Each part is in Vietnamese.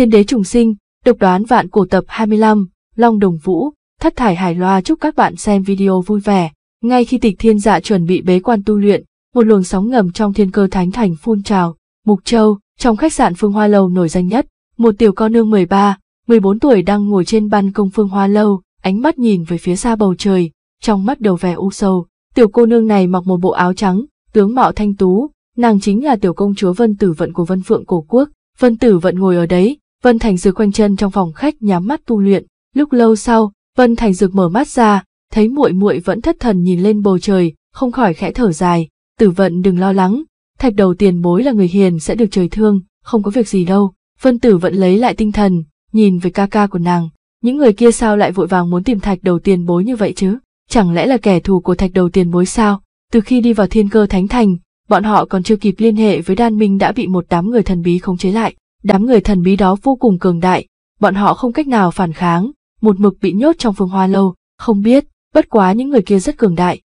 Thiên đế trùng sinh, độc đoán vạn cổ tập 25, Long Đồng Vũ, thất thải hải loa chúc các bạn xem video vui vẻ. Ngay khi tịch thiên dạ chuẩn bị bế quan tu luyện, một luồng sóng ngầm trong thiên cơ thánh thành phun trào, Mục Châu, trong khách sạn Phương Hoa Lâu nổi danh nhất, một tiểu co nương 13, 14 tuổi đang ngồi trên ban công Phương Hoa Lâu, ánh mắt nhìn về phía xa bầu trời, trong mắt đầu vẻ u sầu. Tiểu cô nương này mặc một bộ áo trắng, tướng mạo thanh tú, nàng chính là tiểu công chúa Vân Tử Vận của Vân Phượng Cổ Quốc. Vân Tử Vận ngồi ở đấy, Vân Thành Dược quanh chân trong phòng khách nhắm mắt tu luyện, lúc lâu sau, Vân Thành Dược mở mắt ra, thấy muội muội vẫn thất thần nhìn lên bầu trời, không khỏi khẽ thở dài, Tử Vận đừng lo lắng, thạch đầu tiền bối là người hiền sẽ được trời thương, không có việc gì đâu. Vân Tử Vận lấy lại tinh thần, nhìn về ca ca của nàng, những người kia sao lại vội vàng muốn tìm thạch đầu tiền bối như vậy chứ? Chẳng lẽ là kẻ thù của thạch đầu tiền bối sao? Từ khi đi vào thiên cơ thánh thành, bọn họ còn chưa kịp liên hệ với đan minh đã bị một đám người thần bí khống chế lại Đám người thần bí đó vô cùng cường đại, bọn họ không cách nào phản kháng, một mực bị nhốt trong phương hoa lâu, không biết, bất quá những người kia rất cường đại.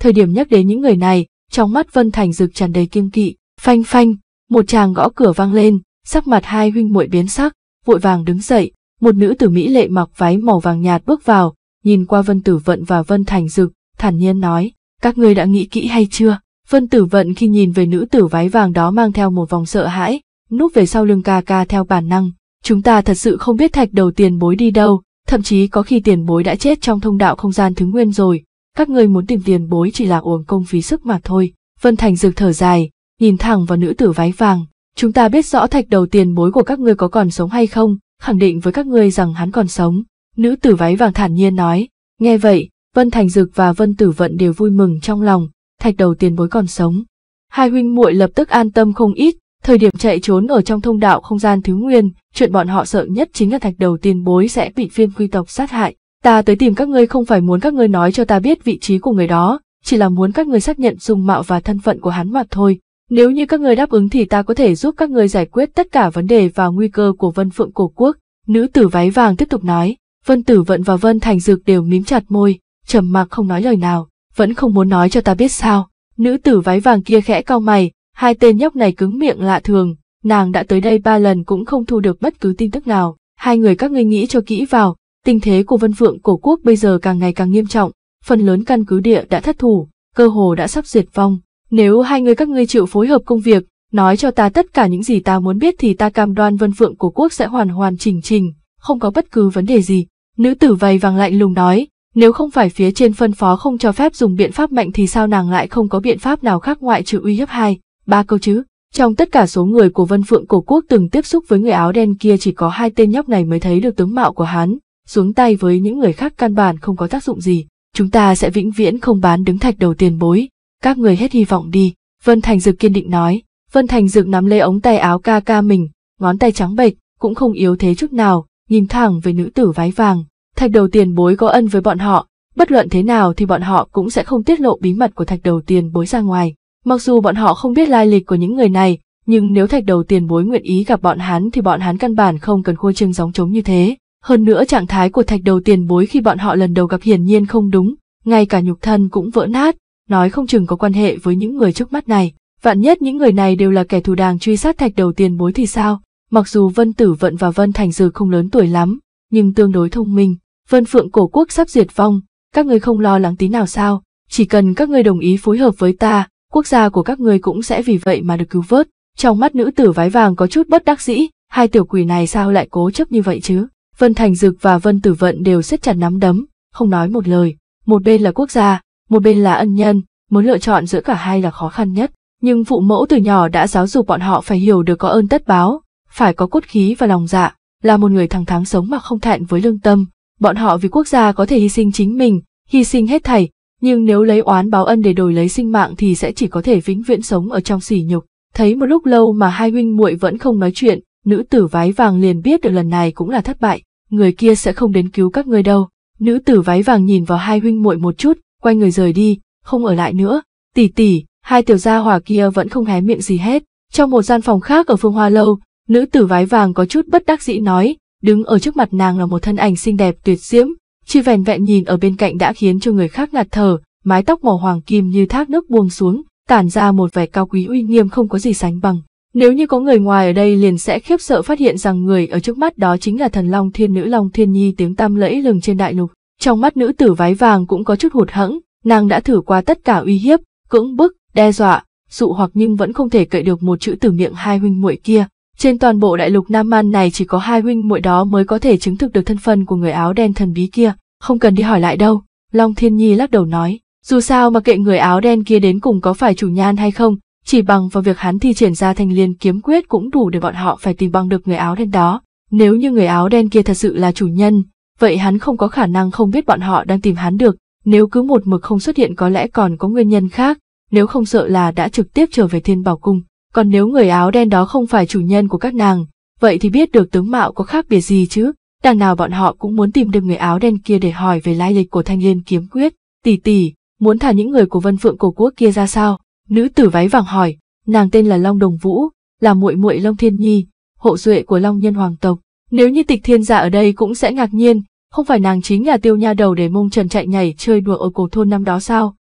Thời điểm nhắc đến những người này, trong mắt Vân Thành rực tràn đầy kiêng kỵ, phanh phanh, một chàng gõ cửa vang lên, sắc mặt hai huynh muội biến sắc, vội vàng đứng dậy, một nữ tử mỹ lệ mặc váy màu vàng nhạt bước vào, nhìn qua Vân Tử Vận và Vân Thành Dực, thản nhiên nói, các ngươi đã nghĩ kỹ hay chưa? Vân Tử Vận khi nhìn về nữ tử váy vàng đó mang theo một vòng sợ hãi, núp về sau lưng ca ca theo bản năng. Chúng ta thật sự không biết thạch đầu tiền bối đi đâu, thậm chí có khi tiền bối đã chết trong thông đạo không gian thứ nguyên rồi, các ngươi muốn tìm tiền bối chỉ là uổng công phí sức mà thôi. Vân Thành dược thở dài, nhìn thẳng vào nữ tử váy vàng, chúng ta biết rõ thạch đầu tiền bối của các ngươi có còn sống hay không, khẳng định với các ngươi rằng hắn còn sống. Nữ tử váy vàng thản nhiên nói, nghe vậy, Vân Thành Dực và Vân Tử Vận đều vui mừng trong lòng, thạch đầu tiền bối còn sống. Hai huynh muội lập tức an tâm không ít, Thời điểm chạy trốn ở trong thông đạo không gian thứ nguyên, chuyện bọn họ sợ nhất chính là thạch đầu tiên bối sẽ bị phiên quy tộc sát hại. Ta tới tìm các ngươi không phải muốn các ngươi nói cho ta biết vị trí của người đó, chỉ là muốn các ngươi xác nhận dung mạo và thân phận của hắn mà thôi. Nếu như các ngươi đáp ứng thì ta có thể giúp các ngươi giải quyết tất cả vấn đề và nguy cơ của Vân Phượng Cổ Quốc. Nữ tử váy vàng tiếp tục nói, Vân Tử Vận và Vân Thành dực đều mím chặt môi, trầm mặc không nói lời nào, vẫn không muốn nói cho ta biết sao. Nữ tử váy vàng kia khẽ cau mày, Hai tên nhóc này cứng miệng lạ thường, nàng đã tới đây ba lần cũng không thu được bất cứ tin tức nào. Hai người các ngươi nghĩ cho kỹ vào, tình thế của vân phượng cổ quốc bây giờ càng ngày càng nghiêm trọng, phần lớn căn cứ địa đã thất thủ, cơ hồ đã sắp diệt vong. Nếu hai người các ngươi chịu phối hợp công việc, nói cho ta tất cả những gì ta muốn biết thì ta cam đoan vân phượng cổ quốc sẽ hoàn hoàn chỉnh trình, không có bất cứ vấn đề gì. Nữ tử vầy vàng lạnh lùng nói, nếu không phải phía trên phân phó không cho phép dùng biện pháp mạnh thì sao nàng lại không có biện pháp nào khác ngoại trừ uy hiếp hai ba câu chứ. Trong tất cả số người của Vân Phượng Cổ Quốc từng tiếp xúc với người áo đen kia chỉ có hai tên nhóc này mới thấy được tướng mạo của hắn, xuống tay với những người khác căn bản không có tác dụng gì. Chúng ta sẽ vĩnh viễn không bán đứng thạch đầu tiền bối, các người hết hy vọng đi, Vân Thành Dực kiên định nói. Vân Thành Dực nắm lấy ống tay áo ca ca mình, ngón tay trắng bệch, cũng không yếu thế chút nào, nhìn thẳng về nữ tử váy vàng. Thạch đầu tiền bối có ân với bọn họ, bất luận thế nào thì bọn họ cũng sẽ không tiết lộ bí mật của thạch đầu tiền bối ra ngoài. Mặc dù bọn họ không biết lai lịch của những người này, nhưng nếu thạch đầu tiền bối nguyện ý gặp bọn hắn thì bọn hắn căn bản không cần khua trương gióng trống như thế. Hơn nữa trạng thái của thạch đầu tiền bối khi bọn họ lần đầu gặp hiển nhiên không đúng, ngay cả nhục thân cũng vỡ nát, nói không chừng có quan hệ với những người trước mắt này. Vạn nhất những người này đều là kẻ thù đang truy sát thạch đầu tiền bối thì sao? Mặc dù Vân Tử Vận và Vân Thành Dư không lớn tuổi lắm, nhưng tương đối thông minh. Vân Phượng cổ quốc sắp diệt vong, các ngươi không lo lắng tí nào sao? Chỉ cần các ngươi đồng ý phối hợp với ta, quốc gia của các người cũng sẽ vì vậy mà được cứu vớt. Trong mắt nữ tử vái vàng có chút bất đắc dĩ, hai tiểu quỷ này sao lại cố chấp như vậy chứ? Vân Thành Dực và Vân Tử Vận đều siết chặt nắm đấm, không nói một lời. Một bên là quốc gia, một bên là ân nhân, muốn lựa chọn giữa cả hai là khó khăn nhất. Nhưng phụ mẫu từ nhỏ đã giáo dục bọn họ phải hiểu được có ơn tất báo, phải có cốt khí và lòng dạ, là một người thẳng thắn sống mà không thẹn với lương tâm. Bọn họ vì quốc gia có thể hy sinh chính mình, hy sinh hết thảy, nhưng nếu lấy oán báo ân để đổi lấy sinh mạng thì sẽ chỉ có thể vĩnh viễn sống ở trong sỉ nhục. Thấy một lúc lâu mà hai huynh muội vẫn không nói chuyện, nữ tử váy vàng liền biết được lần này cũng là thất bại, người kia sẽ không đến cứu các ngươi đâu. Nữ tử váy vàng nhìn vào hai huynh muội một chút, quay người rời đi, không ở lại nữa. Tỷ tỷ, hai tiểu gia hỏa kia vẫn không hé miệng gì hết. Trong một gian phòng khác ở phương hoa lâu, nữ tử váy vàng có chút bất đắc dĩ nói, đứng ở trước mặt nàng là một thân ảnh xinh đẹp tuyệt diễm, chỉ vẻn vẹn nhìn ở bên cạnh đã khiến cho người khác ngạt thở, mái tóc màu hoàng kim như thác nước buông xuống, tản ra một vẻ cao quý uy nghiêm không có gì sánh bằng. Nếu như có người ngoài ở đây liền sẽ khiếp sợ phát hiện rằng người ở trước mắt đó chính là thần long thiên nữ long thiên nhi tiếng tam lẫy lừng trên đại lục. Trong mắt nữ tử váy vàng cũng có chút hụt hẫng, nàng đã thử qua tất cả uy hiếp, cưỡng bức, đe dọa, dụ hoặc nhưng vẫn không thể cậy được một chữ từ miệng hai huynh muội kia. Trên toàn bộ đại lục Nam Man này chỉ có hai huynh muội đó mới có thể chứng thực được thân phận của người áo đen thần bí kia, không cần đi hỏi lại đâu. Long Thiên Nhi lắc đầu nói, dù sao mà kệ người áo đen kia đến cùng có phải chủ nhan hay không, chỉ bằng vào việc hắn thi triển ra thanh liên kiếm quyết cũng đủ để bọn họ phải tìm bằng được người áo đen đó. Nếu như người áo đen kia thật sự là chủ nhân, vậy hắn không có khả năng không biết bọn họ đang tìm hắn được, nếu cứ một mực không xuất hiện có lẽ còn có nguyên nhân khác, nếu không sợ là đã trực tiếp trở về thiên bảo cung còn nếu người áo đen đó không phải chủ nhân của các nàng, vậy thì biết được tướng mạo có khác biệt gì chứ, đằng nào bọn họ cũng muốn tìm được người áo đen kia để hỏi về lai lịch của thanh liên kiếm quyết, tỷ tỷ, muốn thả những người của vân phượng cổ quốc kia ra sao, nữ tử váy vàng hỏi, nàng tên là Long Đồng Vũ, là muội muội Long Thiên Nhi, hộ duệ của Long Nhân Hoàng tộc, nếu như tịch thiên giả ở đây cũng sẽ ngạc nhiên, không phải nàng chính là tiêu nha đầu để mông trần chạy nhảy chơi đùa ở cổ thôn năm đó sao?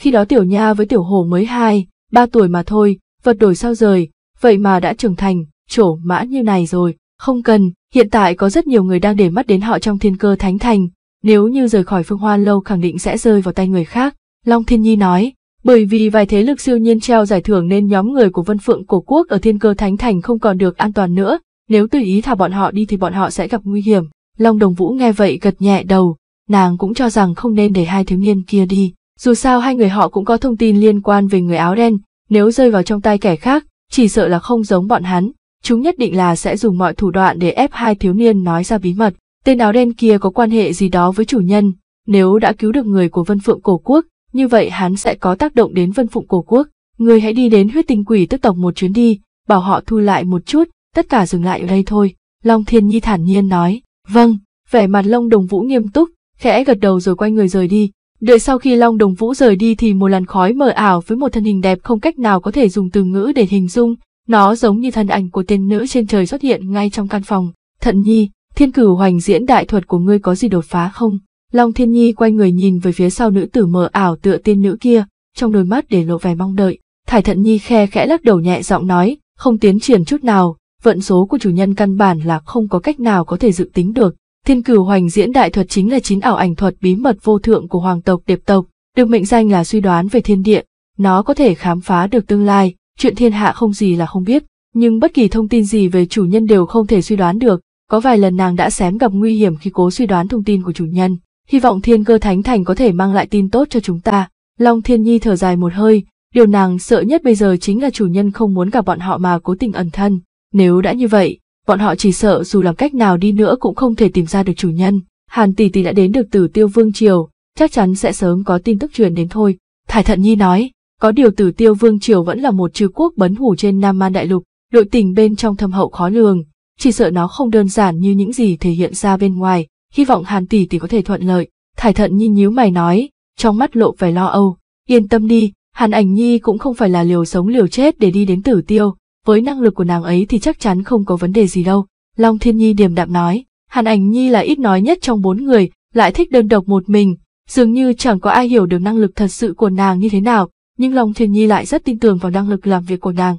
Khi đó tiểu nha với tiểu hồ mới hai ba tuổi mà thôi, vật đổi sao rời, vậy mà đã trưởng thành, trổ mã như này rồi, không cần, hiện tại có rất nhiều người đang để mắt đến họ trong thiên cơ thánh thành, nếu như rời khỏi phương hoa lâu khẳng định sẽ rơi vào tay người khác, Long Thiên Nhi nói. Bởi vì vài thế lực siêu nhiên treo giải thưởng nên nhóm người của Vân Phượng Cổ Quốc ở Thiên Cơ Thánh Thành không còn được an toàn nữa, nếu tùy ý thả bọn họ đi thì bọn họ sẽ gặp nguy hiểm. Long Đồng Vũ nghe vậy gật nhẹ đầu, nàng cũng cho rằng không nên để hai thiếu niên kia đi. Dù sao hai người họ cũng có thông tin liên quan về người áo đen, nếu rơi vào trong tay kẻ khác, chỉ sợ là không giống bọn hắn, chúng nhất định là sẽ dùng mọi thủ đoạn để ép hai thiếu niên nói ra bí mật. Tên áo đen kia có quan hệ gì đó với chủ nhân, nếu đã cứu được người của Vân Phượng Cổ Quốc, như vậy hắn sẽ có tác động đến Vân Phượng Cổ Quốc. Người hãy đi đến huyết tinh quỷ tức tộc một chuyến đi, bảo họ thu lại một chút, tất cả dừng lại ở đây thôi. Long Thiên Nhi thản nhiên nói, vâng, vẻ mặt lông đồng vũ nghiêm túc, khẽ gật đầu rồi quay người rời đi, Đợi sau khi Long Đồng Vũ rời đi thì một làn khói mờ ảo với một thân hình đẹp không cách nào có thể dùng từ ngữ để hình dung, nó giống như thân ảnh của tên nữ trên trời xuất hiện ngay trong căn phòng. Thận Nhi, thiên Cử hoành diễn đại thuật của ngươi có gì đột phá không? Long Thiên Nhi quay người nhìn về phía sau nữ tử mờ ảo tựa tiên nữ kia, trong đôi mắt để lộ vẻ mong đợi. Thải Thận Nhi khe khẽ lắc đầu nhẹ giọng nói, không tiến triển chút nào, vận số của chủ nhân căn bản là không có cách nào có thể dự tính được, Thiên cửu hoành diễn đại thuật chính là chín ảo ảnh thuật bí mật vô thượng của hoàng tộc điệp tộc, được mệnh danh là suy đoán về thiên địa, nó có thể khám phá được tương lai, chuyện thiên hạ không gì là không biết, nhưng bất kỳ thông tin gì về chủ nhân đều không thể suy đoán được, có vài lần nàng đã xém gặp nguy hiểm khi cố suy đoán thông tin của chủ nhân. Hy vọng thiên cơ thánh thành có thể mang lại tin tốt cho chúng ta. Long Thiên Nhi thở dài một hơi, điều nàng sợ nhất bây giờ chính là chủ nhân không muốn gặp bọn họ mà cố tình ẩn thân. Nếu đã như vậy, bọn họ chỉ sợ dù làm cách nào đi nữa cũng không thể tìm ra được chủ nhân. Hàn tỷ tỷ đã đến được Tử Tiêu Vương triều, chắc chắn sẽ sớm có tin tức truyền đến thôi. Thải Thận Nhi nói, có điều Tử Tiêu Vương triều vẫn là một chư quốc bấn hủ trên Nam Man đại lục, nội tình bên trong thâm hậu khó lường, chỉ sợ nó không đơn giản như những gì thể hiện ra bên ngoài, hy vọng Hàn tỷ tỷ có thể thuận lợi. Thải Thận Nhi nhíu mày nói, trong mắt lộ vẻ lo âu, yên tâm đi, Hàn Ảnh Nhi cũng không phải là liều sống liều chết để đi đến Tử Tiêu, với năng lực của nàng ấy thì chắc chắn không có vấn đề gì đâu. Long Thiên Nhi điềm đạm nói, Hàn Ảnh Nhi là ít nói nhất trong bốn người, lại thích đơn độc một mình, dường như chẳng có ai hiểu được năng lực thật sự của nàng như thế nào, nhưng Long Thiên Nhi lại rất tin tưởng vào năng lực làm việc của nàng.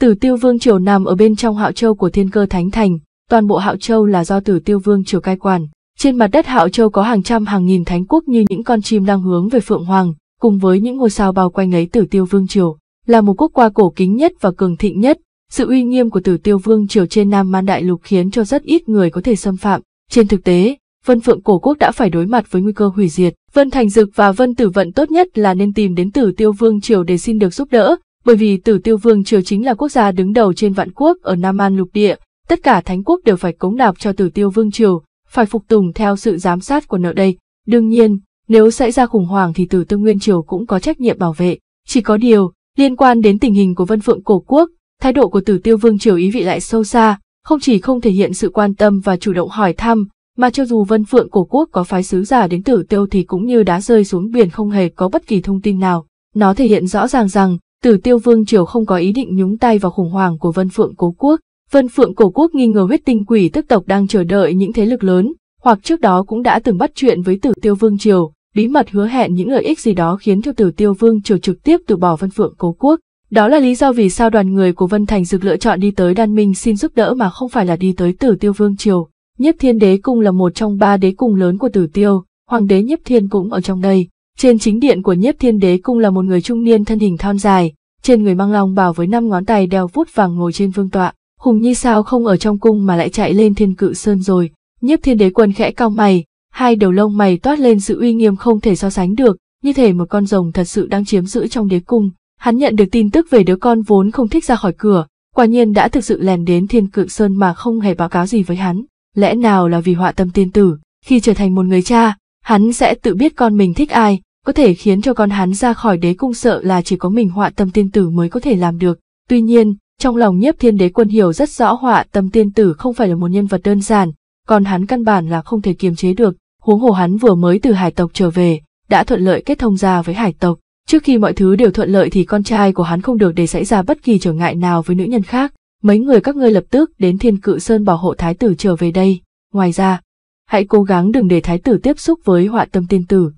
Tử Tiêu Vương Triều nằm ở bên trong Hạo Châu của Thiên Cơ Thánh Thành, toàn bộ Hạo Châu là do Tử Tiêu Vương Triều cai quản. Trên mặt đất Hạo Châu có hàng trăm hàng nghìn thánh quốc như những con chim đang hướng về Phượng Hoàng, cùng với những ngôi sao bao quanh ấy Tử Tiêu Vương Triều là một quốc qua cổ kính nhất và cường thịnh nhất, sự uy nghiêm của Tử Tiêu Vương triều trên Nam Man Đại Lục khiến cho rất ít người có thể xâm phạm. Trên thực tế, Vân Phượng cổ quốc đã phải đối mặt với nguy cơ hủy diệt. Vân Thành Dực và Vân Tử Vận tốt nhất là nên tìm đến Tử Tiêu Vương triều để xin được giúp đỡ, bởi vì Tử Tiêu Vương triều chính là quốc gia đứng đầu trên vạn quốc ở Nam Man lục địa, tất cả thánh quốc đều phải cống nạp cho Tử Tiêu Vương triều, phải phục tùng theo sự giám sát của nợ đây. Đương nhiên, nếu xảy ra khủng hoảng thì Tử Tiêu Nguyên triều cũng có trách nhiệm bảo vệ, chỉ có điều Liên quan đến tình hình của Vân Phượng cổ quốc, thái độ của Tử Tiêu Vương Triều ý vị lại sâu xa, không chỉ không thể hiện sự quan tâm và chủ động hỏi thăm, mà cho dù Vân Phượng cổ quốc có phái sứ giả đến Tử Tiêu thì cũng như đá rơi xuống biển không hề có bất kỳ thông tin nào. Nó thể hiện rõ ràng rằng, Tử Tiêu Vương Triều không có ý định nhúng tay vào khủng hoảng của Vân Phượng cổ quốc. Vân Phượng cổ quốc nghi ngờ huyết tinh quỷ tức tộc đang chờ đợi những thế lực lớn, hoặc trước đó cũng đã từng bắt chuyện với Tử Tiêu Vương Triều, bí mật hứa hẹn những lợi ích gì đó khiến cho Tử Tiêu Vương triều trực tiếp từ bỏ Vân Phượng Cố Quốc. Đó là lý do vì sao đoàn người của Vân Thành Dực lựa chọn đi tới Đan Minh xin giúp đỡ mà không phải là đi tới Tử Tiêu Vương triều. Nhiếp Thiên Đế Cung là một trong ba đế cung lớn của Tử Tiêu, Hoàng đế Nhiếp Thiên cũng ở trong đây. Trên chính điện của Nhiếp Thiên Đế Cung là một người trung niên thân hình thon dài, trên người mang long bào với năm ngón tay đeo vút vàng ngồi trên vương tọa. Hùng Nhi sao không ở trong cung mà lại chạy lên Thiên Cự Sơn rồi? Nhiếp Thiên Đế Quân khẽ cao mày, hai đầu lông mày toát lên sự uy nghiêm không thể so sánh được, như thể một con rồng thật sự đang chiếm giữ trong đế cung. Hắn nhận được tin tức về đứa con vốn không thích ra khỏi cửa, quả nhiên đã thực sự lèn đến thiên cự sơn mà không hề báo cáo gì với hắn. Lẽ nào là vì họa tâm tiên tử, khi trở thành một người cha, hắn sẽ tự biết con mình thích ai, có thể khiến cho con hắn ra khỏi đế cung sợ là chỉ có mình họa tâm tiên tử mới có thể làm được. Tuy nhiên, trong lòng nhiếp thiên đế quân hiểu rất rõ họa tâm tiên tử không phải là một nhân vật đơn giản, còn hắn căn bản là không thể kiềm chế được, huống hồ hắn vừa mới từ hải tộc trở về, đã thuận lợi kết thông gia với hải tộc. Trước khi mọi thứ đều thuận lợi thì con trai của hắn không được để xảy ra bất kỳ trở ngại nào với nữ nhân khác, mấy người các ngươi lập tức đến thiên cự sơn bảo hộ thái tử trở về đây. Ngoài ra, hãy cố gắng đừng để thái tử tiếp xúc với họa tâm tiên tử.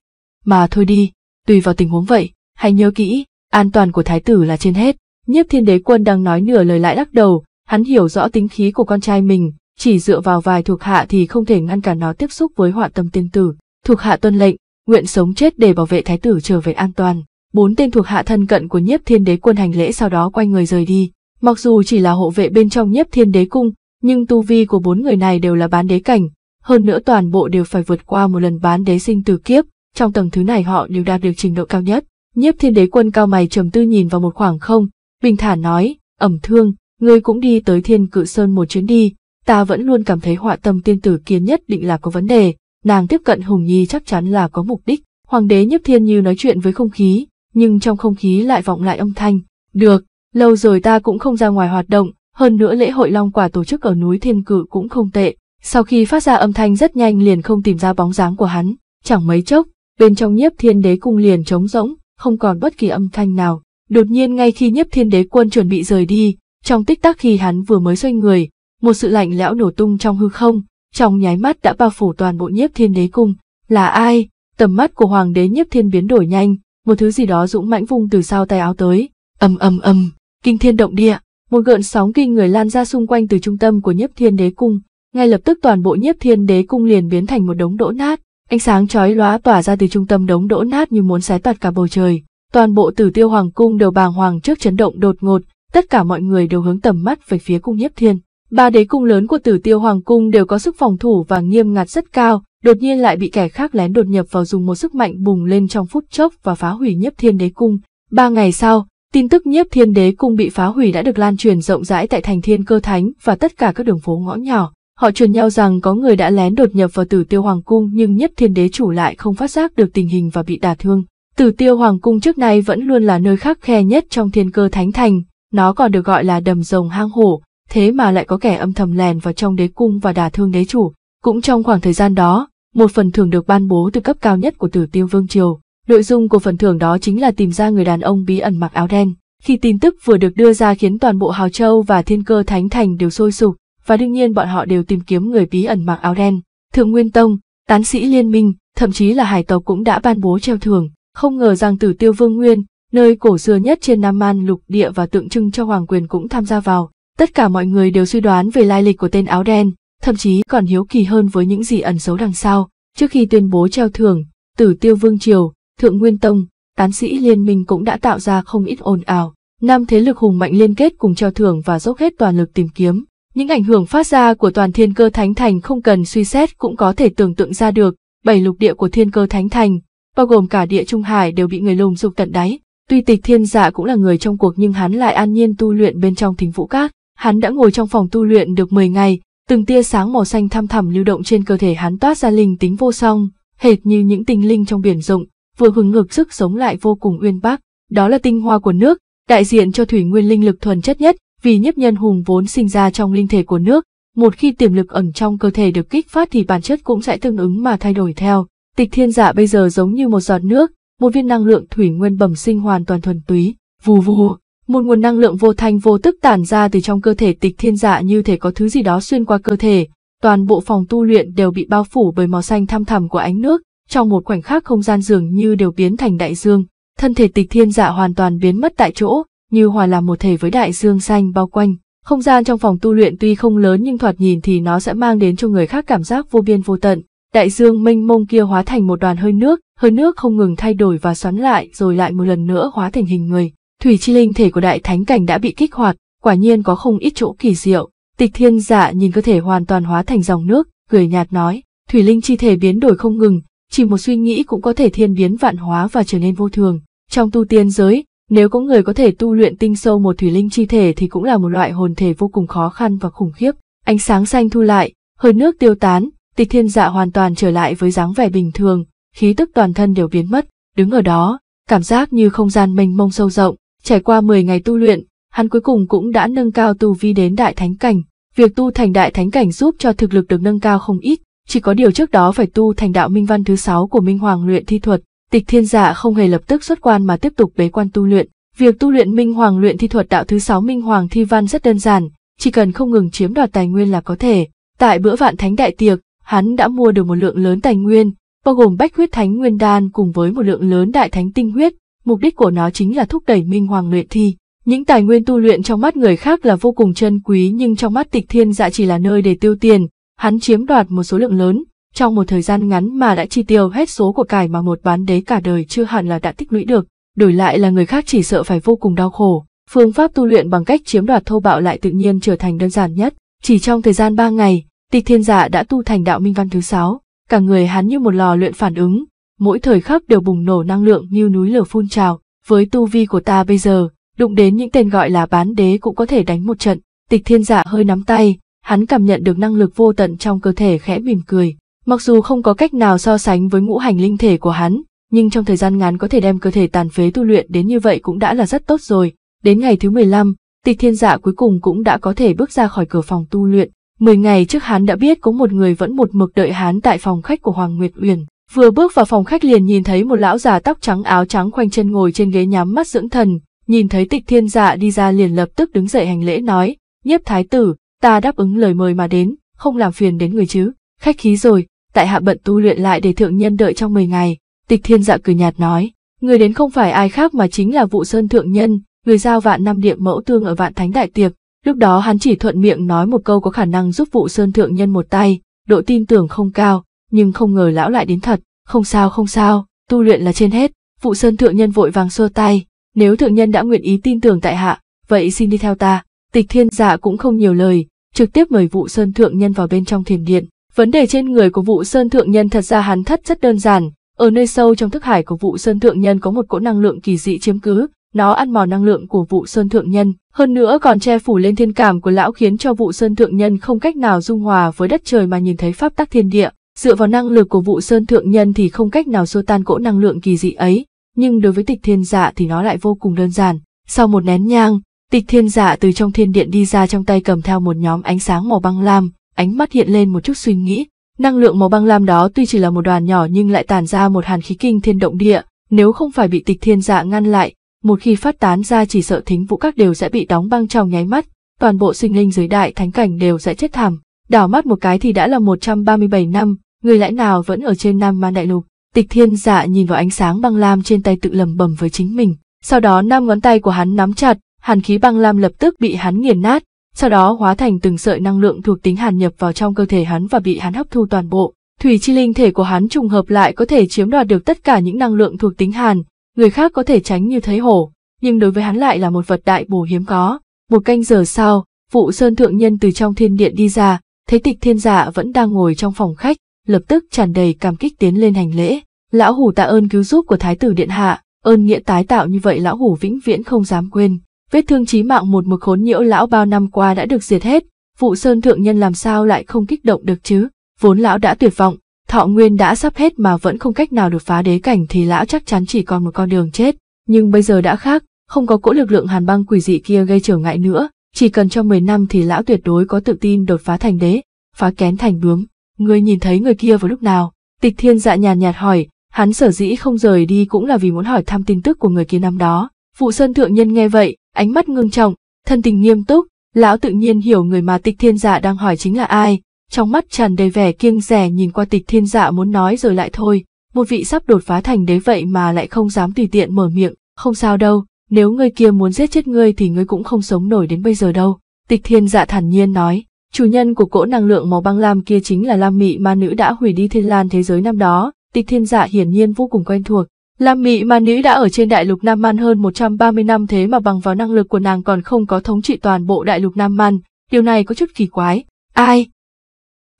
Mà thôi đi, tùy vào tình huống vậy, hãy nhớ kỹ, an toàn của thái tử là trên hết. Nhiếp thiên đế quân đang nói nửa lời lại lắc đầu, hắn hiểu rõ tính khí của con trai mình, chỉ dựa vào vài thuộc hạ thì không thể ngăn cản nó tiếp xúc với họa tâm tiên tử. Thuộc hạ tuân lệnh, nguyện sống chết để bảo vệ thái tử trở về an toàn. Bốn tên thuộc hạ thân cận của nhiếp thiên đế quân hành lễ sau đó quay người rời đi. Mặc dù chỉ là hộ vệ bên trong nhiếp thiên đế cung, nhưng tu vi của bốn người này đều là bán đế cảnh. Hơn nữa toàn bộ đều phải vượt qua một lần bán đế sinh từ kiếp, trong tầng thứ này họ đều đạt được trình độ cao nhất. Nhiếp thiên đế quân cao mày trầm tư nhìn vào một khoảng không, bình thản nói, ẩm thương, ngươi cũng đi tới thiên cự sơn một chuyến đi, ta vẫn luôn cảm thấy họa tâm tiên tử kiến nhất định là có vấn đề, nàng tiếp cận Hùng Nhi chắc chắn là có mục đích. Hoàng đế Nhiếp Thiên Như nói chuyện với không khí, nhưng trong không khí lại vọng lại âm thanh. Được, lâu rồi ta cũng không ra ngoài hoạt động, hơn nữa lễ hội Long Quả tổ chức ở núi Thiên Cử cũng không tệ. Sau khi phát ra âm thanh rất nhanh liền không tìm ra bóng dáng của hắn, chẳng mấy chốc, bên trong Nhiếp Thiên Đế cung liền trống rỗng, không còn bất kỳ âm thanh nào. Đột nhiên ngay khi Nhiếp Thiên Đế quân chuẩn bị rời đi, trong tích tắc khi hắn vừa mới xoay người, một sự lạnh lẽo nổ tung trong hư không, trong nháy mắt đã bao phủ toàn bộ nhiếp thiên đế cung. Là ai? Tầm mắt của hoàng đế nhiếp thiên biến đổi nhanh, một thứ gì đó dũng mãnh vung từ sau tay áo tới. ầm ầm ầm, kinh thiên động địa, một gợn sóng kinh người lan ra xung quanh từ trung tâm của nhiếp thiên đế cung. Ngay lập tức toàn bộ nhiếp thiên đế cung liền biến thành một đống đỗ nát, ánh sáng chói lóa tỏa ra từ trung tâm đống đỗ nát như muốn xé toạt cả bầu trời. Toàn bộ tử tiêu hoàng cung đều bàng hoàng trước chấn động đột ngột, tất cả mọi người đều hướng tầm mắt về phía cung nhiếp thiên. Ba đế cung lớn của tử tiêu hoàng cung đều có sức phòng thủ và nghiêm ngặt rất cao, đột nhiên lại bị kẻ khác lén đột nhập vào dùng một sức mạnh bùng lên trong phút chốc và phá hủy nhiếp thiên đế cung. Ba ngày sau, tin tức nhiếp thiên đế cung bị phá hủy đã được lan truyền rộng rãi tại thành thiên cơ thánh và tất cả các đường phố ngõ nhỏ. Họ truyền nhau rằng có người đã lén đột nhập vào tử tiêu hoàng cung nhưng Nhất thiên đế chủ lại không phát giác được tình hình và bị đả thương. Tử tiêu hoàng cung trước nay vẫn luôn là nơi khắc khe nhất trong thiên cơ thánh thành, nó còn được gọi là đầm rồng hang hổ, thế mà lại có kẻ âm thầm lèn vào trong đế cung và đả thương đế chủ. Cũng trong khoảng thời gian đó, một phần thưởng được ban bố từ cấp cao nhất của Tử Tiêu Vương triều. Nội dung của phần thưởng đó chính là tìm ra người đàn ông bí ẩn mặc áo đen. Khi tin tức vừa được đưa ra khiến toàn bộ Hào Châu và Thiên Cơ Thánh Thành đều sôi sục, và đương nhiên bọn họ đều tìm kiếm người bí ẩn mặc áo đen. Thượng Nguyên Tông, tán sĩ liên minh, thậm chí là hải tộc cũng đã ban bố treo thưởng. Không ngờ rằng Tử Tiêu Vương Nguyên, nơi cổ xưa nhất trên Nam Man lục địa và tượng trưng cho hoàng quyền cũng tham gia vào. Tất cả mọi người đều suy đoán về lai lịch của tên áo đen, thậm chí còn hiếu kỳ hơn với những gì ẩn giấu đằng sau. Trước khi tuyên bố treo thưởng, Tử Tiêu Vương Triều, Thượng Nguyên Tông, tán sĩ liên minh cũng đã tạo ra không ít ồn ào. Năm thế lực hùng mạnh liên kết cùng treo thưởng và dốc hết toàn lực tìm kiếm. Những ảnh hưởng phát ra của toàn thiên cơ thánh thành không cần suy xét cũng có thể tưởng tượng ra được. Bảy lục địa của thiên cơ thánh thành, bao gồm cả địa Trung Hải đều bị người lùng dục tận đáy. Tuy tịch thiên dạ cũng là người trong cuộc nhưng hắn lại an nhiên tu luyện bên trong thính vũ các. Hắn đã ngồi trong phòng tu luyện được 10 ngày, từng tia sáng màu xanh thăm thẳm lưu động trên cơ thể hắn toát ra linh tính vô song, hệt như những tinh linh trong biển rộng, vừa hừng ngược sức sống lại vô cùng uyên bác, đó là tinh hoa của nước, đại diện cho thủy nguyên linh lực thuần chất nhất, vì nhiếp nhân hùng vốn sinh ra trong linh thể của nước, một khi tiềm lực ẩn trong cơ thể được kích phát thì bản chất cũng sẽ tương ứng mà thay đổi theo. Tịch thiên giả dạ bây giờ giống như một giọt nước, một viên năng lượng thủy nguyên bẩm sinh hoàn toàn thuần túy, vù vù, một nguồn năng lượng vô thanh vô tức tản ra từ trong cơ thể tịch thiên dạ như thể có thứ gì đó xuyên qua cơ thể, toàn bộ phòng tu luyện đều bị bao phủ bởi màu xanh thăm thẳm của ánh nước, trong một khoảnh khắc không gian dường như đều biến thành đại dương, thân thể tịch thiên dạ hoàn toàn biến mất tại chỗ, như hòa làm một thể với đại dương xanh bao quanh. Không gian trong phòng tu luyện tuy không lớn nhưng thoạt nhìn thì nó sẽ mang đến cho người khác cảm giác vô biên vô tận. Đại dương mênh mông kia hóa thành một đoàn hơi nước, hơi nước không ngừng thay đổi và xoắn lại rồi lại một lần nữa hóa thành hình người thủy chi linh thể của đại thánh cảnh đã bị kích hoạt, quả nhiên có không ít chỗ kỳ diệu. Tịch thiên giả dạ nhìn cơ thể hoàn toàn hóa thành dòng nước, cười nhạt nói, thủy linh chi thể biến đổi không ngừng, chỉ một suy nghĩ cũng có thể thiên biến vạn hóa và trở nên vô thường. Trong tu tiên giới, nếu có người có thể tu luyện tinh sâu một thủy linh chi thể thì cũng là một loại hồn thể vô cùng khó khăn và khủng khiếp. Ánh sáng xanh thu lại, hơi nước tiêu tán, tịch thiên dạ hoàn toàn trở lại với dáng vẻ bình thường, khí tức toàn thân đều biến mất, đứng ở đó, cảm giác như không gian mênh mông sâu rộng, Trải qua 10 ngày tu luyện, hắn cuối cùng cũng đã nâng cao tu vi đến đại thánh cảnh. Việc tu thành đại thánh cảnh giúp cho thực lực được nâng cao không ít, chỉ có điều trước đó phải tu thành đạo minh văn thứ sáu của Minh Hoàng luyện thi thuật. Tịch Thiên Giả dạ không hề lập tức xuất quan mà tiếp tục bế quan tu luyện. Việc tu luyện Minh Hoàng luyện thi thuật đạo thứ sáu Minh Hoàng thi văn rất đơn giản, chỉ cần không ngừng chiếm đoạt tài nguyên là có thể. Tại bữa vạn thánh đại tiệc, hắn đã mua được một lượng lớn tài nguyên, bao gồm bách huyết thánh nguyên đan cùng với một lượng lớn đại thánh tinh huyết, mục đích của nó chính là thúc đẩy minh hoàng luyện thi. Những tài nguyên tu luyện trong mắt người khác là vô cùng chân quý nhưng trong mắt tịch thiên dạ chỉ là nơi để tiêu tiền, hắn chiếm đoạt một số lượng lớn, trong một thời gian ngắn mà đã chi tiêu hết số của cải mà một bán đế cả đời chưa hẳn là đã tích lũy được, đổi lại là người khác chỉ sợ phải vô cùng đau khổ. Phương pháp tu luyện bằng cách chiếm đoạt thô bạo lại tự nhiên trở thành đơn giản nhất. Chỉ trong thời gian 3 ngày, tịch thiên dạ đã tu thành đạo minh văn thứ 6, cả người hắn như một lò luyện phản ứng, mỗi thời khắc đều bùng nổ năng lượng như núi lửa phun trào, với tu vi của ta bây giờ, đụng đến những tên gọi là bán đế cũng có thể đánh một trận. Tịch thiên dạ hơi nắm tay, hắn cảm nhận được năng lực vô tận trong cơ thể khẽ mỉm cười. Mặc dù không có cách nào so sánh với ngũ hành linh thể của hắn, nhưng trong thời gian ngắn có thể đem cơ thể tàn phế tu luyện đến như vậy cũng đã là rất tốt rồi. Đến ngày thứ 15, tịch thiên dạ cuối cùng cũng đã có thể bước ra khỏi cửa phòng tu luyện. Mười ngày trước hắn đã biết có một người vẫn một mực đợi hắn tại phòng khách của Hoàng Nguyệt Uyển. Vừa bước vào phòng khách liền nhìn thấy một lão già tóc trắng áo trắng khoanh chân ngồi trên ghế nhắm mắt dưỡng thần, nhìn thấy tịch thiên dạ đi ra liền lập tức đứng dậy hành lễ nói, nhiếp thái tử, ta đáp ứng lời mời mà đến, không làm phiền đến người chứ, khách khí rồi, tại hạ bận tu luyện lại để thượng nhân đợi trong 10 ngày, tịch thiên dạ cười nhạt nói, người đến không phải ai khác mà chính là vụ sơn thượng nhân, người giao vạn năm điệp mẫu tương ở vạn thánh đại tiệc, lúc đó hắn chỉ thuận miệng nói một câu có khả năng giúp vụ sơn thượng nhân một tay, độ tin tưởng không cao, nhưng không ngờ lão lại đến thật, không sao không sao, tu luyện là trên hết, vụ sơn thượng nhân vội vàng xua tay, nếu thượng nhân đã nguyện ý tin tưởng tại hạ, vậy xin đi theo ta, tịch thiên giả cũng không nhiều lời, trực tiếp mời vụ sơn thượng nhân vào bên trong thiền điện. Vấn đề trên người của vụ sơn thượng nhân thật ra hắn thất rất đơn giản, ở nơi sâu trong thức hải của vụ sơn thượng nhân có một cỗ năng lượng kỳ dị chiếm cứ, nó ăn mòn năng lượng của vụ sơn thượng nhân, hơn nữa còn che phủ lên thiên cảm của lão khiến cho vụ sơn thượng nhân không cách nào dung hòa với đất trời mà nhìn thấy pháp tắc thiên địa. Dựa vào năng lực của vụ sơn thượng nhân thì không cách nào xua tan cỗ năng lượng kỳ dị ấy, nhưng đối với tịch thiên dạ thì nó lại vô cùng đơn giản. Sau một nén nhang, tịch thiên dạ từ trong thiên điện đi ra trong tay cầm theo một nhóm ánh sáng màu băng lam, ánh mắt hiện lên một chút suy nghĩ. Năng lượng màu băng lam đó tuy chỉ là một đoàn nhỏ nhưng lại tàn ra một hàn khí kinh thiên động địa, nếu không phải bị tịch thiên dạ ngăn lại, một khi phát tán ra chỉ sợ thính vũ các đều sẽ bị đóng băng trong nháy mắt, toàn bộ sinh linh dưới đại thánh cảnh đều sẽ chết thảm. Đảo mắt một cái thì đã là 137 năm, người lẽ nào vẫn ở trên Nam Man Đại Lục? Tịch thiên dạ nhìn vào ánh sáng băng lam trên tay tự lầm bầm với chính mình. Sau đó năm ngón tay của hắn nắm chặt, hàn khí băng lam lập tức bị hắn nghiền nát, sau đó hóa thành từng sợi năng lượng thuộc tính hàn nhập vào trong cơ thể hắn và bị hắn hấp thu toàn bộ. Thủy chi linh thể của hắn trùng hợp lại có thể chiếm đoạt được tất cả những năng lượng thuộc tính hàn, người khác có thể tránh như thấy hổ, nhưng đối với hắn lại là một vật đại bổ hiếm có. Một canh giờ sau, vụ sơn thượng nhân từ trong thiên điện đi ra, thấy tịch thiên dạ vẫn đang ngồi trong phòng khách, lập tức tràn đầy cảm kích tiến lên hành lễ. Lão hủ tạ ơn cứu giúp của thái tử điện hạ, ơn nghĩa tái tạo như vậy lão hủ vĩnh viễn không dám quên. Vết thương chí mạng một mực khốn nhiễu lão bao năm qua đã được diệt hết, phụ sơn thượng nhân làm sao lại không kích động được chứ? Vốn lão đã tuyệt vọng, thọ nguyên đã sắp hết mà vẫn không cách nào được phá đế cảnh thì lão chắc chắn chỉ còn một con đường chết. Nhưng bây giờ đã khác, không có cỗ lực lượng hàn băng quỷ dị kia gây trở ngại nữa, chỉ cần cho 10 năm thì lão tuyệt đối có tự tin đột phá thành đế, phá kén thành bướm. Ngươi nhìn thấy người kia vào lúc nào? Tịch thiên dạ nhàn nhạt hỏi, hắn sở dĩ không rời đi cũng là vì muốn hỏi thăm tin tức của người kia năm đó. Phụ sơn thượng nhân nghe vậy, ánh mắt ngưng trọng, thân tình nghiêm túc, lão tự nhiên hiểu người mà tịch thiên dạ đang hỏi chính là ai, trong mắt tràn đầy vẻ kiêng rẻ nhìn qua tịch thiên dạ muốn nói rồi lại thôi, một vị sắp đột phá thành đế vậy mà lại không dám tùy tiện mở miệng, không sao đâu, nếu người kia muốn giết chết ngươi thì ngươi cũng không sống nổi đến bây giờ đâu. Tịch thiên dạ thản nhiên nói, Chủ nhân của cỗ năng lượng màu băng lam kia chính là Lam Mị Ma Nữ đã hủy đi thiên lan thế giới năm đó, tịch thiên dạ hiển nhiên vô cùng quen thuộc. Lam Mị Ma Nữ đã ở trên đại lục Nam Man hơn 130 năm thế mà bằng vào năng lực của nàng còn không có thống trị toàn bộ đại lục Nam Man, điều này có chút kỳ quái. Ai?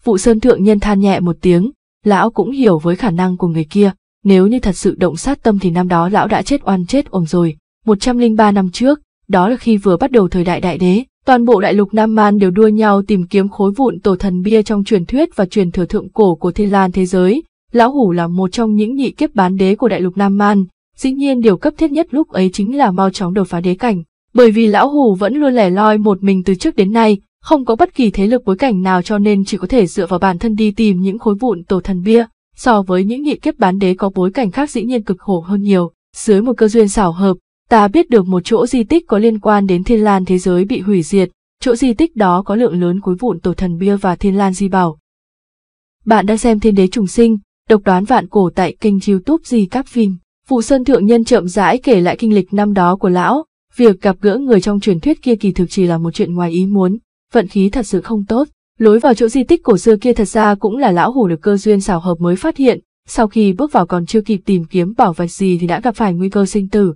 Vụ Sơn Thượng Nhân than nhẹ một tiếng, lão cũng hiểu với khả năng của người kia, nếu như thật sự động sát tâm thì năm đó lão đã chết oan chết uổng rồi, 103 năm trước, đó là khi vừa bắt đầu thời đại đại đế, Toàn bộ đại lục Nam Man đều đua nhau tìm kiếm khối vụn tổ thần bia trong truyền thuyết và truyền thừa thượng cổ của Thiên Lan thế giới. Lão Hủ là một trong những nhị kiếp bán đế của đại lục Nam Man, dĩ nhiên điều cấp thiết nhất lúc ấy chính là mau chóng đột phá đế cảnh, bởi vì lão Hủ vẫn luôn lẻ loi một mình từ trước đến nay, không có bất kỳ thế lực bối cảnh nào cho nên chỉ có thể dựa vào bản thân đi tìm những khối vụn tổ thần bia. So với những nhị kiếp bán đế có bối cảnh khác dĩ nhiên cực khổ hơn nhiều, dưới một cơ duyên xảo hợp, ta biết được một chỗ di tích có liên quan đến thiên lan thế giới bị hủy diệt, chỗ di tích đó có lượng lớn cuối vụn tổ thần bia và thiên lan di bảo. Bạn đang xem Thiên Đế Trùng Sinh, độc đoán vạn cổ tại kênh youtube Di Cáp Phim. Phụ Sơn Thượng Nhân chậm rãi kể lại kinh lịch năm đó của lão, việc gặp gỡ người trong truyền thuyết kia kỳ thực chỉ là một chuyện ngoài ý muốn, vận khí thật sự không tốt. Lối vào chỗ di tích cổ xưa kia thật ra cũng là lão hủ được cơ duyên xảo hợp mới phát hiện, sau khi bước vào còn chưa kịp tìm kiếm bảo vật gì thì đã gặp phải nguy cơ sinh tử,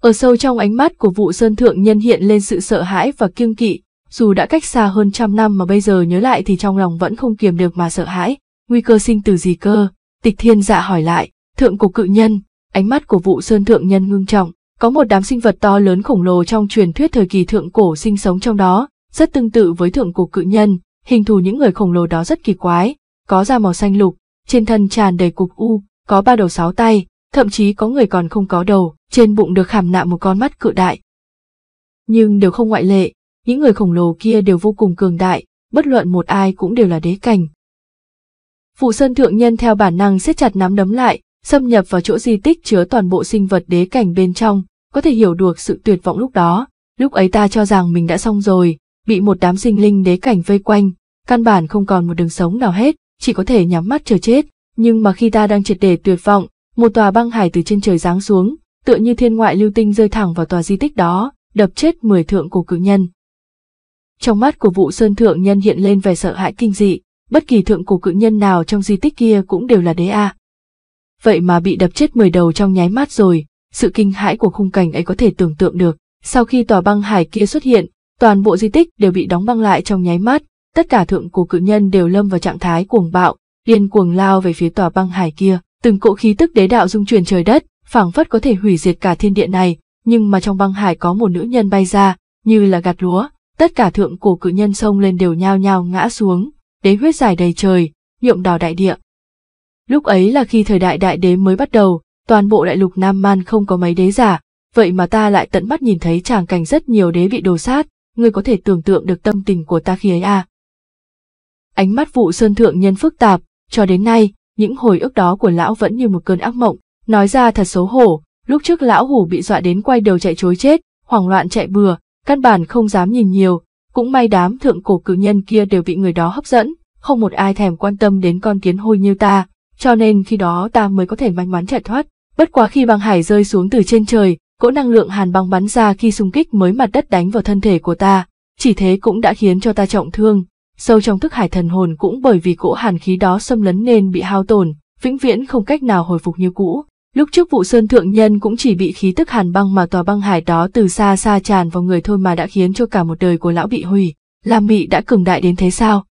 ở sâu trong ánh mắt của vụ sơn thượng nhân hiện lên sự sợ hãi và kiêng kỵ, dù đã cách xa hơn trăm năm mà bây giờ nhớ lại thì trong lòng vẫn không kiềm được mà sợ hãi, nguy cơ sinh từ gì cơ, tịch thiên dạ hỏi lại, thượng cổ cự nhân, ánh mắt của vụ sơn thượng nhân ngưng trọng, có một đám sinh vật to lớn khổng lồ trong truyền thuyết thời kỳ thượng cổ sinh sống trong đó, rất tương tự với thượng cổ cự nhân, hình thù những người khổng lồ đó rất kỳ quái, có da màu xanh lục, trên thân tràn đầy cục u, có ba đầu sáu tay, thậm chí có người còn không có đầu, trên bụng được khảm nạm một con mắt cự đại. Nhưng đều không ngoại lệ, những người khổng lồ kia đều vô cùng cường đại, bất luận một ai cũng đều là đế cảnh. Phụ Sơn Thượng Nhân theo bản năng siết chặt nắm đấm lại, xâm nhập vào chỗ di tích chứa toàn bộ sinh vật đế cảnh bên trong, có thể hiểu được sự tuyệt vọng lúc đó. Lúc ấy ta cho rằng mình đã xong rồi, bị một đám sinh linh đế cảnh vây quanh, căn bản không còn một đường sống nào hết, chỉ có thể nhắm mắt chờ chết. Nhưng mà khi ta đang triệt để tuyệt vọng, một tòa băng hải từ trên trời giáng xuống, tựa như thiên ngoại lưu tinh rơi thẳng vào tòa di tích đó, đập chết mười thượng cổ cử nhân. Trong mắt của vụ sơn thượng nhân hiện lên vẻ sợ hãi kinh dị, bất kỳ thượng cổ cự nhân nào trong di tích kia cũng đều là đế a. Vậy mà bị đập chết mười đầu trong nháy mắt rồi, sự kinh hãi của khung cảnh ấy có thể tưởng tượng được. Sau khi tòa băng hải kia xuất hiện, toàn bộ di tích đều bị đóng băng lại trong nháy mắt, tất cả thượng cổ cự nhân đều lâm vào trạng thái cuồng bạo, điên cuồng lao về phía tòa băng hải kia, từng cỗ khí tức đế đạo dung chuyển trời đất, phảng phất có thể hủy diệt cả thiên địa này, nhưng mà trong băng hải có một nữ nhân bay ra, như là gạt lúa, tất cả thượng cổ cự nhân sông lên đều nhao nhao ngã xuống, đế huyết giải đầy trời, nhuộm đỏ đại địa. Lúc ấy là khi thời đại đại đế mới bắt đầu, toàn bộ đại lục Nam Man không có mấy đế giả, vậy mà ta lại tận mắt nhìn thấy tràng cảnh rất nhiều đế bị đồ sát, ngươi có thể tưởng tượng được tâm tình của ta khi ấy à. Ánh mắt vụ sơn thượng nhân phức tạp, cho đến nay, những hồi ức đó của lão vẫn như một cơn ác mộng, Nói ra thật xấu hổ, lúc trước lão hủ bị dọa đến quay đầu chạy chối chết, hoảng loạn chạy bừa, căn bản không dám nhìn nhiều, cũng may đám thượng cổ cử nhân kia đều bị người đó hấp dẫn, không một ai thèm quan tâm đến con kiến hôi như ta, cho nên khi đó ta mới có thể may mắn chạy thoát. Bất quá khi băng hải rơi xuống từ trên trời, cỗ năng lượng hàn băng bắn ra khi xung kích mới mặt đất đánh vào thân thể của ta, chỉ thế cũng đã khiến cho ta trọng thương. Sâu trong thức hải thần hồn cũng bởi vì cỗ hàn khí đó xâm lấn nên bị hao tổn, vĩnh viễn không cách nào hồi phục như cũ. Lúc trước vụ sơn thượng nhân cũng chỉ bị khí tức hàn băng mà tòa băng hải đó từ xa xa tràn vào người thôi mà đã khiến cho cả một đời của lão bị hủy, Lam Mị đã cường đại đến thế sao?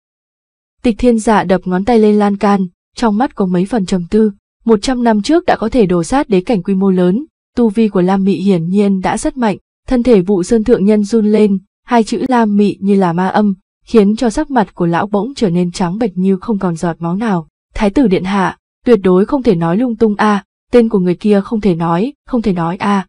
Tịch thiên dạ đập ngón tay lên lan can, trong mắt có mấy phần trầm tư, một trăm năm trước đã có thể đổ sát đế cảnh quy mô lớn, tu vi của Lam Mị hiển nhiên đã rất mạnh, thân thể vụ sơn thượng nhân run lên, hai chữ Lam Mị như là ma âm, khiến cho sắc mặt của lão bỗng trở nên trắng bệch như không còn giọt máu nào. Thái tử điện hạ, tuyệt đối không thể nói lung tung a, à, tên của người kia không thể nói, không thể nói à.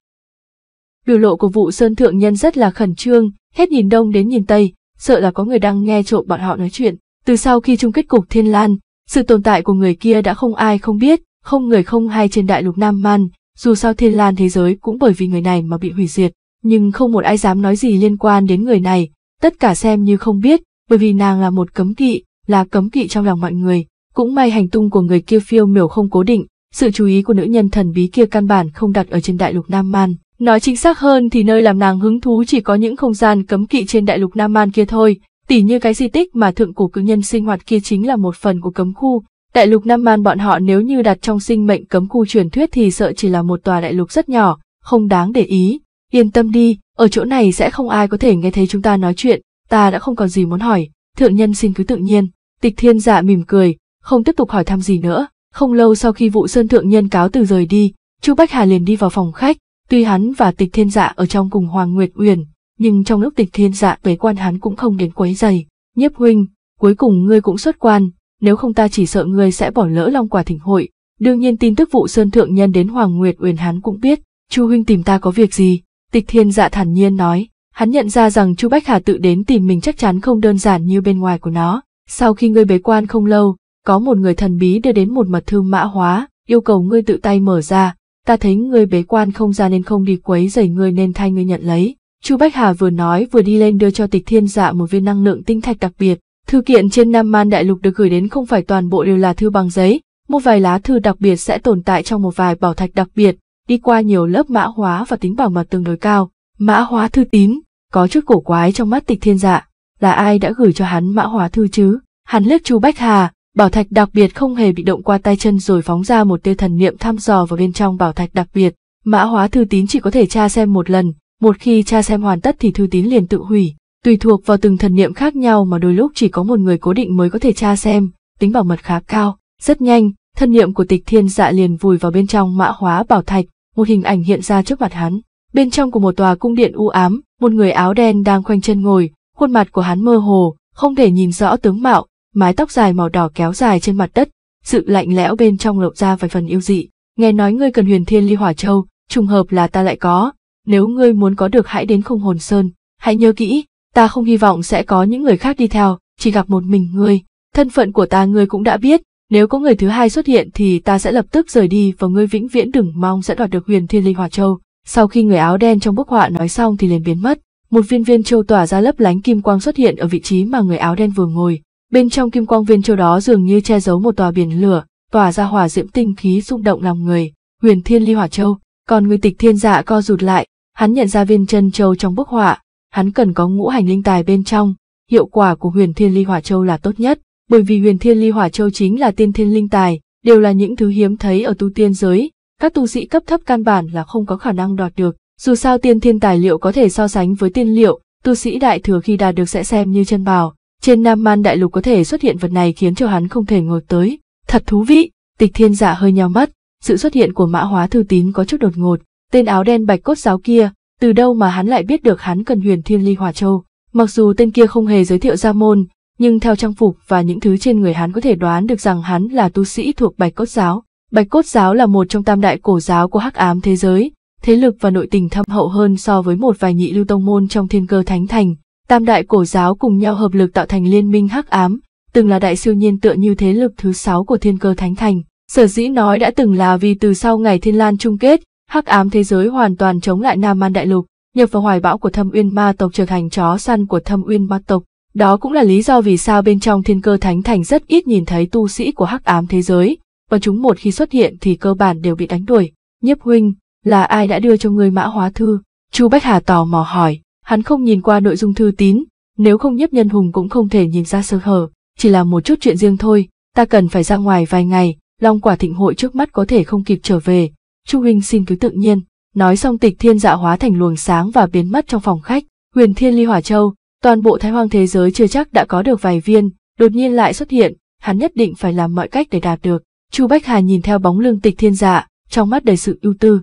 Biểu lộ của vụ sơn thượng nhân rất là khẩn trương, hết nhìn đông đến nhìn tây, sợ là có người đang nghe trộm bọn họ nói chuyện. Từ sau khi chung kết cục thiên lan, sự tồn tại của người kia đã không ai không biết, không người không hay trên đại lục Nam Man, dù sao thiên lan thế giới cũng bởi vì người này mà bị hủy diệt, nhưng không một ai dám nói gì liên quan đến người này, tất cả xem như không biết, bởi vì nàng là một cấm kỵ, là cấm kỵ trong lòng mọi người. Cũng may hành tung của người kia phiêu miểu không cố định, sự chú ý của nữ nhân thần bí kia căn bản không đặt ở trên đại lục Nam Man. Nói chính xác hơn thì nơi làm nàng hứng thú chỉ có những không gian cấm kỵ trên đại lục Nam Man kia thôi, tỉ như cái di tích mà thượng cổ cự nhân sinh hoạt kia chính là một phần của cấm khu. Đại lục Nam Man bọn họ nếu như đặt trong sinh mệnh cấm khu truyền thuyết thì sợ chỉ là một tòa đại lục rất nhỏ, không đáng để ý. Yên tâm đi, ở chỗ này sẽ không ai có thể nghe thấy chúng ta nói chuyện, ta đã không còn gì muốn hỏi, thượng nhân xin cứ tự nhiên. Tịch thiên dạ mỉm cười, không tiếp tục hỏi thăm gì nữa. Không lâu sau khi vụ sơn thượng nhân cáo từ rời đi, Chu Bách Hà liền đi vào phòng khách, tuy hắn và tịch thiên dạ ở trong cùng Hoàng Nguyệt Uyển, nhưng trong lúc tịch thiên dạ bế quan hắn cũng không đến quấy giày. Nhiếp huynh, cuối cùng ngươi cũng xuất quan, nếu không ta chỉ sợ ngươi sẽ bỏ lỡ long quả thỉnh hội. Đương nhiên tin tức vụ sơn thượng nhân đến Hoàng Nguyệt Uyển hắn cũng biết, Chu huynh tìm ta có việc gì? Tịch thiên dạ thản nhiên nói, hắn nhận ra rằng Chu Bách Hà tự đến tìm mình chắc chắn không đơn giản như bên ngoài của nó. Sau khi ngươi bế quan không lâu, có một người thần bí đưa đến một mật thư mã hóa, yêu cầu ngươi tự tay mở ra, ta thấy ngươi bế quan không ra nên không đi quấy rầy ngươi nên thay ngươi nhận lấy. Chu Bách Hà vừa nói vừa đi lên đưa cho tịch thiên dạ một viên năng lượng tinh thạch đặc biệt. Thư kiện trên Nam Man Đại Lục được gửi đến không phải toàn bộ đều là thư bằng giấy, một vài lá thư đặc biệt sẽ tồn tại trong một vài bảo thạch đặc biệt, đi qua nhiều lớp mã hóa và tính bảo mật tương đối cao. Mã hóa thư tín, có chút cổ quái trong mắt tịch thiên dạ, là ai đã gửi cho hắn mã hóa thư chứ? Hắn liếc Chu Bách Hà, Bảo thạch đặc biệt không hề bị động qua tay chân rồi phóng ra một tia thần niệm thăm dò vào bên trong bảo thạch đặc biệt. Mã hóa thư tín chỉ có thể tra xem một lần, một khi tra xem hoàn tất thì thư tín liền tự hủy. Tùy thuộc vào từng thần niệm khác nhau mà đôi lúc chỉ có một người cố định mới có thể tra xem, tính bảo mật khá cao. Rất nhanh, Thần niệm của tịch thiên dạ liền vùi vào bên trong mã hóa bảo thạch, một hình ảnh hiện ra trước mặt hắn. Bên trong của một tòa cung điện u ám, một người áo đen đang khoanh chân ngồi, khuôn mặt của hắn mơ hồ, không thể nhìn rõ tướng mạo, mái tóc dài màu đỏ kéo dài trên mặt đất, sự lạnh lẽo bên trong lộ ra vài phần yêu dị. Nghe nói ngươi cần huyền thiên ly hỏa châu, trùng hợp là ta lại có, nếu ngươi muốn có được hãy đến không hồn sơn, hãy nhớ kỹ, ta không hy vọng sẽ có những người khác đi theo, chỉ gặp một mình ngươi. Thân phận của ta ngươi cũng đã biết, nếu có người thứ hai xuất hiện thì ta sẽ lập tức rời đi và ngươi vĩnh viễn đừng mong sẽ đoạt được huyền thiên Ly hỏa châu. Sau khi người áo đen trong bức họa nói xong thì liền biến mất, một viên viên châu tỏa ra lấp lánh kim quang xuất hiện ở vị trí mà người áo đen vừa ngồi, bên trong kim quang viên châu đó dường như che giấu một tòa biển lửa, tỏa ra hỏa diễm tinh khí rung động lòng người, huyền thiên ly hỏa châu, còn người tịch thiên dạ co rụt lại, hắn nhận ra viên chân châu trong bức họa, hắn cần có ngũ hành linh tài bên trong, hiệu quả của huyền thiên ly hỏa châu là tốt nhất, bởi vì huyền thiên ly hỏa châu chính là tiên thiên linh tài, đều là những thứ hiếm thấy ở tu tiên giới, các tu sĩ cấp thấp căn bản là không có khả năng đoạt được, dù sao tiên thiên tài liệu có thể so sánh với tiên liệu, tu sĩ đại thừa khi đạt được sẽ xem như chân bào, trên Nam Man đại lục có thể xuất hiện vật này khiến cho hắn không thể ngờ tới. Thật thú vị, tịch thiên giả hơi nheo mắt, sự xuất hiện của mã hóa thư tín có chút đột ngột, tên áo đen bạch cốt giáo kia, từ đâu mà hắn lại biết được hắn cần huyền thiên ly hòa châu. Mặc dù tên kia không hề giới thiệu ra môn, nhưng theo trang phục và những thứ trên người hắn có thể đoán được rằng hắn là tu sĩ thuộc bạch cốt giáo. Bạch cốt giáo là một trong tam đại cổ giáo của hắc ám thế giới, thế lực và nội tình thâm hậu hơn so với một vài nhị lưu tông môn trong thiên cơ thánh thành, Tam đại cổ giáo cùng nhau hợp lực tạo thành liên minh hắc ám, từng là đại siêu nhiên tựa như thế lực thứ sáu của thiên cơ thánh thành. Sở dĩ nói đã từng là vì từ sau ngày thiên lan chung kết, hắc ám thế giới hoàn toàn chống lại Nam Man đại lục, nhập vào hoài bão của thâm uyên ma tộc trở thành chó săn của thâm uyên ma tộc. Đó cũng là lý do vì sao bên trong thiên cơ thánh thành rất ít nhìn thấy tu sĩ của hắc ám thế giới, và chúng một khi xuất hiện thì cơ bản đều bị đánh đuổi. Nhiếp huynh, là ai đã đưa cho ngươi mã hóa thư? Chu Bách Hà tò mò hỏi hắn không nhìn qua nội dung thư tín, nếu không nhiếp nhân hùng cũng không thể nhìn ra sơ hở, chỉ là một chút chuyện riêng thôi, ta cần phải ra ngoài vài ngày, long quả thịnh hội trước mắt có thể không kịp trở về, Chu huynh xin cứ tự nhiên. Nói xong tịch thiên dạ hóa thành luồng sáng và biến mất trong phòng khách, huyền thiên ly hỏa châu, toàn bộ thái hoang thế giới chưa chắc đã có được vài viên, đột nhiên lại xuất hiện, hắn nhất định phải làm mọi cách để đạt được. Chu Bách Hà nhìn theo bóng lưng tịch thiên dạ, trong mắt đầy sự ưu tư,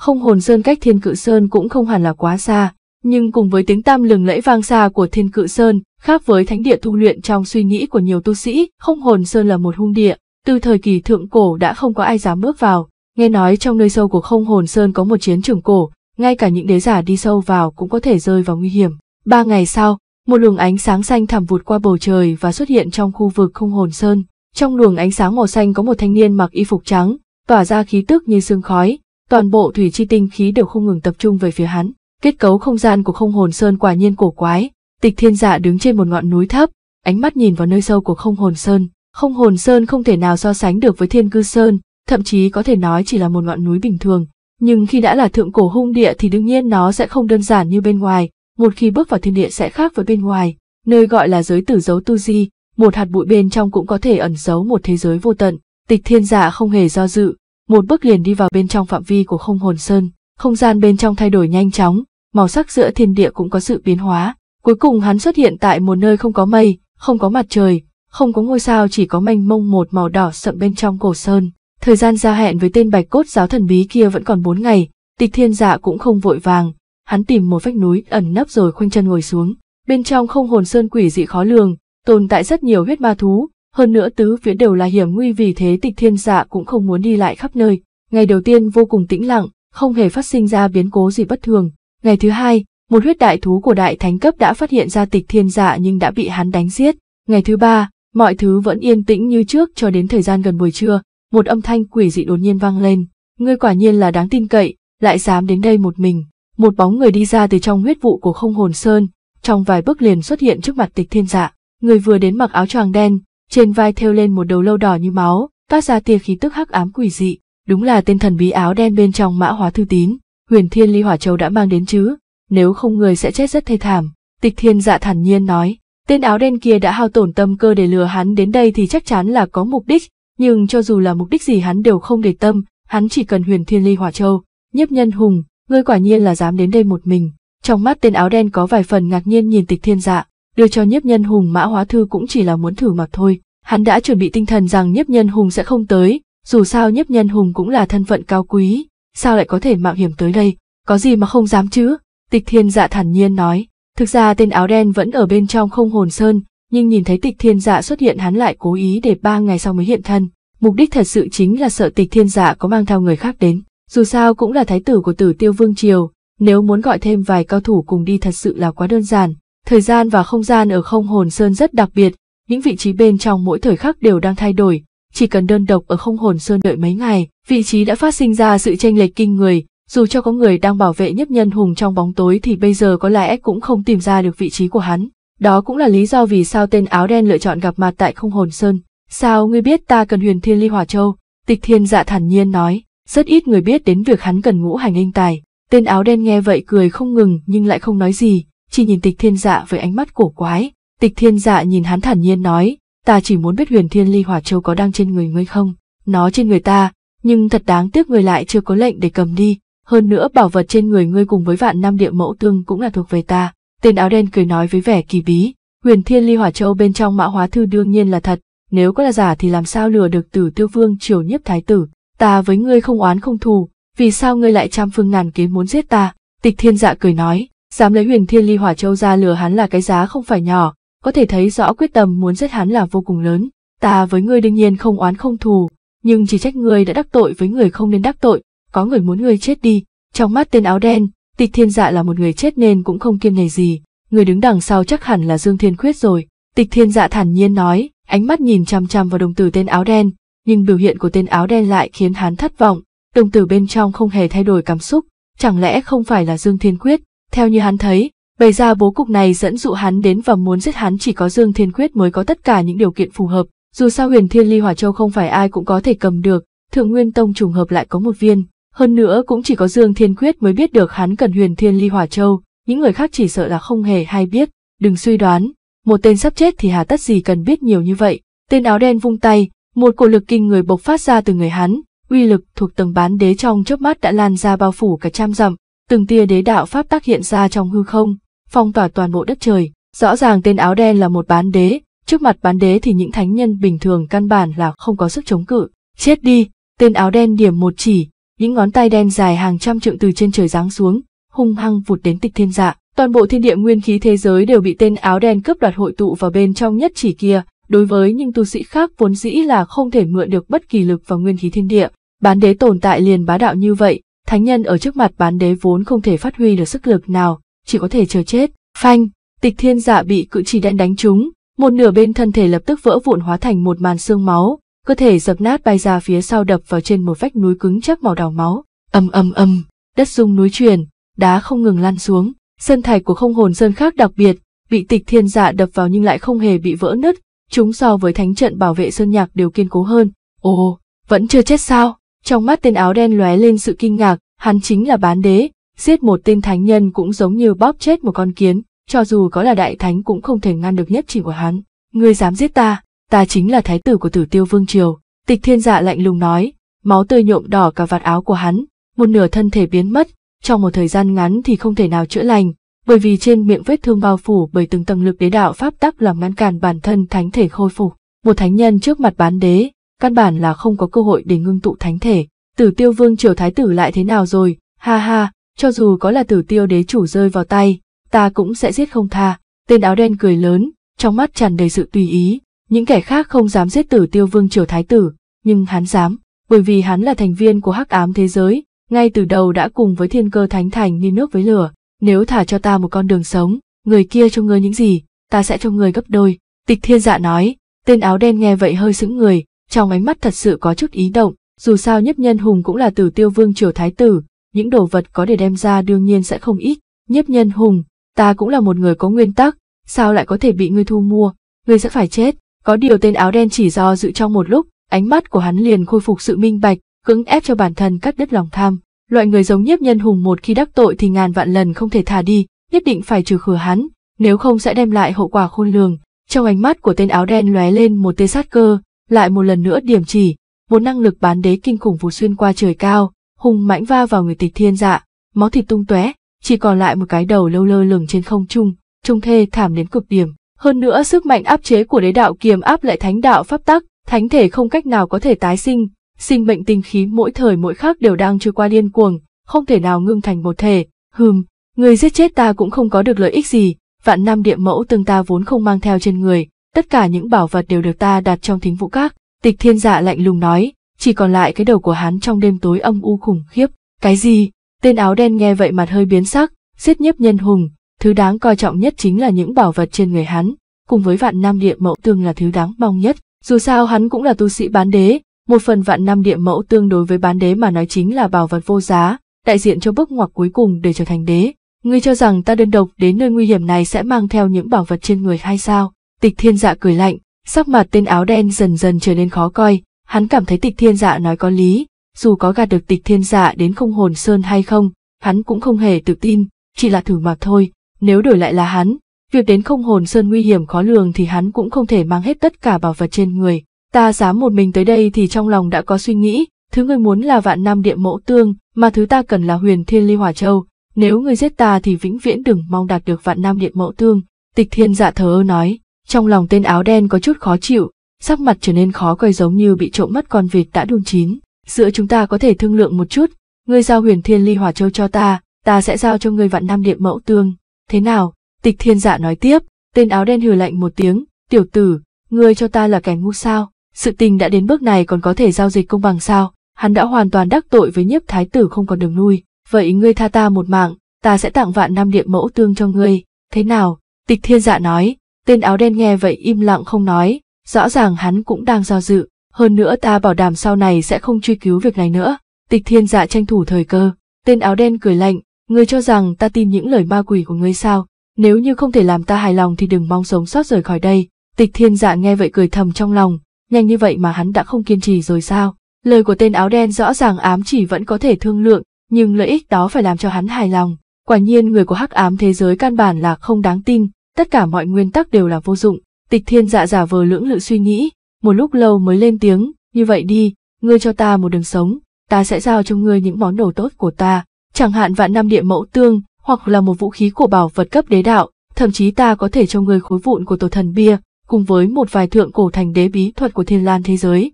không hồn sơn cách thiên cự sơn cũng không hẳn là quá xa, nhưng cùng với tiếng tam lừng lẫy vang xa của thiên cự sơn, khác với thánh địa Thu luyện trong suy nghĩ của nhiều tu sĩ, không hồn sơn là một hung địa, từ thời kỳ thượng cổ đã không có ai dám bước vào. Nghe nói trong nơi sâu của không hồn sơn có một chiến trường cổ, ngay cả những đế giả đi sâu vào cũng có thể rơi vào nguy hiểm. Ba ngày sau, một luồng ánh sáng xanh thẳm vụt qua bầu trời và xuất hiện trong khu vực không hồn sơn. Trong luồng ánh sáng màu xanh có một thanh niên mặc y phục trắng, tỏa ra khí tức như sương khói, toàn bộ thủy chi tinh khí đều không ngừng tập trung về phía hắn. Kết cấu không gian của không hồn sơn quả nhiên cổ quái, tịch thiên dạ đứng trên một ngọn núi thấp, ánh mắt nhìn vào nơi sâu của không hồn sơn. Không hồn sơn không thể nào so sánh được với thiên cư sơn, thậm chí có thể nói chỉ là một ngọn núi bình thường. Nhưng khi đã là thượng cổ hung địa thì đương nhiên nó sẽ không đơn giản như bên ngoài, một khi bước vào thiên địa sẽ khác với bên ngoài, nơi gọi là giới tử dấu tu di, một hạt bụi bên trong cũng có thể ẩn giấu một thế giới vô tận. Tịch thiên giả dạ không hề do dự, một bước liền đi vào bên trong phạm vi của không hồn sơn, không gian bên trong thay đổi nhanh chóng, màu sắc giữa thiên địa cũng có sự biến hóa, cuối cùng hắn xuất hiện tại một nơi không có mây, không có mặt trời, không có ngôi sao chỉ có mênh mông một màu đỏ sậm bên trong cổ sơn. Thời gian giao hẹn với tên bạch cốt giáo thần bí kia vẫn còn bốn ngày, tịch thiên dạ cũng không vội vàng, hắn tìm một vách núi ẩn nấp rồi khoanh chân ngồi xuống. Bên trong không hồn sơn quỷ dị khó lường, tồn tại rất nhiều huyết ma thú, hơn nữa tứ phía đều là hiểm nguy vì thế tịch thiên dạ cũng không muốn đi lại khắp nơi. Ngày đầu tiên vô cùng tĩnh lặng, không hề phát sinh ra biến cố gì bất thường. Ngày thứ hai, một huyết đại thú của đại thánh cấp đã phát hiện ra tịch thiên dạ nhưng đã bị hắn đánh giết. Ngày thứ ba, mọi thứ vẫn yên tĩnh như trước cho đến thời gian gần buổi trưa, một âm thanh quỷ dị đột nhiên vang lên. Ngươi quả nhiên là đáng tin cậy, lại dám đến đây một mình. Một bóng người đi ra từ trong huyết vụ của không hồn sơn, trong vài bước liền xuất hiện trước mặt tịch thiên dạ. Người vừa đến mặc áo choàng đen, trên vai thêu lên một đầu lâu đỏ như máu, toát ra tia khí tức hắc ám quỷ dị, đúng là tên thần bí áo đen bên trong mã hóa thư tín, huyền thiên ly hỏa châu đã mang đến chứ, nếu không người sẽ chết rất thê thảm. Tịch thiên dạ thản nhiên nói, tên áo đen kia đã hao tổn tâm cơ để lừa hắn đến đây thì chắc chắn là có mục đích, nhưng cho dù là mục đích gì hắn đều không để tâm, hắn chỉ cần huyền thiên ly hỏa châu, nhiếp nhân hùng, ngươi quả nhiên là dám đến đây một mình. Trong mắt tên áo đen có vài phần ngạc nhiên nhìn tịch thiên dạ, đưa cho nhiếp nhân hùng mã hóa thư cũng chỉ là muốn thử mặc thôi. Hắn đã chuẩn bị tinh thần rằng nhiếp nhân hùng sẽ không tới, dù sao nhiếp nhân hùng cũng là thân phận cao quý, sao lại có thể mạo hiểm tới đây, có gì mà không dám chứ? Tịch thiên dạ thản nhiên nói, thực ra tên áo đen vẫn ở bên trong không hồn sơn, nhưng nhìn thấy tịch thiên dạ xuất hiện hắn lại cố ý để ba ngày sau mới hiện thân. Mục đích thật sự chính là sợ tịch thiên dạ có mang theo người khác đến, dù sao cũng là thái tử của tử tiêu vương triều, nếu muốn gọi thêm vài cao thủ cùng đi thật sự là quá đơn giản, Thời gian và không gian ở không hồn sơn rất đặc biệt, những vị trí bên trong mỗi thời khắc đều đang thay đổi, chỉ cần đơn độc ở không hồn sơn đợi mấy ngày, vị trí đã phát sinh ra sự tranh lệch kinh người, dù cho có người đang bảo vệ nhất nhân hùng trong bóng tối thì bây giờ có lẽ cũng không tìm ra được vị trí của hắn. Đó cũng là lý do vì sao tên áo đen lựa chọn gặp mặt tại không hồn sơn. Sao ngươi biết ta cần huyền thiên ly Hòa châu? Tịch thiên dạ thản nhiên nói, rất ít người biết đến việc hắn cần ngũ hành linh tài. Tên áo đen nghe vậy cười không ngừng nhưng lại không nói gì, chỉ nhìn tịch thiên dạ với ánh mắt cổ quái, tịch thiên dạ nhìn hắn thản nhiên nói, ta chỉ muốn biết huyền thiên ly hỏa châu có đang trên người ngươi không, nó trên người ta, nhưng thật đáng tiếc người lại chưa có lệnh để cầm đi, hơn nữa bảo vật trên người ngươi cùng với vạn năm địa mẫu tương cũng là thuộc về ta, tên áo đen cười nói với vẻ kỳ bí, huyền thiên ly hỏa châu bên trong mã hóa thư đương nhiên là thật, nếu có là giả thì làm sao lừa được tử tiêu vương triều nhiếp thái tử, ta với ngươi không oán không thù, vì sao ngươi lại trăm phương ngàn kế muốn giết ta, tịch thiên dạ cười nói, Dám lấy huyền thiên ly hỏa châu ra lừa hắn là cái giá không phải nhỏ, có thể thấy rõ quyết tâm muốn giết hắn là vô cùng lớn. Ta với ngươi đương nhiên không oán không thù, nhưng chỉ trách ngươi đã đắc tội với người không nên đắc tội, có người muốn ngươi chết đi. Trong mắt tên áo đen, tịch thiên dạ là một người chết nên cũng không kiêng nề gì, người đứng đằng sau chắc hẳn là Dương Thiên Khuyết rồi. Tịch thiên dạ thản nhiên nói, ánh mắt nhìn chăm chăm vào đồng tử tên áo đen, nhưng biểu hiện của tên áo đen lại khiến hắn thất vọng. Đồng tử bên trong không hề thay đổi cảm xúc, chẳng lẽ không phải là Dương Thiên Khuyết theo như hắn thấy, bày ra bố cục này dẫn dụ hắn đến và muốn giết hắn chỉ có Dương Thiên Quyết mới có tất cả những điều kiện phù hợp, dù sao huyền thiên ly hỏa châu không phải ai cũng có thể cầm được, thượng nguyên tông trùng hợp lại có một viên, hơn nữa cũng chỉ có Dương Thiên Quyết mới biết được hắn cần huyền thiên ly hỏa châu, những người khác chỉ sợ là không hề hay biết, đừng suy đoán, một tên sắp chết thì hà tất gì cần biết nhiều như vậy, tên áo đen vung tay, một cổ lực kinh người bộc phát ra từ người hắn, uy lực thuộc tầng bán đế trong chớp mắt đã lan ra bao phủ cả trăm dặm, từng tia đế đạo pháp tác hiện ra trong hư không, phong tỏa toàn bộ đất trời, rõ ràng tên áo đen là một bán đế, trước mặt bán đế thì những thánh nhân bình thường căn bản là không có sức chống cự. Chết đi, tên áo đen điểm một chỉ, những ngón tay đen dài hàng trăm trượng từ trên trời giáng xuống, hung hăng vụt đến tịch thiên dạ. Toàn bộ thiên địa nguyên khí thế giới đều bị tên áo đen cướp đoạt hội tụ vào bên trong nhất chỉ kia, đối với những tu sĩ khác vốn dĩ là không thể mượn được bất kỳ lực và nguyên khí thiên địa. Bán đế tồn tại liền bá đạo như vậy, thánh nhân ở trước mặt bán đế vốn không thể phát huy được sức lực nào, chỉ có thể chờ chết. Phanh, tịch thiên dạ bị cự chỉ đen đánh trúng, một nửa bên thân thể lập tức vỡ vụn hóa thành một màn xương máu, cơ thể dập nát bay ra phía sau đập vào trên một vách núi cứng chắc màu đào máu. Ầm ầm ầm, đất rung núi chuyển, đá không ngừng lan xuống, sơn thạch của không hồn sơn khác đặc biệt, bị tịch thiên dạ đập vào nhưng lại không hề bị vỡ nứt, chúng so với thánh trận bảo vệ sơn nhạc đều kiên cố hơn. Ồ, vẫn chưa chết sao? Trong mắt tên áo đen lóe lên sự kinh ngạc, hắn chính là bán đế, giết một tên thánh nhân cũng giống như bóp chết một con kiến, cho dù có là đại thánh cũng không thể ngăn được nhất chỉ của hắn. Ngươi dám giết ta, ta chính là thái tử của tử tiêu vương triều. Tịch thiên dạ lạnh lùng nói, máu tươi nhuộm đỏ cả vạt áo của hắn, một nửa thân thể biến mất, trong một thời gian ngắn thì không thể nào chữa lành, bởi vì trên miệng vết thương bao phủ bởi từng tầng lực đế đạo pháp tắc làm ngăn cản bản thân thánh thể khôi phục. Một thánh nhân trước mặt bán đế, căn bản là không có cơ hội để ngưng tụ thánh thể. Tử tiêu vương triều thái tử lại thế nào rồi, ha ha, cho dù có là tử tiêu đế chủ rơi vào tay, ta cũng sẽ giết không tha. Tên áo đen cười lớn, trong mắt tràn đầy sự tùy ý, những kẻ khác không dám giết tử tiêu vương triều thái tử, nhưng hắn dám, bởi vì hắn là thành viên của hắc ám thế giới, ngay từ đầu đã cùng với thiên cơ thánh thành đi nước với lửa, nếu thả cho ta một con đường sống, người kia cho ngươi những gì, ta sẽ cho ngươi gấp đôi. Tịch thiên dạ nói, tên áo đen nghe vậy hơi sững người, trong ánh mắt thật sự có chút ý động, dù sao nhất nhân hùng cũng là tử tiêu vương triều thái tử, những đồ vật có để đem ra đương nhiên sẽ không ít, nhất nhân hùng, ta cũng là một người có nguyên tắc, sao lại có thể bị ngươi thu mua, ngươi sẽ phải chết, có điều tên áo đen chỉ do dự trong một lúc, ánh mắt của hắn liền khôi phục sự minh bạch, cứng ép cho bản thân cắt đứt lòng tham, loại người giống nhất nhân hùng một khi đắc tội thì ngàn vạn lần không thể thả đi, nhất định phải trừ khử hắn, nếu không sẽ đem lại hậu quả khôn lường. Trong ánh mắt của tên áo đen lóe lên một tia sát cơ, lại một lần nữa điểm chỉ, một năng lực bán đế kinh khủng vụt xuyên qua trời cao, hùng mãnh va vào người tịch thiên dạ, máu thịt tung tóe, chỉ còn lại một cái đầu lâu lơ lửng trên không trung, trung thê thảm đến cực điểm. Hơn nữa sức mạnh áp chế của đế đạo kiềm áp lại thánh đạo pháp tắc, thánh thể không cách nào có thể tái sinh, sinh mệnh tinh khí mỗi thời mỗi khác đều đang trôi qua điên cuồng, không thể nào ngưng thành một thể, hừm, người giết chết ta cũng không có được lợi ích gì, vạn năm địa mẫu tương ta vốn không mang theo trên người, tất cả những bảo vật đều được ta đặt trong thính vũ các. Tịch thiên dạ lạnh lùng nói, chỉ còn lại cái đầu của hắn trong đêm tối âm u khủng khiếp. Cái gì? Tên áo đen nghe vậy mặt hơi biến sắc, giết nhiếp nhân hùng, thứ đáng coi trọng nhất chính là những bảo vật trên người hắn, cùng với vạn nam địa mẫu tương là thứ đáng mong nhất. Dù sao hắn cũng là tu sĩ bán đế, một phần vạn nam địa mẫu tương đối với bán đế mà nói chính là bảo vật vô giá, đại diện cho bước ngoặt cuối cùng để trở thành đế. Ngươi cho rằng ta đơn độc đến nơi nguy hiểm này sẽ mang theo những bảo vật trên người hay sao? Tịch thiên dạ cười lạnh, sắc mặt tên áo đen dần dần trở nên khó coi, hắn cảm thấy tịch thiên dạ nói có lý, dù có gạt được tịch thiên dạ đến không hồn sơn hay không, hắn cũng không hề tự tin, chỉ là thử mặc thôi, nếu đổi lại là hắn, việc đến không hồn sơn nguy hiểm khó lường thì hắn cũng không thể mang hết tất cả bảo vật trên người. Ta dám một mình tới đây thì trong lòng đã có suy nghĩ, thứ ngươi muốn là vạn nam địa mẫu tương, mà thứ ta cần là huyền thiên ly hỏa châu, nếu ngươi giết ta thì vĩnh viễn đừng mong đạt được vạn nam điện mẫu tương tịch thiên dạ thờ ơ nói trong lòng tên áo đen có chút khó chịu, sắc mặt trở nên khó coi giống như bị trộm mất con vịt đã đun chín. Giữa chúng ta có thể thương lượng một chút, ngươi giao huyền thiên ly hỏa châu cho ta, ta sẽ giao cho ngươi vạn năm điện mẫu tương. Thế nào? Tịch thiên dạ nói tiếp, tên áo đen hừ lạnh một tiếng, tiểu tử, ngươi cho ta là kẻ ngu sao, sự tình đã đến bước này còn có thể giao dịch công bằng sao, hắn đã hoàn toàn đắc tội với nhiếp thái tử không còn đường lui, vậy ngươi tha ta một mạng, ta sẽ tặng vạn năm điện mẫu tương cho ngươi, thế nào? Tịch thiên dạ nói, Tên áo đen nghe vậy im lặng không nói, rõ ràng hắn cũng đang do dự, hơn nữa ta bảo đảm sau này sẽ không truy cứu việc này nữa. Tịch thiên dạ tranh thủ thời cơ, tên áo đen cười lạnh, ngươi cho rằng ta tin những lời ma quỷ của ngươi sao, nếu như không thể làm ta hài lòng thì đừng mong sống sót rời khỏi đây. Tịch thiên dạ nghe vậy cười thầm trong lòng, nhanh như vậy mà hắn đã không kiên trì rồi sao. Lời của tên áo đen rõ ràng ám chỉ vẫn có thể thương lượng, nhưng lợi ích đó phải làm cho hắn hài lòng. Quả nhiên người của hắc ám thế giới căn bản là không đáng tin, tất cả mọi nguyên tắc đều là vô dụng. Tịch thiên dạ giả vờ lưỡng lự suy nghĩ, một lúc lâu mới lên tiếng, như vậy đi, ngươi cho ta một đường sống, ta sẽ giao cho ngươi những món đồ tốt của ta, chẳng hạn vạn năm địa mẫu tương, hoặc là một vũ khí của bảo vật cấp đế đạo, thậm chí ta có thể cho ngươi khối vụn của tổ thần bia, cùng với một vài thượng cổ thành đế bí thuật của thiên lan thế giới.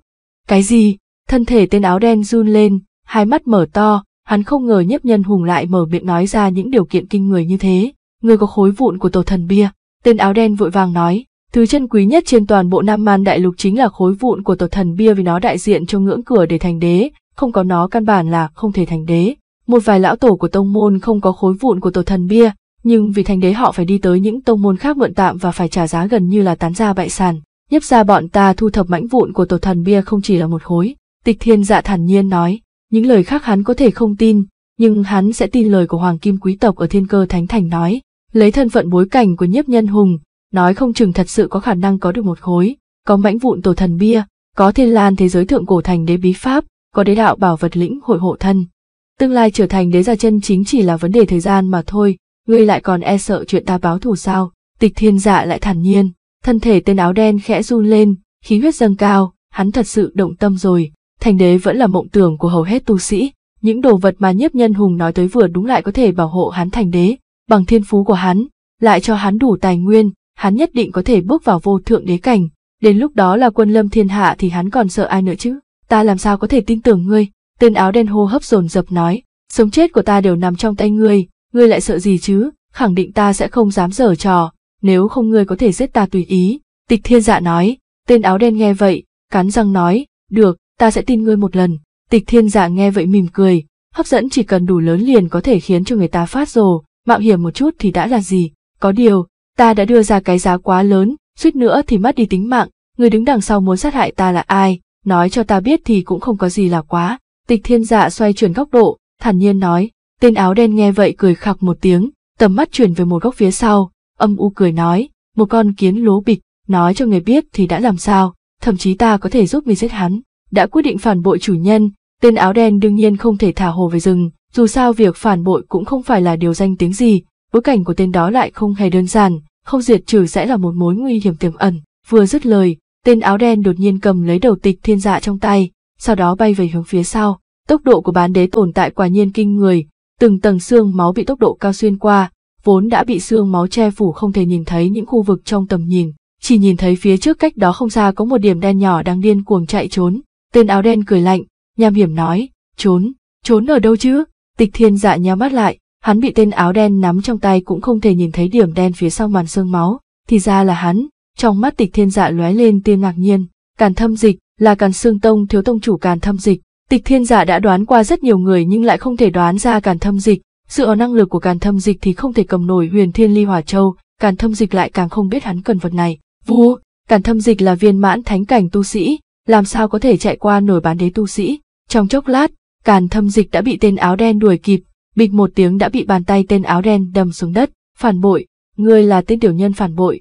Cái gì? Thân thể tên áo đen run lên, hai mắt mở to, hắn không ngờ nhiếp nhân hùng lại mở miệng nói ra những điều kiện kinh người như thế người có khối vụn của tổ thần bia. Tên áo đen vội vàng nói, thứ chân quý nhất trên toàn bộ Nam Man đại lục chính là khối vụn của tổ thần bia vì nó đại diện cho ngưỡng cửa để thành đế, không có nó căn bản là không thể thành đế. Một vài lão tổ của tông môn không có khối vụn của tổ thần bia, nhưng vì thành đế họ phải đi tới những tông môn khác mượn tạm và phải trả giá gần như là tán ra bại sản. Nhấp ra bọn ta thu thập mãnh vụn của tổ thần bia không chỉ là một khối. Tịch thiên dạ thản nhiên nói, những lời khác hắn có thể không tin, nhưng hắn sẽ tin lời của Hoàng Kim quý tộc ở thiên cơ thánh thành nói, Lấy thân phận bối cảnh của nhiếp nhân hùng, nói không chừng thật sự có khả năng có được một khối, có mãnh vụn tổ thần bia, có thiên lan thế giới thượng cổ thành đế bí pháp, có đế đạo bảo vật lĩnh hội hộ thân. Tương lai trở thành đế gia chân chính chỉ là vấn đề thời gian mà thôi, ngươi lại còn e sợ chuyện ta báo thù sao, tịch thiên dạ lại thản nhiên, thân thể tên áo đen khẽ run lên, khí huyết dâng cao, hắn thật sự động tâm rồi, thành đế vẫn là mộng tưởng của hầu hết tu sĩ, những đồ vật mà nhiếp nhân hùng nói tới vừa đúng lại có thể bảo hộ hắn thành đế, bằng thiên phú của hắn, lại cho hắn đủ tài nguyên, hắn nhất định có thể bước vào vô thượng đế cảnh, đến lúc đó là quân lâm thiên hạ thì hắn còn sợ ai nữa chứ, ta làm sao có thể tin tưởng ngươi, tên áo đen hô hấp dồn dập nói, sống chết của ta đều nằm trong tay ngươi, ngươi lại sợ gì chứ, khẳng định ta sẽ không dám giở trò, nếu không ngươi có thể giết ta tùy ý, tịch thiên dạ nói, tên áo đen nghe vậy, cắn răng nói, được, ta sẽ tin ngươi một lần, tịch thiên dạ nghe vậy mỉm cười, hấp dẫn chỉ cần đủ lớn liền có thể khiến cho người ta phát rồ, mạo hiểm một chút thì đã là gì, có điều, ta đã đưa ra cái giá quá lớn, suýt nữa thì mất đi tính mạng, người đứng đằng sau muốn sát hại ta là ai, nói cho ta biết thì cũng không có gì là quá. Tịch thiên dạ xoay chuyển góc độ, thản nhiên nói, tên áo đen nghe vậy cười khặc một tiếng, tầm mắt chuyển về một góc phía sau, âm u cười nói, một con kiến lố bịch, nói cho người biết thì đã làm sao, thậm chí ta có thể giúp mình giết hắn. Đã quyết định phản bội chủ nhân, tên áo đen đương nhiên không thể thả hồ về rừng, dù sao việc phản bội cũng không phải là điều danh tiếng gì, bối cảnh của tên đó lại không hề đơn giản, không diệt trừ sẽ là một mối nguy hiểm tiềm ẩn. Vừa dứt lời, tên áo đen đột nhiên cầm lấy đầu tịch thiên dạ trong tay, sau đó bay về hướng phía sau. Tốc độ của bán đế tồn tại quả nhiên kinh người, từng tầng xương máu bị tốc độ cao xuyên qua, vốn đã bị xương máu che phủ không thể nhìn thấy những khu vực trong tầm nhìn, chỉ nhìn thấy phía trước cách đó không xa có một điểm đen nhỏ đang điên cuồng chạy trốn. Tên áo đen cười lạnh, nham hiểm nói, trốn, trốn ở đâu chứ? Tịch thiên dạ nhắm mắt lại, hắn bị tên áo đen nắm trong tay cũng không thể nhìn thấy điểm đen phía sau màn sương máu, thì ra là hắn, trong mắt tịch thiên dạ lóe lên tia ngạc nhiên, càn thâm dịch, là càn Sương tông thiếu tông chủ càn thâm dịch. Tịch thiên dạ đã đoán qua rất nhiều người nhưng lại không thể đoán ra càn thâm dịch, dựa năng lực của càn thâm dịch thì không thể cầm nổi huyền thiên ly hỏa châu, càn thâm dịch lại càng không biết hắn cần vật này. Vô, càn thâm dịch là viên mãn thánh cảnh tu sĩ, làm sao có thể chạy qua nổi bán đế tu sĩ. Trong chốc lát, Càn thâm dịch đã bị tên áo đen đuổi kịp, bịch một tiếng đã bị bàn tay tên áo đen đâm xuống đất, phản bội, ngươi là tên tiểu nhân phản bội.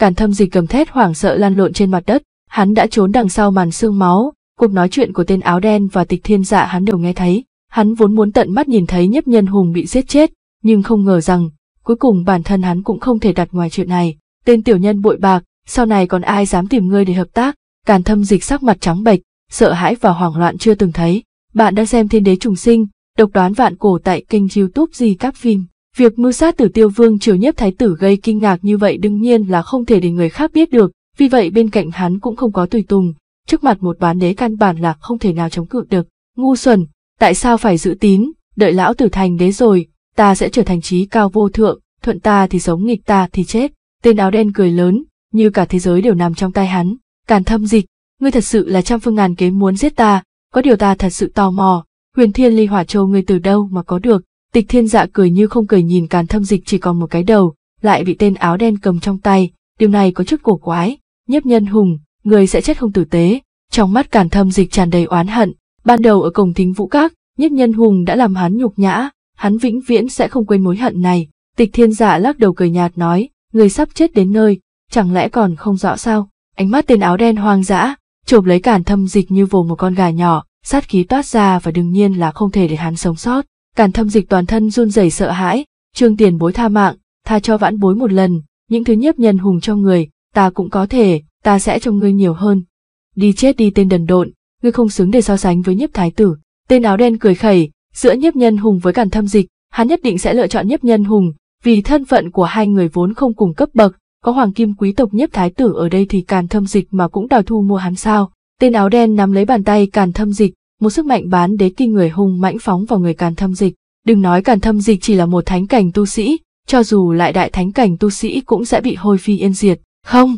Càn thâm dịch cầm thét hoảng sợ lan lộn trên mặt đất, hắn đã trốn đằng sau màn xương máu, cuộc nói chuyện của tên áo đen và tịch thiên dạ hắn đều nghe thấy, hắn vốn muốn tận mắt nhìn thấy nhiếp nhân hùng bị giết chết, nhưng không ngờ rằng, cuối cùng bản thân hắn cũng không thể đặt ngoài chuyện này, tên tiểu nhân bội bạc, sau này còn ai dám tìm ngươi để hợp tác, càn thâm dịch sắc mặt trắng bệch, sợ hãi và hoảng loạn chưa từng thấy, bạn đã xem Thiên đế trùng sinh, độc đoán vạn cổ tại kênh youtube gì các phim. Việc mưu sát tử tiêu vương triều nhiếp thái tử gây kinh ngạc như vậy đương nhiên là không thể để người khác biết được, vì vậy bên cạnh hắn cũng không có tùy tùng, trước mặt một bán đế căn bản là không thể nào chống cự được. Ngu xuẩn, tại sao phải giữ tín, đợi lão tử thành đế rồi, ta sẽ trở thành trí cao vô thượng, thuận ta thì sống nghịch ta thì chết. Tên áo đen cười lớn, như cả thế giới đều nằm trong tay hắn. Càn thâm dịch, ngươi thật sự là trăm phương ngàn kế muốn giết ta, có điều ta thật sự tò mò, huyền thiên ly hỏa châu ngươi từ đâu mà có được, tịch thiên dạ cười như không cười nhìn càn thâm dịch chỉ còn một cái đầu, lại bị tên áo đen cầm trong tay, điều này có chút cổ quái, nhiếp nhân hùng, người sẽ chết không tử tế, trong mắt càn thâm dịch tràn đầy oán hận, ban đầu ở cổng thính vũ các, nhiếp nhân hùng đã làm hắn nhục nhã, hắn vĩnh viễn sẽ không quên mối hận này, tịch thiên dạ lắc đầu cười nhạt nói, người sắp chết đến nơi, chẳng lẽ còn không rõ sao, ánh mắt tên áo đen hoang dã, chộp lấy cản thâm dịch như vồ một con gà nhỏ, sát khí toát ra và đương nhiên là không thể để hắn sống sót. Cản thâm dịch toàn thân run rẩy sợ hãi, trương tiền bối tha mạng, tha cho vãn bối một lần, những thứ nhiếp nhân hùng cho người, ta cũng có thể, ta sẽ cho ngươi nhiều hơn. Đi chết đi tên đần độn, ngươi không xứng để so sánh với nhiếp thái tử. Tên áo đen cười khẩy, giữa nhiếp nhân hùng với cản thâm dịch, hắn nhất định sẽ lựa chọn nhiếp nhân hùng, vì thân phận của hai người vốn không cùng cấp bậc, có hoàng kim quý tộc nhiếp thái tử ở đây thì càn thâm dịch mà cũng đòi thu mua hắn sao tên áo đen nắm lấy bàn tay càn thâm dịch một sức mạnh bán đế kinh người hùng mãnh phóng vào người càn thâm dịch đừng nói càn thâm dịch chỉ là một thánh cảnh tu sĩ cho dù lại đại thánh cảnh tu sĩ cũng sẽ bị hôi phi yên diệt không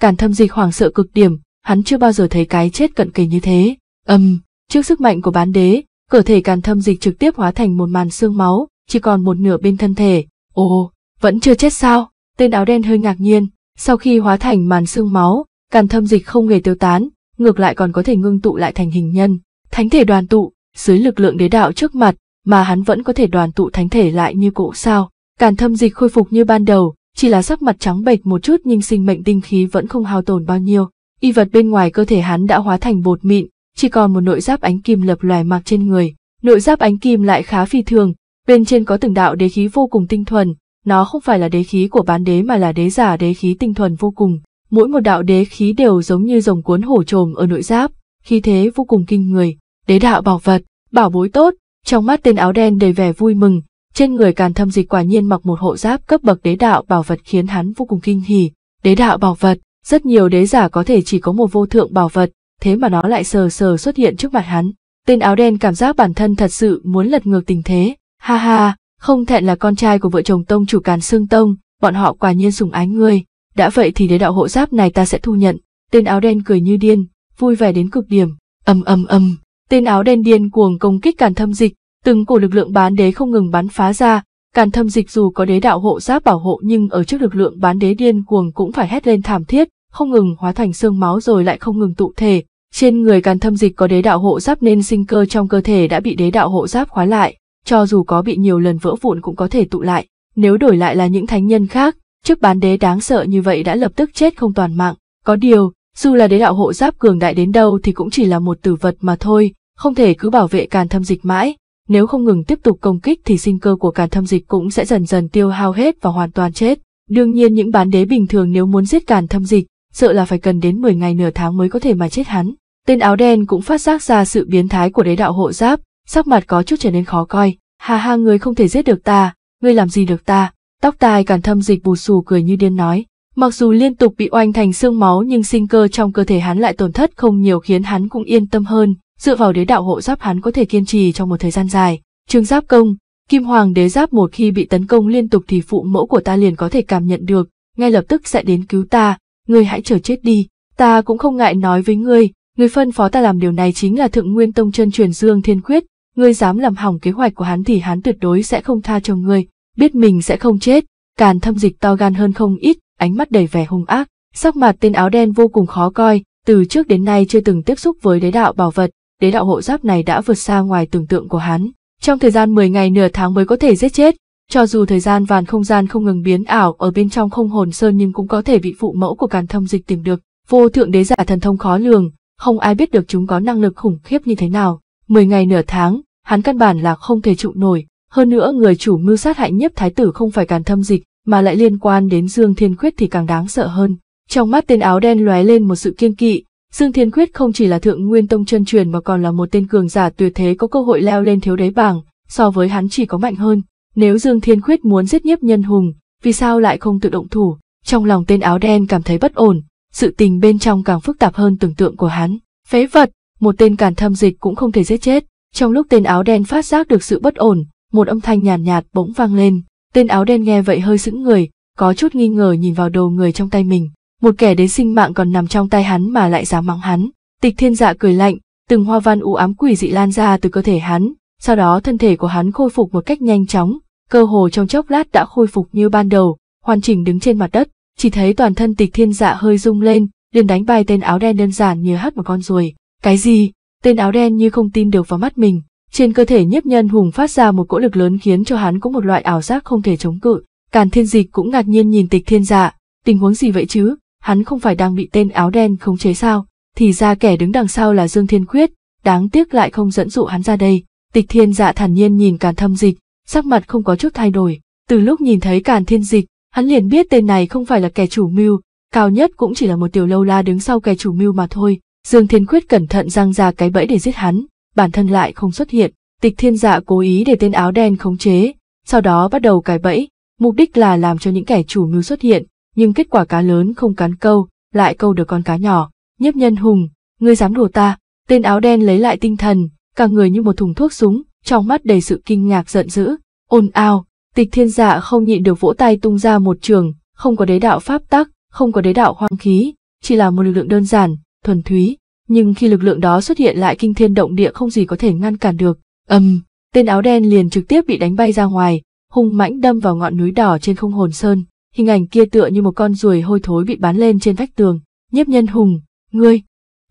càn thâm dịch hoảng sợ cực điểm hắn chưa bao giờ thấy cái chết cận kề như thế ầm um, trước sức mạnh của bán đế cơ thể càn thâm dịch trực tiếp hóa thành một màn xương máu chỉ còn một nửa bên thân thể ồ vẫn chưa chết sao tên áo đen hơi ngạc nhiên, sau khi hóa thành màn xương máu, càn thâm dịch không hề tiêu tán, ngược lại còn có thể ngưng tụ lại thành hình nhân. Thánh thể đoàn tụ, dưới lực lượng đế đạo trước mặt, mà hắn vẫn có thể đoàn tụ thánh thể lại như cũ sao. Càn thâm dịch khôi phục như ban đầu, chỉ là sắc mặt trắng bệch một chút nhưng sinh mệnh tinh khí vẫn không hao tổn bao nhiêu. Y vật bên ngoài cơ thể hắn đã hóa thành bột mịn, chỉ còn một nội giáp ánh kim lập loài mặc trên người. Nội giáp ánh kim lại khá phi thường, bên trên có từng đạo đế khí vô cùng tinh thuần, nó không phải là đế khí của bán đế mà là đế giả đế khí tinh thuần vô cùng. Mỗi một đạo đế khí đều giống như rồng cuốn hổ trồm ở nội giáp, khi thế vô cùng kinh người, đế đạo bảo vật, bảo bối tốt, trong mắt tên áo đen đầy vẻ vui mừng, trên người càn thâm dịch quả nhiên mặc một hộ giáp cấp bậc đế đạo bảo vật khiến hắn vô cùng kinh hỉ. Đế đạo bảo vật, rất nhiều đế giả có thể chỉ có một vô thượng bảo vật, thế mà nó lại sờ sờ xuất hiện trước mặt hắn. Tên áo đen cảm giác bản thân thật sự muốn lật ngược tình thế, ha ha, không thẹn là con trai của vợ chồng tông chủ Càn xương Tông, bọn họ quả nhiên sùng ái ngươi, đã vậy thì đế đạo hộ giáp này ta sẽ thu nhận. Tên áo đen cười như điên, vui vẻ đến cực điểm, ầm ầm ầm, tên áo đen điên cuồng công kích Càn Thâm Dịch, từng cổ lực lượng bán đế không ngừng bắn phá ra, Càn Thâm Dịch dù có đế đạo hộ giáp bảo hộ nhưng ở trước lực lượng bán đế điên cuồng cũng phải hét lên thảm thiết, không ngừng hóa thành xương máu rồi lại không ngừng tụ thể. Trên người Càn Thâm Dịch có đế đạo hộ giáp nên sinh cơ trong cơ thể đã bị đế đạo hộ giáp khóa lại, cho dù có bị nhiều lần vỡ vụn cũng có thể tụ lại. Nếu đổi lại là những thánh nhân khác, trước bán đế đáng sợ như vậy đã lập tức chết không toàn mạng. Có điều, dù là đế đạo hộ giáp cường đại đến đâu thì cũng chỉ là một tử vật mà thôi, không thể cứ bảo vệ càn thâm dịch mãi. Nếu không ngừng tiếp tục công kích thì sinh cơ của càn thâm dịch cũng sẽ dần dần tiêu hao hết và hoàn toàn chết. Đương nhiên những bán đế bình thường nếu muốn giết càn thâm dịch, sợ là phải cần đến 10 ngày nửa tháng mới có thể mà chết hắn. Tên áo đen cũng phát giác ra sự biến thái của đế đạo hộ giáp, sắc mặt có chút trở nên khó coi. Hà hà người không thể giết được ta, ngươi làm gì được ta? Tóc tai cản thâm dịch bù xù cười như điên nói. Mặc dù liên tục bị oanh thành xương máu nhưng sinh cơ trong cơ thể hắn lại tổn thất không nhiều khiến hắn cũng yên tâm hơn, dựa vào đế đạo hộ giáp hắn có thể kiên trì trong một thời gian dài. trương giáp công, kim hoàng đế giáp một khi bị tấn công liên tục thì phụ mẫu của ta liền có thể cảm nhận được, ngay lập tức sẽ đến cứu ta, ngươi hãy chờ chết đi, ta cũng không ngại nói với ngươi, người phân phó ta làm điều này chính là thượng nguyên tông chân truyền dương thiên quyết, ngươi dám làm hỏng kế hoạch của hắn thì hắn tuyệt đối sẽ không tha cho ngươi, biết mình sẽ không chết. Càn thâm dịch to gan hơn không ít, ánh mắt đầy vẻ hung ác, sắc mặt tên áo đen vô cùng khó coi, từ trước đến nay chưa từng tiếp xúc với đế đạo bảo vật, đế đạo hộ giáp này đã vượt xa ngoài tưởng tượng của hắn. Trong thời gian 10 ngày nửa tháng mới có thể giết chết, cho dù thời gian vàn không gian không ngừng biến ảo ở bên trong không hồn sơn nhưng cũng có thể bị phụ mẫu của càn thâm dịch tìm được. Vô thượng đế giả thần thông khó lường, không ai biết được chúng có năng lực khủng khiếp như thế nào. 10 ngày nửa tháng, hắn căn bản là không thể trụ nổi, hơn nữa người chủ mưu sát hại nhiếp thái tử không phải càn thâm dịch, mà lại liên quan đến Dương Thiên Khuyết thì càng đáng sợ hơn. Trong mắt tên áo đen lóe lên một sự kiên kỵ, Dương Thiên Khuyết không chỉ là thượng nguyên tông chân truyền mà còn là một tên cường giả tuyệt thế có cơ hội leo lên thiếu đế bảng, so với hắn chỉ có mạnh hơn. Nếu Dương Thiên Khuyết muốn giết nhiếp nhân hùng, vì sao lại không tự động thủ? Trong lòng tên áo đen cảm thấy bất ổn, sự tình bên trong càng phức tạp hơn tưởng tượng của hắn. Phế vật, một tên cản thâm dịch cũng không thể giết chết. Trong lúc tên áo đen phát giác được sự bất ổn, một âm thanh nhàn nhạt, nhạt bỗng vang lên. Tên áo đen nghe vậy hơi sững người, có chút nghi ngờ nhìn vào đồ người trong tay mình. Một kẻ đến sinh mạng còn nằm trong tay hắn mà lại dám mắng hắn. Tịch thiên dạ cười lạnh, từng hoa văn u ám quỷ dị lan ra từ cơ thể hắn, sau đó thân thể của hắn khôi phục một cách nhanh chóng, cơ hồ trong chốc lát đã khôi phục như ban đầu, hoàn chỉnh đứng trên mặt đất, chỉ thấy toàn thân tịch thiên dạ hơi rung lên, liền đánh bay tên áo đen đơn giản như hất một con ruồi. Cái gì? Tên áo đen như không tin được vào mắt mình, trên cơ thể nhiếp nhân hùng phát ra một cỗ lực lớn khiến cho hắn có một loại ảo giác không thể chống cự. Càn thiên dịch cũng ngạc nhiên nhìn tịch thiên dạ, tình huống gì vậy chứ? Hắn không phải đang bị tên áo đen khống chế sao? Thì ra kẻ đứng đằng sau là Dương Thiên Khuyết, đáng tiếc lại không dẫn dụ hắn ra đây. Tịch thiên dạ thản nhiên nhìn càn thâm dịch, sắc mặt không có chút thay đổi. Từ lúc nhìn thấy càn thiên dịch, hắn liền biết tên này không phải là kẻ chủ mưu, cao nhất cũng chỉ là một tiểu lâu la đứng sau kẻ chủ mưu mà thôi. Dương Thiên Khuyết cẩn thận răng ra cái bẫy để giết hắn, bản thân lại không xuất hiện, tịch thiên dạ cố ý để tên áo đen khống chế, sau đó bắt đầu cái bẫy, mục đích là làm cho những kẻ chủ mưu xuất hiện, nhưng kết quả cá lớn không cắn câu, lại câu được con cá nhỏ, nhiếp nhân hùng, ngươi dám đùa ta, tên áo đen lấy lại tinh thần, cả người như một thùng thuốc súng, trong mắt đầy sự kinh ngạc giận dữ, ồn ào, tịch thiên dạ không nhịn được vỗ tay tung ra một trường, không có đế đạo pháp tắc, không có đế đạo hoang khí, chỉ là một lực lượng đơn giản, thuần thúy nhưng khi lực lượng đó xuất hiện lại kinh thiên động địa không gì có thể ngăn cản được. Ầm, tên áo đen liền trực tiếp bị đánh bay ra ngoài, hung mãnh đâm vào ngọn núi đỏ trên không hồn sơn. Hình ảnh kia tựa như một con ruồi hôi thối bị bán lên trên vách tường. Nhiếp Nhân Hùng, ngươi!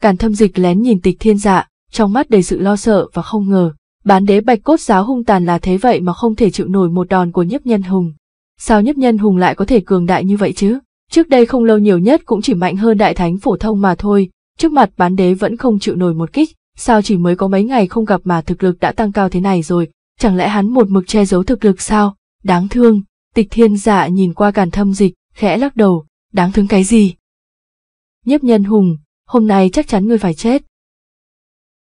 Càn Thâm Dịch lén nhìn Tịch Thiên Dạ, trong mắt đầy sự lo sợ và không ngờ, bán đế Bạch Cốt giáo hung tàn là thế vậy mà không thể chịu nổi một đòn của Nhiếp Nhân Hùng. Sao Nhiếp Nhân Hùng lại có thể cường đại như vậy chứ? Trước đây không lâu nhiều nhất cũng chỉ mạnh hơn đại thánh phổ thông mà thôi, trước mặt bán đế vẫn không chịu nổi một kích, sao chỉ mới có mấy ngày không gặp mà thực lực đã tăng cao thế này rồi, chẳng lẽ hắn một mực che giấu thực lực sao, đáng thương, tịch thiên dạ nhìn qua càn thâm dịch, khẽ lắc đầu, đáng thương cái gì. Nhếp nhân hùng, hôm nay chắc chắn ngươi phải chết.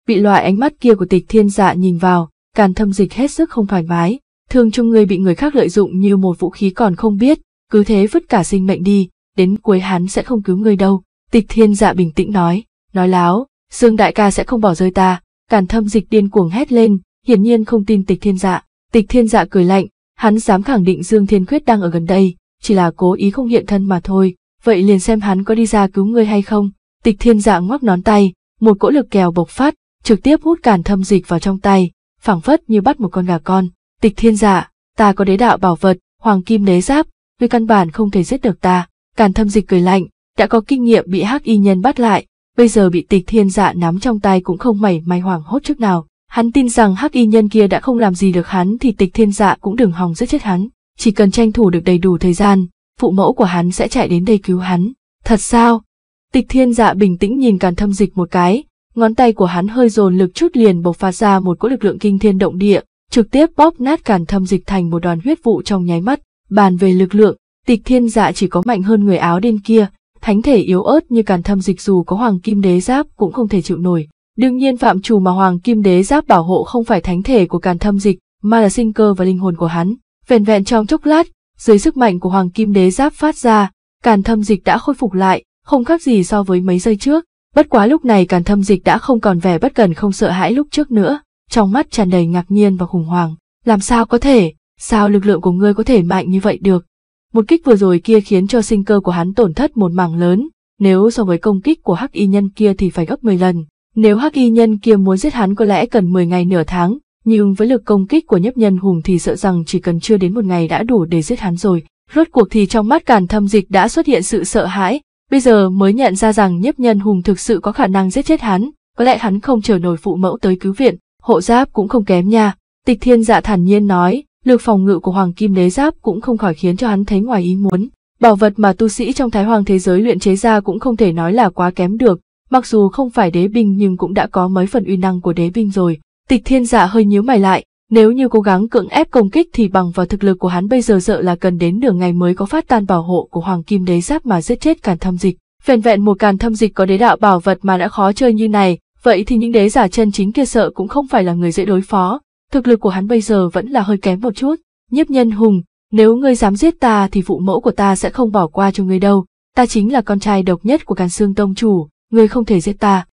Bị loại ánh mắt kia của tịch thiên dạ nhìn vào, càn thâm dịch hết sức không thoải mái, thương chung ngươi bị người khác lợi dụng như một vũ khí còn không biết, cứ thế vứt cả sinh mệnh đi, đến cuối hắn sẽ không cứu ngươi đâu, Tịch thiên dạ bình tĩnh nói, nói láo, Dương đại ca sẽ không bỏ rơi ta, càn thâm dịch điên cuồng hét lên, hiển nhiên không tin tịch thiên dạ. Tịch thiên dạ cười lạnh, hắn dám khẳng định Dương Thiên Khuyết đang ở gần đây, chỉ là cố ý không hiện thân mà thôi, vậy liền xem hắn có đi ra cứu ngươi hay không. Tịch thiên dạ ngoắc nón tay, một cỗ lực kèo bộc phát, trực tiếp hút càn thâm dịch vào trong tay, phảng phất như bắt một con gà con. Tịch thiên dạ, ta có đế đạo bảo vật, hoàng kim đế giáp, ngươi căn bản không thể giết được ta. Càn thâm dịch cười lạnh, đã có kinh nghiệm bị hắc y nhân bắt lại, bây giờ bị tịch thiên dạ nắm trong tay cũng không mảy may hoảng hốt trước nào. Hắn tin rằng hắc y nhân kia đã không làm gì được hắn thì tịch thiên dạ cũng đừng hòng giết chết hắn, chỉ cần tranh thủ được đầy đủ thời gian, phụ mẫu của hắn sẽ chạy đến đây cứu hắn. Thật sao? Tịch thiên dạ bình tĩnh nhìn càn thâm dịch một cái, ngón tay của hắn hơi dồn lực chút liền bộc phát ra một cỗ lực lượng kinh thiên động địa, trực tiếp bóp nát càn thâm dịch thành một đoàn huyết vụ trong nháy mắt. Bàn về lực lượng, tịch thiên dạ chỉ có mạnh hơn người áo đen kia, thánh thể yếu ớt như càn thâm dịch dù có hoàng kim đế giáp cũng không thể chịu nổi. Đương nhiên phạm trù mà hoàng kim đế giáp bảo hộ không phải thánh thể của càn thâm dịch, mà là sinh cơ và linh hồn của hắn. Vẹn vẹn trong chốc lát, dưới sức mạnh của hoàng kim đế giáp phát ra, càn thâm dịch đã khôi phục lại, không khác gì so với mấy giây trước. Bất quá lúc này càn thâm dịch đã không còn vẻ bất cần không sợ hãi lúc trước nữa, trong mắt tràn đầy ngạc nhiên và khủng hoảng. Làm sao có thể, sao lực lượng của ngươi có thể mạnh như vậy được? Một kích vừa rồi kia khiến cho sinh cơ của hắn tổn thất một mảng lớn, nếu so với công kích của hắc y nhân kia thì phải gấp 10 lần. Nếu hắc y nhân kia muốn giết hắn có lẽ cần 10 ngày nửa tháng, nhưng với lực công kích của nhấp nhân hùng thì sợ rằng chỉ cần chưa đến một ngày đã đủ để giết hắn rồi. Rốt cuộc thì trong mắt càn thâm dịch đã xuất hiện sự sợ hãi, bây giờ mới nhận ra rằng nhiếp nhân hùng thực sự có khả năng giết chết hắn, có lẽ hắn không chờ nổi phụ mẫu tới cứu viện, hộ giáp cũng không kém nha. Tịch thiên dạ thản nhiên nói, lực phòng ngự của hoàng kim đế giáp cũng không khỏi khiến cho hắn thấy ngoài ý muốn. Bảo vật mà tu sĩ trong thái hoàng thế giới luyện chế ra cũng không thể nói là quá kém được, mặc dù không phải đế binh nhưng cũng đã có mấy phần uy năng của đế binh rồi. Tịch thiên giả dạ hơi nhíu mày lại, nếu như cố gắng cưỡng ép công kích thì bằng vào thực lực của hắn bây giờ sợ là cần đến nửa ngày mới có phát tan bảo hộ của hoàng kim đế giáp mà giết chết càn thâm dịch. Vẹn vẹn một càn thâm dịch có đế đạo bảo vật mà đã khó chơi như này, vậy thì những đế giả chân chính kia sợ cũng không phải là người dễ đối phó, thực lực của hắn bây giờ vẫn là hơi kém một chút. Nhiếp nhân hùng, nếu ngươi dám giết ta thì vụ mẫu của ta sẽ không bỏ qua cho ngươi đâu, ta chính là con trai độc nhất của Càn Sương Tông chủ, ngươi không thể giết ta.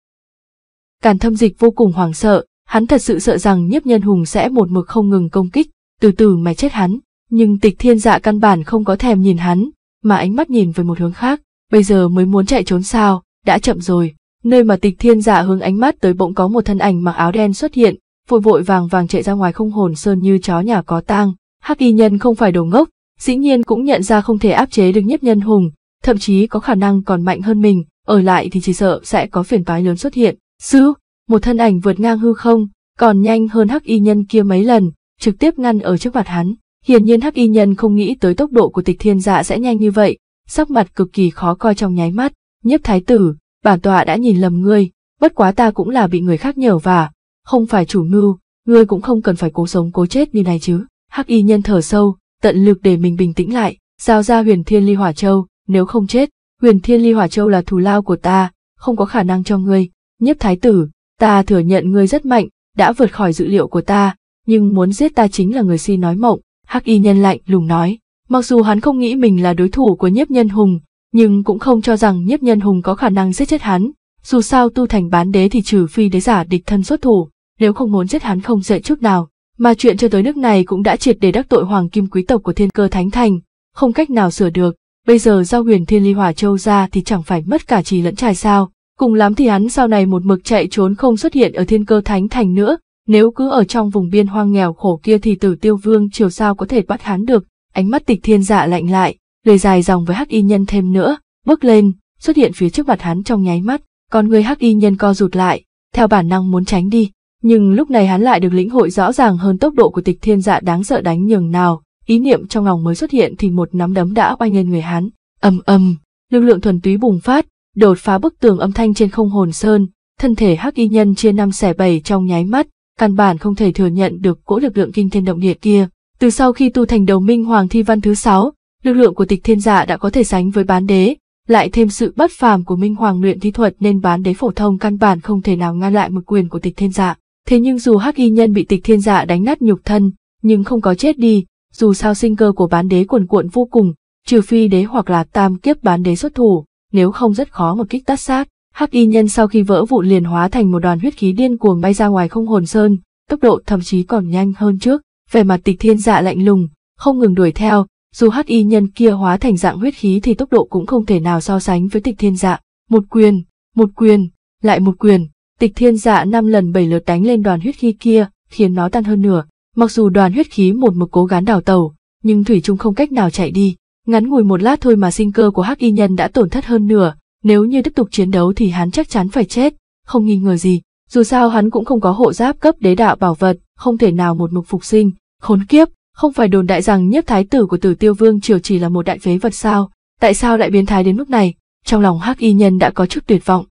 Càn thâm dịch vô cùng hoảng sợ, hắn thật sự sợ rằng nhiếp nhân hùng sẽ một mực không ngừng công kích, từ từ mà chết hắn, nhưng tịch thiên dạ căn bản không có thèm nhìn hắn, mà ánh mắt nhìn về một hướng khác, bây giờ mới muốn chạy trốn sao, đã chậm rồi. Nơi mà tịch thiên dạ hướng ánh mắt tới bỗng có một thân ảnh mặc áo đen xuất hiện, vội vội vàng vàng chạy ra ngoài không hồn sơn như chó nhà có tang. Hắc y nhân không phải đồ ngốc, dĩ nhiên cũng nhận ra không thể áp chế được nhiếp nhân hùng, thậm chí có khả năng còn mạnh hơn mình, ở lại thì chỉ sợ sẽ có phiền toái lớn xuất hiện. Sư, một thân ảnh vượt ngang hư không, còn nhanh hơn hắc y nhân kia mấy lần, trực tiếp ngăn ở trước mặt hắn. Hiển nhiên hắc y nhân không nghĩ tới tốc độ của tịch thiên dạ sẽ nhanh như vậy, sắc mặt cực kỳ khó coi trong nháy mắt. Nhiếp thái tử, bản tọa đã nhìn lầm ngươi, bất quá ta cũng là bị người khác nhờ và không phải chủ mưu, ngươi cũng không cần phải cố sống cố chết như này chứ. Hắc y nhân thở sâu, tận lực để mình bình tĩnh lại, giao ra huyền thiên ly hỏa châu, nếu không chết, huyền thiên ly hỏa châu là thù lao của ta, không có khả năng cho ngươi. Nhiếp thái tử, ta thừa nhận ngươi rất mạnh, đã vượt khỏi dự liệu của ta, nhưng muốn giết ta chính là người si nói mộng, hắc y nhân lạnh lùng nói. Mặc dù hắn không nghĩ mình là đối thủ của nhiếp nhân hùng, nhưng cũng không cho rằng nhiếp nhân hùng có khả năng giết chết hắn, dù sao tu thành bán đế thì trừ phi đế giả địch thân xuất thủ, nếu không muốn giết hắn không dậy chút nào, mà chuyện cho tới nước này cũng đã triệt để đắc tội hoàng kim quý tộc của thiên cơ thánh thành, không cách nào sửa được, bây giờ giao huyền thiên ly hỏa châu ra thì chẳng phải mất cả trì lẫn trài sao, cùng lắm thì hắn sau này một mực chạy trốn không xuất hiện ở thiên cơ thánh thành nữa, nếu cứ ở trong vùng biên hoang nghèo khổ kia thì tử tiêu vương chiều sao có thể bắt hắn được, ánh mắt tịch thiên dạ lạnh lại, lời dài dòng với hắc y nhân thêm nữa, bước lên, xuất hiện phía trước mặt hắn trong nháy mắt, còn người hắc y nhân co rụt lại, theo bản năng muốn tránh đi nhưng lúc này hắn lại được lĩnh hội rõ ràng hơn tốc độ của tịch thiên dạ đáng sợ đánh nhường nào, ý niệm trong lòng mới xuất hiện thì một nắm đấm đã oanh lên người hắn, ầm ầm, lực lượng thuần túy bùng phát, đột phá bức tường âm thanh trên không hồn sơn, thân thể hắc y nhân chia năm xẻ bảy trong nháy mắt, căn bản không thể thừa nhận được cỗ lực lượng kinh thiên động địa kia. Từ sau khi tu thành đầu minh hoàng thi văn thứ sáu, lực lượng của tịch thiên dạ đã có thể sánh với bán đế, lại thêm sự bất phàm của minh hoàng luyện thi thuật nên bán đế phổ thông căn bản không thể nào ngăn lại một quyền của tịch thiên dạ. Thế nhưng dù Hắc Y Nhân bị tịch thiên dạ đánh nát nhục thân, nhưng không có chết đi, dù sao sinh cơ của bán đế cuồn cuộn vô cùng, trừ phi đế hoặc là tam kiếp bán đế xuất thủ, nếu không rất khó một kích tát sát. Hắc Y Nhân sau khi vỡ vụn liền hóa thành một đoàn huyết khí điên cuồng bay ra ngoài không hồn sơn, tốc độ thậm chí còn nhanh hơn trước. Về mặt tịch thiên dạ lạnh lùng, không ngừng đuổi theo, dù Hắc Y Nhân kia hóa thành dạng huyết khí thì tốc độ cũng không thể nào so sánh với tịch thiên dạ. Một quyền, một quyền, lại một quyền, Tịch thiên dạ năm lần bảy lượt đánh lên đoàn huyết khí kia, khiến nó tan hơn nửa. Mặc dù đoàn huyết khí một mực cố gắng đào tàu, nhưng Thủy Trung không cách nào chạy đi. Ngắn ngủi một lát thôi mà sinh cơ của Hắc Y Nhân đã tổn thất hơn nửa, nếu như tiếp tục chiến đấu thì hắn chắc chắn phải chết, không nghi ngờ gì. Dù sao hắn cũng không có hộ giáp cấp đế đạo bảo vật, không thể nào một mục phục sinh. Khốn kiếp, không phải đồn đại rằng nhiếp thái tử của Tử Tiêu Vương triều chỉ là một đại phế vật sao? Tại sao lại biến thái đến mức này? Trong lòng Hắc Y Nhân đã có chút tuyệt vọng,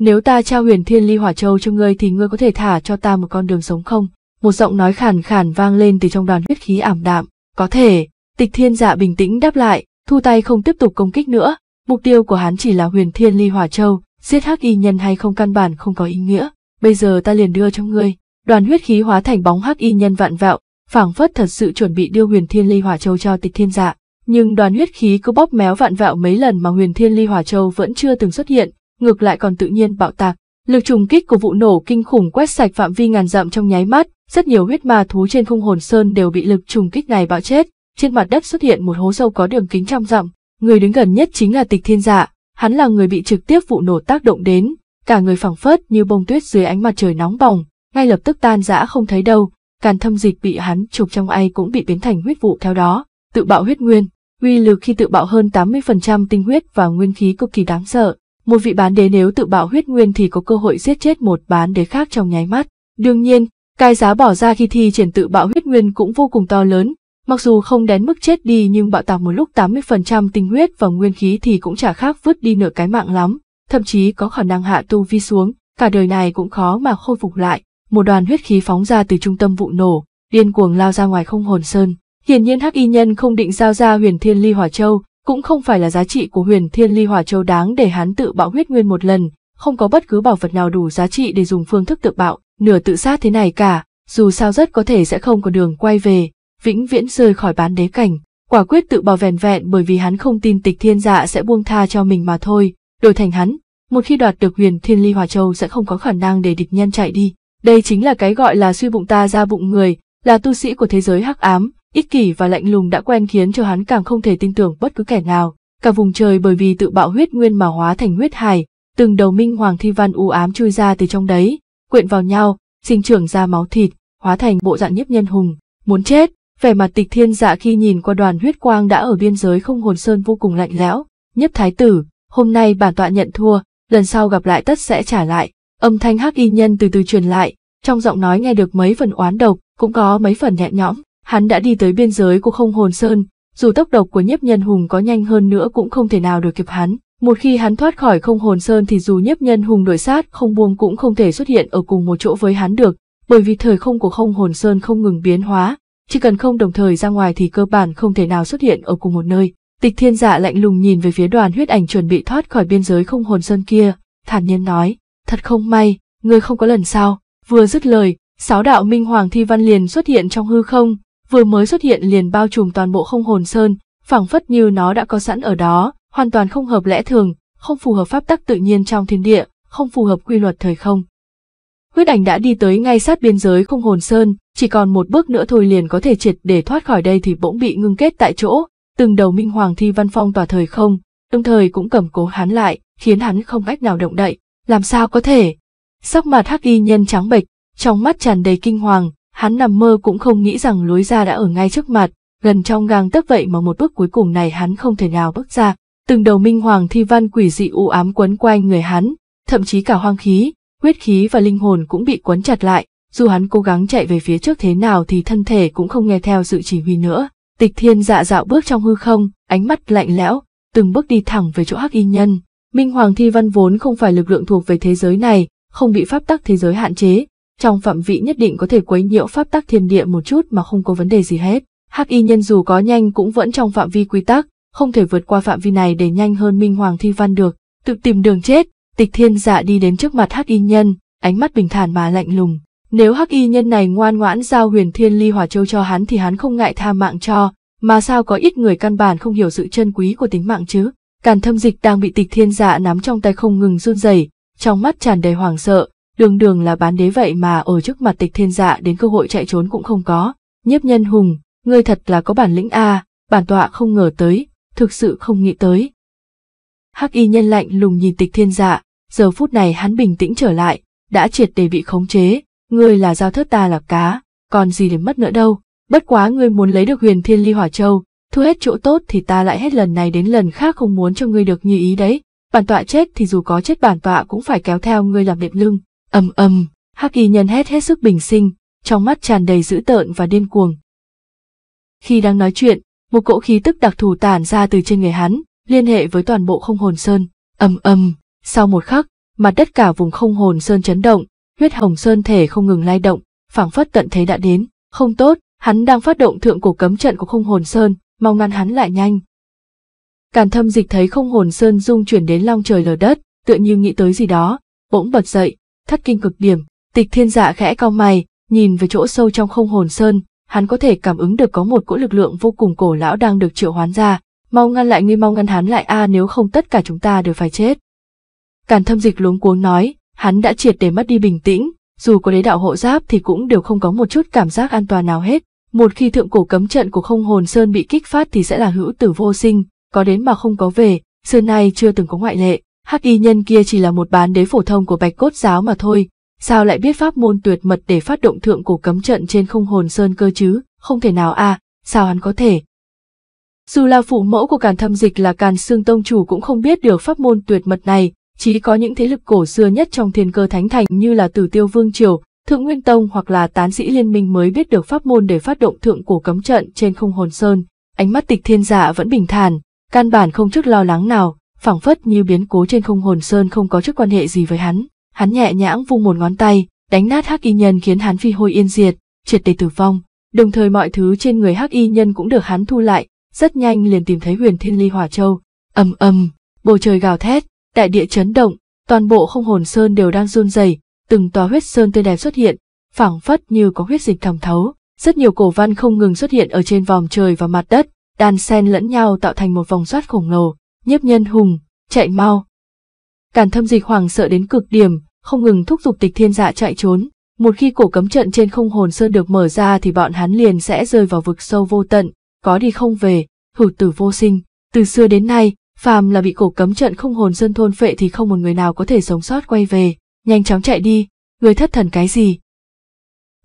nếu ta trao huyền thiên ly hỏa châu cho ngươi thì ngươi có thể thả cho ta một con đường sống không? Một giọng nói khàn khàn vang lên từ trong đoàn huyết khí ảm đạm. Có thể, tịch thiên dạ bình tĩnh đáp lại, thu tay không tiếp tục công kích nữa. Mục tiêu của hắn chỉ là huyền thiên ly hỏa châu, giết hắc y nhân hay không căn bản không có ý nghĩa. Bây giờ ta liền đưa cho ngươi. Đoàn huyết khí hóa thành bóng hắc y nhân vạn vẹo, phảng phất thật sự chuẩn bị đưa huyền thiên ly hỏa châu cho tịch thiên dạ nhưng đoàn huyết khí cứ bóp méo vạn vẹo mấy lần mà huyền thiên ly hỏa châu vẫn chưa từng xuất hiện ngược lại còn tự nhiên bạo tạc. Lực trùng kích của vụ nổ kinh khủng quét sạch phạm vi ngàn dặm trong nháy mắt, rất nhiều huyết ma thú trên không hồn sơn đều bị lực trùng kích này bạo chết. Trên mặt đất xuất hiện một hố sâu có đường kính trăm dặm, người đứng gần nhất chính là Tịch Thiên Dạ, hắn là người bị trực tiếp vụ nổ tác động đến, cả người phẳng phất như bông tuyết dưới ánh mặt trời nóng bỏng, ngay lập tức tan rã không thấy đâu, càn thâm dịch bị hắn chụp trong ai cũng bị biến thành huyết vụ theo đó, tự bạo huyết nguyên, uy lực khi tự bạo hơn 80% tinh huyết và nguyên khí cực kỳ đáng sợ, một vị bán đế nếu tự bạo huyết nguyên thì có cơ hội giết chết một bán đế khác trong nháy mắt. Đương nhiên, cái giá bỏ ra khi thi triển tự bạo huyết nguyên cũng vô cùng to lớn, mặc dù không đến mức chết đi nhưng bạo tạc một lúc 80% tinh huyết và nguyên khí thì cũng chả khác vứt đi nửa cái mạng lắm, thậm chí có khả năng hạ tu vi xuống, cả đời này cũng khó mà khôi phục lại. Một đoàn huyết khí phóng ra từ trung tâm vụ nổ, điên cuồng lao ra ngoài không hồn sơn. Hiển nhiên Hắc Y Nhân không định giao ra Huyền Thiên Ly Hỏa Châu, cũng không phải là giá trị của huyền thiên ly hỏa châu đáng để hắn tự bạo huyết nguyên một lần, không có bất cứ bảo vật nào đủ giá trị để dùng phương thức tự bạo, nửa tự sát thế này cả, dù sao rất có thể sẽ không có đường quay về, vĩnh viễn rơi khỏi bán đế cảnh. Quả quyết tự bảo vẹn vẹn bởi vì hắn không tin tịch thiên dạ sẽ buông tha cho mình mà thôi, đổi thành hắn, một khi đoạt được huyền thiên ly hòa châu sẽ không có khả năng để địch nhân chạy đi. Đây chính là cái gọi là suy bụng ta ra bụng người, là tu sĩ của thế giới hắc ám, ích kỷ và lạnh lùng đã quen khiến cho hắn càng không thể tin tưởng bất cứ kẻ nào. Cả vùng trời bởi vì tự bạo huyết nguyên mà hóa thành huyết hải, từng đầu minh hoàng thi văn u ám chui ra từ trong đấy, quyện vào nhau, sinh trưởng ra máu thịt, hóa thành bộ dạng nhiếp nhân hùng, muốn chết. Vẻ mặt tịch thiên dạ khi nhìn qua đoàn huyết quang đã ở biên giới không hồn sơn vô cùng lạnh lẽo, nhiếp thái tử, hôm nay bản tọa nhận thua, lần sau gặp lại tất sẽ trả lại. Âm thanh hắc y nhân từ từ truyền lại, trong giọng nói nghe được mấy phần oán độc, cũng có mấy phần nhẹ nhõm. Hắn đã đi tới biên giới của không hồn sơn, dù tốc độc của nhiếp nhân hùng có nhanh hơn nữa cũng không thể nào đuổi kịp hắn. Một khi hắn thoát khỏi không hồn sơn thì dù nhiếp nhân hùng đuổi sát không buông cũng không thể xuất hiện ở cùng một chỗ với hắn được, bởi vì thời không của không hồn sơn không ngừng biến hóa, chỉ cần không đồng thời ra ngoài thì cơ bản không thể nào xuất hiện ở cùng một nơi. Tịch thiên dạ lạnh lùng nhìn về phía đoàn huyết ảnh chuẩn bị thoát khỏi biên giới không hồn sơn kia, thản nhiên nói, thật không may, ngươi không có lần sau, vừa dứt lời, sáu đạo minh hoàng thi văn liền xuất hiện trong hư không, vừa mới xuất hiện liền bao trùm toàn bộ không hồn sơn, phảng phất như nó đã có sẵn ở đó, hoàn toàn không hợp lẽ thường, không phù hợp pháp tắc tự nhiên trong thiên địa, không phù hợp quy luật thời không. Huyết ảnh đã đi tới ngay sát biên giới không hồn sơn, chỉ còn một bước nữa thôi liền có thể triệt để thoát khỏi đây thì bỗng bị ngưng kết tại chỗ, từng đầu minh hoàng thi văn phong tỏa thời không, đồng thời cũng cầm cố hắn lại, khiến hắn không cách nào động đậy, làm sao có thể. Sắc mặt hắc y nhân trắng bệch, trong mắt tràn đầy kinh hoàng, hắn nằm mơ cũng không nghĩ rằng lối ra đã ở ngay trước mặt, gần trong gang tấc vậy mà một bước cuối cùng này hắn không thể nào bước ra. Từng đầu minh hoàng thi văn quỷ dị u ám quấn quanh người hắn, thậm chí cả hoang khí, huyết khí và linh hồn cũng bị quấn chặt lại, dù hắn cố gắng chạy về phía trước thế nào thì thân thể cũng không nghe theo sự chỉ huy nữa. Tịch thiên dạ dạo bước trong hư không, ánh mắt lạnh lẽo, từng bước đi thẳng về chỗ hắc y nhân. Minh Hoàng Thi Văn vốn không phải lực lượng thuộc về thế giới này, không bị pháp tắc thế giới hạn chế, trong phạm vị nhất định có thể quấy nhiễu pháp tắc thiên địa một chút mà không có vấn đề gì hết. Hắc y nhân dù có nhanh cũng vẫn trong phạm vi quy tắc, không thể vượt qua phạm vi này để nhanh hơn Minh Hoàng Thi Văn được, tự tìm đường chết. Tịch Thiên Dạ đi đến trước mặt Hắc y nhân, ánh mắt bình thản mà lạnh lùng. Nếu Hắc y nhân này ngoan ngoãn giao Huyền Thiên Ly Hỏa Châu cho hắn thì hắn không ngại tha mạng cho, mà sao có ít người căn bản không hiểu sự chân quý của tính mạng chứ? Càn Thâm Dịch đang bị Tịch Thiên Dạ nắm trong tay không ngừng run rẩy, trong mắt tràn đầy hoảng sợ, đường đường là bán đế vậy mà ở trước mặt tịch thiên dạ đến cơ hội chạy trốn cũng không có. Nhiếp nhân hùng, ngươi thật là có bản lĩnh a, bản tọa không ngờ tới, thực sự không nghĩ tới. Hắc y nhân lạnh lùng nhìn tịch thiên dạ, giờ phút này hắn bình tĩnh trở lại, đã triệt để bị khống chế, ngươi là giao thớt ta là cá, còn gì để mất nữa đâu, bất quá ngươi muốn lấy được huyền thiên ly hỏa châu, thu hết chỗ tốt thì ta lại hết lần này đến lần khác không muốn cho ngươi được như ý đấy, bản tọa chết thì dù có chết bản tọa cũng phải kéo theo ngươi làm đệm lưng, ầm ầm, hắc y nhân hét hết sức bình sinh, trong mắt tràn đầy dữ tợn và điên cuồng. Khi đang nói chuyện, một cỗ khí tức đặc thù tản ra từ trên người hắn, liên hệ với toàn bộ không hồn sơn. ầm ầm, sau một khắc, mặt đất cả vùng không hồn sơn chấn động, huyết hồng sơn thể không ngừng lay động, phảng phất tận thế đã đến. Không tốt, hắn đang phát động thượng cổ cấm trận của không hồn sơn, mau ngăn hắn lại nhanh. Càn thâm dịch thấy không hồn sơn dung chuyển đến long trời lở đất, tựa như nghĩ tới gì đó, bỗng bật dậy, thất kinh cực điểm, tịch thiên dạ khẽ cau mày, nhìn về chỗ sâu trong không hồn sơn, hắn có thể cảm ứng được có một cỗ lực lượng vô cùng cổ lão đang được triệu hoán ra, mau ngăn lại ngươi mau ngăn hắn lại a nếu không tất cả chúng ta đều phải chết. Càn thâm dịch luống cuống nói, hắn đã triệt để mất đi bình tĩnh, dù có đế đạo hộ giáp thì cũng đều không có một chút cảm giác an toàn nào hết. Một khi thượng cổ cấm trận của không hồn sơn bị kích phát thì sẽ là hữu tử vô sinh, có đến mà không có về, xưa nay chưa từng có ngoại lệ hắc y nhân kia chỉ là một bán đế phổ thông của bạch cốt giáo mà thôi, sao lại biết pháp môn tuyệt mật để phát động thượng cổ cấm trận trên không hồn sơn cơ chứ, không thể nào à, sao hắn có thể. Dù là phụ mẫu của càn thâm dịch là càn xương tông chủ cũng không biết được pháp môn tuyệt mật này, chỉ có những thế lực cổ xưa nhất trong thiên cơ thánh thành như là tử tiêu vương triều, thượng nguyên tông hoặc là tán sĩ liên minh mới biết được pháp môn để phát động thượng cổ cấm trận trên không hồn sơn. Ánh mắt tịch thiên giả dạ vẫn bình thản, căn bản không chút lo lắng nào, phảng phất như biến cố trên không hồn sơn không có chút quan hệ gì với hắn. Hắn nhẹ nhãng vung một ngón tay, đánh nát hắc y nhân khiến hắn phi hôi yên diệt, triệt để tử vong. Đồng thời mọi thứ trên người hắc y nhân cũng được hắn thu lại, rất nhanh liền tìm thấy huyền thiên ly hỏa châu. ầm ầm, bầu trời gào thét, đại địa chấn động, toàn bộ không hồn sơn đều đang run rẩy, từng tòa huyết sơn tươi đẹp xuất hiện, phảng phất như có huyết dịch thẩm thấu, rất nhiều cổ văn không ngừng xuất hiện ở trên vòng trời và mặt đất, đan sen lẫn nhau tạo thành một vòng xoát khổng lồ nhiếp nhân hùng, chạy mau. Càn thâm dịch hoảng sợ đến cực điểm, không ngừng thúc giục tịch thiên dạ chạy trốn. Một khi cổ cấm trận trên không hồn sơn được mở ra thì bọn hắn liền sẽ rơi vào vực sâu vô tận, có đi không về, hữu tử vô sinh. Từ xưa đến nay, phàm là bị cổ cấm trận không hồn sơn thôn phệ thì không một người nào có thể sống sót quay về, nhanh chóng chạy đi, người thất thần cái gì.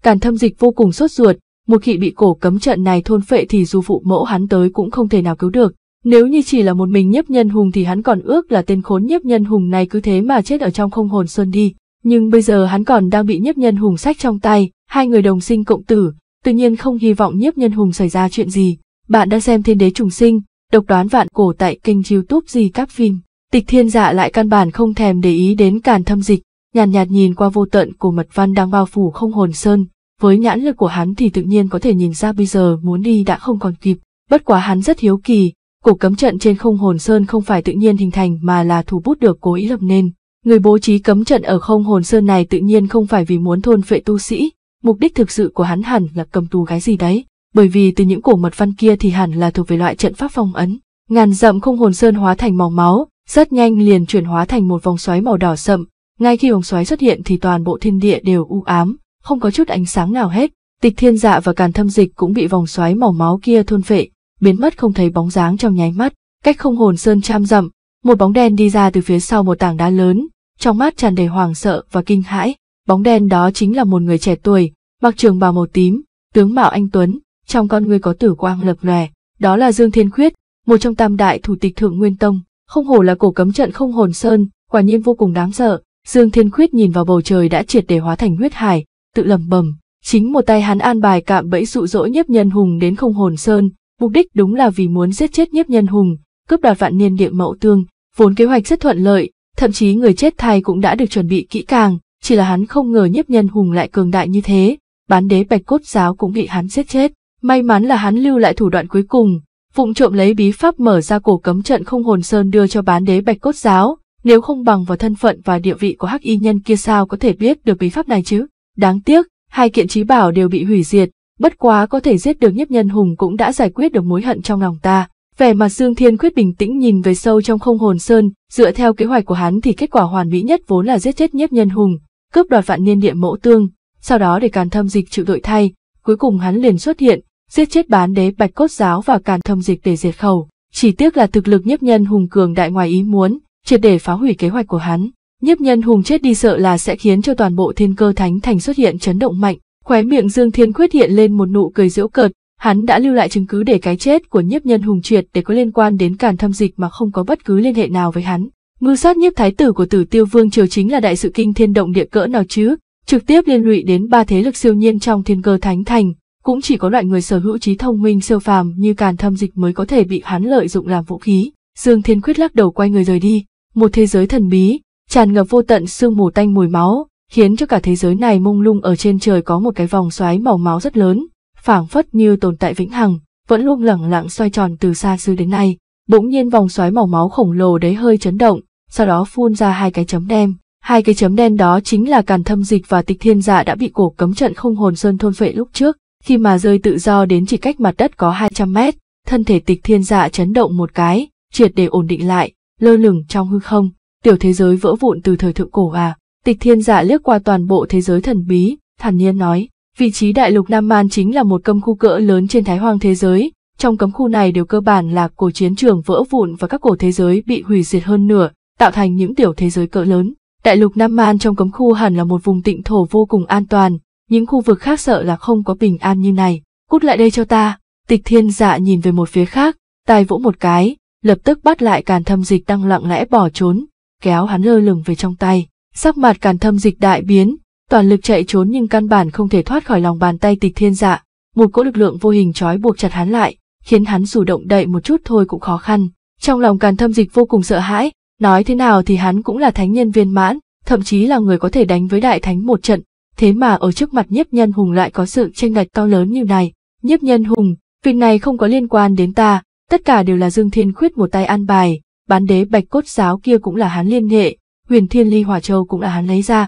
Càn thâm dịch vô cùng sốt ruột, một khi bị cổ cấm trận này thôn phệ thì dù phụ mẫu hắn tới cũng không thể nào cứu được, nếu như chỉ là một mình nhiếp nhân hùng thì hắn còn ước là tên khốn nhiếp nhân hùng này cứ thế mà chết ở trong không hồn sơn đi. Nhưng bây giờ hắn còn đang bị nhiếp nhân hùng sách trong tay, hai người đồng sinh cộng tử, tự nhiên không hy vọng nhiếp nhân hùng xảy ra chuyện gì. Bạn đang xem Thiên Đế Trùng Sinh, độc đoán vạn cổ tại kênh youtube gì các phim. Tịch thiên dạ lại căn bản không thèm để ý đến càn thâm dịch, nhàn nhạt, nhạt nhìn qua vô tận của mật văn đang bao phủ không hồn sơn. Với nhãn lực của hắn thì tự nhiên có thể nhìn ra bây giờ muốn đi đã không còn kịp. Bất quá hắn rất hiếu kỳ, Cục cấm trận trên không hồn sơn không phải tự nhiên hình thành mà là thủ bút được cố ý lập nên. Người bố trí cấm trận ở không hồn sơn này tự nhiên không phải vì muốn thôn phệ tu sĩ, mục đích thực sự của hắn hẳn là cầm tù gái gì đấy, bởi vì từ những cổ mật văn kia thì hẳn là thuộc về loại trận pháp phong ấn. Ngàn dặm không hồn sơn hóa thành màu máu, rất nhanh liền chuyển hóa thành một vòng xoáy màu đỏ sậm, ngay khi vòng xoáy xuất hiện thì toàn bộ thiên địa đều u ám, không có chút ánh sáng nào hết. Tịch Thiên Dạ và Càn Thâm Dịch cũng bị vòng xoáy màu máu kia thôn phệ, biến mất không thấy bóng dáng trong nháy mắt, cách không hồn sơn trăm dặm, một bóng đen đi ra từ phía sau một tảng đá lớn, trong mắt tràn đầy hoảng sợ và kinh hãi, bóng đen đó chính là một người trẻ tuổi, mặc trường bào màu tím, tướng mạo anh tuấn, trong con người có tử quang lập lòe, đó là Dương Thiên Khuyết, một trong tam đại thủ tịch Thượng Nguyên Tông, không hổ là cổ cấm trận không hồn sơn, quả nhiên vô cùng đáng sợ. Dương Thiên Khuyết nhìn vào bầu trời đã triệt để hóa thành huyết hải, tự lẩm bẩm, chính một tay hắn an bài cạm bẫy dụ dỗ nhiếp nhân hùng đến không hồn sơn, mục đích đúng là vì muốn giết chết nhiếp nhân hùng, cướp đoạt vạn niên địa mậu tương, vốn kế hoạch rất thuận lợi, thậm chí người chết thay cũng đã được chuẩn bị kỹ càng, chỉ là hắn không ngờ nhiếp nhân hùng lại cường đại như thế, bán đế bạch cốt giáo cũng bị hắn giết chết. May mắn là hắn lưu lại thủ đoạn cuối cùng, vụng trộm lấy bí pháp mở ra cổ cấm trận không hồn sơn đưa cho bán đế bạch cốt giáo, nếu không bằng vào thân phận và địa vị của hắc y nhân kia sao có thể biết được bí pháp này chứ. Đáng tiếc, hai kiện trí bảo đều bị hủy diệt, bất quá có thể giết được nhiếp nhân hùng cũng đã giải quyết được mối hận trong lòng ta. Vẻ mặt Dương Thiên Khuyết bình tĩnh nhìn về sâu trong không hồn sơn, dựa theo kế hoạch của hắn thì kết quả hoàn mỹ nhất vốn là giết chết nhiếp nhân hùng, cướp đoạt vạn niên địa mẫu tương, sau đó để càn thâm dịch chịu tội thay, cuối cùng hắn liền xuất hiện, giết chết bán đế bạch cốt giáo và càn thâm dịch để diệt khẩu. Chỉ tiếc là thực lực nhiếp nhân hùng cường đại ngoài ý muốn, triệt để phá hủy kế hoạch của hắn. Nhiếp nhân hùng chết đi sợ là sẽ khiến cho toàn bộ thiên cơ thánh thành xuất hiện chấn động mạnh, Khóe miệng Dương Thiên Khuyết hiện lên một nụ cười giễu cợt, hắn đã lưu lại chứng cứ để cái chết của nhiếp nhân hùng triệt để có liên quan đến càn thâm dịch mà không có bất cứ liên hệ nào với hắn. Mưu sát nhiếp thái tử của tử tiêu vương triều chính là đại sự kinh thiên động địa cỡ nào chứ, trực tiếp liên lụy đến ba thế lực siêu nhiên trong thiên cơ thánh thành, cũng chỉ có loại người sở hữu trí thông minh siêu phàm như càn thâm dịch mới có thể bị hắn lợi dụng làm vũ khí. Dương Thiên Khuyết lắc đầu quay người rời đi, một thế giới thần bí, tràn ngập vô tận sương mù tanh mùi máu, khiến cho cả thế giới này mông lung ở trên trời có một cái vòng xoáy màu máu rất lớn, phảng phất như tồn tại vĩnh hằng, vẫn luôn lẳng lặng xoay tròn từ xa xưa đến nay. Bỗng nhiên vòng xoáy màu máu khổng lồ đấy hơi chấn động, sau đó phun ra hai cái chấm đen. Hai cái chấm đen đó chính là Càn Thâm Dịch và Tịch Thiên Dạ đã bị cổ cấm trận không hồn sơn thôn phệ lúc trước, khi mà rơi tự do đến chỉ cách mặt đất có 200 mét, thân thể Tịch Thiên Dạ chấn động một cái, triệt để ổn định lại, lơ lửng trong hư không, tiểu thế giới vỡ vụn từ thời thượng cổ à Tịch thiên giả liếc qua toàn bộ thế giới thần bí, thản nhiên nói, vị trí đại lục Nam Man chính là một cấm khu cỡ lớn trên thái hoang thế giới, trong cấm khu này đều cơ bản là cổ chiến trường vỡ vụn và các cổ thế giới bị hủy diệt hơn nửa, tạo thành những tiểu thế giới cỡ lớn. Đại lục Nam Man trong cấm khu hẳn là một vùng tịnh thổ vô cùng an toàn, những khu vực khác sợ là không có bình an như này. Cút lại đây cho ta, tịch thiên dạ nhìn về một phía khác, tay vỗ một cái, lập tức bắt lại càn thâm dịch đang lặng lẽ bỏ trốn, kéo hắn lơ lửng về trong tay sắc mặt càn thâm dịch đại biến, toàn lực chạy trốn nhưng căn bản không thể thoát khỏi lòng bàn tay tịch thiên dạ, một cỗ lực lượng vô hình trói buộc chặt hắn lại, khiến hắn dù động đậy một chút thôi cũng khó khăn. Trong lòng càn thâm dịch vô cùng sợ hãi, nói thế nào thì hắn cũng là thánh nhân viên mãn, thậm chí là người có thể đánh với đại thánh một trận, thế mà ở trước mặt nhiếp nhân hùng lại có sự tranh lệch to lớn như này. Nhiếp nhân hùng, việc này không có liên quan đến ta, tất cả đều là Dương Thiên Khuyết một tay ăn bài, bán đế bạch cốt giáo kia cũng là hắn liên hệ, huyền thiên ly hỏa châu cũng là hắn lấy ra.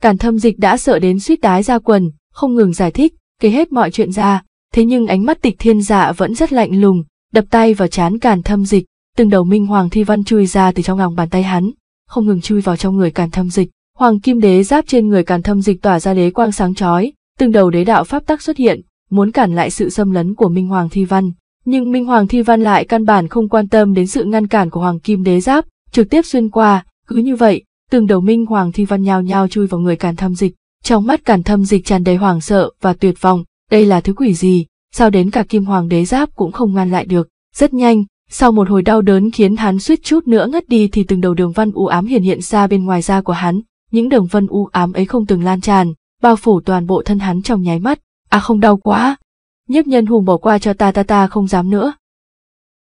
Cản thâm dịch đã sợ đến suýt đái ra quần, không ngừng giải thích, kể hết mọi chuyện ra, thế nhưng ánh mắt tịch thiên dạ vẫn rất lạnh lùng, đập tay vào chán cản thâm dịch, từng đầu minh hoàng thi văn chui ra từ trong lòng bàn tay hắn, không ngừng chui vào trong người cản thâm dịch. Hoàng kim đế giáp trên người càn thâm dịch tỏa ra đế quang sáng chói, từng đầu đế đạo pháp tắc xuất hiện, muốn cản lại sự xâm lấn của Minh Hoàng Thi Văn. Nhưng Minh Hoàng Thi Văn lại căn bản không quan tâm đến sự ngăn cản của Hoàng kim đế giáp, trực tiếp xuyên qua, cứ như vậy, từng đầu minh hoàng thi văn nhao nhao chui vào người càn thâm dịch, trong mắt càn thâm dịch tràn đầy hoảng sợ và tuyệt vọng, đây là thứ quỷ gì, sao đến cả kim hoàng đế giáp cũng không ngăn lại được. Rất nhanh, sau một hồi đau đớn khiến hắn suýt chút nữa ngất đi thì từng đầu đường văn u ám hiện hiện ra bên ngoài da của hắn, những đường văn u ám ấy không từng lan tràn, bao phủ toàn bộ thân hắn trong nháy mắt, à không đau quá. Nhiếp nhân hùng bỏ qua cho ta ta ta không dám nữa.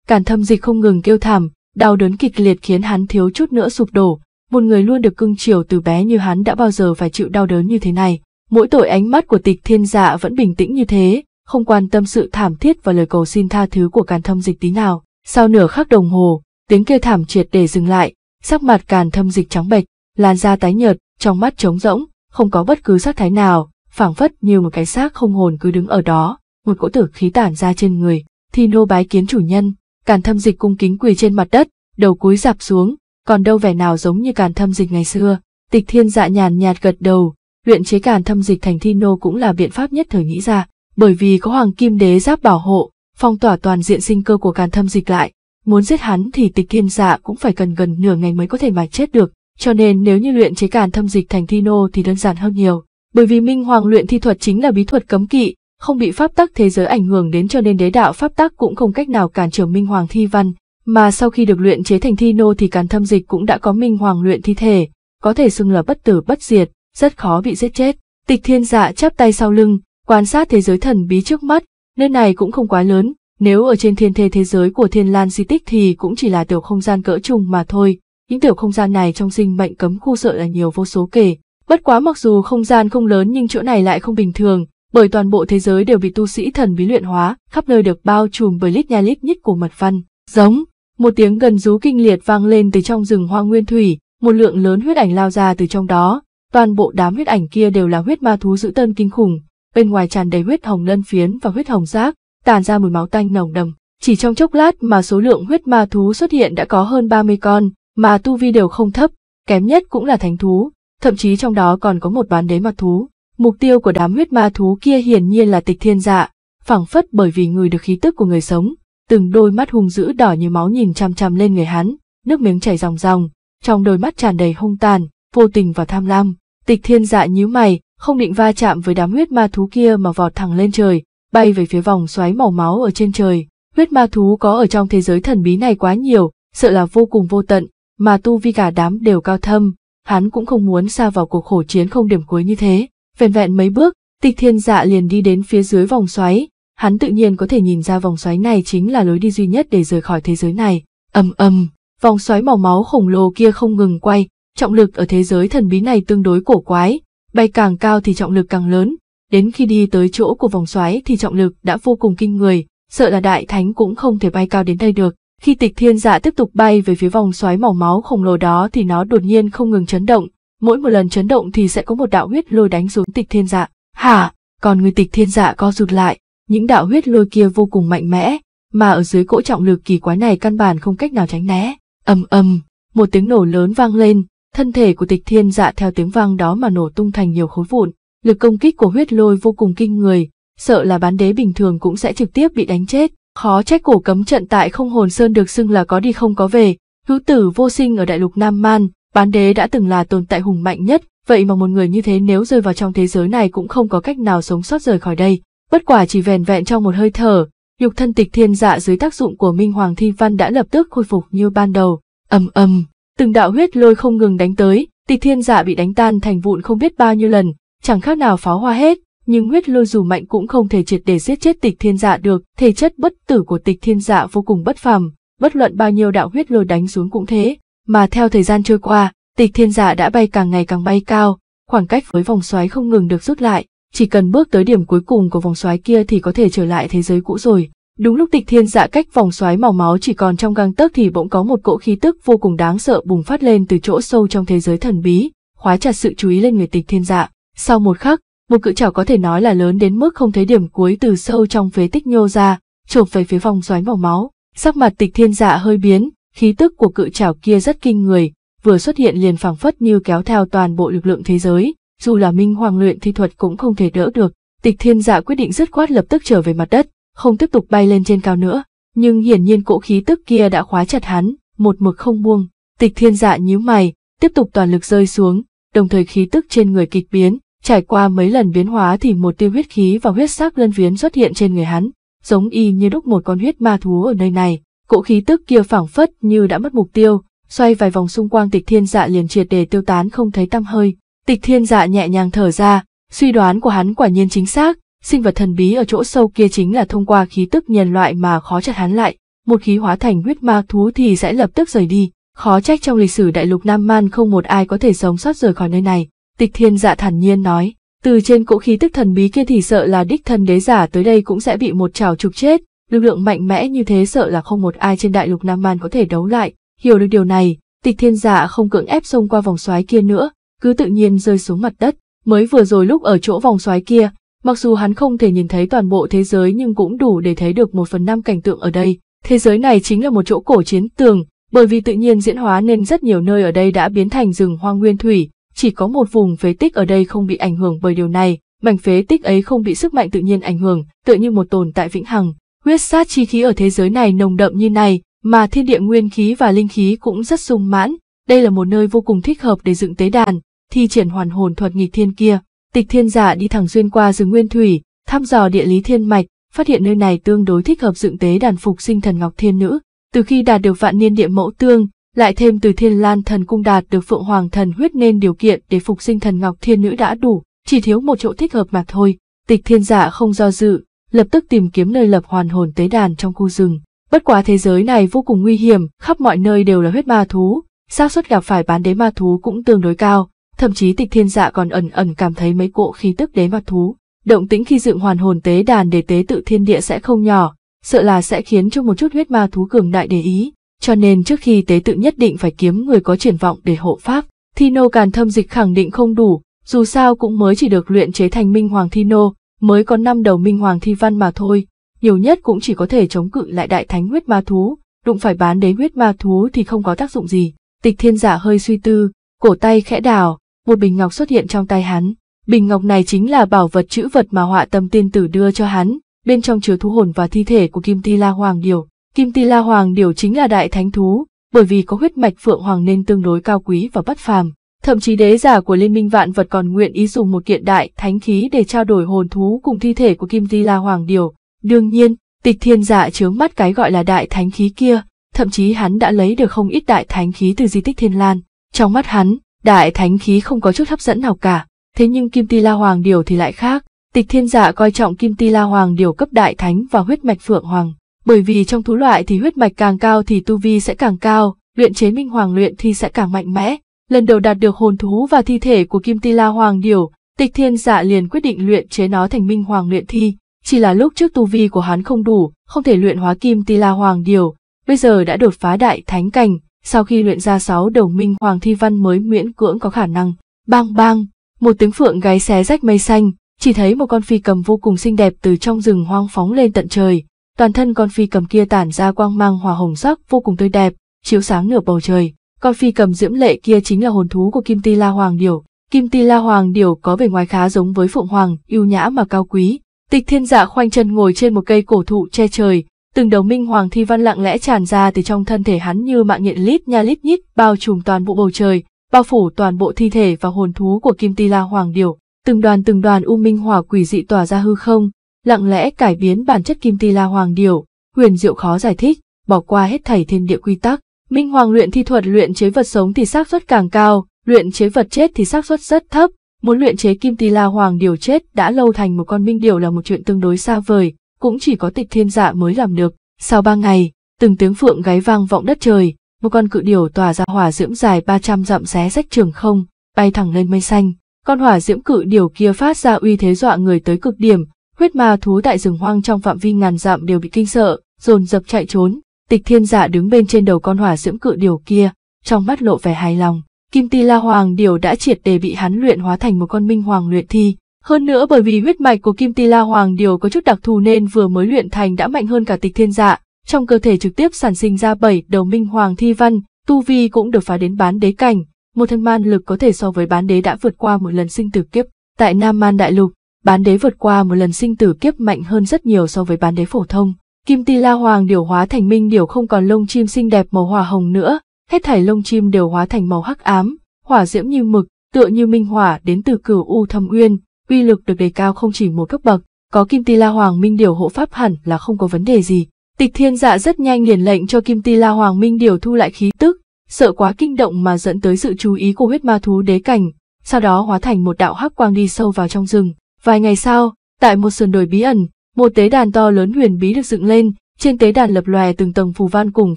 Cản thâm dịch không ngừng kêu thảm, Đau đớn kịch liệt khiến hắn thiếu chút nữa sụp đổ, một người luôn được cưng chiều từ bé như hắn đã bao giờ phải chịu đau đớn như thế này. Mỗi tội ánh mắt của tịch thiên dạ vẫn bình tĩnh như thế, không quan tâm sự thảm thiết và lời cầu xin tha thứ của càn thâm dịch tí nào. Sau nửa khắc đồng hồ, tiếng kêu thảm triệt để dừng lại, sắc mặt càn thâm dịch trắng bệch, làn da tái nhợt, trong mắt trống rỗng, không có bất cứ sắc thái nào, phảng phất như một cái xác không hồn cứ đứng ở đó, một cỗ tử khí tản ra trên người, thì nô bái kiến chủ nhân, Càn thâm dịch cung kính quỳ trên mặt đất, đầu cúi dạp xuống, còn đâu vẻ nào giống như càn thâm dịch ngày xưa. Tịch thiên dạ nhàn nhạt gật đầu, luyện chế càn thâm dịch thành thi nô cũng là biện pháp nhất thời nghĩ ra, bởi vì có hoàng kim đế giáp bảo hộ, phong tỏa toàn diện sinh cơ của càn thâm dịch lại. Muốn giết hắn thì tịch thiên dạ cũng phải cần gần nửa ngày mới có thể mà chết được, cho nên nếu như luyện chế càn thâm dịch thành thi nô thì đơn giản hơn nhiều. Bởi vì minh hoàng luyện thi thuật chính là bí thuật cấm kỵ, không bị pháp tắc thế giới ảnh hưởng đến cho nên đế đạo pháp tắc cũng không cách nào cản trở minh hoàng thi văn, mà sau khi được luyện chế thành thi nô thì càn thâm dịch cũng đã có minh hoàng luyện thi thể, có thể xưng là bất tử bất diệt, rất khó bị giết chết. Tịch thiên dạ chắp tay sau lưng, quan sát thế giới thần bí trước mắt, nơi này cũng không quá lớn, nếu ở trên thiên thê thế giới của thiên lan di tích thì cũng chỉ là tiểu không gian cỡ trùng mà thôi. Những tiểu không gian này trong sinh mệnh cấm khu sợ là nhiều vô số kể. Bất quá mặc dù không gian không lớn nhưng chỗ này lại không bình thường, bởi toàn bộ thế giới đều bị tu sĩ thần bí luyện hóa, khắp nơi được bao trùm bởi lít nha lít nhít của mật văn. Giống, một tiếng gần rú kinh liệt vang lên từ trong rừng hoang nguyên thủy, một lượng lớn huyết ảnh lao ra từ trong đó, toàn bộ đám huyết ảnh kia đều là huyết ma thú dữ tân kinh khủng, bên ngoài tràn đầy huyết hồng lân phiến và huyết hồng rác, tàn ra mùi máu tanh nồng đầm. Chỉ trong chốc lát mà số lượng huyết ma thú xuất hiện đã có hơn 30 con, mà tu vi đều không thấp, kém nhất cũng là thánh thú, thậm chí trong đó còn có một bán đế ma thú. Mục tiêu của đám huyết ma thú kia hiển nhiên là tịch thiên dạ, phảng phất bởi vì người được khí tức của người sống, từng đôi mắt hung dữ đỏ như máu nhìn chăm chăm lên người hắn, nước miếng chảy ròng ròng, trong đôi mắt tràn đầy hung tàn, vô tình và tham lam. Tịch thiên dạ nhíu mày, không định va chạm với đám huyết ma thú kia mà vọt thẳng lên trời, bay về phía vòng xoáy màu máu ở trên trời. Huyết ma thú có ở trong thế giới thần bí này quá nhiều, sợ là vô cùng vô tận, mà tu vi cả đám đều cao thâm, hắn cũng không muốn xa vào cuộc khổ chiến không điểm cuối như thế. Vẹn vẹn mấy bước, tịch thiên dạ liền đi đến phía dưới vòng xoáy, hắn tự nhiên có thể nhìn ra vòng xoáy này chính là lối đi duy nhất để rời khỏi thế giới này. ầm ầm, vòng xoáy màu máu khổng lồ kia không ngừng quay, trọng lực ở thế giới thần bí này tương đối cổ quái, bay càng cao thì trọng lực càng lớn, đến khi đi tới chỗ của vòng xoáy thì trọng lực đã vô cùng kinh người, sợ là đại thánh cũng không thể bay cao đến đây được. Khi tịch thiên dạ tiếp tục bay về phía vòng xoáy màu máu khổng lồ đó thì nó đột nhiên không ngừng chấn động, mỗi một lần chấn động thì sẽ có một đạo huyết lôi đánh xuống tịch thiên dạ. Hả? Còn người tịch thiên dạ co rụt lại, những đạo huyết lôi kia vô cùng mạnh mẽ, mà ở dưới cỗ trọng lực kỳ quái này căn bản không cách nào tránh né. Ầm ầm, một tiếng nổ lớn vang lên, thân thể của tịch thiên dạ theo tiếng vang đó mà nổ tung thành nhiều khối vụn. Lực công kích của huyết lôi vô cùng kinh người, sợ là bán đế bình thường cũng sẽ trực tiếp bị đánh chết. Khó trách cổ cấm trận tại không hồn sơn được xưng là có đi không có về, hữu tử vô sinh ở đại lục Nam Man, Bán đế đã từng là tồn tại hùng mạnh nhất, vậy mà một người như thế nếu rơi vào trong thế giới này cũng không có cách nào sống sót rời khỏi đây. Bất quả chỉ vẻn vẹn trong một hơi thở, nhục thân tịch thiên dạ dưới tác dụng của Minh Hoàng Thi Văn đã lập tức khôi phục như ban đầu. ầm ầm, từng đạo huyết lôi không ngừng đánh tới, tịch thiên dạ bị đánh tan thành vụn không biết bao nhiêu lần, chẳng khác nào pháo hoa hết. Nhưng huyết lôi dù mạnh cũng không thể triệt để giết chết tịch thiên dạ được, thể chất bất tử của tịch thiên dạ vô cùng bất phàm, bất luận bao nhiêu đạo huyết lôi đánh xuống cũng thế, mà theo thời gian trôi qua, tịch thiên Dạ đã bay càng ngày càng bay cao, khoảng cách với vòng xoáy không ngừng được rút lại, chỉ cần bước tới điểm cuối cùng của vòng xoáy kia thì có thể trở lại thế giới cũ rồi. Đúng lúc tịch thiên dạ cách vòng xoáy màu máu chỉ còn trong gang tấc thì bỗng có một cỗ khí tức vô cùng đáng sợ bùng phát lên từ chỗ sâu trong thế giới thần bí, khóa chặt sự chú ý lên người tịch thiên dạ. Sau một khắc, một cự chảo có thể nói là lớn đến mức không thấy điểm cuối từ sâu trong phế tích nhô ra, chộp về phía vòng xoáy màu máu. Sắc mặt tịch thiên dạ hơi biến, khí tức của cự trảo kia rất kinh người, vừa xuất hiện liền phảng phất như kéo theo toàn bộ lực lượng thế giới, dù là minh hoàng luyện thi thuật cũng không thể đỡ được, tịch thiên dạ quyết định dứt khoát lập tức trở về mặt đất, không tiếp tục bay lên trên cao nữa, nhưng hiển nhiên cỗ khí tức kia đã khóa chặt hắn, một mực không buông, tịch thiên dạ nhíu mày, tiếp tục toàn lực rơi xuống, đồng thời khí tức trên người kịch biến, trải qua mấy lần biến hóa thì một tiêu huyết khí và huyết sắc lân viến xuất hiện trên người hắn, giống y như đúc một con huyết ma thú ở nơi này, cỗ khí tức kia phảng phất như đã mất mục tiêu, xoay vài vòng xung quanh tịch thiên dạ liền triệt để tiêu tán không thấy tăm hơi. Tịch thiên dạ nhẹ nhàng thở ra, suy đoán của hắn quả nhiên chính xác, sinh vật thần bí ở chỗ sâu kia chính là thông qua khí tức nhân loại mà khó chặt hắn lại, một khí hóa thành huyết ma thú thì sẽ lập tức rời đi, khó trách trong lịch sử đại lục Nam Man không một ai có thể sống sót rời khỏi nơi này. Tịch thiên dạ thản nhiên nói, từ trên cỗ khí tức thần bí kia thì sợ là đích thần đế giả tới đây cũng sẽ bị một trào trục chết, lực lượng mạnh mẽ như thế sợ là không một ai trên đại lục Nam Man có thể đấu lại. Hiểu được điều này, tịch thiên giả dạ không cưỡng ép xông qua vòng xoáy kia nữa, cứ tự nhiên rơi xuống mặt đất. Mới vừa rồi lúc ở chỗ vòng xoáy kia, mặc dù hắn không thể nhìn thấy toàn bộ thế giới nhưng cũng đủ để thấy được một phần năm cảnh tượng ở đây. Thế giới này chính là một chỗ cổ chiến tường, bởi vì tự nhiên diễn hóa nên rất nhiều nơi ở đây đã biến thành rừng hoang nguyên thủy, chỉ có một vùng phế tích ở đây không bị ảnh hưởng bởi điều này, mảnh phế tích ấy không bị sức mạnh tự nhiên ảnh hưởng, tựa như một tồn tại vĩnh hằng, huyết sát chi khí ở thế giới này nồng đậm như này, mà thiên địa nguyên khí và linh khí cũng rất sung mãn, đây là một nơi vô cùng thích hợp để dựng tế đàn, thi triển hoàn hồn thuật nghịch thiên kia. Tịch thiên giả đi thẳng xuyên qua rừng nguyên thủy, thăm dò địa lý thiên mạch, phát hiện nơi này tương đối thích hợp dựng tế đàn phục sinh thần ngọc thiên nữ. Từ khi đạt được vạn niên địa mẫu tương, lại thêm từ thiên lan thần cung đạt được phượng hoàng thần huyết nên điều kiện để phục sinh thần ngọc thiên nữ đã đủ, chỉ thiếu một chỗ thích hợp mà thôi. Tịch thiên giả không do dự, lập tức tìm kiếm nơi lập hoàn hồn tế đàn trong khu rừng. Bất quá thế giới này vô cùng nguy hiểm, khắp mọi nơi đều là huyết ma thú, xác suất gặp phải bán đế ma thú cũng tương đối cao, thậm chí tịch thiên dạ còn ẩn ẩn cảm thấy mấy cỗ khí tức đế ma thú. Động tĩnh khi dựng hoàn hồn tế đàn để tế tự thiên địa sẽ không nhỏ, sợ là sẽ khiến cho một chút huyết ma thú cường đại để ý, cho nên trước khi tế tự nhất định phải kiếm người có triển vọng để hộ pháp. Thino càn thâm dịch khẳng định không đủ, dù sao cũng mới chỉ được luyện chế thành minh hoàng thino mới có năm đầu minh hoàng thi văn mà thôi, nhiều nhất cũng chỉ có thể chống cự lại đại thánh huyết ma thú, đụng phải bán đế huyết ma thú thì không có tác dụng gì. Tịch thiên giả dạ hơi suy tư, cổ tay khẽ đào, một bình ngọc xuất hiện trong tay hắn. Bình ngọc này chính là bảo vật chữ vật mà họa tâm tiên tử đưa cho hắn, bên trong chứa thú hồn và thi thể của Kim Ti La Hoàng Điều. Kim Ti La Hoàng Điều chính là đại thánh thú, bởi vì có huyết mạch phượng hoàng nên tương đối cao quý và bất phàm. Thậm chí đế giả của Liên minh vạn vật còn nguyện ý dùng một kiện đại thánh khí để trao đổi hồn thú cùng thi thể của Kim Di La Hoàng Điều. Đương nhiên, tịch thiên giả chướng mắt cái gọi là đại thánh khí kia, thậm chí hắn đã lấy được không ít đại thánh khí từ di tích Thiên Lan. Trong mắt hắn, đại thánh khí không có chút hấp dẫn nào cả, thế nhưng Kim Ti La Hoàng Điều thì lại khác. Tịch thiên giả coi trọng Kim Ti La Hoàng Điều cấp đại thánh và huyết mạch Phượng Hoàng, bởi vì trong thú loại thì huyết mạch càng cao thì tu vi sẽ càng cao, luyện chế minh hoàng luyện thì sẽ càng mạnh mẽ, lần đầu đạt được hồn thú và thi thể của Kim Ti La Hoàng Điểu, tịch thiên dạ liền quyết định luyện chế nó thành minh hoàng luyện thi. Chỉ là lúc trước tu vi của hắn không đủ, không thể luyện hóa Kim Ti La Hoàng Điểu, bây giờ đã đột phá đại thánh cảnh, sau khi luyện ra sáu đầu minh hoàng thi văn mới miễn cưỡng có khả năng. Bang bang, một tiếng phượng gáy xé rách mây xanh, chỉ thấy một con phi cầm vô cùng xinh đẹp từ trong rừng hoang phóng lên tận trời. Toàn thân con phi cầm kia tản ra quang mang hòa hồng sắc vô cùng tươi đẹp, chiếu sáng nửa bầu trời. Con phi cầm diễm lệ kia chính là hồn thú của Kim Ti La Hoàng Điểu. Kim Ti La Hoàng Điểu có vẻ ngoài khá giống với Phượng Hoàng, yêu nhã mà cao quý. Tịch thiên dạ khoanh chân ngồi trên một cây cổ thụ che trời, từng đầu minh hoàng thi văn lặng lẽ tràn ra từ trong thân thể hắn như mạng nhện lít nha lít nhít bao trùm toàn bộ bầu trời, bao phủ toàn bộ thi thể và hồn thú của Kim Ti La Hoàng Điểu. Từng đoàn từng đoàn u minh hỏa quỷ dị tỏa ra hư không, lặng lẽ cải biến bản chất Kim Ti La Hoàng Điểu, huyền diệu khó giải thích, bỏ qua hết thảy thiên địa quy tắc, Minh Hoàng luyện thi thuật luyện chế vật sống thì xác suất càng cao, luyện chế vật chết thì xác suất rất thấp. Muốn luyện chế kim ti la hoàng điều chết đã lâu thành một con minh điều là một chuyện tương đối xa vời, cũng chỉ có tịch thiên dạ mới làm được. Sau ba ngày, từng tiếng phượng gáy vang vọng đất trời, một con cự điều tỏa ra hỏa diễm dài 300 dặm xé rách trường không, bay thẳng lên mây xanh. Con hỏa diễm cự điều kia phát ra uy thế dọa người tới cực điểm, huyết ma thú tại rừng hoang trong phạm vi ngàn dặm đều bị kinh sợ, dồn dập chạy trốn. Tịch thiên dạ đứng bên trên đầu con hỏa diễm cự điều kia, trong mắt lộ vẻ hài lòng. Kim ti la hoàng điều đã triệt để bị hắn luyện hóa thành một con minh hoàng luyện thi. Hơn nữa bởi vì huyết mạch của kim ti la hoàng điều có chút đặc thù nên vừa mới luyện thành đã mạnh hơn cả tịch thiên dạ. Trong cơ thể trực tiếp sản sinh ra bảy đầu minh hoàng thi văn, tu vi cũng được phá đến bán đế cảnh. Một thân man lực có thể so với bán đế đã vượt qua một lần sinh tử kiếp. Tại Nam Man Đại Lục, bán đế vượt qua một lần sinh tử kiếp mạnh hơn rất nhiều so với bán đế phổ thông. Kim ti la hoàng điều hóa thành minh điều không còn lông chim xinh đẹp màu hỏa hồng nữa, hết thảy lông chim đều hóa thành màu hắc ám, hỏa diễm như mực, tựa như minh hỏa đến từ cửu u thâm uyên, uy lực được đề cao không chỉ một cấp bậc, có Kim Ti La Hoàng Minh Điều hộ pháp hẳn là không có vấn đề gì. Tịch Thiên Dạ rất nhanh liền lệnh cho Kim Ti La Hoàng Minh Điều thu lại khí tức, sợ quá kinh động mà dẫn tới sự chú ý của huyết ma thú đế cảnh, sau đó hóa thành một đạo hắc quang đi sâu vào trong rừng. Vài ngày sau, tại một sườn đồi bí ẩn, một tế đàn to lớn huyền bí được dựng lên, trên tế đàn lập lòe từng tầng phù văn cùng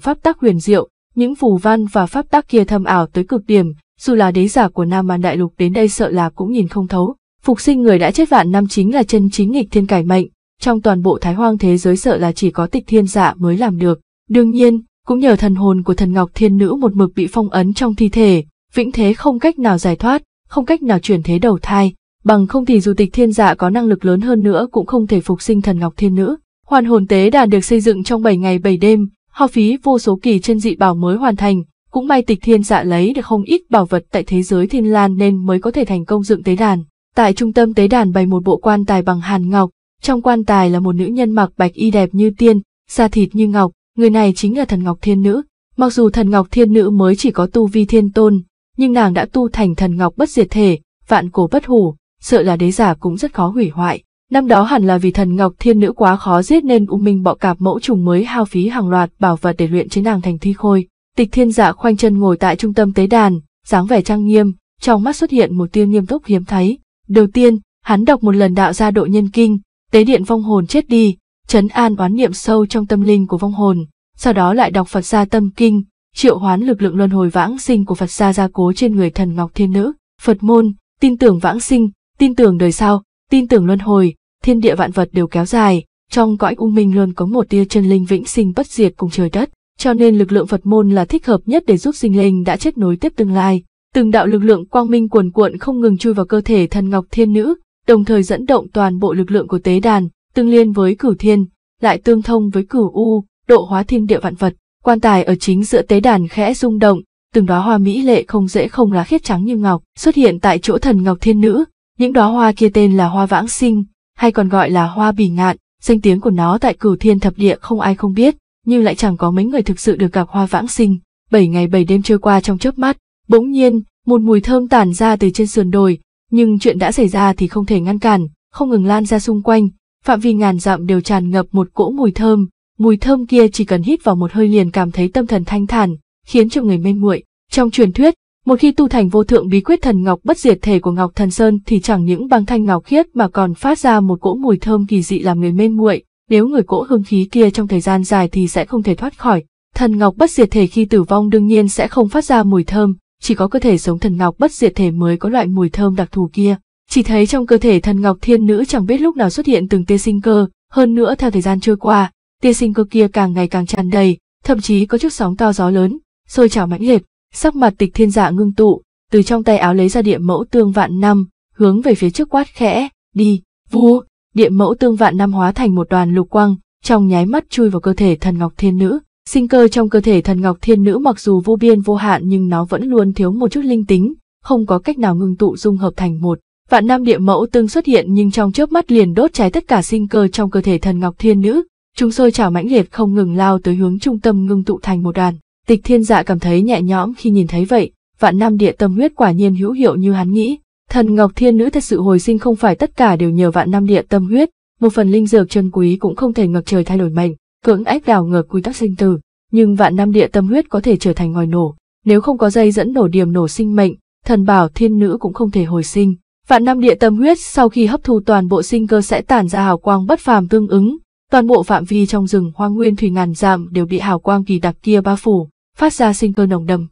pháp tắc huyền diệu, những phù văn và pháp tắc kia thâm ảo tới cực điểm, dù là đế giả của Nam Man Đại Lục đến đây sợ là cũng nhìn không thấu. Phục sinh người đã chết vạn năm chính là chân chính nghịch thiên cải mệnh, trong toàn bộ thái hoang thế giới sợ là chỉ có tịch thiên Dạ mới làm được. Đương nhiên, cũng nhờ thần hồn của thần ngọc thiên nữ một mực bị phong ấn trong thi thể, vĩnh thế không cách nào giải thoát, không cách nào chuyển thế đầu thai, bằng không thì dù tịch thiên dạ có năng lực lớn hơn nữa cũng không thể phục sinh thần ngọc thiên nữ. Hoàn hồn tế đàn được xây dựng trong 7 ngày 7 đêm, hao phí vô số kỳ chân dị bảo mới hoàn thành, cũng may tịch thiên dạ lấy được không ít bảo vật tại thế giới thiên lan nên mới có thể thành công dựng tế đàn. Tại trung tâm tế đàn bày một bộ quan tài bằng hàn ngọc, trong quan tài là một nữ nhân mặc bạch y đẹp như tiên, da thịt như ngọc, người này chính là thần ngọc thiên nữ. Mặc dù thần ngọc thiên nữ mới chỉ có tu vi thiên tôn, nhưng nàng đã tu thành thần ngọc bất diệt thể, vạn cổ bất hủ, sợ là đế giả cũng rất khó hủy hoại. Năm đó hẳn là vì thần Ngọc Thiên Nữ quá khó giết nên U Minh bọ cạp mẫu trùng mới hao phí hàng loạt bảo vật để luyện chế nàng thành thi khôi. Tịch Thiên Dạ khoanh chân ngồi tại trung tâm tế đàn, dáng vẻ trang nghiêm, trong mắt xuất hiện một tia nghiêm túc hiếm thấy. Đầu tiên, hắn đọc một lần đạo gia độ nhân kinh, tế điện vong hồn chết đi, chấn an oán niệm sâu trong tâm linh của vong hồn, sau đó lại đọc Phật gia tâm kinh, triệu hoán lực lượng luân hồi vãng sinh của Phật gia gia cố trên người thần Ngọc Thiên Nữ. Phật môn, tin tưởng vãng sinh, tin tưởng đời sau, tin tưởng luân hồi, thiên địa vạn vật đều kéo dài, trong cõi u minh luôn có một tia chân linh vĩnh sinh bất diệt cùng trời đất, cho nên lực lượng Phật môn là thích hợp nhất để giúp sinh linh đã chết nối tiếp tương lai. Từng đạo lực lượng quang minh cuồn cuộn không ngừng chui vào cơ thể thần ngọc thiên nữ, đồng thời dẫn động toàn bộ lực lượng của tế đàn, tương liên với cửu thiên, lại tương thông với cửu u, độ hóa thiên địa vạn vật. Quan tài ở chính giữa tế đàn khẽ rung động, từng đóa hoa mỹ lệ không dễ không lá khiết trắng như ngọc xuất hiện tại chỗ thần ngọc thiên nữ, những đóa hoa kia tên là hoa vãng sinh, hay còn gọi là hoa bỉ ngạn, danh tiếng của nó tại cửu thiên thập địa không ai không biết, nhưng lại chẳng có mấy người thực sự được gặp hoa vãng sinh. Bảy ngày bảy đêm trôi qua trong chớp mắt, bỗng nhiên, một mùi thơm tản ra từ trên sườn đồi, nhưng chuyện đã xảy ra thì không thể ngăn cản, không ngừng lan ra xung quanh, phạm vi ngàn dặm đều tràn ngập một cỗ mùi thơm, mùi thơm kia chỉ cần hít vào một hơi liền cảm thấy tâm thần thanh thản, khiến cho người mê muội. Trong truyền thuyết, một khi tu thành vô thượng bí quyết thần ngọc bất diệt thể của Ngọc Thần Sơn thì chẳng những băng thanh ngọc khiết mà còn phát ra một cỗ mùi thơm kỳ dị làm người mê muội, nếu người cỗ hương khí kia trong thời gian dài thì sẽ không thể thoát khỏi. Thần ngọc bất diệt thể khi tử vong đương nhiên sẽ không phát ra mùi thơm, chỉ có cơ thể sống thần ngọc bất diệt thể mới có loại mùi thơm đặc thù kia. Chỉ thấy trong cơ thể thần ngọc thiên nữ chẳng biết lúc nào xuất hiện từng tia sinh cơ, hơn nữa theo thời gian trôi qua, tia sinh cơ kia càng ngày càng tràn đầy, thậm chí có chút sóng to gió lớn, sôi trào mãnh liệt, Sắc mặt tịch thiên dạ ngưng tụ, từ trong tay áo lấy ra địa mẫu tương vạn năm, hướng về phía trước quát khẽ, đi, vua, địa mẫu tương vạn năm hóa thành một đoàn lục quang, trong nháy mắt chui vào cơ thể thần ngọc thiên nữ. Sinh cơ trong cơ thể thần ngọc thiên nữ mặc dù vô biên vô hạn nhưng nó vẫn luôn thiếu một chút linh tính, không có cách nào ngưng tụ dung hợp thành một. Vạn năm địa mẫu tương xuất hiện nhưng trong chớp mắt liền đốt cháy tất cả sinh cơ trong cơ thể thần ngọc thiên nữ, chúng sôi trào mãnh liệt không ngừng lao tới hướng trung tâm ngưng tụ thành một đoàn. Tịch thiên dạ cảm thấy nhẹ nhõm khi nhìn thấy vậy, vạn năm địa tâm huyết quả nhiên hữu hiệu như hắn nghĩ. Thần Ngọc Thiên Nữ thật sự hồi sinh không phải tất cả đều nhờ vạn năm địa tâm huyết, một phần linh dược chân quý cũng không thể ngược trời thay đổi mệnh. cưỡng ép đào ngược quy tắc sinh tử, nhưng vạn năm địa tâm huyết có thể trở thành ngòi nổ, nếu không có dây dẫn nổ điểm nổ sinh mệnh, thần bảo thiên nữ cũng không thể hồi sinh. Vạn năm địa tâm huyết sau khi hấp thu toàn bộ sinh cơ sẽ tản ra hào quang bất phàm tương ứng, toàn bộ phạm vi trong rừng hoang nguyên thủy ngàn dặm đều bị hào quang kỳ đặc kia bao phủ, phát ra sinh cơ nồng đầm.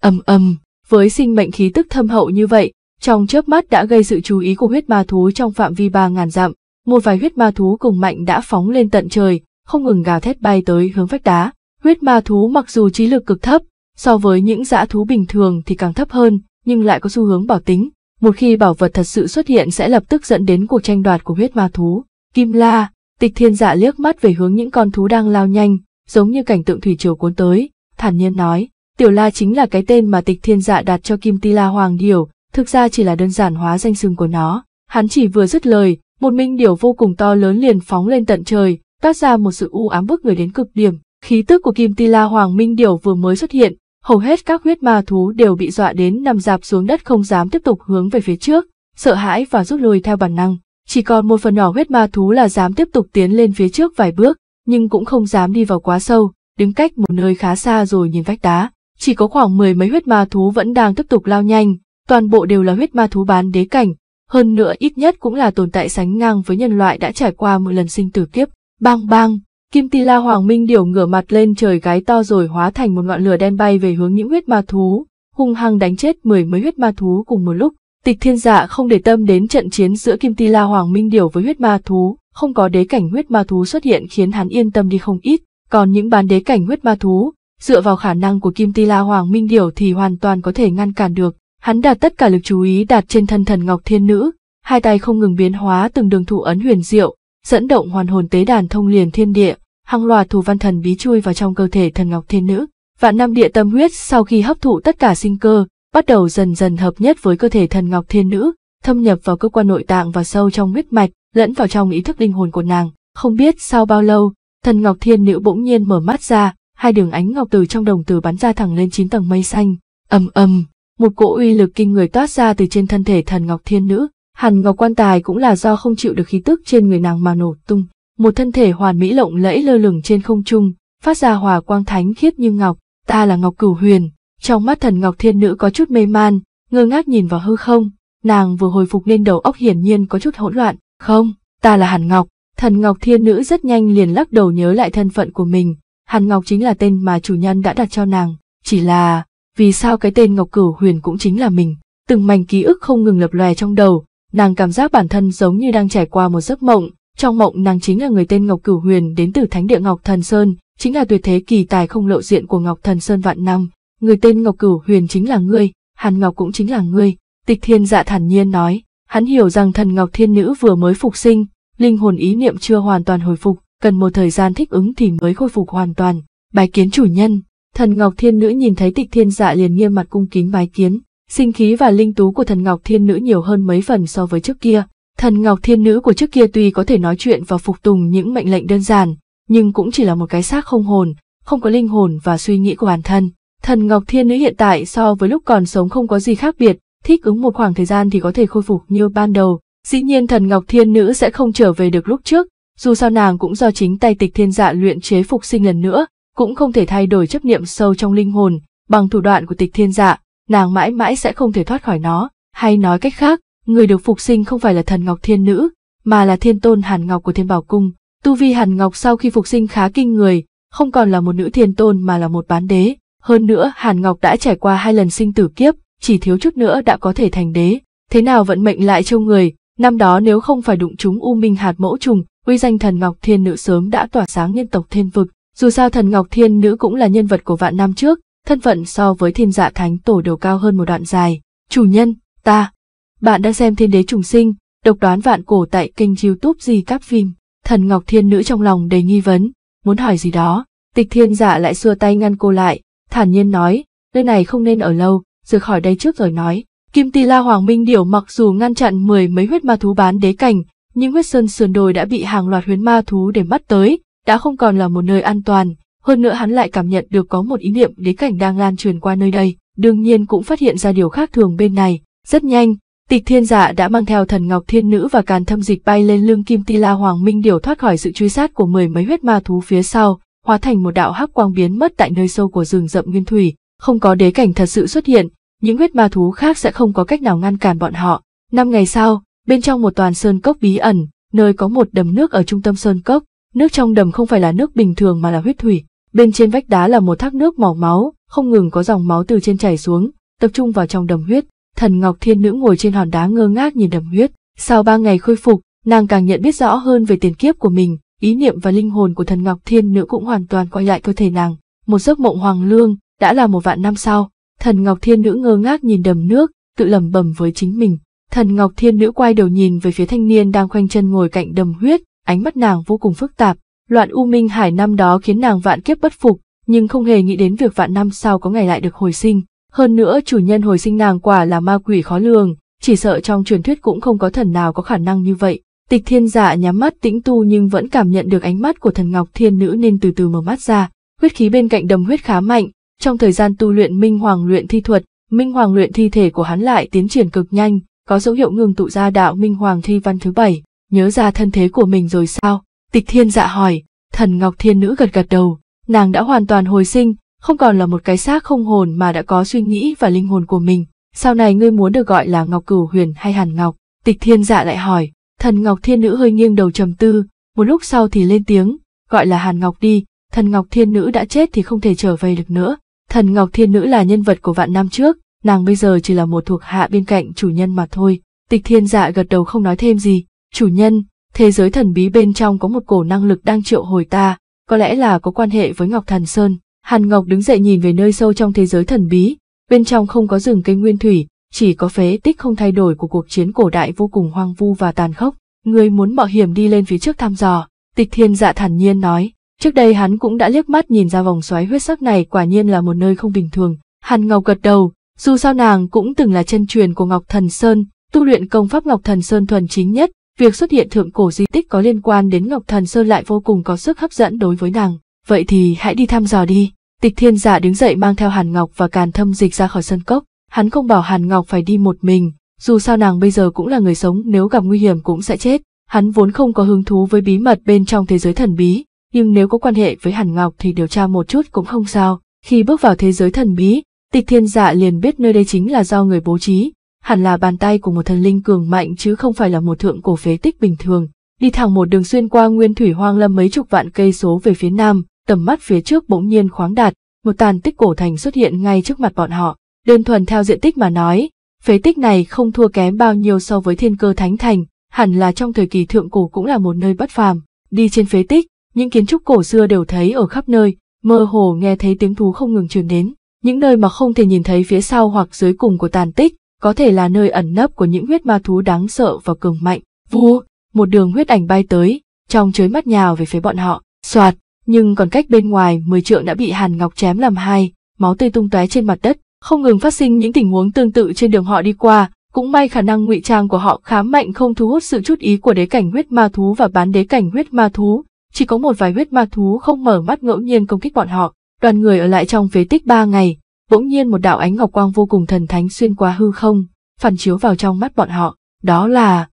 Ầm ầm, với sinh mệnh khí tức thâm hậu như vậy, trong chớp mắt đã gây sự chú ý của huyết ma thú trong phạm vi ba ngàn dặm, một vài huyết ma thú cùng mạnh đã phóng lên tận trời, không ngừng gào thét bay tới hướng vách đá. Huyết ma thú mặc dù trí lực cực thấp, so với những dã thú bình thường thì càng thấp hơn, nhưng lại có xu hướng bảo tính. Một khi bảo vật thật sự xuất hiện sẽ lập tức dẫn đến cuộc tranh đoạt của huyết ma thú. Kim La, tịch thiên dạ liếc mắt về hướng những con thú đang lao nhanh, giống như cảnh tượng thủy triều cuốn tới, thản nhiên nói, Tiểu La chính là cái tên mà tịch thiên dạ đặt cho Kim Ti La Hoàng Điều, thực ra chỉ là đơn giản hóa danh xưng của nó. Hắn chỉ vừa dứt lời, một minh điều vô cùng to lớn liền phóng lên tận trời, tác ra một sự u ám bức người đến cực điểm. Khí tức của Kim Ti La Hoàng Minh Điều vừa mới xuất hiện, hầu hết các huyết ma thú đều bị dọa đến nằm dạp xuống đất không dám tiếp tục hướng về phía trước, sợ hãi và rút lui theo bản năng. Chỉ còn một phần nhỏ huyết ma thú là dám tiếp tục tiến lên phía trước vài bước, nhưng cũng không dám đi vào quá sâu, đứng cách một nơi khá xa rồi nhìn vách đá. Chỉ có khoảng mười mấy huyết ma thú vẫn đang tiếp tục lao nhanh, toàn bộ đều là huyết ma thú bán đế cảnh, hơn nữa ít nhất cũng là tồn tại sánh ngang với nhân loại đã trải qua một lần sinh tử kiếp. Bang bang, Kim Ti La Hoàng Minh điều ngửa mặt lên trời gái to rồi hóa thành một ngọn lửa đen bay về hướng những huyết ma thú, hung hăng đánh chết mười mấy huyết ma thú cùng một lúc. Tịch Thiên Dạ không để tâm đến trận chiến giữa Kim Ti La Hoàng Minh Điểu với huyết ma thú, không có đế cảnh huyết ma thú xuất hiện khiến hắn yên tâm đi không ít, còn những bán đế cảnh huyết ma thú, dựa vào khả năng của Kim Ti La Hoàng Minh Điểu thì hoàn toàn có thể ngăn cản được. Hắn đặt tất cả lực chú ý đặt trên thân thần Ngọc Thiên Nữ, hai tay không ngừng biến hóa từng đường thủ ấn huyền diệu, dẫn động hoàn hồn tế đàn thông liền thiên địa, hàng loạt thủ văn thần bí chui vào trong cơ thể thần Ngọc Thiên Nữ. Vạn năm địa tâm huyết sau khi hấp thụ tất cả sinh cơ, bắt đầu dần dần hợp nhất với cơ thể thần Ngọc Thiên Nữ, thâm nhập vào cơ quan nội tạng và sâu trong huyết mạch, lẫn vào trong ý thức linh hồn của nàng. Không biết sau bao lâu, thần Ngọc Thiên Nữ bỗng nhiên mở mắt ra, hai đường ánh ngọc từ trong đồng tử bắn ra thẳng lên chín tầng mây xanh. ầm ầm, một cỗ uy lực kinh người toát ra từ trên thân thể thần Ngọc Thiên Nữ. Hàn Ngọc Quan Tài cũng là do không chịu được khí tức trên người nàng mà nổ tung. Một thân thể hoàn mỹ lộng lẫy lơ lửng trên không trung, phát ra hòa quang thánh khiết như ngọc. Ta là Ngọc Cửu Huyền. Trong mắt thần Ngọc Thiên Nữ có chút mê man, ngơ ngác nhìn vào hư không. Nàng vừa hồi phục nên đầu óc hiển nhiên có chút hỗn loạn, không, ta là Hàn Ngọc. Thần Ngọc Thiên Nữ rất nhanh liền lắc đầu nhớ lại thân phận của mình. Hàn Ngọc chính là tên mà chủ nhân đã đặt cho nàng. Chỉ là, vì sao cái tên Ngọc Cửu Huyền cũng chính là mình. Từng mảnh ký ức không ngừng lập lòe trong đầu, nàng cảm giác bản thân giống như đang trải qua một giấc mộng. Trong mộng nàng chính là người tên Ngọc Cửu Huyền đến từ Thánh địa Ngọc Thần Sơn, chính là tuyệt thế kỳ tài không lộ diện của Ngọc Thần Sơn vạn năm. Người tên Ngọc Cửu Huyền chính là ngươi, Hàn Ngọc cũng chính là ngươi. Tịch Thiên Dạ thản nhiên nói, Hắn hiểu rằng thần Ngọc Thiên Nữ vừa mới phục sinh, linh hồn ý niệm chưa hoàn toàn hồi phục, cần một thời gian thích ứng thì mới khôi phục hoàn toàn. Bái kiến chủ nhân, thần Ngọc Thiên Nữ nhìn thấy tịch thiên dạ liền nghiêm mặt cung kính bái kiến, sinh khí và linh tú của thần Ngọc Thiên Nữ nhiều hơn mấy phần so với trước kia. Thần Ngọc Thiên Nữ của trước kia tuy có thể nói chuyện và phục tùng những mệnh lệnh đơn giản, nhưng cũng chỉ là một cái xác không hồn, không có linh hồn và suy nghĩ của bản thân. Thần Ngọc Thiên Nữ hiện tại so với lúc còn sống không có gì khác biệt, thích ứng một khoảng thời gian thì có thể khôi phục như ban đầu. Dĩ nhiên thần Ngọc Thiên Nữ sẽ không trở về được lúc trước, dù sao nàng cũng do chính tay tịch thiên dạ luyện chế phục sinh lần nữa, cũng không thể thay đổi chấp niệm sâu trong linh hồn, bằng thủ đoạn của tịch thiên dạ, nàng mãi mãi sẽ không thể thoát khỏi nó, hay nói cách khác, người được phục sinh không phải là thần Ngọc Thiên Nữ, mà là thiên tôn Hàn Ngọc của Thiên Bảo Cung. Tu vi Hàn Ngọc sau khi phục sinh khá kinh người, không còn là một nữ thiên tôn mà là một bán đế. Hơn nữa, Hàn Ngọc đã trải qua hai lần sinh tử kiếp, chỉ thiếu chút nữa đã có thể thành đế, thế nào vận mệnh lại trêu người, năm đó nếu không phải đụng chúng U Minh hạt mẫu trùng, uy danh thần Ngọc Thiên Nữ sớm đã tỏa sáng nhân tộc thiên vực, dù sao thần Ngọc Thiên Nữ cũng là nhân vật của vạn năm trước, thân phận so với thiên dạ thánh tổ đều cao hơn một đoạn dài. Chủ nhân, ta. Bạn đang xem Thiên Đế Trùng Sinh, độc đoán vạn cổ tại kênh youtube gì các phim. Thần Ngọc Thiên Nữ trong lòng đầy nghi vấn, muốn hỏi gì đó. Tịch thiên dạ lại xua tay ngăn cô lại, thản nhiên nói, nơi này không nên ở lâu, rời khỏi đây trước rồi nói. Kim Tỳ La Hoàng Minh Điểu mặc dù ngăn chặn mười mấy huyết ma thú bán đế cảnh, nhưng huyết sơn sườn đồi đã bị hàng loạt huyết ma thú để mắt tới, đã không còn là một nơi an toàn. Hơn nữa hắn lại cảm nhận được có một ý niệm đế cảnh đang lan truyền qua nơi đây, đương nhiên cũng phát hiện ra điều khác thường bên này. Rất nhanh, tịch thiên giả đã mang theo thần ngọc thiên nữ và càn thâm dịch bay lên lưng Kim Tỳ La Hoàng Minh Điểu thoát khỏi sự truy sát của mười mấy huyết ma thú phía sau, hóa thành một đạo hắc quang biến mất tại nơi sâu của rừng rậm nguyên thủy không có đế cảnh thật sự xuất hiện, những huyết ma thú khác sẽ không có cách nào ngăn cản bọn họ. Năm ngày sau, bên trong một toàn sơn cốc bí ẩn, nơi có một đầm nước ở trung tâm sơn cốc, nước trong đầm không phải là nước bình thường mà là huyết thủy. Bên trên vách đá là một thác nước màu máu, không ngừng có dòng máu từ trên chảy xuống, tập trung vào trong đầm huyết. Thần Ngọc Thiên Nữ ngồi trên hòn đá ngơ ngác nhìn đầm huyết. Sau ba ngày khôi phục, nàng càng nhận biết rõ hơn về tiền kiếp của mình, ý niệm và linh hồn của Thần Ngọc Thiên Nữ cũng hoàn toàn quay lại cơ thể nàng. Một giấc mộng hoàng lương, đã là một vạn năm sau, thần Ngọc Thiên Nữ ngơ ngác nhìn đầm nước, tự lẩm bẩm với chính mình. Thần Ngọc Thiên Nữ quay đầu nhìn về phía thanh niên đang khoanh chân ngồi cạnh đầm huyết, ánh mắt nàng vô cùng phức tạp. Loạn U Minh Hải năm đó khiến nàng vạn kiếp bất phục, nhưng không hề nghĩ đến việc vạn năm sau có ngày lại được hồi sinh. Hơn nữa chủ nhân hồi sinh nàng quả là ma quỷ khó lường, chỉ sợ trong truyền thuyết cũng không có thần nào có khả năng như vậy. Tịch thiên giả dạ nhắm mắt tĩnh tu nhưng vẫn cảm nhận được ánh mắt của thần ngọc thiên nữ nên từ từ mở mắt ra. Huyết khí bên cạnh đầm huyết khá mạnh, trong thời gian tu luyện Minh Hoàng luyện thi thuật, Minh Hoàng luyện thi thể của hắn lại tiến triển cực nhanh, có dấu hiệu ngừng tụ ra đạo Minh Hoàng thi văn thứ bảy, nhớ ra thân thế của mình rồi sao? Tịch thiên dạ hỏi, thần ngọc thiên nữ gật gật đầu, nàng đã hoàn toàn hồi sinh, không còn là một cái xác không hồn mà đã có suy nghĩ và linh hồn của mình. Sau này ngươi muốn được gọi là Ngọc Cửu Huyền hay Hàn Ngọc? Tịch thiên dạ lại hỏi, thần ngọc thiên nữ hơi nghiêng đầu trầm tư, một lúc sau thì lên tiếng, gọi là Hàn Ngọc đi, thần ngọc thiên nữ đã chết thì không thể trở về được nữa. Thần Ngọc Thiên Nữ là nhân vật của vạn năm trước, nàng bây giờ chỉ là một thuộc hạ bên cạnh chủ nhân mà thôi. Tịch thiên dạ gật đầu không nói thêm gì, chủ nhân, thế giới thần bí bên trong có một cổ năng lực đang triệu hồi ta, có lẽ là có quan hệ với Ngọc Thần Sơn. Hàn Ngọc đứng dậy nhìn về nơi sâu trong thế giới thần bí, bên trong không có rừng cây nguyên thủy, chỉ có phế tích không thay đổi của cuộc chiến cổ đại vô cùng hoang vu và tàn khốc. Người muốn mạo hiểm đi lên phía trước thăm dò, tịch thiên dạ thản nhiên nói, Trước đây hắn cũng đã liếc mắt nhìn ra vòng xoáy huyết sắc này quả nhiên là một nơi không bình thường. Hàn Ngọc gật đầu, dù sao nàng cũng từng là chân truyền của Ngọc Thần Sơn, tu luyện công pháp Ngọc Thần Sơn thuần chính nhất, việc xuất hiện thượng cổ di tích có liên quan đến Ngọc Thần Sơn lại vô cùng có sức hấp dẫn đối với nàng. Vậy thì hãy đi thăm dò đi. Tịch Thiên Giả đứng dậy mang theo Hàn Ngọc và Càn Thâm Dịch ra khỏi sân cốc. Hắn không bảo Hàn Ngọc phải đi một mình, dù sao nàng bây giờ cũng là người sống, nếu gặp nguy hiểm cũng sẽ chết. Hắn vốn không có hứng thú với bí mật bên trong thế giới thần bí, nhưng nếu có quan hệ với Hàn Ngọc thì điều tra một chút cũng không sao. Khi bước vào thế giới thần bí, tịch thiên dạ liền biết nơi đây chính là do người bố trí, hẳn là bàn tay của một thần linh cường mạnh chứ không phải là một thượng cổ phế tích bình thường. Đi thẳng một đường xuyên qua nguyên thủy hoang lâm mấy chục vạn cây số về phía nam, tầm mắt phía trước bỗng nhiên khoáng đạt, một tàn tích cổ thành xuất hiện ngay trước mặt bọn họ. Đơn thuần theo diện tích mà nói, phế tích này không thua kém bao nhiêu so với thiên cơ thánh thành, hẳn là trong thời kỳ thượng cổ cũng là một nơi bất phàm. Đi trên phế tích, những kiến trúc cổ xưa đều thấy ở khắp nơi, mơ hồ nghe thấy tiếng thú không ngừng truyền đến. Những nơi mà không thể nhìn thấy phía sau hoặc dưới cùng của tàn tích, có thể là nơi ẩn nấp của những huyết ma thú đáng sợ và cường mạnh. Vù, một đường huyết ảnh bay tới, trong chới mắt nhào về phía bọn họ, soạt, nhưng còn cách bên ngoài mười trượng đã bị Hàn Ngọc chém làm hai, máu tươi tung tóe trên mặt đất, không ngừng phát sinh những tình huống tương tự trên đường họ đi qua, cũng may khả năng ngụy trang của họ khá mạnh không thu hút sự chút ý của đế cảnh huyết ma thú và bán đế cảnh huyết ma thú, chỉ có một vài huyết ma thú không mở mắt ngẫu nhiên công kích bọn họ, đoàn người ở lại trong phế tích ba ngày, bỗng nhiên một đạo ánh ngọc quang vô cùng thần thánh xuyên qua hư không, phản chiếu vào trong mắt bọn họ, đó là...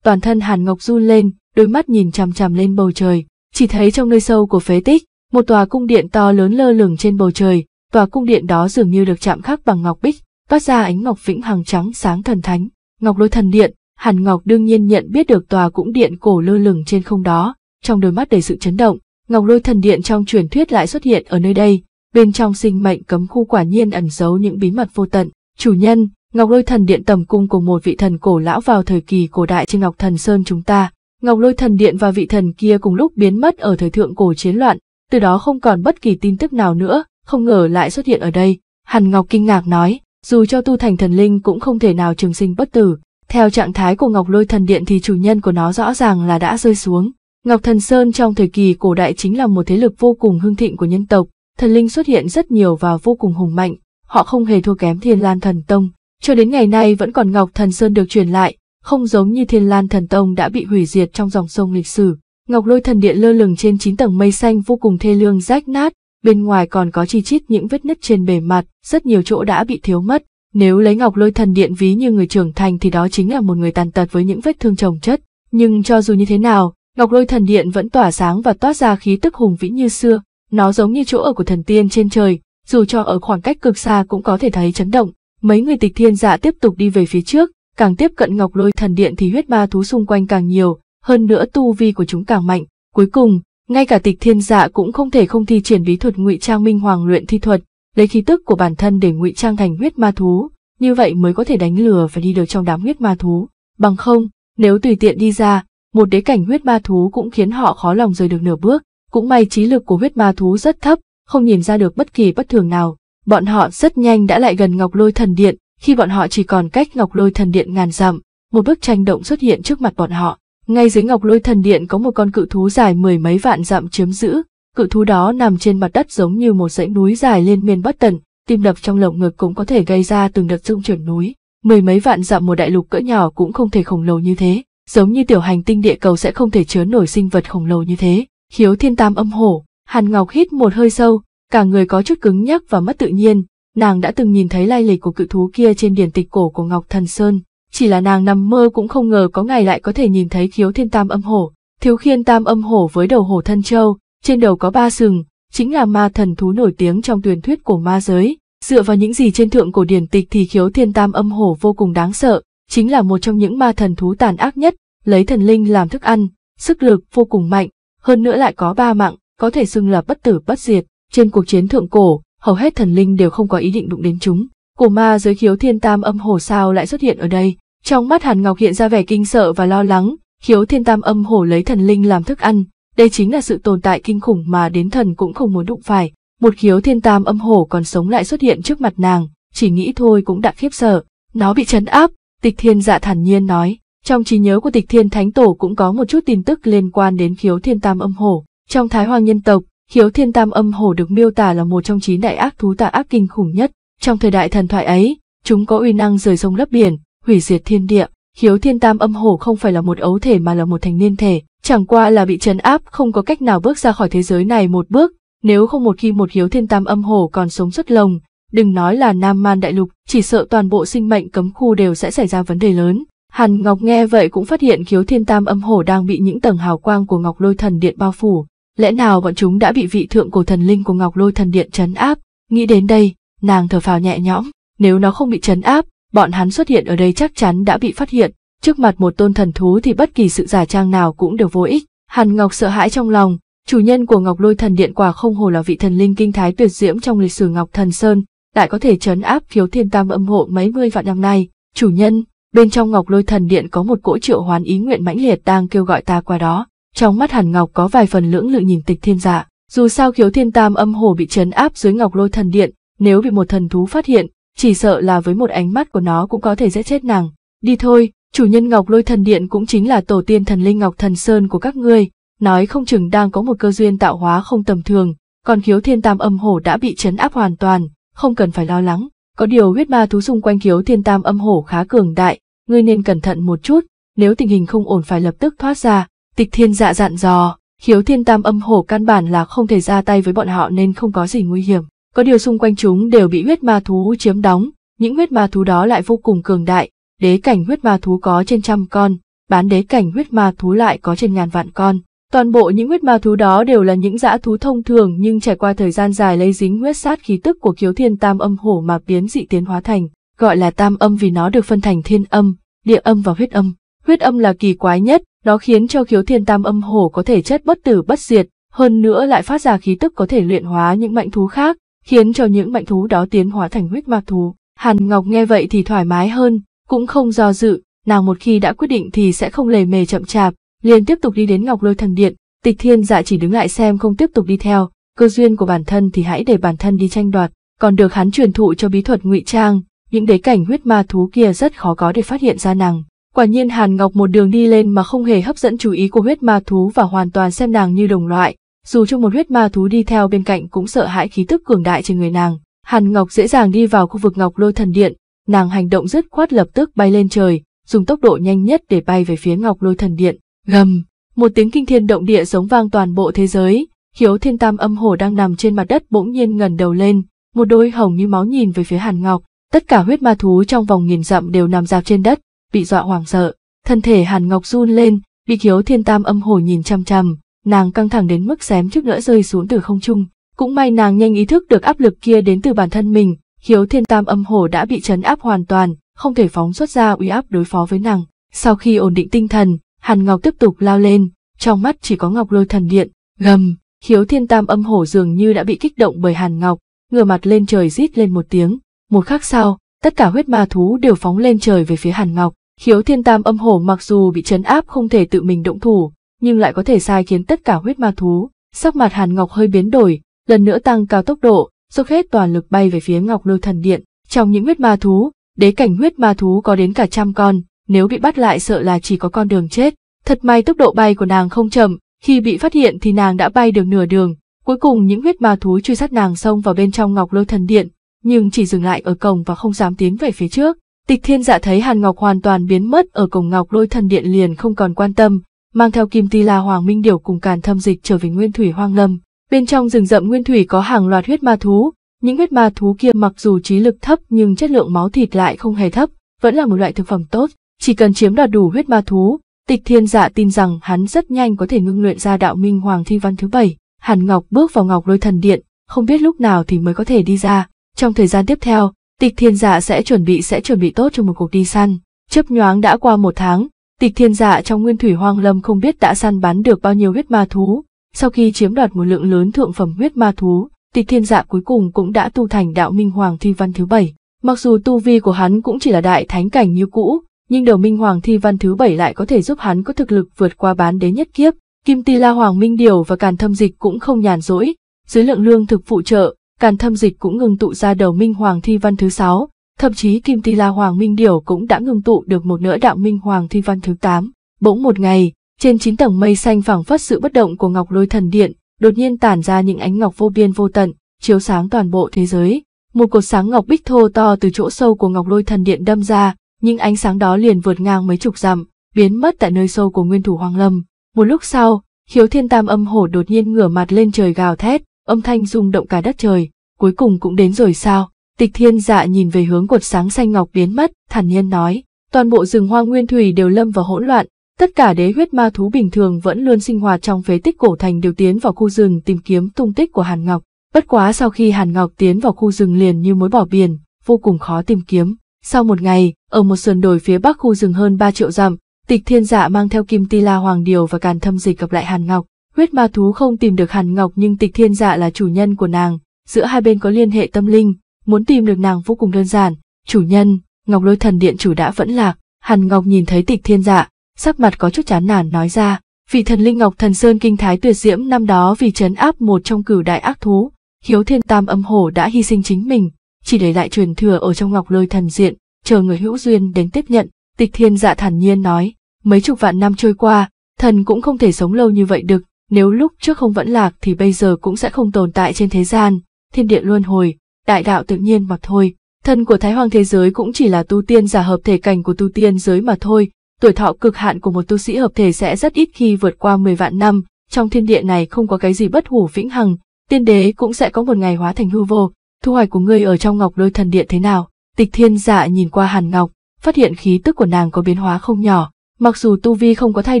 Toàn thân Hàn Ngọc run lên, đôi mắt nhìn chằm chằm lên bầu trời, chỉ thấy trong nơi sâu của phế tích, một tòa cung điện to lớn lơ lửng trên bầu trời, tòa cung điện đó dường như được chạm khắc bằng ngọc bích, toát ra ánh ngọc vĩnh hằng trắng sáng thần thánh, ngọc lôi thần điện, Hàn Ngọc đương nhiên nhận biết được tòa cung điện cổ lơ lửng trên không đó, trong đôi mắt đầy sự chấn động, ngọc lôi thần điện trong truyền thuyết lại xuất hiện ở nơi đây, bên trong sinh mệnh cấm khu quả nhiên ẩn giấu những bí mật vô tận. Chủ nhân, ngọc lôi thần điện tầm cung của một vị thần cổ lão vào thời kỳ cổ đại trên ngọc thần sơn chúng ta. Ngọc lôi thần điện và vị thần kia cùng lúc biến mất ở thời thượng cổ chiến loạn, từ đó không còn bất kỳ tin tức nào nữa, không ngờ lại xuất hiện ở đây. Hàn Ngọc kinh ngạc nói, dù cho tu thành thần linh cũng không thể nào trường sinh bất tử. Theo trạng thái của Ngọc Lôi Thần Điện thì chủ nhân của nó rõ ràng là đã rơi xuống, Ngọc Thần Sơn trong thời kỳ cổ đại chính là một thế lực vô cùng hưng thịnh của nhân tộc, thần linh xuất hiện rất nhiều và vô cùng hùng mạnh, họ không hề thua kém Thiên Lan Thần Tông, cho đến ngày nay vẫn còn Ngọc Thần Sơn được truyền lại, không giống như Thiên Lan Thần Tông đã bị hủy diệt trong dòng sông lịch sử. Ngọc Lôi Thần Điện lơ lửng trên chín tầng mây xanh vô cùng thê lương rách nát, bên ngoài còn có chi chít những vết nứt trên bề mặt, rất nhiều chỗ đã bị thiếu mất. Nếu lấy Ngọc Lôi Thần Điện ví như người trưởng thành thì đó chính là một người tàn tật với những vết thương chồng chất, nhưng cho dù như thế nào, Ngọc lôi thần điện vẫn tỏa sáng và toát ra khí tức hùng vĩ như xưa, nó giống như chỗ ở của thần tiên trên trời, dù cho ở khoảng cách cực xa cũng có thể thấy chấn động. Mấy người tịch thiên dạ tiếp tục đi về phía trước, càng tiếp cận ngọc lôi thần điện thì huyết ma thú xung quanh càng nhiều, hơn nữa tu vi của chúng càng mạnh. Cuối cùng, ngay cả tịch thiên dạ cũng không thể không thi triển bí thuật ngụy trang minh hoàng luyện thi thuật, lấy khí tức của bản thân để ngụy trang thành huyết ma thú, như vậy mới có thể đánh lừa và đi được trong đám huyết ma thú. Bằng không, nếu tùy tiện đi ra, một đế cảnh huyết ma thú cũng khiến họ khó lòng rời được nửa bước, cũng may trí lực của huyết ma thú rất thấp, không nhìn ra được bất kỳ bất thường nào. Bọn họ rất nhanh đã lại gần Ngọc Lôi Thần Điện, khi bọn họ chỉ còn cách Ngọc Lôi Thần Điện ngàn dặm, một bức tranh động xuất hiện trước mặt bọn họ. Ngay dưới Ngọc Lôi Thần Điện có một con cự thú dài mười mấy vạn dặm chiếm giữ, cự thú đó nằm trên mặt đất giống như một dãy núi dài lên miền bất tận, tim đập trong lồng ngực cũng có thể gây ra từng đợt rung chuyển núi. Mười mấy vạn dặm một đại lục cỡ nhỏ cũng không thể khổng lồ như thế giống như tiểu hành tinh địa cầu sẽ không thể chứa nổi sinh vật khổng lồ như thế. Khiếu thiên tam âm hổ, Hàn Ngọc hít một hơi sâu, cả người có chút cứng nhắc và mất tự nhiên, nàng đã từng nhìn thấy lai lịch của cự thú kia trên điển tịch cổ của Ngọc Thần Sơn. Chỉ là nàng nằm mơ cũng không ngờ có ngày lại có thể nhìn thấy khiếu thiên tam âm hổ, thiếu khiên tam âm hổ với đầu hổ thân châu, trên đầu có ba sừng, chính là ma thần thú nổi tiếng trong truyền thuyết của ma giới. Dựa vào những gì trên thượng cổ điển tịch thì khiếu thiên tam âm hổ vô cùng đáng sợ, chính là một trong những ma thần thú tàn ác nhất, lấy thần linh làm thức ăn, sức lực vô cùng mạnh, hơn nữa lại có ba mạng, có thể xưng là bất tử bất diệt. Trên cuộc chiến thượng cổ, hầu hết thần linh đều không có ý định đụng đến chúng. Cổ ma giới khiếu thiên tam âm hổ sao lại xuất hiện ở đây? Trong mắt Hàn Ngọc hiện ra vẻ kinh sợ và lo lắng, khiếu thiên tam âm hổ lấy thần linh làm thức ăn, đây chính là sự tồn tại kinh khủng mà đến thần cũng không muốn đụng phải. Một khiếu thiên tam âm hổ còn sống lại xuất hiện trước mặt nàng, chỉ nghĩ thôi cũng đã khiếp sợ. Nó bị chấn áp, Tịch thiên dạ thản nhiên nói, trong trí nhớ của tịch thiên thánh tổ cũng có một chút tin tức liên quan đến khiếu thiên tam âm hổ. Trong thái hoàng nhân tộc, khiếu thiên tam âm hổ được miêu tả là một trong chín đại ác thú tà ác kinh khủng nhất. Trong thời đại thần thoại ấy, chúng có uy năng rời sông lấp biển, hủy diệt thiên địa. Khiếu thiên tam âm hổ không phải là một ấu thể mà là một thành niên thể, chẳng qua là bị chấn áp không có cách nào bước ra khỏi thế giới này một bước. Nếu không một khi một khiếu thiên tam âm hổ còn sống xuất lồng, Đừng nói là Nam Man đại lục, chỉ sợ toàn bộ sinh mệnh cấm khu đều sẽ xảy ra vấn đề lớn. Hàn Ngọc nghe vậy cũng phát hiện khiếu thiên tam âm hổ đang bị những tầng hào quang của Ngọc Lôi Thần Điện bao phủ. Lẽ nào bọn chúng đã bị vị thượng cổ thần linh của Ngọc Lôi Thần Điện chấn áp? Nghĩ đến đây, nàng thở phào nhẹ nhõm. Nếu nó không bị chấn áp, bọn hắn xuất hiện ở đây chắc chắn đã bị phát hiện. Trước mặt một tôn thần thú thì bất kỳ sự giả trang nào cũng đều vô ích. Hàn Ngọc sợ hãi trong lòng, chủ nhân của Ngọc Lôi Thần Điện quả không hồ là vị thần linh kinh thái tuyệt diễm trong lịch sử Ngọc Thần Sơn, lại có thể chấn áp phiếu thiên tam âm hộ mấy mươi vạn năm nay. Chủ nhân, bên trong ngọc lôi thần điện có một cỗ triệu hoán ý nguyện mãnh liệt đang kêu gọi ta qua đó. Trong mắt hàn ngọc có vài phần lưỡng lự nhìn tịch thiên dạ. Dù sao khiếu thiên tam âm hồ bị chấn áp dưới ngọc lôi thần điện, nếu bị một thần thú phát hiện, chỉ sợ là với một ánh mắt của nó cũng có thể dễ chết nàng. Đi thôi, chủ nhân ngọc lôi thần điện cũng chính là tổ tiên thần linh ngọc thần sơn của các ngươi, nói không chừng đang có một cơ duyên tạo hóa không tầm thường, còn khiếu thiên tam âm hồ đã bị chấn áp hoàn toàn, không cần phải lo lắng, có điều huyết ma thú xung quanh khiếu thiên tam âm hổ khá cường đại, ngươi nên cẩn thận một chút, nếu tình hình không ổn phải lập tức thoát ra, tịch thiên dạ dặn dò, khiếu thiên tam âm hổ căn bản là không thể ra tay với bọn họ nên không có gì nguy hiểm. Có điều xung quanh chúng đều bị huyết ma thú chiếm đóng, những huyết ma thú đó lại vô cùng cường đại, đế cảnh huyết ma thú có trên trăm con, bán đế cảnh huyết ma thú lại có trên ngàn vạn con, Toàn bộ những huyết ma thú đó đều là những dã thú thông thường nhưng trải qua thời gian dài lấy dính huyết sát khí tức của kiếu thiên tam âm hổ mà biến dị tiến hóa thành, gọi là tam âm vì nó được phân thành thiên âm, địa âm và huyết âm. Huyết âm là kỳ quái nhất, nó khiến cho kiếu thiên tam âm hổ có thể chết bất tử bất diệt, hơn nữa lại phát ra khí tức có thể luyện hóa những mạnh thú khác, khiến cho những mạnh thú đó tiến hóa thành huyết ma thú. Hàn Ngọc nghe vậy thì thoải mái hơn, cũng không do dự, nàng một khi đã quyết định thì sẽ không lề mề chậm chạp, liền tiếp tục đi đến ngọc lôi thần điện tịch thiên dạ chỉ đứng lại xem không tiếp tục đi theo cơ duyên của bản thân thì hãy để bản thân đi tranh đoạt còn được hắn truyền thụ cho bí thuật ngụy trang những đế cảnh huyết ma thú kia rất khó có để phát hiện ra nàng quả nhiên hàn ngọc một đường đi lên mà không hề hấp dẫn chú ý của huyết ma thú và hoàn toàn xem nàng như đồng loại dù cho một huyết ma thú đi theo bên cạnh cũng sợ hãi khí tức cường đại trên người nàng hàn ngọc dễ dàng đi vào khu vực ngọc lôi thần điện nàng hành động dứt khoát lập tức bay lên trời dùng tốc độ nhanh nhất để bay về phía ngọc lôi thần điện Gầm, một tiếng kinh thiên động địa sống vang toàn bộ thế giới, Hiếu Thiên Tam âm hổ đang nằm trên mặt đất bỗng nhiên ngẩng đầu lên, một đôi hồng như máu nhìn về phía Hàn Ngọc, tất cả huyết ma thú trong vòng nghìn dặm đều nằm dạp trên đất, bị dọa hoảng sợ, thân thể Hàn Ngọc run lên, bị Hiếu Thiên Tam âm hổ nhìn chăm chăm, nàng căng thẳng đến mức xém chút nữa rơi xuống từ không trung, cũng may nàng nhanh ý thức được áp lực kia đến từ bản thân mình, Hiếu Thiên Tam âm hổ đã bị chấn áp hoàn toàn, không thể phóng xuất ra uy áp đối phó với nàng. Sau khi ổn định tinh thần, Hàn Ngọc tiếp tục lao lên, trong mắt chỉ có Ngọc Lôi thần điện, gầm, Hiếu Thiên Tam âm hổ dường như đã bị kích động bởi Hàn Ngọc, ngửa mặt lên trời rít lên một tiếng, một khắc sau, tất cả huyết ma thú đều phóng lên trời về phía Hàn Ngọc. Hiếu Thiên Tam âm hổ mặc dù bị chấn áp không thể tự mình động thủ, nhưng lại có thể sai khiến tất cả huyết ma thú, sắc mặt Hàn Ngọc hơi biến đổi, lần nữa tăng cao tốc độ, dốc hết toàn lực bay về phía Ngọc Lôi thần điện. Trong những huyết ma thú, đế cảnh huyết ma thú có đến cả trăm con, nếu bị bắt lại sợ là chỉ có con đường chết. Thật may tốc độ bay của nàng không chậm, khi bị phát hiện thì nàng đã bay được nửa đường. Cuối cùng những huyết ma thú truy sát nàng xông vào bên trong ngọc lôi thần điện, nhưng chỉ dừng lại ở cổng và không dám tiến về phía trước. Tịch thiên dạ thấy Hàn Ngọc hoàn toàn biến mất ở cổng ngọc lôi thần điện liền không còn quan tâm, mang theo kim ti la hoàng minh điều cùng càn thâm dịch trở về nguyên thủy hoang lâm. Bên trong rừng rậm nguyên thủy có hàng loạt huyết ma thú, những huyết ma thú kia mặc dù trí lực thấp nhưng chất lượng máu thịt lại không hề thấp, vẫn là một loại thực phẩm tốt. Chỉ cần chiếm đoạt đủ huyết ma thú, tịch thiên dạ tin rằng hắn rất nhanh có thể ngưng luyện ra đạo minh hoàng thi văn thứ bảy. Hàn Ngọc bước vào Ngọc Lôi Thần Điện, không biết lúc nào thì mới có thể đi ra. Trong thời gian tiếp theo, Tịch Thiên Dạ sẽ chuẩn bị sẽ chuẩn bị tốt cho một cuộc đi săn. chấp nhoáng đã qua một tháng, Tịch Thiên Dạ trong Nguyên Thủy Hoang Lâm không biết đã săn bắn được bao nhiêu huyết ma thú. Sau khi chiếm đoạt một lượng lớn thượng phẩm huyết ma thú, Tịch Thiên Dạ cuối cùng cũng đã tu thành Đạo Minh Hoàng Thi Văn thứ bảy. Mặc dù tu vi của hắn cũng chỉ là đại thánh cảnh như cũ, nhưng đầu minh hoàng thi văn thứ bảy lại có thể giúp hắn có thực lực vượt qua bán đế nhất kiếp. Kim Ti La Hoàng Minh Điều và Càn Thâm Dịch cũng không nhàn rỗi, dưới lượng lương thực phụ trợ, Càn Thâm Dịch cũng ngừng tụ ra đầu minh hoàng thi văn thứ sáu, thậm chí Kim Ti La Hoàng Minh Điều cũng đã ngừng tụ được một nửa đạo minh hoàng thi văn thứ tám. Bỗng một ngày, trên chín tầng mây xanh phảng phất sự bất động của ngọc lôi thần điện, đột nhiên tản ra những ánh ngọc vô biên vô tận, chiếu sáng toàn bộ thế giới. Một cột sáng ngọc bích thô to từ chỗ sâu của ngọc lôi thần điện đâm ra, nhưng ánh sáng đó liền vượt ngang mấy chục dặm, biến mất tại nơi sâu của nguyên thủ hoang lâm. Một lúc sau, khiếu thiên tam âm hổ đột nhiên ngửa mặt lên trời gào thét, âm thanh rung động cả đất trời, cuối cùng cũng đến rồi sao? Tịch thiên dạ nhìn về hướng cột sáng xanh ngọc biến mất, thản nhiên nói, toàn bộ rừng hoa nguyên thủy đều lâm vào hỗn loạn, tất cả đế huyết ma thú bình thường vẫn luôn sinh hoạt trong phế tích cổ thành đều tiến vào khu rừng tìm kiếm tung tích của Hàn Ngọc. Bất quá sau khi Hàn Ngọc tiến vào khu rừng liền như mối bỏ biển, vô cùng khó tìm kiếm. Sau một ngày, ở một sườn đồi phía bắc khu rừng hơn 3 triệu dặm, tịch thiên dạ mang theo kim ti la hoàng điều và càn thâm dịch gặp lại Hàn Ngọc. Huyết ma thú không tìm được Hàn Ngọc nhưng tịch thiên dạ là chủ nhân của nàng, giữa hai bên có liên hệ tâm linh, muốn tìm được nàng vô cùng đơn giản. Chủ nhân, Ngọc lôi thần điện chủ đã vẫn lạc, Hàn Ngọc nhìn thấy tịch thiên dạ, sắc mặt có chút chán nản nói ra. Vị thần linh Ngọc Thần Sơn kinh thái tuyệt diễm năm đó vì chấn áp một trong cửu đại ác thú, Hiếu Thiên Tam âm hổ đã hy sinh chính mình, chỉ để lại truyền thừa ở trong ngọc lôi thần diện, chờ người hữu duyên đến tiếp nhận, tịch thiên dạ thản nhiên nói, mấy chục vạn năm trôi qua, thần cũng không thể sống lâu như vậy được, nếu lúc trước không vẫn lạc thì bây giờ cũng sẽ không tồn tại trên thế gian, thiên địa luân hồi, đại đạo tự nhiên mà thôi. Thân của Thái Hoàng thế giới cũng chỉ là tu tiên giả hợp thể cảnh của tu tiên giới mà thôi, tuổi thọ cực hạn của một tu sĩ hợp thể sẽ rất ít khi vượt qua 10 vạn năm, trong thiên địa này không có cái gì bất hủ vĩnh hằng, tiên đế cũng sẽ có một ngày hóa thành hư vô, thu hoạch của ngươi ở trong ngọc đôi thần điện thế nào? Tịch thiên dạ nhìn qua hàn ngọc, phát hiện khí tức của nàng có biến hóa không nhỏ, mặc dù tu vi không có thay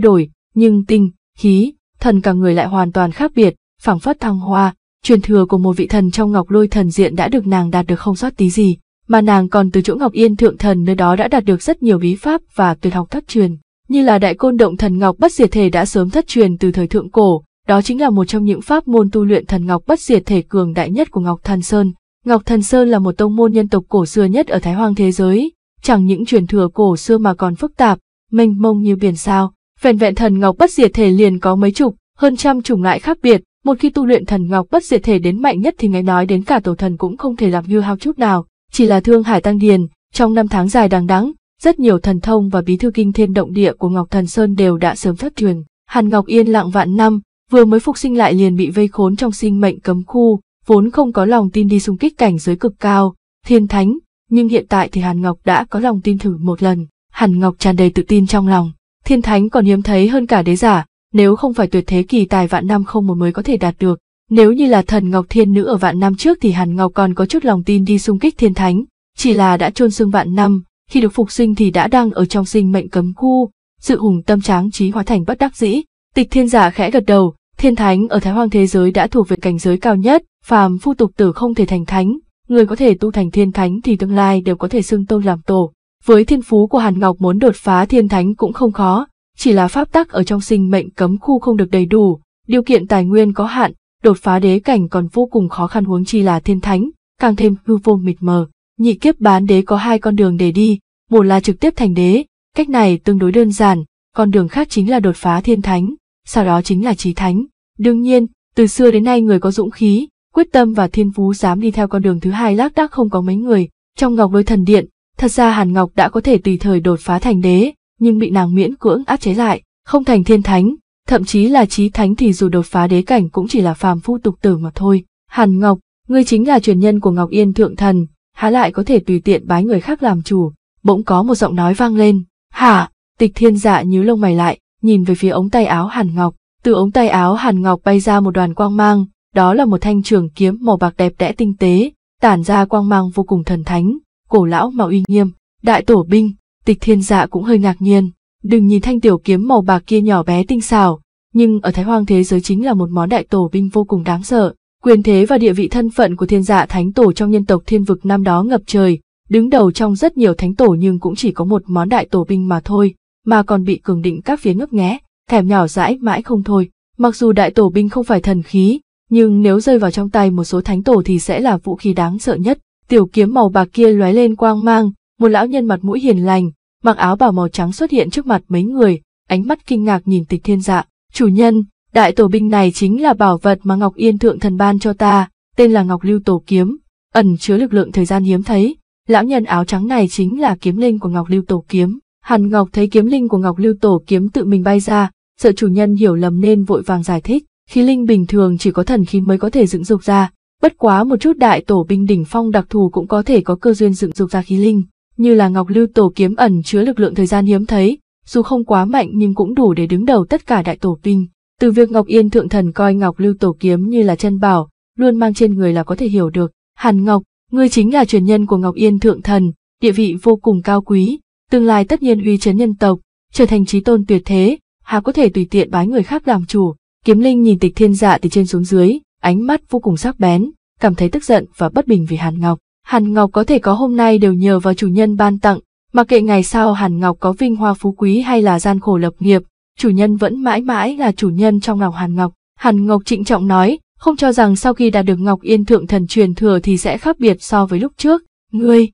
đổi, nhưng tinh, khí, thần cả người lại hoàn toàn khác biệt, phảng phất thăng hoa, truyền thừa của một vị thần trong ngọc lôi thần diện đã được nàng đạt được không sót tí gì, mà nàng còn từ chỗ ngọc yên thượng thần nơi đó đã đạt được rất nhiều bí pháp và tuyệt học thất truyền, như là đại côn động thần ngọc bất diệt thể đã sớm thất truyền từ thời thượng cổ, đó chính là một trong những pháp môn tu luyện thần ngọc bất diệt thể cường đại nhất của ngọc thần sơn. Ngọc Thần Sơn là một tông môn nhân tộc cổ xưa nhất ở Thái Hoang thế giới, chẳng những truyền thừa cổ xưa mà còn phức tạp, mênh mông như biển sao. Vẹn vẹn thần ngọc bất diệt thể liền có mấy chục, hơn trăm chủng loại khác biệt, một khi tu luyện thần ngọc bất diệt thể đến mạnh nhất thì nghe nói đến cả tổ thần cũng không thể làm hư hao chút nào, chỉ là thương hải tăng điền, trong năm tháng dài đằng đẵng, rất nhiều thần thông và bí thư kinh thiên động địa của Ngọc Thần Sơn đều đã sớm thất truyền. Hàn Ngọc yên lặng vạn năm, vừa mới phục sinh lại liền bị vây khốn trong sinh mệnh cấm khu, vốn không có lòng tin đi xung kích cảnh giới cực cao, thiên thánh, nhưng hiện tại thì Hàn Ngọc đã có lòng tin thử một lần, Hàn Ngọc tràn đầy tự tin trong lòng, thiên thánh còn hiếm thấy hơn cả đế giả, nếu không phải tuyệt thế kỳ tài vạn năm không một mới có thể đạt được, nếu như là thần Ngọc Thiên Nữ ở vạn năm trước thì Hàn Ngọc còn có chút lòng tin đi xung kích thiên thánh, chỉ là đã trôn xương vạn năm, khi được phục sinh thì đã đang ở trong sinh mệnh cấm khu, sự hùng tâm tráng trí hóa thành bất đắc dĩ, tịch thiên giả khẽ gật đầu, thiên thánh ở Thái Hoang thế giới đã thuộc về cảnh giới cao nhất, phàm phu tục tử không thể thành thánh, người có thể tu thành thiên thánh thì tương lai đều có thể xưng tôn làm tổ. Với thiên phú của Hàn Ngọc muốn đột phá thiên thánh cũng không khó, chỉ là pháp tắc ở trong sinh mệnh cấm khu không được đầy đủ, điều kiện tài nguyên có hạn, đột phá đế cảnh còn vô cùng khó khăn huống chi là thiên thánh, càng thêm hư vô mịt mờ. Nhị kiếp bán đế có hai con đường để đi, một là trực tiếp thành đế, cách này tương đối đơn giản, con đường khác chính là đột phá thiên thánh, sau đó chính là trí thánh. Đương nhiên, từ xưa đến nay người có dũng khí, quyết tâm và thiên phú dám đi theo con đường thứ hai lác đác không có mấy người trong ngọc lôi thần điện thật ra hàn ngọc đã có thể tùy thời đột phá thành đế nhưng bị nàng miễn cưỡng áp chế lại không thành thiên thánh thậm chí là trí thánh thì dù đột phá đế cảnh cũng chỉ là phàm phu tục tử mà thôi hàn ngọc ngươi chính là truyền nhân của ngọc yên thượng thần há lại có thể tùy tiện bái người khác làm chủ bỗng có một giọng nói vang lên hả tịch thiên dạ nhíu lông mày lại nhìn về phía ống tay áo hàn ngọc từ ống tay áo hàn ngọc bay ra một đoàn quang mang đó là một thanh trường kiếm màu bạc đẹp đẽ tinh tế, tản ra quang mang vô cùng thần thánh, cổ lão mà uy nghiêm, đại tổ binh, tịch thiên dạ cũng hơi ngạc nhiên, đừng nhìn thanh tiểu kiếm màu bạc kia nhỏ bé tinh xảo, nhưng ở thái hoang thế giới chính là một món đại tổ binh vô cùng đáng sợ, quyền thế và địa vị thân phận của thiên dạ thánh tổ trong nhân tộc thiên vực năm đó ngập trời, đứng đầu trong rất nhiều thánh tổ nhưng cũng chỉ có một món đại tổ binh mà thôi, mà còn bị cường định các phía ngấp nghé, thèm nhỏ dãi mãi không thôi. Mặc dù đại tổ binh không phải thần khí, nhưng nếu rơi vào trong tay một số thánh tổ thì sẽ là vũ khí đáng sợ nhất. Tiểu kiếm màu bạc kia lóe lên quang mang, một lão nhân mặt mũi hiền lành, mặc áo bào màu trắng xuất hiện trước mặt mấy người, ánh mắt kinh ngạc nhìn tịch thiên dạ. Chủ nhân, đại tổ binh này chính là bảo vật mà Ngọc Yên Thượng Thần ban cho ta, tên là Ngọc Lưu Tổ Kiếm, ẩn chứa lực lượng thời gian hiếm thấy. Lão nhân áo trắng này chính là kiếm linh của Ngọc Lưu Tổ Kiếm. Hàn Ngọc thấy kiếm linh của Ngọc Lưu Tổ Kiếm tự mình bay ra, sợ chủ nhân hiểu lầm nên vội vàng giải thích khí linh bình thường chỉ có thần khí mới có thể dựng dục ra, bất quá một chút đại tổ binh đỉnh phong đặc thù cũng có thể có cơ duyên dựng dục ra khí linh, như là ngọc lưu tổ kiếm ẩn chứa lực lượng thời gian hiếm thấy, dù không quá mạnh nhưng cũng đủ để đứng đầu tất cả đại tổ binh. Từ việc Ngọc Yên thượng thần coi Ngọc Lưu tổ kiếm như là chân bảo, luôn mang trên người là có thể hiểu được, Hàn Ngọc, ngươi chính là truyền nhân của Ngọc Yên thượng thần, địa vị vô cùng cao quý, tương lai tất nhiên uy chấn nhân tộc, trở thành chí tôn tuyệt thế, hà có thể tùy tiện bái người khác làm chủ. Kiếm Linh nhìn Tịch Thiên Dạ từ trên xuống dưới, ánh mắt vô cùng sắc bén, cảm thấy tức giận và bất bình vì Hàn Ngọc. Hàn Ngọc có thể có hôm nay đều nhờ vào chủ nhân ban tặng, mặc kệ ngày sau Hàn Ngọc có vinh hoa phú quý hay là gian khổ lập nghiệp, chủ nhân vẫn mãi mãi là chủ nhân trong lòng Hàn Ngọc. Hàn Ngọc trịnh trọng nói, không cho rằng sau khi đạt được Ngọc Yên Thượng Thần truyền thừa thì sẽ khác biệt so với lúc trước, ngươi.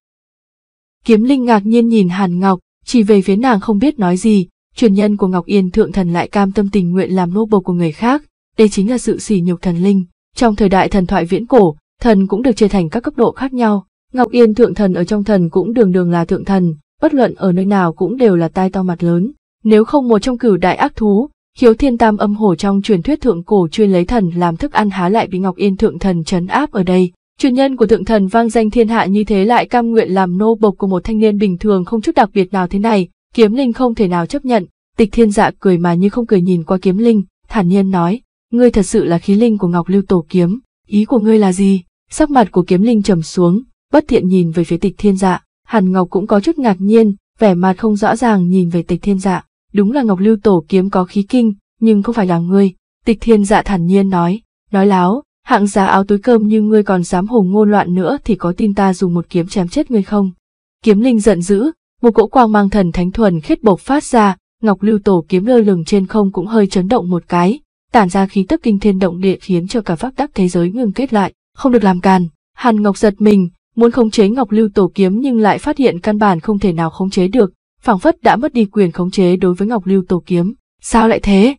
Kiếm Linh ngạc nhiên nhìn Hàn Ngọc, chỉ về phía nàng không biết nói gì, truyền nhân của Ngọc Yên Thượng Thần lại cam tâm tình nguyện làm nô bộc của người khác, đây chính là sự sỉ nhục thần linh. Trong thời đại thần thoại viễn cổ, thần cũng được chia thành các cấp độ khác nhau, Ngọc Yên Thượng Thần ở trong thần cũng đường đường là thượng thần, bất luận ở nơi nào cũng đều là tai to mặt lớn. Nếu không một trong cửu đại ác thú, khiếu thiên tam âm hổ trong truyền thuyết thượng cổ chuyên lấy thần làm thức ăn há lại bị Ngọc Yên Thượng Thần chấn áp ở đây. Truyền nhân của thượng thần vang danh thiên hạ như thế lại cam nguyện làm nô bộc của một thanh niên bình thường không chút đặc biệt nào thế này, Kiếm Linh không thể nào chấp nhận, Tịch Thiên Dạ cười mà như không cười nhìn qua Kiếm Linh, thản nhiên nói, ngươi thật sự là khí linh của Ngọc Lưu Tổ Kiếm, ý của ngươi là gì? Sắc mặt của Kiếm Linh trầm xuống, bất thiện nhìn về phía Tịch Thiên Dạ, Hàn Ngọc cũng có chút ngạc nhiên, vẻ mặt không rõ ràng nhìn về Tịch Thiên Dạ, đúng là Ngọc Lưu Tổ Kiếm có khí kinh, nhưng không phải là ngươi. Tịch Thiên Dạ thản nhiên nói, nói láo, hạng giá áo túi cơm như ngươi còn dám hồ ngôn loạn nữa thì có tin ta dùng một kiếm chém chết ngươi không? Kiếm Linh giận dữ, một cỗ quang mang thần thánh thuần khiết bộc phát ra, ngọc lưu tổ kiếm lơ lửng trên không cũng hơi chấn động một cái, tản ra khí tức kinh thiên động địa khiến cho cả vác đắc thế giới ngừng kết lại, không được làm càn. Hàn Ngọc giật mình, muốn khống chế ngọc lưu tổ kiếm nhưng lại phát hiện căn bản không thể nào khống chế được, phảng phất đã mất đi quyền khống chế đối với ngọc lưu tổ kiếm. Sao lại thế?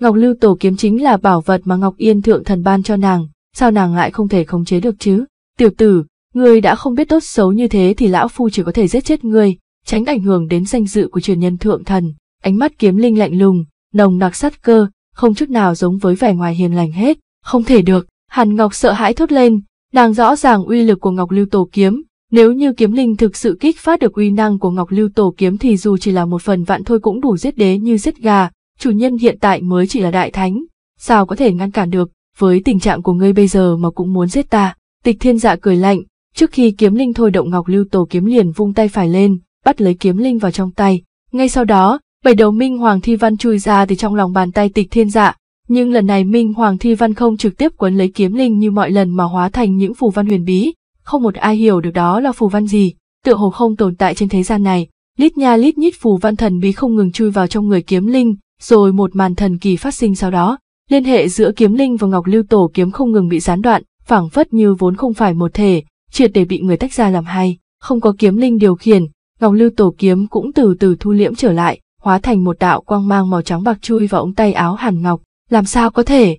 Ngọc lưu tổ kiếm chính là bảo vật mà Ngọc Yên thượng thần ban cho nàng, sao nàng lại không thể khống chế được chứ? Tiểu tử, ngươi đã không biết tốt xấu như thế thì lão phu chỉ có thể giết chết ngươi, tránh ảnh hưởng đến danh dự của truyền nhân thượng thần. Ánh mắt kiếm linh lạnh lùng, nồng nặc sát cơ, không chút nào giống với vẻ ngoài hiền lành hết. Không thể được, Hàn Ngọc sợ hãi thốt lên, nàng rõ ràng uy lực của Ngọc Lưu Tổ kiếm, nếu như kiếm linh thực sự kích phát được uy năng của Ngọc Lưu Tổ kiếm thì dù chỉ là một phần vạn thôi cũng đủ giết đế như giết gà, chủ nhân hiện tại mới chỉ là đại thánh, sao có thể ngăn cản được, với tình trạng của ngươi bây giờ mà cũng muốn giết ta. Tịch Thiên Dạ cười lạnh, trước khi kiếm linh thôi động Ngọc Lưu Tổ kiếm liền vung tay phải lên, bắt lấy kiếm linh vào trong tay. Ngay sau đó, bảy đầu Minh Hoàng Thi Văn chui ra từ trong lòng bàn tay tịch thiên dạ, nhưng lần này Minh Hoàng Thi Văn không trực tiếp quấn lấy kiếm linh như mọi lần mà hóa thành những phù văn huyền bí, không một ai hiểu được đó là phù văn gì, tựa hồ không tồn tại trên thế gian này. Lít nha lít nhít phù văn thần bí không ngừng chui vào trong người kiếm linh, rồi một màn thần kỳ phát sinh sau đó, liên hệ giữa kiếm linh và ngọc lưu tổ kiếm không ngừng bị gián đoạn, phảng phất như vốn không phải một thể, triệt để bị người tách ra làm hai, không có kiếm linh điều khiển, Ngọc lưu tổ kiếm cũng từ từ thu liễm trở lại, hóa thành một đạo quang mang màu trắng bạc chui vào ống tay áo Hàn Ngọc, làm sao có thể?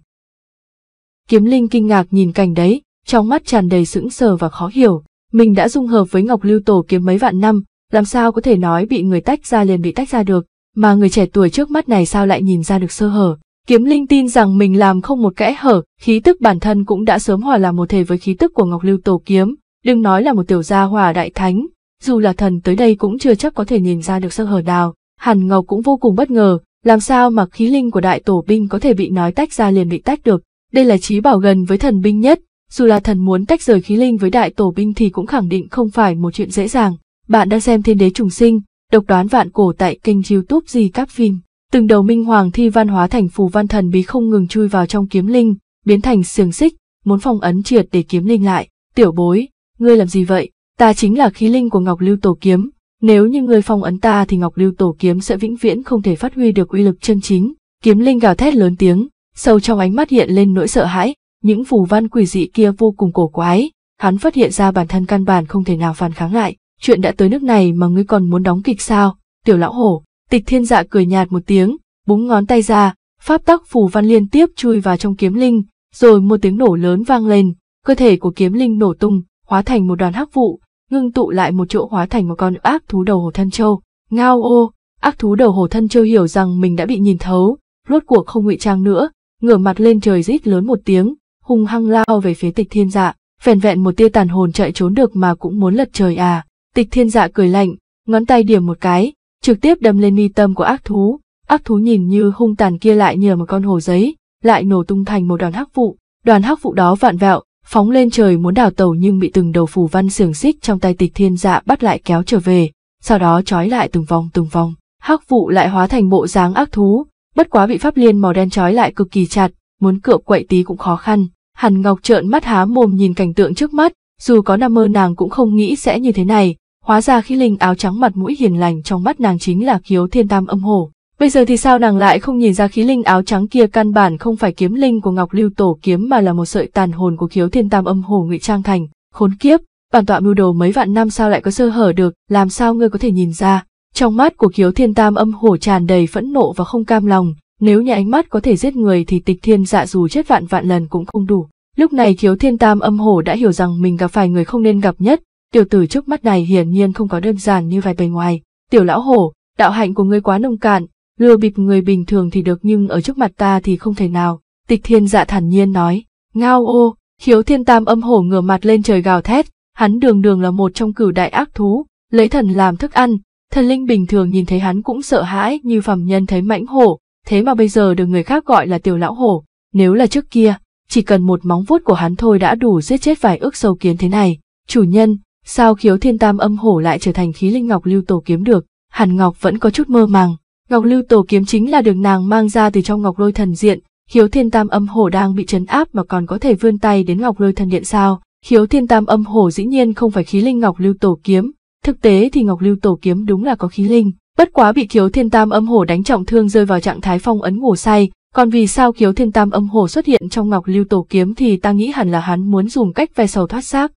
Kiếm Linh kinh ngạc nhìn cảnh đấy, trong mắt tràn đầy sững sờ và khó hiểu, mình đã dung hợp với Ngọc Lưu Tổ kiếm mấy vạn năm, làm sao có thể nói bị người tách ra liền bị tách ra được, mà người trẻ tuổi trước mắt này sao lại nhìn ra được sơ hở? Kiếm Linh tin rằng mình làm không một kẽ hở, khí tức bản thân cũng đã sớm hòa làm một thể với khí tức của Ngọc Lưu Tổ kiếm, đừng nói là một tiểu gia hòa đại thánh, dù là thần tới đây cũng chưa chắc có thể nhìn ra được sơ hở nào. Hàn Ngọc cũng vô cùng bất ngờ, làm sao mà khí linh của đại tổ binh có thể bị nói tách ra liền bị tách được. Đây là trí bảo gần với thần binh nhất, dù là thần muốn tách rời khí linh với đại tổ binh thì cũng khẳng định không phải một chuyện dễ dàng. Bạn đang xem Thiên Đế Trùng Sinh, độc đoán vạn cổ tại kênh youtube Di các phim. Từng đầu minh hoàng thi văn hóa thành phù văn thần bí không ngừng chui vào trong kiếm linh, biến thành xiềng xích, muốn phong ấn triệt để kiếm linh lại. Tiểu bối, ngươi làm gì vậy? ta chính là khí linh của Ngọc Lưu Tổ Kiếm, nếu như ngươi phong ấn ta thì Ngọc Lưu Tổ Kiếm sẽ vĩnh viễn không thể phát huy được uy lực chân chính. Kiếm linh gào thét lớn tiếng, sâu trong ánh mắt hiện lên nỗi sợ hãi, những phù văn quỷ dị kia vô cùng cổ quái, hắn phát hiện ra bản thân căn bản không thể nào phản kháng lại, chuyện đã tới nước này mà ngươi còn muốn đóng kịch sao? Tiểu lão hổ, Tịch Thiên Dạ cười nhạt một tiếng, búng ngón tay ra, pháp tắc phù văn liên tiếp chui vào trong kiếm linh, rồi một tiếng nổ lớn vang lên, cơ thể của kiếm linh nổ tung, hóa thành một đoàn hắc vụ, ngưng tụ lại một chỗ hóa thành một con ác thú đầu hồ thân châu. Ngao ô, ác thú đầu hồ thân châu hiểu rằng mình đã bị nhìn thấu, rốt cuộc không ngụy trang nữa, ngửa mặt lên trời rít lớn một tiếng, hung hăng lao về phía tịch thiên dạ, vẻn vẹn một tia tàn hồn chạy trốn được mà cũng muốn lật trời à. Tịch thiên dạ cười lạnh, ngón tay điểm một cái, trực tiếp đâm lên mi tâm của ác thú, ác thú nhìn như hung tàn kia lại nhờ một con hồ giấy, lại nổ tung thành một đoàn hắc vụ, đoàn hắc vụ đó vạn vẹo, phóng lên trời muốn đào tàu nhưng bị từng đầu phù văn xiềng xích trong tay tịch thiên dạ bắt lại kéo trở về, sau đó trói lại từng vòng từng vòng. Hắc vụ lại hóa thành bộ dáng ác thú, bất quá bị pháp liên màu đen trói lại cực kỳ chặt, muốn cựa quậy tí cũng khó khăn. Hàn Ngọc trợn mắt há mồm nhìn cảnh tượng trước mắt, dù có nằm mơ nàng cũng không nghĩ sẽ như thế này, hóa ra khi linh áo trắng mặt mũi hiền lành trong mắt nàng chính là khiếu thiên tam âm hổ Bây giờ thì sao nàng lại không nhìn ra khí linh áo trắng kia căn bản không phải kiếm linh của Ngọc Lưu Tổ kiếm mà là một sợi tàn hồn của khiếu thiên tam âm hồ ngụy trang thành, khốn kiếp, bản tọa mưu đồ mấy vạn năm sao lại có sơ hở được, làm sao ngươi có thể nhìn ra. Trong mắt của khiếu thiên tam âm hổ tràn đầy phẫn nộ và không cam lòng, nếu như ánh mắt có thể giết người thì tịch thiên dạ dù chết vạn vạn lần cũng không đủ. Lúc này khiếu thiên tam âm hổ đã hiểu rằng mình gặp phải người không nên gặp nhất, tiểu tử trước mắt này hiển nhiên không có đơn giản như vài bề ngoài. Tiểu lão hổ, đạo hạnh của ngươi quá nông cạn, lừa bịp người bình thường thì được nhưng ở trước mặt ta thì không thể nào, tịch thiên dạ thản nhiên nói, ngao ô, khiếu thiên tam âm hổ ngửa mặt lên trời gào thét, hắn đường đường là một trong cửu đại ác thú, lấy thần làm thức ăn, thần linh bình thường nhìn thấy hắn cũng sợ hãi như phàm nhân thấy mãnh hổ, thế mà bây giờ được người khác gọi là tiểu lão hổ, nếu là trước kia, chỉ cần một móng vuốt của hắn thôi đã đủ giết chết vài ước sâu kiến thế này, chủ nhân, sao khiếu thiên tam âm hổ lại trở thành khí linh ngọc lưu tổ kiếm được, hàn ngọc vẫn có chút mơ màng. Ngọc Lưu Tổ kiếm chính là được nàng mang ra từ trong Ngọc Lôi Thần Diện, Khiếu Thiên Tam Âm Hổ đang bị chấn áp mà còn có thể vươn tay đến Ngọc Lôi Thần Điện sao? Khiếu Thiên Tam Âm Hổ dĩ nhiên không phải khí linh Ngọc Lưu Tổ kiếm, thực tế thì Ngọc Lưu Tổ kiếm đúng là có khí linh, bất quá bị Khiếu Thiên Tam Âm Hổ đánh trọng thương rơi vào trạng thái phong ấn ngủ say, còn vì sao Khiếu Thiên Tam Âm Hổ xuất hiện trong Ngọc Lưu Tổ kiếm thì ta nghĩ hẳn là hắn muốn dùng cách ve sầu thoát xác.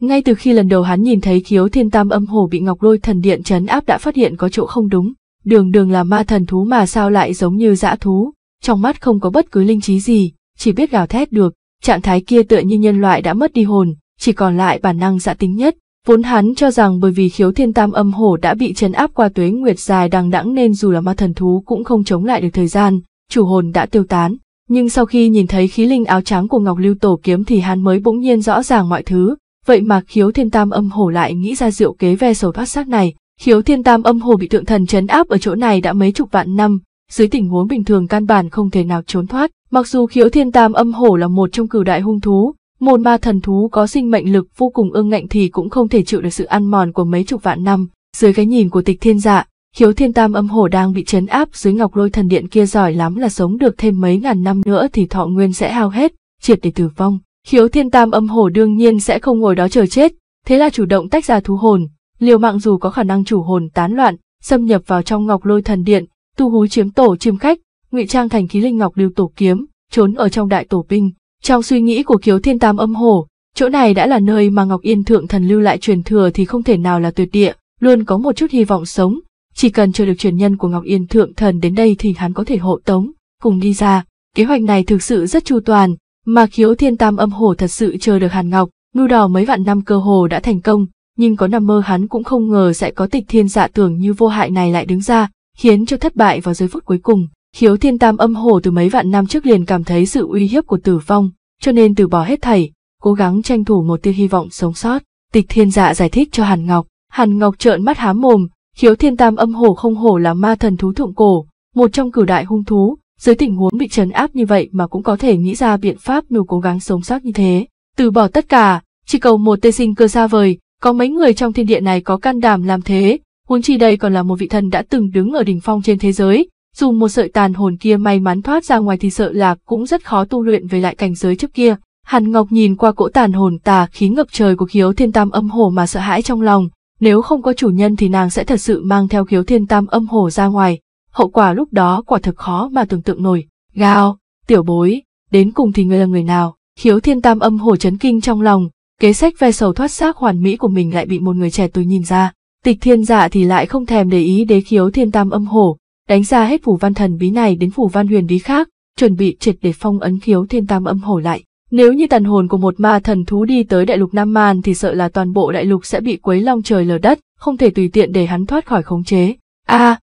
Ngay từ khi lần đầu hắn nhìn thấy Khiếu Thiên Tam Âm Hổ bị Ngọc Lôi Thần Điện chấn áp đã phát hiện có chỗ không đúng, đường đường là ma thần thú mà sao lại giống như dã thú, trong mắt không có bất cứ linh trí gì, chỉ biết gào thét được, trạng thái kia tựa như nhân loại đã mất đi hồn, chỉ còn lại bản năng dã tính nhất. Vốn hắn cho rằng bởi vì khiếu thiên tam âm hổ đã bị chấn áp qua tuế nguyệt dài đằng đẵng nên dù là ma thần thú cũng không chống lại được thời gian, chủ hồn đã tiêu tán. Nhưng sau khi nhìn thấy khí linh áo trắng của Ngọc Lưu Tổ Kiếm thì hắn mới bỗng nhiên rõ ràng mọi thứ, vậy mà khiếu thiên tam âm hổ lại nghĩ ra diệu kế ve sầu thoát xác này, Khiếu thiên tam âm hồ bị tượng thần chấn áp ở chỗ này đã mấy chục vạn năm, dưới tình huống bình thường căn bản không thể nào trốn thoát. Mặc dù khiếu thiên tam âm hổ là một trong cửu đại hung thú, một ma thần thú có sinh mệnh lực vô cùng ương ngạnh thì cũng không thể chịu được sự ăn mòn của mấy chục vạn năm. Dưới cái nhìn của tịch thiên dạ, khiếu thiên tam âm hổ đang bị chấn áp dưới ngọc lôi thần điện kia giỏi lắm là sống được thêm mấy ngàn năm nữa thì thọ nguyên sẽ hao hết, triệt để tử vong. Khiếu thiên tam âm hổ đương nhiên sẽ không ngồi đó chờ chết, thế là chủ động tách ra thú hồn, liều mạng dù có khả năng chủ hồn tán loạn, xâm nhập vào trong ngọc lôi thần điện, tu hú chiếm tổ chiêm khách, ngụy trang thành khí linh ngọc lưu tổ kiếm, trốn ở trong đại tổ binh. Trong suy nghĩ của Kiếu Thiên Tam âm hổ, chỗ này đã là nơi mà Ngọc Yên Thượng Thần lưu lại truyền thừa thì không thể nào là tuyệt địa, luôn có một chút hy vọng sống. Chỉ cần chờ được truyền nhân của Ngọc Yên Thượng Thần đến đây thì hắn có thể hộ tống, cùng đi ra. Kế hoạch này thực sự rất chu toàn, mà Kiếu Thiên Tam âm hổ thật sự chờ được Hàn Ngọc, mưu đò mấy vạn năm cơ hồ đã thành công, nhưng có nằm mơ hắn cũng không ngờ sẽ có tịch thiên dạ tưởng như vô hại này lại đứng ra, khiến cho thất bại vào giây phút cuối cùng. Khiếu thiên tam âm hổ từ mấy vạn năm trước liền cảm thấy sự uy hiếp của tử vong, cho nên từ bỏ hết thảy, cố gắng tranh thủ một tia hy vọng sống sót. Tịch thiên dạ giải thích cho Hàn Ngọc, Hàn Ngọc trợn mắt há mồm, khiếu thiên tam âm hổ không hổ là ma thần thú thượng cổ, một trong cửu đại hung thú, dưới tình huống bị trấn áp như vậy mà cũng có thể nghĩ ra biện pháp mưu cố gắng sống sót như thế. Từ bỏ tất cả, chỉ cầu một tê sinh cơ xa vời, có mấy người trong thiên địa này có can đảm làm thế, huống chi đây còn là một vị thần đã từng đứng ở đỉnh phong trên thế giới, dù một sợi tàn hồn kia may mắn thoát ra ngoài thì sợ là cũng rất khó tu luyện về lại cảnh giới trước kia. Hàn Ngọc nhìn qua cỗ tàn hồn tà khí ngập trời của khiếu thiên tam âm hổ mà sợ hãi trong lòng, nếu không có chủ nhân thì nàng sẽ thật sự mang theo khiếu thiên tam âm hổ ra ngoài, hậu quả lúc đó quả thực khó mà tưởng tượng nổi. Gào, tiểu bối, đến cùng thì người là người nào? Khiếu thiên tam âm hổ chấn kinh trong lòng, kế sách ve sầu thoát xác hoàn mỹ của mình lại bị một người trẻ tuổi nhìn ra. Tịch thiên dạ thì lại không thèm để ý đế khiếu thiên tam âm hổ, đánh ra hết phủ văn thần bí này đến phủ văn huyền bí khác, chuẩn bị triệt để phong ấn khiếu thiên tam âm hổ lại. Nếu như tàn hồn của một ma thần thú đi tới đại lục Nam Man thì sợ là toàn bộ đại lục sẽ bị quấy long trời lở đất, không thể tùy tiện để hắn thoát khỏi khống chế. A. À,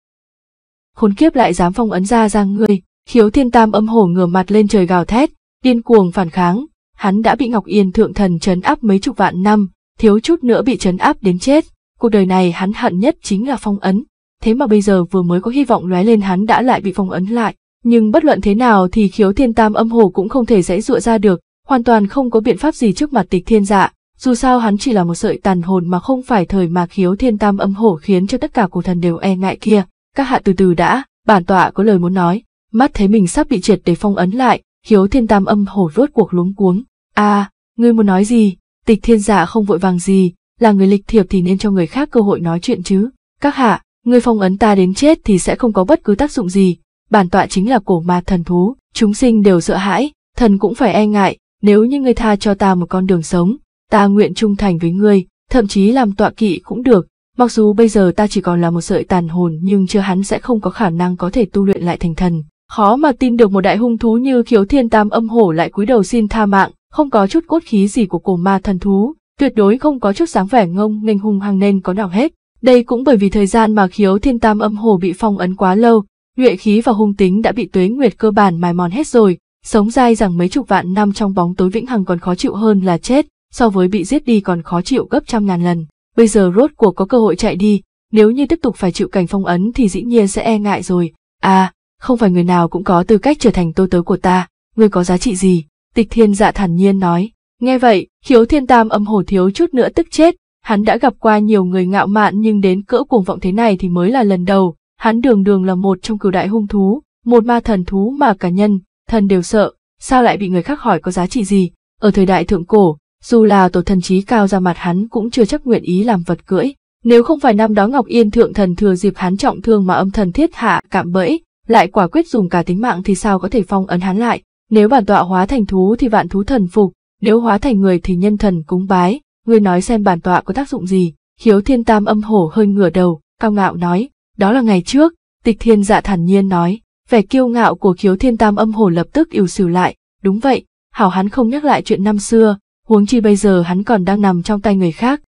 khốn kiếp lại dám phong ấn ra ra ngươi, khiếu thiên tam âm hổ ngửa mặt lên trời gào thét, điên cuồng phản kháng, hắn đã bị Ngọc Yên Thượng Thần trấn áp mấy chục vạn năm, thiếu chút nữa bị trấn áp đến chết. Cuộc đời này hắn hận nhất chính là phong ấn, thế mà bây giờ vừa mới có hy vọng lóe lên hắn đã lại bị phong ấn lại. Nhưng bất luận thế nào thì khiếu thiên tam âm hồ cũng không thể dễ dụa ra được, hoàn toàn không có biện pháp gì trước mặt tịch thiên dạ. Dù sao hắn chỉ là một sợi tàn hồn mà không phải thời mà khiếu thiên tam âm hổ khiến cho tất cả cổ thần đều e ngại kia. Các hạ từ từ đã, bản tọa có lời muốn nói. Mắt thấy mình sắp bị triệt để phong ấn lại, khiếu thiên tam âm hổ vớt cuộc luống cuống, À, ngươi muốn nói gì? Tịch thiên giả không vội vàng gì, là người lịch thiệp thì nên cho người khác cơ hội nói chuyện chứ. Các hạ, ngươi phong ấn ta đến chết thì sẽ không có bất cứ tác dụng gì. Bản tọa chính là cổ ma thần thú, chúng sinh đều sợ hãi, thần cũng phải e ngại, nếu như ngươi tha cho ta một con đường sống, ta nguyện trung thành với ngươi, thậm chí làm tọa kỵ cũng được. Mặc dù bây giờ ta chỉ còn là một sợi tàn hồn nhưng chưa hắn sẽ không có khả năng có thể tu luyện lại thành thần. Khó mà tin được một đại hung thú như khiếu thiên tam âm hổ lại cúi đầu xin tha mạng, không có chút cốt khí gì của cổ ma thần thú, tuyệt đối không có chút dáng vẻ ngông nghênh hung hăng nên có nào hết. Đây cũng bởi vì thời gian mà khiếu thiên tam âm hồ bị phong ấn quá lâu, nhuệ khí và hung tính đã bị tuế nguyệt cơ bản mài mòn hết rồi, sống dai rằng mấy chục vạn năm trong bóng tối vĩnh hằng còn khó chịu hơn là chết, so với bị giết đi còn khó chịu gấp trăm ngàn lần. Bây giờ rốt cuộc có cơ hội chạy đi, nếu như tiếp tục phải chịu cảnh phong ấn thì dĩ nhiên sẽ e ngại rồi. À, không phải người nào cũng có tư cách trở thành tôi tớ của ta, ngươi có giá trị gì, Tịch thiên dạ thản nhiên nói. Nghe vậy, khiếu thiên tam âm hổ thiếu chút nữa tức chết, hắn đã gặp qua nhiều người ngạo mạn nhưng đến cỡ cuồng vọng thế này thì mới là lần đầu, hắn đường đường là một trong cửu đại hung thú, một ma thần thú mà cả nhân, thần đều sợ, sao lại bị người khác hỏi có giá trị gì, ở thời đại thượng cổ, dù là tổ thần trí cao ra mặt hắn cũng chưa chắc nguyện ý làm vật cưỡi, nếu không phải năm đó Ngọc Yên thượng thần thừa dịp hắn trọng thương mà âm thần thiết hạ cạm bẫy, lại quả quyết dùng cả tính mạng thì sao có thể phong ấn hắn lại, nếu bản tọa hóa thành thú thì vạn thú thần phục, nếu hóa thành người thì nhân thần cúng bái, ngươi nói xem bản tọa có tác dụng gì? Khiếu thiên tam âm hổ hơi ngửa đầu, cao ngạo nói, đó là ngày trước, tịch thiên dạ thản nhiên nói, vẻ kiêu ngạo của khiếu thiên tam âm hổ lập tức yếu xìu lại, đúng vậy, hảo hắn không nhắc lại chuyện năm xưa, huống chi bây giờ hắn còn đang nằm trong tay người khác.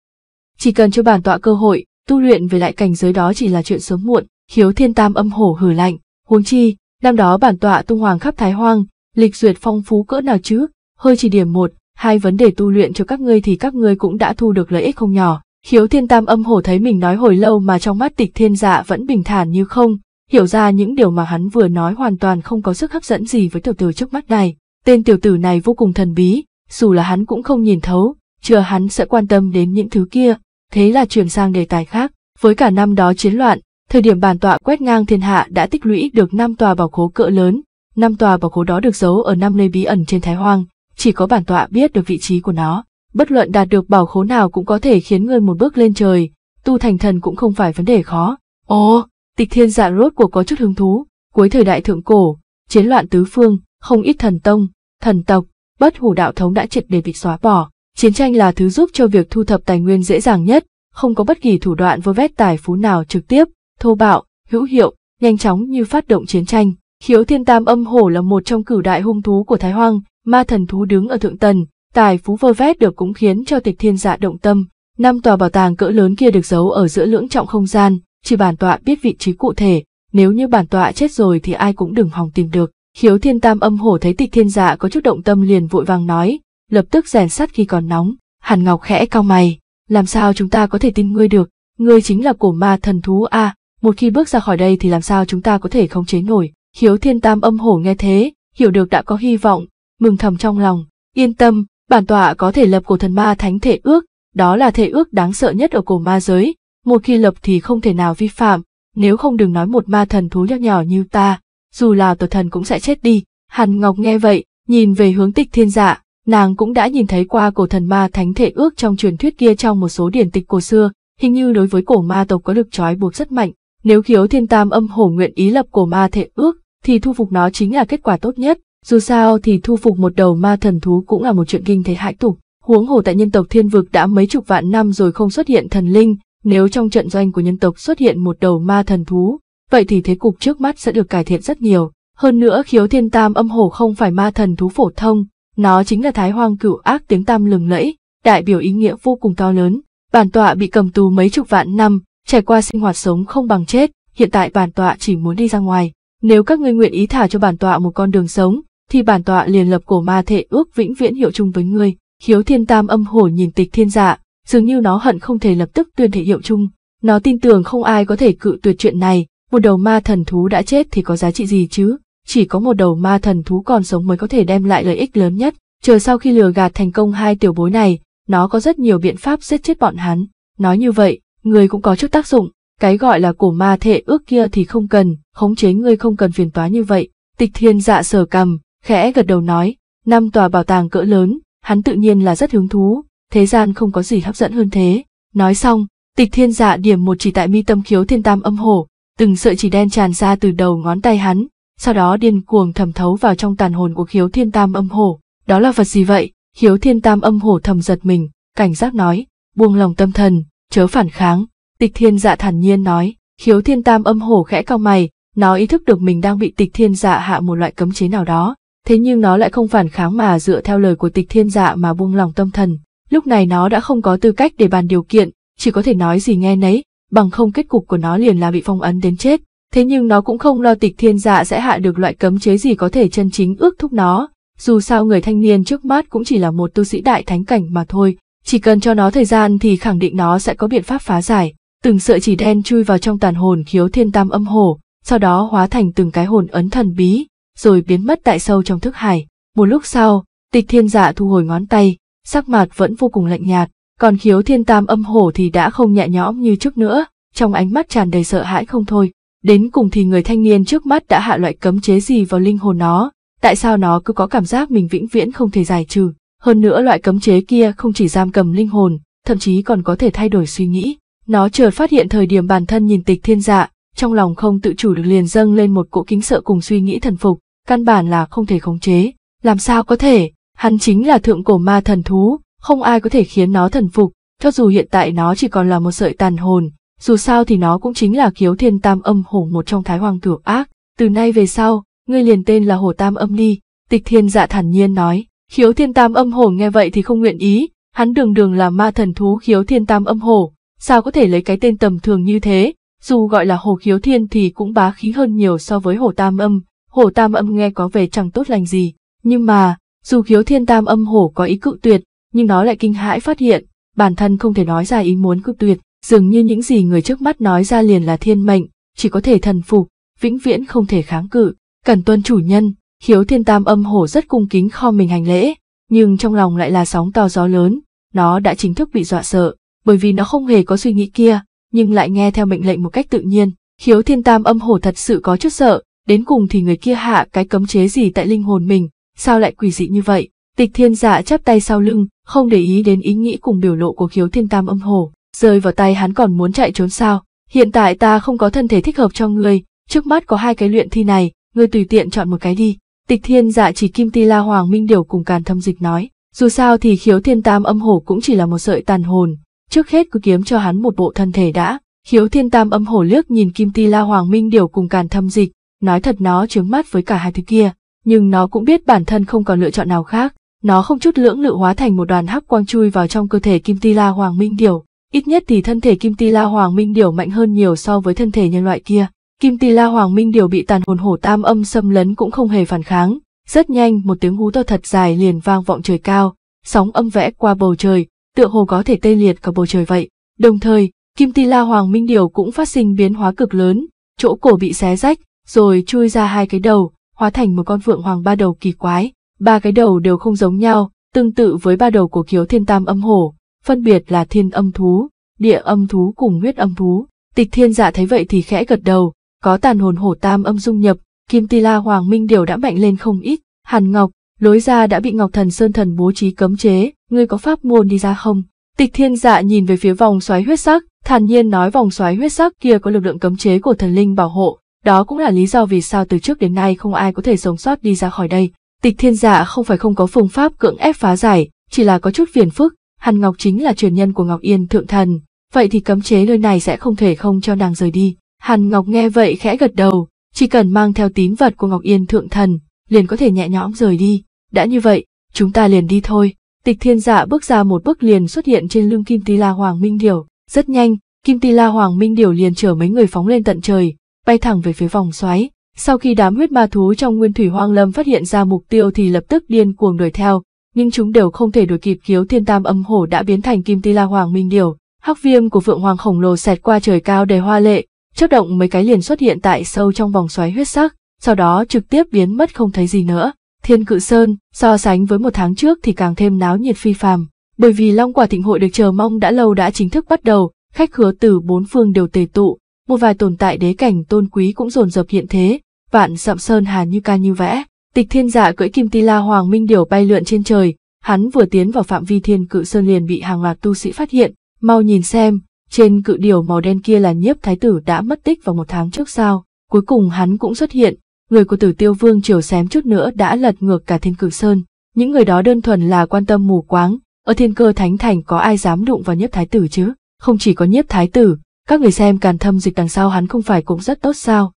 Chỉ cần cho bản tọa cơ hội, tu luyện về lại cảnh giới đó chỉ là chuyện sớm muộn, khiếu thiên tam âm hổ hử lạnh, huống chi, năm đó bản tọa tung hoàng khắp thái hoang, lịch duyệt phong phú cỡ nào chứ, hơi chỉ điểm một, hai vấn đề tu luyện cho các ngươi thì các ngươi cũng đã thu được lợi ích không nhỏ. Khiếu thiên tam âm hổ thấy mình nói hồi lâu mà trong mắt tịch thiên dạ vẫn bình thản như không, hiểu ra những điều mà hắn vừa nói hoàn toàn không có sức hấp dẫn gì với tiểu tử trước mắt này. Tên tiểu tử này vô cùng thần bí, dù là hắn cũng không nhìn thấu, chưa hắn sẽ quan tâm đến những thứ kia, thế là chuyển sang đề tài khác. Với cả năm đó chiến loạn, thời điểm bản tọa quét ngang thiên hạ đã tích lũy được năm tòa bảo khố cỡ lớn, năm tòa bảo khố đó được giấu ở năm nơi bí ẩn trên Thái Hoang, chỉ có bản tọa biết được vị trí của nó. Bất luận đạt được bảo khố nào cũng có thể khiến người một bước lên trời, tu thành thần cũng không phải vấn đề khó. Ồ, tịch thiên dạ rốt cuộc có chút hứng thú, cuối thời đại thượng cổ, chiến loạn tứ phương, không ít thần tông, thần tộc, bất hủ đạo thống đã triệt để bị xóa bỏ. Chiến tranh là thứ giúp cho việc thu thập tài nguyên dễ dàng nhất, không có bất kỳ thủ đoạn vơ vét tài phú nào trực tiếp, thô bạo, hữu hiệu, nhanh chóng như phát động chiến tranh. Hiếu thiên tam âm hổ là một trong cửu đại hung thú của Thái Hoang, ma thần thú đứng ở thượng tần, tài phú vơ vét được cũng khiến cho tịch thiên dạ động tâm. Năm tòa bảo tàng cỡ lớn kia được giấu ở giữa lưỡng trọng không gian, chỉ bản tọa biết vị trí cụ thể, nếu như bản tọa chết rồi thì ai cũng đừng hòng tìm được. Hiếu thiên tam âm hổ thấy tịch thiên dạ có chút động tâm liền vội vàng nói, lập tức rèn sắt khi còn nóng, hàn ngọc khẽ cau mày, làm sao chúng ta có thể tin ngươi được, ngươi chính là cổ ma thần thú a, một khi bước ra khỏi đây thì làm sao chúng ta có thể không chế nổi. Hiếu thiên tam âm hổ nghe thế, hiểu được đã có hy vọng, mừng thầm trong lòng, yên tâm, bản tọa có thể lập cổ thần ma thánh thể ước, đó là thể ước đáng sợ nhất ở cổ ma giới, một khi lập thì không thể nào vi phạm, nếu không đừng nói một ma thần thú nhỏ nhỏ như ta, dù là tổ thần cũng sẽ chết đi. Hàn Ngọc nghe vậy, nhìn về hướng tịch thiên dạ, nàng cũng đã nhìn thấy qua cổ thần ma thánh thể ước trong truyền thuyết kia trong một số điển tịch cổ xưa, hình như đối với cổ ma tộc có lực trói buộc rất mạnh, nếu khiếu thiên tam âm hổ nguyện ý lập cổ ma thể ước, thì thu phục nó chính là kết quả tốt nhất. Dù sao thì thu phục một đầu ma thần thú cũng là một chuyện kinh thế hãi tục. Huống hồ tại nhân tộc thiên vực đã mấy chục vạn năm rồi không xuất hiện thần linh, nếu trong trận doanh của nhân tộc xuất hiện một đầu ma thần thú, vậy thì thế cục trước mắt sẽ được cải thiện rất nhiều. Hơn nữa khiếu thiên tam âm hổ không phải ma thần thú phổ thông, nó chính là thái hoang cửu ác tiếng tam lừng lẫy, đại biểu ý nghĩa vô cùng to lớn. Bản tọa bị cầm tù mấy chục vạn năm, Trải qua sinh hoạt sống không bằng chết, hiện tại bản tọa chỉ muốn đi ra ngoài. Nếu các ngươi nguyện ý thả cho bản tọa một con đường sống, thì bản tọa liền lập cổ ma thệ ước vĩnh viễn hiệu chung với ngươi. Khiếu thiên tam âm hổ nhìn tịch thiên dạ, dường như nó hận không thể lập tức tuyên thể hiệu chung. Nó tin tưởng không ai có thể cự tuyệt chuyện này, một đầu ma thần thú đã chết thì có giá trị gì chứ, chỉ có một đầu ma thần thú còn sống mới có thể đem lại lợi ích lớn nhất. Chờ sau khi lừa gạt thành công hai tiểu bối này, nó có rất nhiều biện pháp giết chết bọn hắn. Nói như vậy, người cũng có chút tác dụng, cái gọi là cổ ma thệ ước kia thì không cần, khống chế ngươi không cần phiền toái như vậy. Tịch thiên dạ sờ cầm, khẽ gật đầu nói, năm tòa bảo tàng cỡ lớn, hắn tự nhiên là rất hứng thú, thế gian không có gì hấp dẫn hơn thế. Nói xong, tịch thiên dạ điểm một chỉ tại mi tâm khiếu thiên tam âm hổ, từng sợi chỉ đen tràn ra từ đầu ngón tay hắn, sau đó điên cuồng thẩm thấu vào trong tàn hồn của khiếu thiên tam âm hổ. Đó là vật gì vậy? Khiếu thiên tam âm hổ thầm giật mình, cảnh giác nói, buông lòng tâm thần, chớ phản kháng. Tịch thiên dạ thản nhiên nói, khiếu thiên tam âm hổ khẽ cao mày, nó ý thức được mình đang bị tịch thiên dạ hạ một loại cấm chế nào đó, thế nhưng nó lại không phản kháng mà dựa theo lời của tịch thiên dạ mà buông lòng tâm thần. Lúc này nó đã không có tư cách để bàn điều kiện, chỉ có thể nói gì nghe nấy, bằng không kết cục của nó liền là bị phong ấn đến chết. Thế nhưng nó cũng không lo tịch thiên dạ sẽ hạ được loại cấm chế gì có thể chân chính ước thúc nó, dù sao người thanh niên trước mắt cũng chỉ là một tu sĩ đại thánh cảnh mà thôi, chỉ cần cho nó thời gian thì khẳng định nó sẽ có biện pháp phá giải. Từng sợi chỉ đen chui vào trong tàn hồn khiếu thiên tam âm hổ, sau đó hóa thành từng cái hồn ấn thần bí, rồi biến mất tại sâu trong thức hải. Một lúc sau, tịch thiên dạ thu hồi ngón tay, sắc mặt vẫn vô cùng lạnh nhạt, còn khiếu thiên tam âm hổ thì đã không nhẹ nhõm như trước nữa, trong ánh mắt tràn đầy sợ hãi không thôi. Đến cùng thì người thanh niên trước mắt đã hạ loại cấm chế gì vào linh hồn nó, tại sao nó cứ có cảm giác mình vĩnh viễn không thể giải trừ. Hơn nữa loại cấm chế kia không chỉ giam cầm linh hồn, thậm chí còn có thể thay đổi suy nghĩ. Nó chợt phát hiện thời điểm bản thân nhìn tịch thiên dạ, trong lòng không tự chủ được liền dâng lên một cỗ kính sợ cùng suy nghĩ thần phục, căn bản là không thể khống chế. Làm sao có thể, hắn chính là thượng cổ ma thần thú, không ai có thể khiến nó thần phục, cho dù hiện tại nó chỉ còn là một sợi tàn hồn, dù sao thì nó cũng chính là kiếu thiên tam âm hổ một trong thái hoàng tử ác. Từ nay về sau, ngươi liền tên là hổ tam âm đi, tịch thiên dạ thản nhiên nói. Khiếu thiên tam âm hổ nghe vậy thì không nguyện ý, hắn đường đường là ma thần thú khiếu thiên tam âm hổ, sao có thể lấy cái tên tầm thường như thế, dù gọi là Hồ khiếu thiên thì cũng bá khí hơn nhiều so với Hồ tam âm, Hồ tam âm nghe có vẻ chẳng tốt lành gì, nhưng mà, dù khiếu thiên tam âm hổ có ý cự tuyệt, nhưng nó lại kinh hãi phát hiện, bản thân không thể nói ra ý muốn cự tuyệt, dường như những gì người trước mắt nói ra liền là thiên mệnh, chỉ có thể thần phục, vĩnh viễn không thể kháng cự, cần tuân chủ nhân, Hiếu thiên tam âm hổ rất cung kính kho mình hành lễ, nhưng trong lòng lại là sóng to gió lớn, nó đã chính thức bị dọa sợ, bởi vì nó không hề có suy nghĩ kia, nhưng lại nghe theo mệnh lệnh một cách tự nhiên. Hiếu thiên tam âm hổ thật sự có chút sợ, đến cùng thì người kia hạ cái cấm chế gì tại linh hồn mình, sao lại quỷ dị như vậy. Tịch thiên dạ chắp tay sau lưng, không để ý đến ý nghĩ cùng biểu lộ của Hiếu thiên tam âm hổ, rơi vào tay hắn còn muốn chạy trốn sao. Hiện tại ta không có thân thể thích hợp cho ngươi, trước mắt có hai cái luyện thi này, ngươi tùy tiện chọn một cái đi. Tịch thiên dạ chỉ kim ti la hoàng minh điều cùng càn thâm dịch nói, dù sao thì khiếu thiên tam âm hổ cũng chỉ là một sợi tàn hồn, trước hết cứ kiếm cho hắn một bộ thân thể đã. Khiếu thiên tam âm hổ lướt nhìn kim ti la hoàng minh điều cùng càn thâm dịch, nói thật nó chướng mắt với cả hai thứ kia, nhưng nó cũng biết bản thân không còn lựa chọn nào khác. Nó không chút lưỡng lự hóa thành một đoàn hắc quang chui vào trong cơ thể kim ti la hoàng minh điều. Ít nhất thì thân thể kim ti la hoàng minh điều mạnh hơn nhiều so với thân thể nhân loại kia. Kim Tỳ La Hoàng Minh Điều bị tàn hồn hổ tam âm xâm lấn cũng không hề phản kháng, rất nhanh một tiếng hú to thật dài liền vang vọng trời cao, sóng âm vẽ qua bầu trời, tựa hồ có thể tê liệt cả bầu trời vậy. Đồng thời, Kim Tỳ La Hoàng Minh Điều cũng phát sinh biến hóa cực lớn, chỗ cổ bị xé rách, rồi chui ra hai cái đầu, hóa thành một con vượng hoàng ba đầu kỳ quái, ba cái đầu đều không giống nhau, tương tự với ba đầu của Kiếu thiên tam âm hổ, phân biệt là thiên âm thú, địa âm thú cùng huyết âm thú. Tịch thiên dạ thấy vậy thì khẽ gật đầu, có tàn hồn hổ tam âm dung nhập, kim ti la hoàng minh điều đã mạnh lên không ít, hàn ngọc, lối ra đã bị ngọc thần sơn thần bố trí cấm chế, ngươi có pháp môn đi ra không? Tịch thiên dạ nhìn về phía vòng xoáy huyết sắc, thản nhiên nói vòng xoáy huyết sắc kia có lực lượng cấm chế của thần linh bảo hộ, đó cũng là lý do vì sao từ trước đến nay không ai có thể sống sót đi ra khỏi đây. Tịch thiên dạ không phải không có phương pháp cưỡng ép phá giải, chỉ là có chút phiền phức, Hàn Ngọc chính là truyền nhân của Ngọc Yên Thượng Thần, vậy thì cấm chế nơi này sẽ không thể không cho nàng rời đi. Hàn Ngọc nghe vậy khẽ gật đầu, chỉ cần mang theo tín vật của Ngọc Yên Thượng Thần, liền có thể nhẹ nhõm rời đi. Đã như vậy, chúng ta liền đi thôi. Tịch thiên dạ bước ra một bước liền xuất hiện trên lưng Kim Ti La Hoàng Minh Điểu. Rất nhanh, Kim Ti La Hoàng Minh Điểu liền chở mấy người phóng lên tận trời, bay thẳng về phía vòng xoáy. Sau khi đám huyết ma thú trong nguyên thủy hoang lâm phát hiện ra mục tiêu thì lập tức điên cuồng đuổi theo, nhưng chúng đều không thể đuổi kịp khiếu thiên tam âm hổ đã biến thành Kim Ti La Hoàng Minh Điểu. Hắc viêm của vượng hoàng khổng lồ xẹt qua trời cao đầy hoa lệ, chớp động mấy cái liền xuất hiện tại sâu trong vòng xoáy huyết sắc, sau đó trực tiếp biến mất không thấy gì nữa. Thiên Cự Sơn, so sánh với một tháng trước thì càng thêm náo nhiệt phi phàm, bởi vì Long Quả Thịnh hội được chờ mong đã lâu đã chính thức bắt đầu, khách khứa từ bốn phương đều tề tụ, một vài tồn tại đế cảnh tôn quý cũng dồn dập hiện thế, vạn sậm sơn hà như ca như vẽ. Tịch Thiên Dạ cưỡi Kim Ti La Hoàng Minh điều bay lượn trên trời, hắn vừa tiến vào phạm vi Thiên Cự Sơn liền bị hàng loạt tu sĩ phát hiện, mau nhìn xem, trên cự điều màu đen kia là nhiếp thái tử đã mất tích vào một tháng trước sao, cuối cùng hắn cũng xuất hiện, người của tử tiêu vương chiều xém chút nữa đã lật ngược cả thiên cử sơn. Những người đó đơn thuần là quan tâm mù quáng, ở thiên cơ thánh thành có ai dám đụng vào nhiếp thái tử chứ? Không chỉ có nhiếp thái tử, các người xem càn thâm dịch đằng sau hắn không phải cũng rất tốt sao?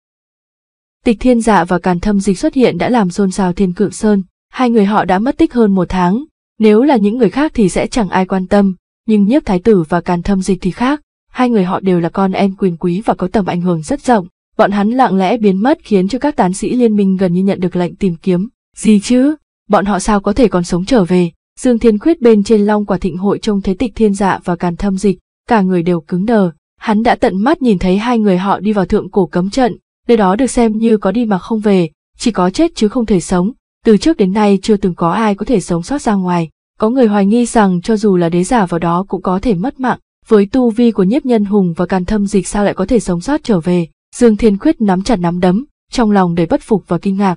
Tịch thiên dạ và càn thâm dịch xuất hiện đã làm xôn xao thiên cự sơn, hai người họ đã mất tích hơn một tháng, nếu là những người khác thì sẽ chẳng ai quan tâm, nhưng nhiếp thái tử và càn thâm dịch thì khác, hai người họ đều là con em quyền quý và có tầm ảnh hưởng rất rộng, bọn hắn lặng lẽ biến mất khiến cho các tán sĩ liên minh gần như nhận được lệnh tìm kiếm. Gì chứ, bọn họ sao có thể còn sống trở về? Dương Thiên Khuyết bên trên long quả thịnh hội trông thấy tịch thiên dạ và càn thâm dịch, cả người đều cứng đờ, hắn đã tận mắt nhìn thấy hai người họ đi vào thượng cổ cấm trận, nơi đó được xem như có đi mà không về, chỉ có chết chứ không thể sống, từ trước đến nay chưa từng có ai có thể sống sót ra ngoài, có người hoài nghi rằng cho dù là đế giả vào đó cũng có thể mất mạng, với tu vi của nhiếp nhân hùng và càn thâm dịch sao lại có thể sống sót trở về, Dương Thiên Khuyết nắm chặt nắm đấm, trong lòng đầy bất phục và kinh ngạc.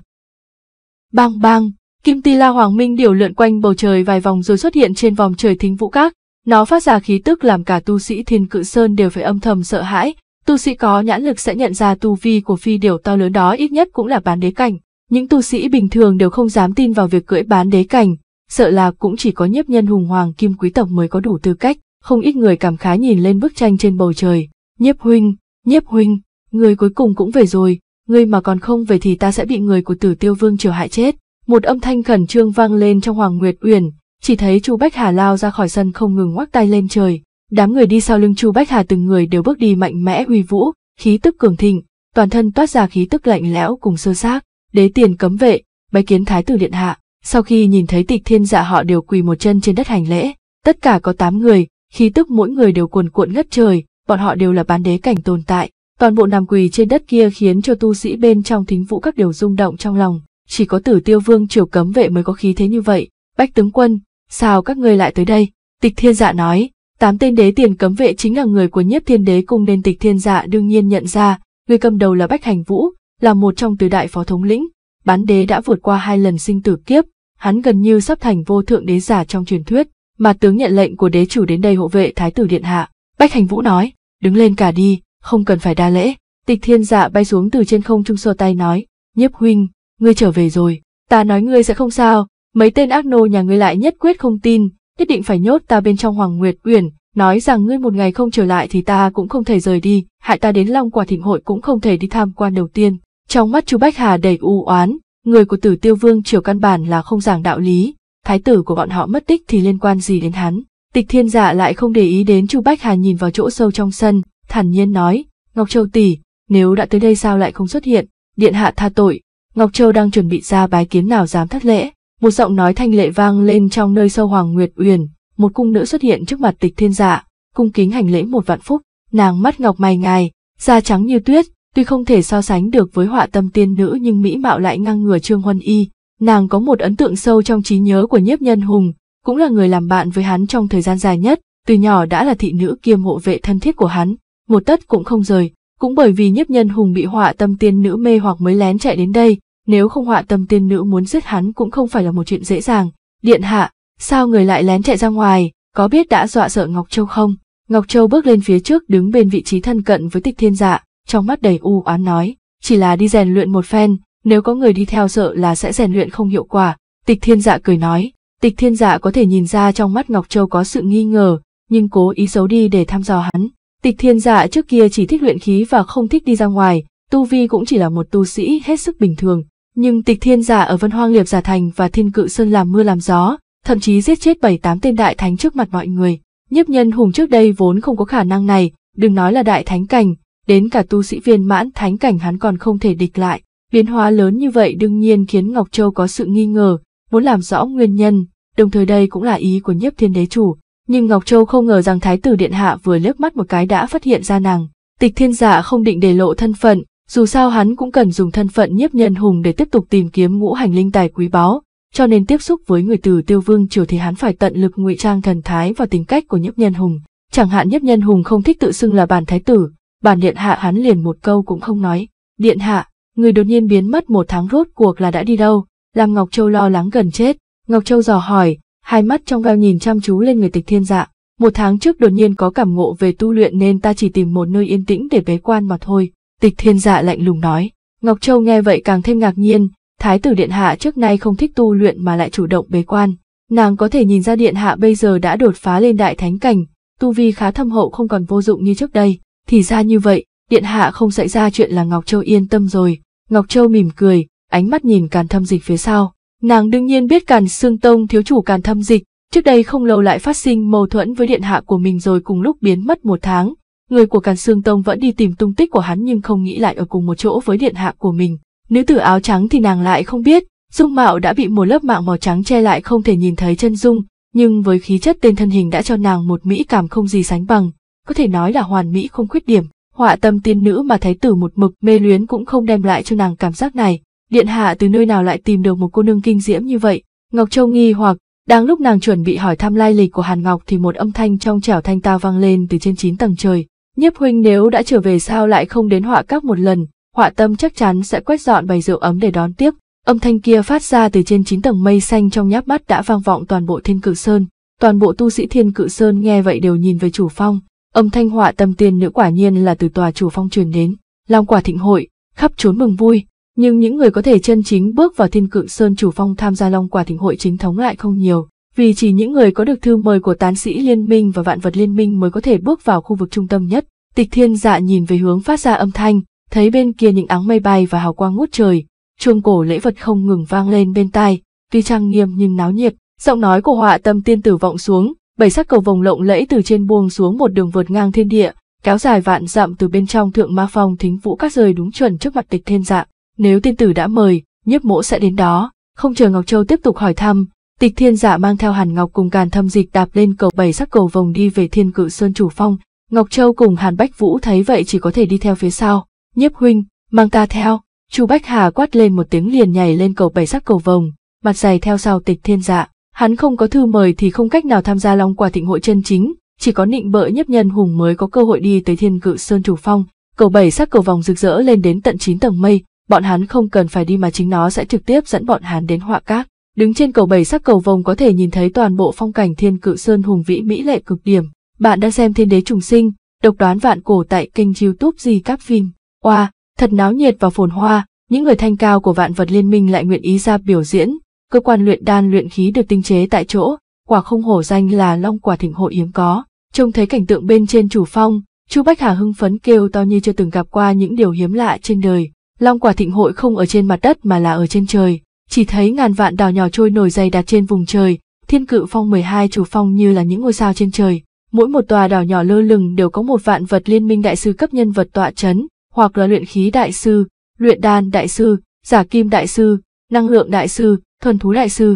Bang bang, kim ti la hoàng minh điều lượn quanh bầu trời vài vòng rồi xuất hiện trên vòng trời thính vũ các, nó phát ra khí tức làm cả tu sĩ thiên cự sơn đều phải âm thầm sợ hãi, tu sĩ có nhãn lực sẽ nhận ra tu vi của phi điều to lớn đó ít nhất cũng là bán đế cảnh. Những tu sĩ bình thường đều không dám tin vào việc cưỡi bán đế cảnh, sợ là cũng chỉ có nhiếp nhân hùng hoàng kim quý tộc mới có đủ tư cách, không ít người cảm khái nhìn lên bức tranh trên bầu trời. Nhiếp huynh, nhiếp huynh, người cuối cùng cũng về rồi, ngươi mà còn không về thì ta sẽ bị người của tử tiêu vương triều hại chết. Một âm thanh khẩn trương vang lên trong Hoàng Nguyệt Uyển, chỉ thấy Chu Bách Hà lao ra khỏi sân không ngừng ngoắc tay lên trời. Đám người đi sau lưng Chu Bách Hà từng người đều bước đi mạnh mẽ uy vũ, khí tức cường thịnh, toàn thân toát ra khí tức lạnh lẽo cùng sơ xác. Đế tiền cấm vệ, bái kiến thái tử điện hạ sau khi nhìn thấy tịch thiên dạ họ đều quỳ một chân trên đất hành lễ, tất cả có tám người, khí tức mỗi người đều cuồn cuộn ngất trời, bọn họ đều là bán đế cảnh tồn tại, toàn bộ nằm quỳ trên đất kia khiến cho tu sĩ bên trong thính vũ các điều rung động trong lòng, chỉ có tử tiêu vương triều cấm vệ mới có khí thế như vậy, bách tướng quân, sao các ngươi lại tới đây, tịch thiên dạ nói, tám tên đế tiền cấm vệ chính là người của nhiếp thiên đế cung nên tịch thiên dạ đương nhiên nhận ra, người cầm đầu là bách hành vũ, là một trong tứ đại phó thống lĩnh, bán đế đã vượt qua hai lần sinh tử kiếp, hắn gần như sắp thành vô thượng đế giả trong truyền thuyết, mà tướng nhận lệnh của đế chủ đến đây hộ vệ thái tử điện hạ. Bách Hành Vũ nói, đứng lên cả đi, không cần phải đa lễ. Tịch thiên dạ bay xuống từ trên không trung sơ tay nói, nhiếp huynh, ngươi trở về rồi, ta nói ngươi sẽ không sao, mấy tên ác nô nhà ngươi lại nhất quyết không tin, nhất định phải nhốt ta bên trong Hoàng Nguyệt Uyển, nói rằng ngươi một ngày không trở lại thì ta cũng không thể rời đi, hại ta đến Long Quả Thịnh Hội cũng không thể đi tham quan đầu tiên. Trong mắt chú Bách Hà đầy u oán, Người của tử tiêu vương triều căn bản là không giảng đạo lý, thái tử của bọn họ mất tích thì liên quan gì đến hắn. Tịch thiên giả lại không để ý đến Chu Bách Hà nhìn vào chỗ sâu trong sân, thản nhiên nói, Ngọc Châu tỷ, nếu đã tới đây sao lại không xuất hiện, điện hạ tha tội. Ngọc Châu đang chuẩn bị ra bái kiếm nào dám thất lễ. Một giọng nói thanh lệ vang lên trong nơi sâu Hoàng Nguyệt Uyển, một cung nữ xuất hiện trước mặt tịch thiên giả, cung kính hành lễ một vạn phúc, nàng mắt ngọc mày ngài, da trắng như tuyết, Tuy không thể so sánh được với họa tâm tiên nữ nhưng mỹ mạo lại ngang ngừa Trương Huân Y, nàng có một ấn tượng sâu trong trí nhớ của nhiếp nhân hùng, cũng là người làm bạn với hắn trong thời gian dài nhất, từ nhỏ đã là thị nữ kiêm hộ vệ thân thiết của hắn, một tất cũng không rời, cũng bởi vì nhiếp nhân hùng bị họa tâm tiên nữ mê hoặc mới lén chạy đến đây, nếu không họa tâm tiên nữ muốn giết hắn cũng không phải là một chuyện dễ dàng. Điện hạ, sao người lại lén chạy ra ngoài, có biết đã dọa sợ Ngọc Châu không? Ngọc Châu bước lên phía trước đứng bên vị trí thân cận với tịch thiên dạ, trong mắt đầy u oán nói, chỉ là đi rèn luyện một phen, nếu có người đi theo sợ là sẽ rèn luyện không hiệu quả. Tịch thiên dạ cười nói, tịch thiên dạ có thể nhìn ra trong mắt Ngọc Châu có sự nghi ngờ, nhưng cố ý giấu đi để thăm dò hắn. Tịch thiên dạ trước kia chỉ thích luyện khí và không thích đi ra ngoài, tu vi cũng chỉ là một tu sĩ hết sức bình thường. Nhưng tịch thiên dạ ở Vân Hoang Liệp Giả Thành và Thiên Cự Sơn làm mưa làm gió, thậm chí giết chết bảy tám tên đại thánh trước mặt mọi người. Nhiếp nhân hùng trước đây vốn không có khả năng này, đừng nói là đại thánh cảnh, đến cả tu sĩ viên mãn thánh cảnh hắn còn không thể địch lại. Biến hóa lớn như vậy đương nhiên khiến Ngọc Châu có sự nghi ngờ, muốn làm rõ nguyên nhân, đồng thời đây cũng là ý của nhiếp thiên đế chủ. Nhưng Ngọc Châu không ngờ rằng Thái tử Điện Hạ vừa lướt mắt một cái đã phát hiện ra nàng. Tịch thiên giả không định để lộ thân phận, dù sao hắn cũng cần dùng thân phận nhiếp nhân hùng để tiếp tục tìm kiếm ngũ hành linh tài quý báu, cho nên tiếp xúc với người từ tiêu vương triều thì hắn phải tận lực ngụy trang thần thái và tính cách của nhiếp nhân hùng. Chẳng hạn nhiếp nhân hùng không thích tự xưng là bản thái tử, bản điện hạ hắn liền một câu cũng không nói. Điện hạ, người đột nhiên biến mất một tháng rốt cuộc là đã đi đâu, làm Ngọc Châu lo lắng gần chết. Ngọc Châu dò hỏi, hai mắt trong veo nhìn chăm chú lên người tịch thiên dạ. Một tháng trước đột nhiên có cảm ngộ về tu luyện nên ta chỉ tìm một nơi yên tĩnh để bế quan mà thôi. Tịch thiên dạ lạnh lùng nói. Ngọc Châu nghe vậy càng thêm ngạc nhiên, thái tử điện hạ trước nay không thích tu luyện mà lại chủ động bế quan. Nàng có thể nhìn ra điện hạ bây giờ đã đột phá lên đại thánh cảnh, tu vi khá thâm hậu không còn vô dụng như trước đây. Thì ra như vậy, điện hạ không xảy ra chuyện là Ngọc Châu yên tâm rồi. Ngọc Châu mỉm cười, ánh mắt nhìn càn thâm dịch phía sau. Nàng đương nhiên biết càn xương tông thiếu chủ càn thâm dịch, trước đây không lâu lại phát sinh mâu thuẫn với điện hạ của mình rồi cùng lúc biến mất một tháng. Người của càn xương tông vẫn đi tìm tung tích của hắn nhưng không nghĩ lại ở cùng một chỗ với điện hạ của mình. Nữ tử áo trắng thì nàng lại không biết, dung mạo đã bị một lớp mạng màu trắng che lại không thể nhìn thấy chân dung, nhưng với khí chất tên thân hình đã cho nàng một mỹ cảm không gì sánh bằng, có thể nói là hoàn mỹ không khuyết điểm. Họa tâm tiên nữ mà thái tử một mực mê luyến cũng không đem lại cho nàng cảm giác này. Điện hạ từ nơi nào lại tìm được một cô nương kinh diễm như vậy? Ngọc Châu nghi hoặc, đang lúc nàng chuẩn bị hỏi thăm lai lịch của Hàn Ngọc thì một âm thanh trong trẻo thanh tao vang lên từ trên chín tầng trời. Nhiếp huynh nếu đã trở về sao lại không đến họa các một lần, họa tâm chắc chắn sẽ quét dọn bày rượu ấm để đón tiếp. Âm thanh kia phát ra từ trên chín tầng mây xanh trong nháp mắt đã vang vọng toàn bộ thiên cự sơn. Toàn bộ tu sĩ thiên cự sơn nghe vậy đều nhìn về chủ phong, Âm thanh họa tâm tiên nữ quả nhiên là từ tòa chủ phong truyền đến, long quả thịnh hội, khắp trốn mừng vui, nhưng những người có thể chân chính bước vào thiên cự sơn chủ phong tham gia long quả thịnh hội chính thống lại không nhiều, vì chỉ những người có được thư mời của tán sĩ liên minh và vạn vật liên minh mới có thể bước vào khu vực trung tâm nhất. Tịch thiên dạ nhìn về hướng phát ra âm thanh, thấy bên kia những áng mây bay và hào quang ngút trời, chuông cổ lễ vật không ngừng vang lên bên tai, tuy trang nghiêm nhưng náo nhiệt, giọng nói của họa tâm tiên tử vọng xuống, bảy sắc cầu vồng lộng lẫy từ trên buông xuống một đường vượt ngang thiên địa, kéo dài vạn dặm từ bên trong thượng ma phong thính vũ các rơi đúng chuẩn trước mặt tịch thiên dạ. Nếu tiên tử đã mời, nhiếp mỗ sẽ đến đó. Không chờ Ngọc Châu tiếp tục hỏi thăm, tịch thiên giả mang theo Hàn Ngọc cùng càn thâm dịch đạp lên cầu bảy sắc cầu vồng đi về thiên cự sơn chủ phong. Ngọc Châu cùng Hàn Bách Vũ thấy vậy chỉ có thể đi theo phía sau. Nhiếp huynh, mang ta theo. Chu Bách Hà quát lên một tiếng liền nhảy lên cầu bảy sắc cầu vồng, mặt dày theo sau tịch thiên dạ. Hắn không có thư mời thì không cách nào tham gia long quả thịnh hội chân chính, chỉ có nịnh bợ nhấp nhân hùng mới có cơ hội đi tới thiên cự sơn chủ phong, cầu bảy sắc cầu vòng rực rỡ lên đến tận chín tầng mây, bọn hắn không cần phải đi mà chính nó sẽ trực tiếp dẫn bọn hắn đến họa cát. Đứng trên cầu bảy sắc cầu vòng có thể nhìn thấy toàn bộ phong cảnh thiên cự sơn hùng vĩ mỹ lệ cực điểm. Bạn đang xem Thiên Đế Trùng Sinh, độc đoán vạn cổ tại kênh youtube gì các phim. Oa, wow, thật náo nhiệt và phồn hoa, những người thanh cao của vạn vật liên minh lại nguyện ý ra biểu diễn, cơ quan luyện đan luyện khí được tinh chế tại chỗ, quả không hổ danh là long quả thịnh hội hiếm có. Trông thấy cảnh tượng bên trên chủ phong, Chu Bách Hà hưng phấn kêu to như chưa từng gặp qua những điều hiếm lạ trên đời. Long quả thịnh hội không ở trên mặt đất mà là ở trên trời, chỉ thấy ngàn vạn đào nhỏ trôi nổi dày đặc trên vùng trời, thiên cự phong 12 chủ phong như là những ngôi sao trên trời. Mỗi một tòa đảo nhỏ lơ lửng đều có một vạn vật liên minh đại sư cấp nhân vật tọa chấn, hoặc là luyện khí đại sư, luyện đan đại sư, giả kim đại sư, năng lượng đại sư, thuần thú đại sư.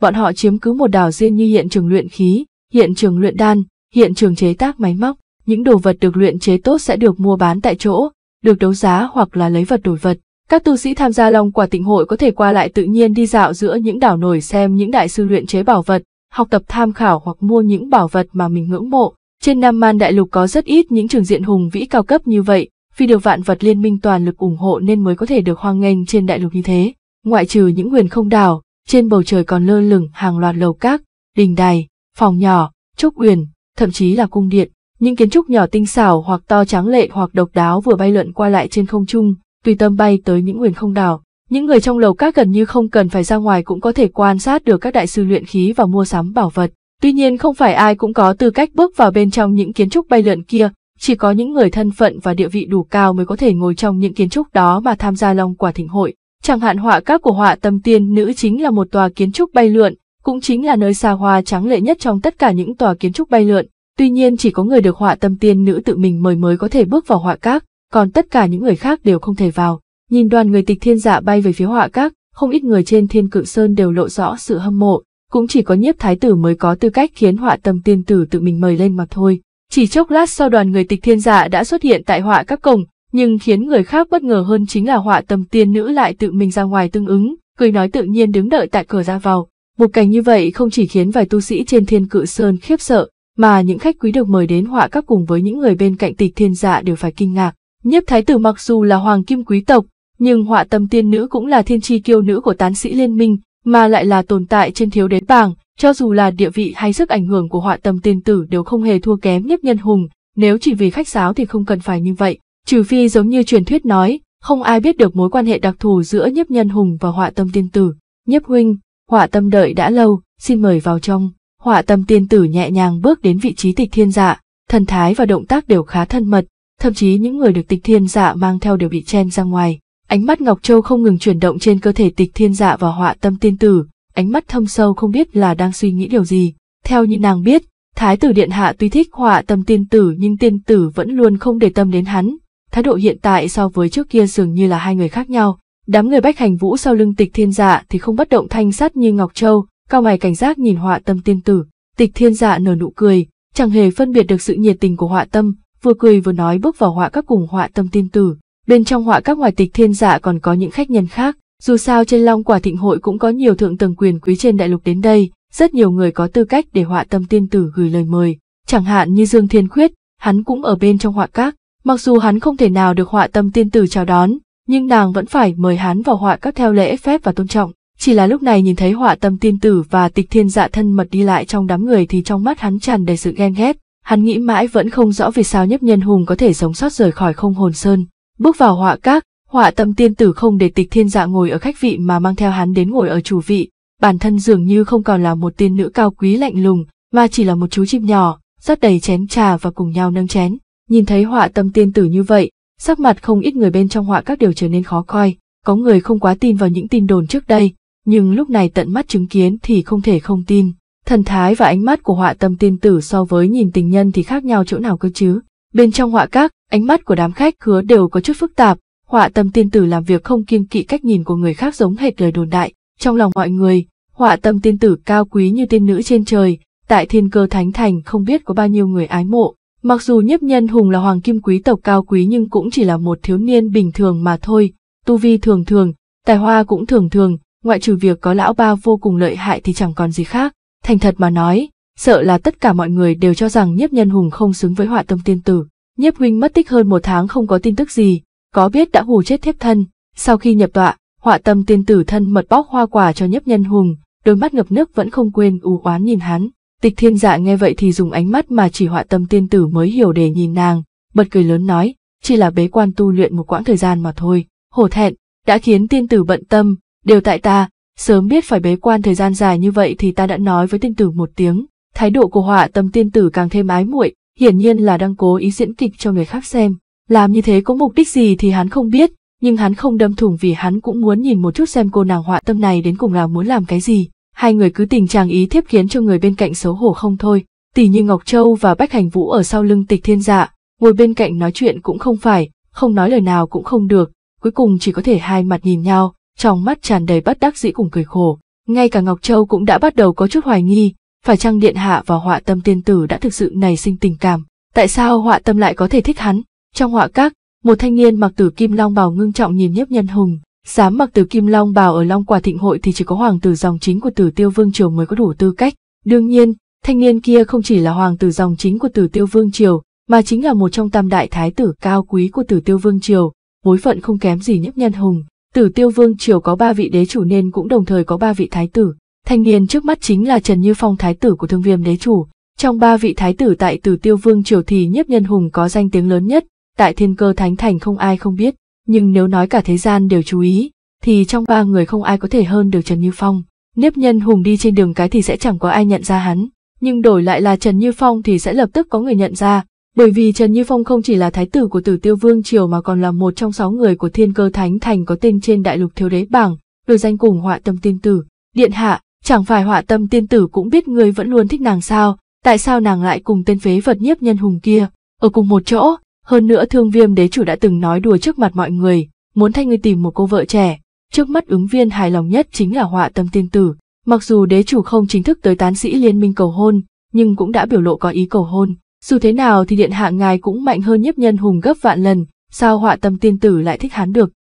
Bọn họ chiếm cứ một đảo riêng như hiện trường luyện khí, hiện trường luyện đan, hiện trường chế tác máy móc, những đồ vật được luyện chế tốt sẽ được mua bán tại chỗ, được đấu giá hoặc là lấy vật đổi vật. Các tu sĩ tham gia Long Quả Tịnh Hội có thể qua lại tự nhiên đi dạo giữa những đảo nổi xem những đại sư luyện chế bảo vật, học tập tham khảo hoặc mua những bảo vật mà mình ngưỡng mộ. Trên Nam Man Đại Lục có rất ít những trường diện hùng vĩ cao cấp như vậy, vì được vạn vật liên minh toàn lực ủng hộ nên mới có thể được hoang nghênh trên đại lục như thế. Ngoại trừ những huyền không đảo, trên bầu trời còn lơ lửng hàng loạt lầu các, đình đài, phòng nhỏ, trúc uyển, thậm chí là cung điện. Những kiến trúc nhỏ tinh xảo hoặc to tráng lệ hoặc độc đáo vừa bay lượn qua lại trên không trung, tùy tâm bay tới những huyền không đảo. Những người trong lầu các gần như không cần phải ra ngoài cũng có thể quan sát được các đại sư luyện khí và mua sắm bảo vật. Tuy nhiên không phải ai cũng có tư cách bước vào bên trong những kiến trúc bay lượn kia, chỉ có những người thân phận và địa vị đủ cao mới có thể ngồi trong những kiến trúc đó mà tham gia long quả thịnh hội. Chẳng hạn họa các của họa tâm tiên nữ chính là một tòa kiến trúc bay lượn, cũng chính là nơi xa hoa trắng lệ nhất trong tất cả những tòa kiến trúc bay lượn. Tuy nhiên chỉ có người được họa tâm tiên nữ tự mình mời mới có thể bước vào họa các, còn tất cả những người khác đều không thể vào. Nhìn đoàn người tịch thiên dạ bay về phía họa các, không ít người trên thiên cự sơn đều lộ rõ sự hâm mộ, cũng chỉ có nhiếp thái tử mới có tư cách khiến họa tâm tiên tử tự mình mời lên mà thôi. Chỉ chốc lát sau đoàn người tịch thiên dạ đã xuất hiện tại họa các cổng, nhưng khiến người khác bất ngờ hơn chính là họa tâm tiên nữ lại tự mình ra ngoài tương ứng, cười nói tự nhiên đứng đợi tại cửa ra vào. Một cảnh như vậy không chỉ khiến vài tu sĩ trên thiên cự sơn khiếp sợ, mà những khách quý được mời đến họa các cùng với những người bên cạnh tịch thiên dạ đều phải kinh ngạc. nhếp thái tử mặc dù là hoàng kim quý tộc, nhưng họa tâm tiên nữ cũng là thiên tri kiêu nữ của tán sĩ liên minh, mà lại là tồn tại trên thiếu đế bảng, cho dù là địa vị hay sức ảnh hưởng của họa tâm tiên tử đều không hề thua kém nhếp nhân hùng, nếu chỉ vì khách sáo thì không cần phải như vậy. Trừ phi giống như truyền thuyết nói, không ai biết được mối quan hệ đặc thù giữa nhiếp nhân hùng và họa tâm tiên tử. Nhiếp huynh, họa tâm đợi đã lâu, xin mời vào trong. Họa tâm tiên tử nhẹ nhàng bước đến vị trí tịch thiên dạ, thần thái và động tác đều khá thân mật, thậm chí những người được tịch thiên dạ mang theo đều bị chen ra ngoài. Ánh mắt Ngọc Châu không ngừng chuyển động trên cơ thể tịch thiên dạ và họa tâm tiên tử, ánh mắt thâm sâu không biết là đang suy nghĩ điều gì. Theo như nàng biết, Thái tử Điện Hạ tuy thích họa tâm tiên tử nhưng tiên tử vẫn luôn không để tâm đến hắn, thái độ hiện tại so với trước kia dường như là hai người khác nhau. Đám người bách hành vũ sau lưng tịch thiên dạ thì không bất động thanh sắt như Ngọc Châu, cao mày cảnh giác nhìn họa tâm tiên tử. Tịch thiên dạ nở nụ cười, chẳng hề phân biệt được sự nhiệt tình của họa tâm, vừa cười vừa nói bước vào họa các cùng họa tâm tiên tử. Bên trong họa các ngoài tịch thiên dạ còn có những khách nhân khác, dù sao trên long quả thịnh hội cũng có nhiều thượng tầng quyền quý trên đại lục đến đây, rất nhiều người có tư cách để họa tâm tiên tử gửi lời mời. Chẳng hạn như Dương Thiên Khuyết, hắn cũng ở bên trong họa các, Mặc dù hắn không thể nào được họa tâm tiên tử chào đón, nhưng nàng vẫn phải mời hắn vào họa các theo lễ phép và tôn trọng. Chỉ là lúc này nhìn thấy họa tâm tiên tử và tịch thiên dạ thân mật đi lại trong đám người thì trong mắt hắn tràn đầy sự ghen ghét. Hắn nghĩ mãi vẫn không rõ vì sao nhấp nhân hùng có thể sống sót rời khỏi không hồn sơn. Bước vào họa các, họa tâm tiên tử không để tịch thiên dạ ngồi ở khách vị mà mang theo hắn đến ngồi ở chủ vị. Bản thân dường như không còn là một tiên nữ cao quý lạnh lùng, mà chỉ là một chú chim nhỏ, rất đầy chén trà và cùng nhau nâng chén. Nhìn thấy họa tâm tiên tử như vậy, sắc mặt không ít người bên trong họa các điều trở nên khó coi, có người không quá tin vào những tin đồn trước đây, nhưng lúc này tận mắt chứng kiến thì không thể không tin. Thần thái và ánh mắt của họa tâm tiên tử so với nhìn tình nhân thì khác nhau chỗ nào cơ chứ. Bên trong họa các, ánh mắt của đám khách hứa đều có chút phức tạp, họa tâm tiên tử làm việc không kiêng kỵ cách nhìn của người khác giống hệt lời đồn đại. Trong lòng mọi người, họa tâm tiên tử cao quý như tiên nữ trên trời, tại thiên cơ thánh thành không biết có bao nhiêu người ái mộ, Mặc dù nhiếp nhân hùng là hoàng kim quý tộc cao quý nhưng cũng chỉ là một thiếu niên bình thường mà thôi, tu vi thường thường, tài hoa cũng thường thường, ngoại trừ việc có lão ba vô cùng lợi hại thì chẳng còn gì khác. Thành thật mà nói, sợ là tất cả mọi người đều cho rằng nhiếp nhân hùng không xứng với họa tâm tiên tử. Nhiếp huynh mất tích hơn một tháng không có tin tức gì, có biết đã hù chết thiếp thân. Sau khi nhập tọa, họa tâm tiên tử thân mật bóc hoa quả cho nhiếp nhân hùng, đôi mắt ngập nước vẫn không quên u oán nhìn hắn. Tịch thiên dạ nghe vậy thì dùng ánh mắt mà chỉ họa tâm tiên tử mới hiểu để nhìn nàng, bật cười lớn nói, chỉ là bế quan tu luyện một quãng thời gian mà thôi, hổ thẹn, đã khiến tiên tử bận tâm, đều tại ta, sớm biết phải bế quan thời gian dài như vậy thì ta đã nói với tiên tử một tiếng, thái độ của họa tâm tiên tử càng thêm ái muội, hiển nhiên là đang cố ý diễn kịch cho người khác xem, làm như thế có mục đích gì thì hắn không biết, nhưng hắn không đâm thủng vì hắn cũng muốn nhìn một chút xem cô nàng họa tâm này đến cùng là muốn làm cái gì. Hai người cứ tình chàng ý thiếp khiến cho người bên cạnh xấu hổ không thôi, tỷ như Ngọc Châu và Bách Hành Vũ ở sau lưng tịch thiên dạ, ngồi bên cạnh nói chuyện cũng không phải, không nói lời nào cũng không được, cuối cùng chỉ có thể hai mặt nhìn nhau, trong mắt tràn đầy bất đắc dĩ cùng cười khổ. Ngay cả Ngọc Châu cũng đã bắt đầu có chút hoài nghi, phải chăng điện hạ và họa tâm tiên tử đã thực sự nảy sinh tình cảm, tại sao họa tâm lại có thể thích hắn? Trong họa các, một thanh niên mặc tử kim long bào ngưng trọng nhìn nhiếp nhân hùng, Dám mặc từ kim long bào ở long quả thịnh hội thì chỉ có hoàng tử dòng chính của tử tiêu vương triều mới có đủ tư cách. Đương nhiên, thanh niên kia không chỉ là hoàng tử dòng chính của tử tiêu vương triều, mà chính là một trong tam đại thái tử cao quý của tử tiêu vương triều, bối phận không kém gì nhấp nhân hùng. Tử tiêu vương triều có ba vị đế chủ nên cũng đồng thời có ba vị thái tử. Thanh niên trước mắt chính là Trần Như Phong thái tử của thương viêm đế chủ. Trong ba vị thái tử tại tử tiêu vương triều thì nhiếp nhân hùng có danh tiếng lớn nhất, tại thiên cơ thánh thành không ai không biết nhưng nếu nói cả thế gian đều chú ý, thì trong ba người không ai có thể hơn được Trần Như Phong. Nếp nhân hùng đi trên đường cái thì sẽ chẳng có ai nhận ra hắn, nhưng đổi lại là Trần Như Phong thì sẽ lập tức có người nhận ra, bởi vì Trần Như Phong không chỉ là thái tử của Tử Tiêu Vương Triều mà còn là một trong sáu người của Thiên Cơ Thánh Thành có tên trên đại lục thiếu đế bảng, được danh cùng Họa Tâm Tiên Tử. Điện hạ, chẳng phải Họa Tâm Tiên Tử cũng biết người vẫn luôn thích nàng sao, tại sao nàng lại cùng tên phế vật nhiếp nhân hùng kia, ở cùng một chỗ, hơn nữa thương viêm đế chủ đã từng nói đùa trước mặt mọi người, muốn thay người tìm một cô vợ trẻ, trước mắt ứng viên hài lòng nhất chính là họa tâm tiên tử. Mặc dù đế chủ không chính thức tới tán sĩ liên minh cầu hôn, nhưng cũng đã biểu lộ có ý cầu hôn. Dù thế nào thì điện hạ ngài cũng mạnh hơn nhiếp nhân hùng gấp vạn lần, sao họa tâm tiên tử lại thích hắn được.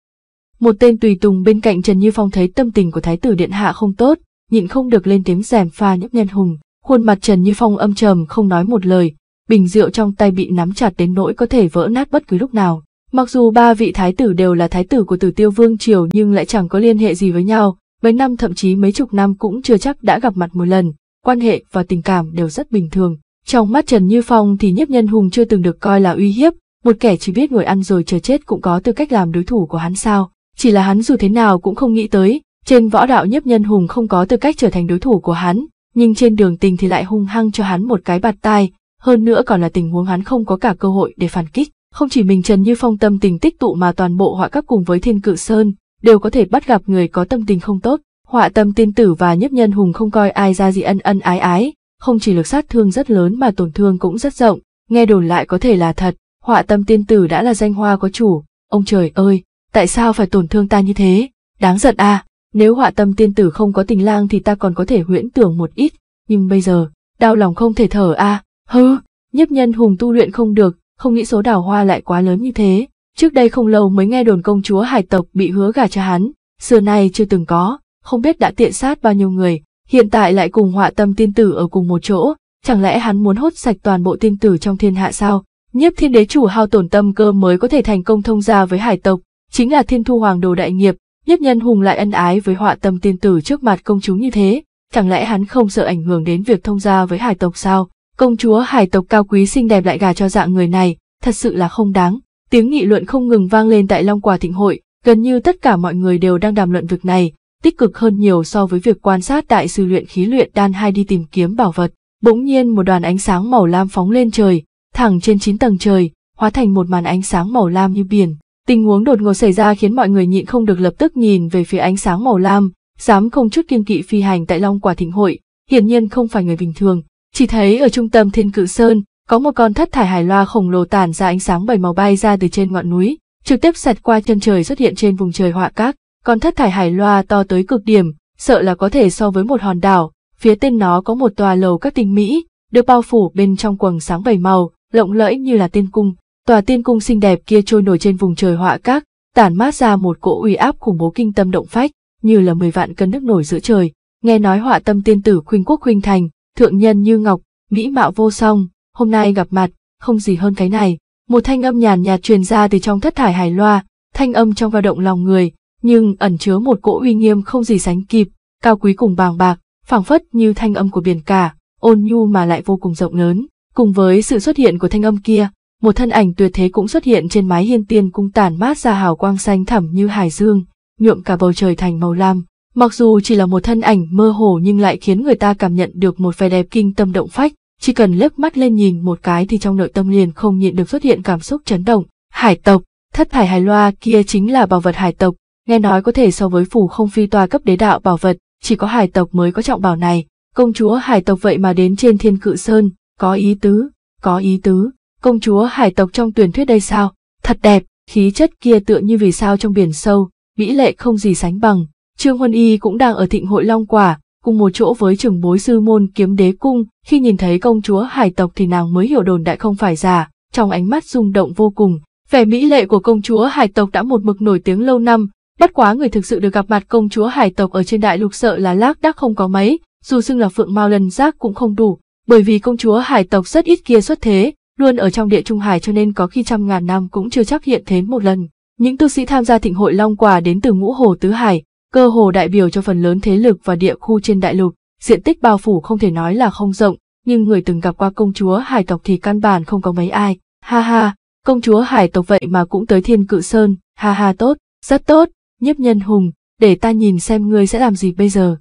Một tên tùy tùng bên cạnh Trần Như Phong thấy tâm tình của thái tử điện hạ không tốt, nhịn không được lên tiếng rèm pha nhấp nhân hùng. Khuôn mặt Trần Như Phong âm trầm không nói một lời, bình rượu trong tay bị nắm chặt đến nỗi có thể vỡ nát bất cứ lúc nào. Mặc dù ba vị thái tử đều là thái tử của tử tiêu vương triều nhưng lại chẳng có liên hệ gì với nhau, mấy năm thậm chí mấy chục năm cũng chưa chắc đã gặp mặt một lần, quan hệ và tình cảm đều rất bình thường. Trong mắt Trần Như Phong thì nhiếp nhân hùng chưa từng được coi là uy hiếp, một kẻ chỉ biết ngồi ăn rồi chờ chết cũng có tư cách làm đối thủ của hắn sao. Chỉ là hắn dù thế nào cũng không nghĩ tới, trên võ đạo nhiếp nhân hùng không có tư cách trở thành đối thủ của hắn, nhưng trên đường tình thì lại hung hăng cho hắn một cái bạt tai, hơn nữa còn là tình huống hắn không có cả cơ hội để phản kích. Không chỉ mình Trần Như Phong tâm tình tích tụ mà toàn bộ họa các cùng với Thiên Cự Sơn đều có thể bắt gặp người có tâm tình không tốt. Họa tâm tiên tử và nhấp nhân hùng không coi ai ra gì ân ân ái ái, không chỉ lực sát thương rất lớn mà tổn thương cũng rất rộng, nghe đồn lại có thể là thật, họa tâm tiên tử đã là danh hoa có chủ, ông trời ơi, tại sao phải tổn thương ta như thế, đáng giận à, nếu họa tâm tiên tử không có tình lang thì ta còn có thể huyễn tưởng một ít, nhưng bây giờ, đau lòng không thể thở a à. Hừ, nhiếp nhân hùng tu luyện không được, không nghĩ số đào hoa lại quá lớn như thế. Trước đây không lâu mới nghe đồn công chúa hải tộc bị hứa gả cho hắn, xưa nay chưa từng có, không biết đã tiện sát bao nhiêu người, hiện tại lại cùng họa tâm tiên tử ở cùng một chỗ, chẳng lẽ hắn muốn hốt sạch toàn bộ tiên tử trong thiên hạ sao? Nhiếp thiên đế chủ hao tổn tâm cơ mới có thể thành công thông gia với hải tộc, chính là thiên thu hoàng đồ đại nghiệp, nhiếp nhân hùng lại ân ái với họa tâm tiên tử trước mặt công chúng như thế, chẳng lẽ hắn không sợ ảnh hưởng đến việc thông gia với hải tộc sao? công chúa hải tộc cao quý xinh đẹp lại gà cho dạng người này, thật sự là không đáng. Tiếng nghị luận không ngừng vang lên tại Long Quả Thịnh Hội, gần như tất cả mọi người đều đang đàm luận việc này, tích cực hơn nhiều so với việc quan sát đại sư luyện khí luyện đan Hai đi tìm kiếm bảo vật. Bỗng nhiên một đoàn ánh sáng màu lam phóng lên trời, thẳng trên 9 tầng trời, hóa thành một màn ánh sáng màu lam như biển. Tình huống đột ngột xảy ra khiến mọi người nhịn không được lập tức nhìn về phía ánh sáng màu lam, dám không chút kiêng kỵ phi hành tại Long Quả Thịnh Hội, hiển nhiên không phải người bình thường, chỉ thấy ở trung tâm thiên cự sơn, có một con thất thải hải loa khổng lồ tản ra ánh sáng bảy màu bay ra từ trên ngọn núi, trực tiếp sạt qua chân trời xuất hiện trên vùng trời họa cát. Con thất thải hải loa to tới cực điểm, sợ là có thể so với một hòn đảo, phía tên nó có một tòa lầu các tinh mỹ, được bao phủ bên trong quầng sáng bảy màu, lộng lẫy như là tiên cung. Tòa tiên cung xinh đẹp kia trôi nổi trên vùng trời họa cát, tản mát ra một cỗ uy áp khủng bố kinh tâm động phách, như là mười vạn cân nước nổi giữa trời. Nghe nói họa tâm tiên tử khuynh quốc khuynh thành, thượng nhân như ngọc, mỹ mạo vô song, hôm nay gặp mặt, không gì hơn cái này. Một thanh âm nhàn nhạt truyền ra từ trong thất thải hải loa, thanh âm trong vào động lòng người, nhưng ẩn chứa một cỗ uy nghiêm không gì sánh kịp, cao quý cùng bàng bạc, phảng phất như thanh âm của biển cả, ôn nhu mà lại vô cùng rộng lớn. Cùng với sự xuất hiện của thanh âm kia, một thân ảnh tuyệt thế cũng xuất hiện trên mái hiên tiên cung tản mát ra hào quang xanh thẳm như hải dương, nhuộm cả bầu trời thành màu lam. Mặc dù chỉ là một thân ảnh mơ hồ nhưng lại khiến người ta cảm nhận được một vẻ đẹp kinh tâm động phách, chỉ cần lướt mắt lên nhìn một cái thì trong nội tâm liền không nhịn được xuất hiện cảm xúc chấn động. Hải tộc, thất thải hải loa kia chính là bảo vật hải tộc, nghe nói có thể so với phủ không phi toa cấp đế đạo bảo vật, chỉ có hải tộc mới có trọng bảo này. Công chúa hải tộc vậy mà đến trên thiên cự sơn, có ý tứ, có ý tứ, công chúa hải tộc trong tuyển thuyết đây sao, thật đẹp, khí chất kia tựa như vì sao trong biển sâu, mỹ lệ không gì sánh bằng Trương Huân Y cũng đang ở thịnh hội Long Quả, cùng một chỗ với trưởng bối sư môn kiếm đế cung, khi nhìn thấy công chúa hải tộc thì nàng mới hiểu đồn đại không phải giả, trong ánh mắt rung động vô cùng. Vẻ mỹ lệ của công chúa hải tộc đã một mực nổi tiếng lâu năm, bất quá người thực sự được gặp mặt công chúa hải tộc ở trên đại lục sợ là lác đác không có mấy, dù xưng là phượng mao lần giác cũng không đủ, bởi vì công chúa hải tộc rất ít kia xuất thế, luôn ở trong địa trung hải cho nên có khi trăm ngàn năm cũng chưa chắc hiện thế một lần. Những tu sĩ tham gia thịnh hội Long Quả đến từ ngũ hồ tứ hải, cơ hồ đại biểu cho phần lớn thế lực và địa khu trên đại lục, diện tích bao phủ không thể nói là không rộng, nhưng người từng gặp qua công chúa hải tộc thì căn bản không có mấy ai. Ha ha, công chúa hải tộc vậy mà cũng tới thiên cự sơn, ha ha tốt, rất tốt, nhiếp nhân hùng, để ta nhìn xem ngươi sẽ làm gì bây giờ.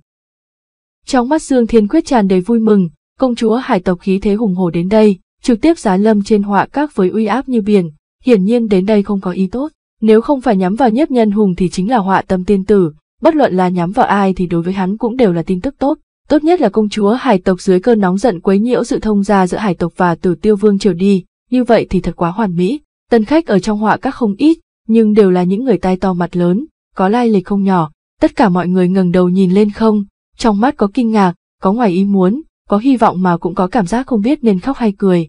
Trong mắt Dương Thiên Quyết tràn đầy vui mừng, công chúa hải tộc khí thế hùng hổ đến đây, trực tiếp giá lâm trên họa các với uy áp như biển, hiển nhiên đến đây không có ý tốt, nếu không phải nhắm vào nhiếp nhân hùng thì chính là họa tâm tiên tử, bất luận là nhắm vào ai thì đối với hắn cũng đều là tin tức tốt. Tốt nhất là công chúa hải tộc dưới cơn nóng giận quấy nhiễu sự thông gia giữa hải tộc và tử tiêu vương triều đi, như vậy thì thật quá hoàn mỹ. Tân khách ở trong họa các không ít, nhưng đều là những người tai to mặt lớn, có lai lịch không nhỏ, tất cả mọi người ngẩng đầu nhìn lên không, trong mắt có kinh ngạc, có ngoài ý muốn, có hy vọng mà cũng có cảm giác không biết nên khóc hay cười.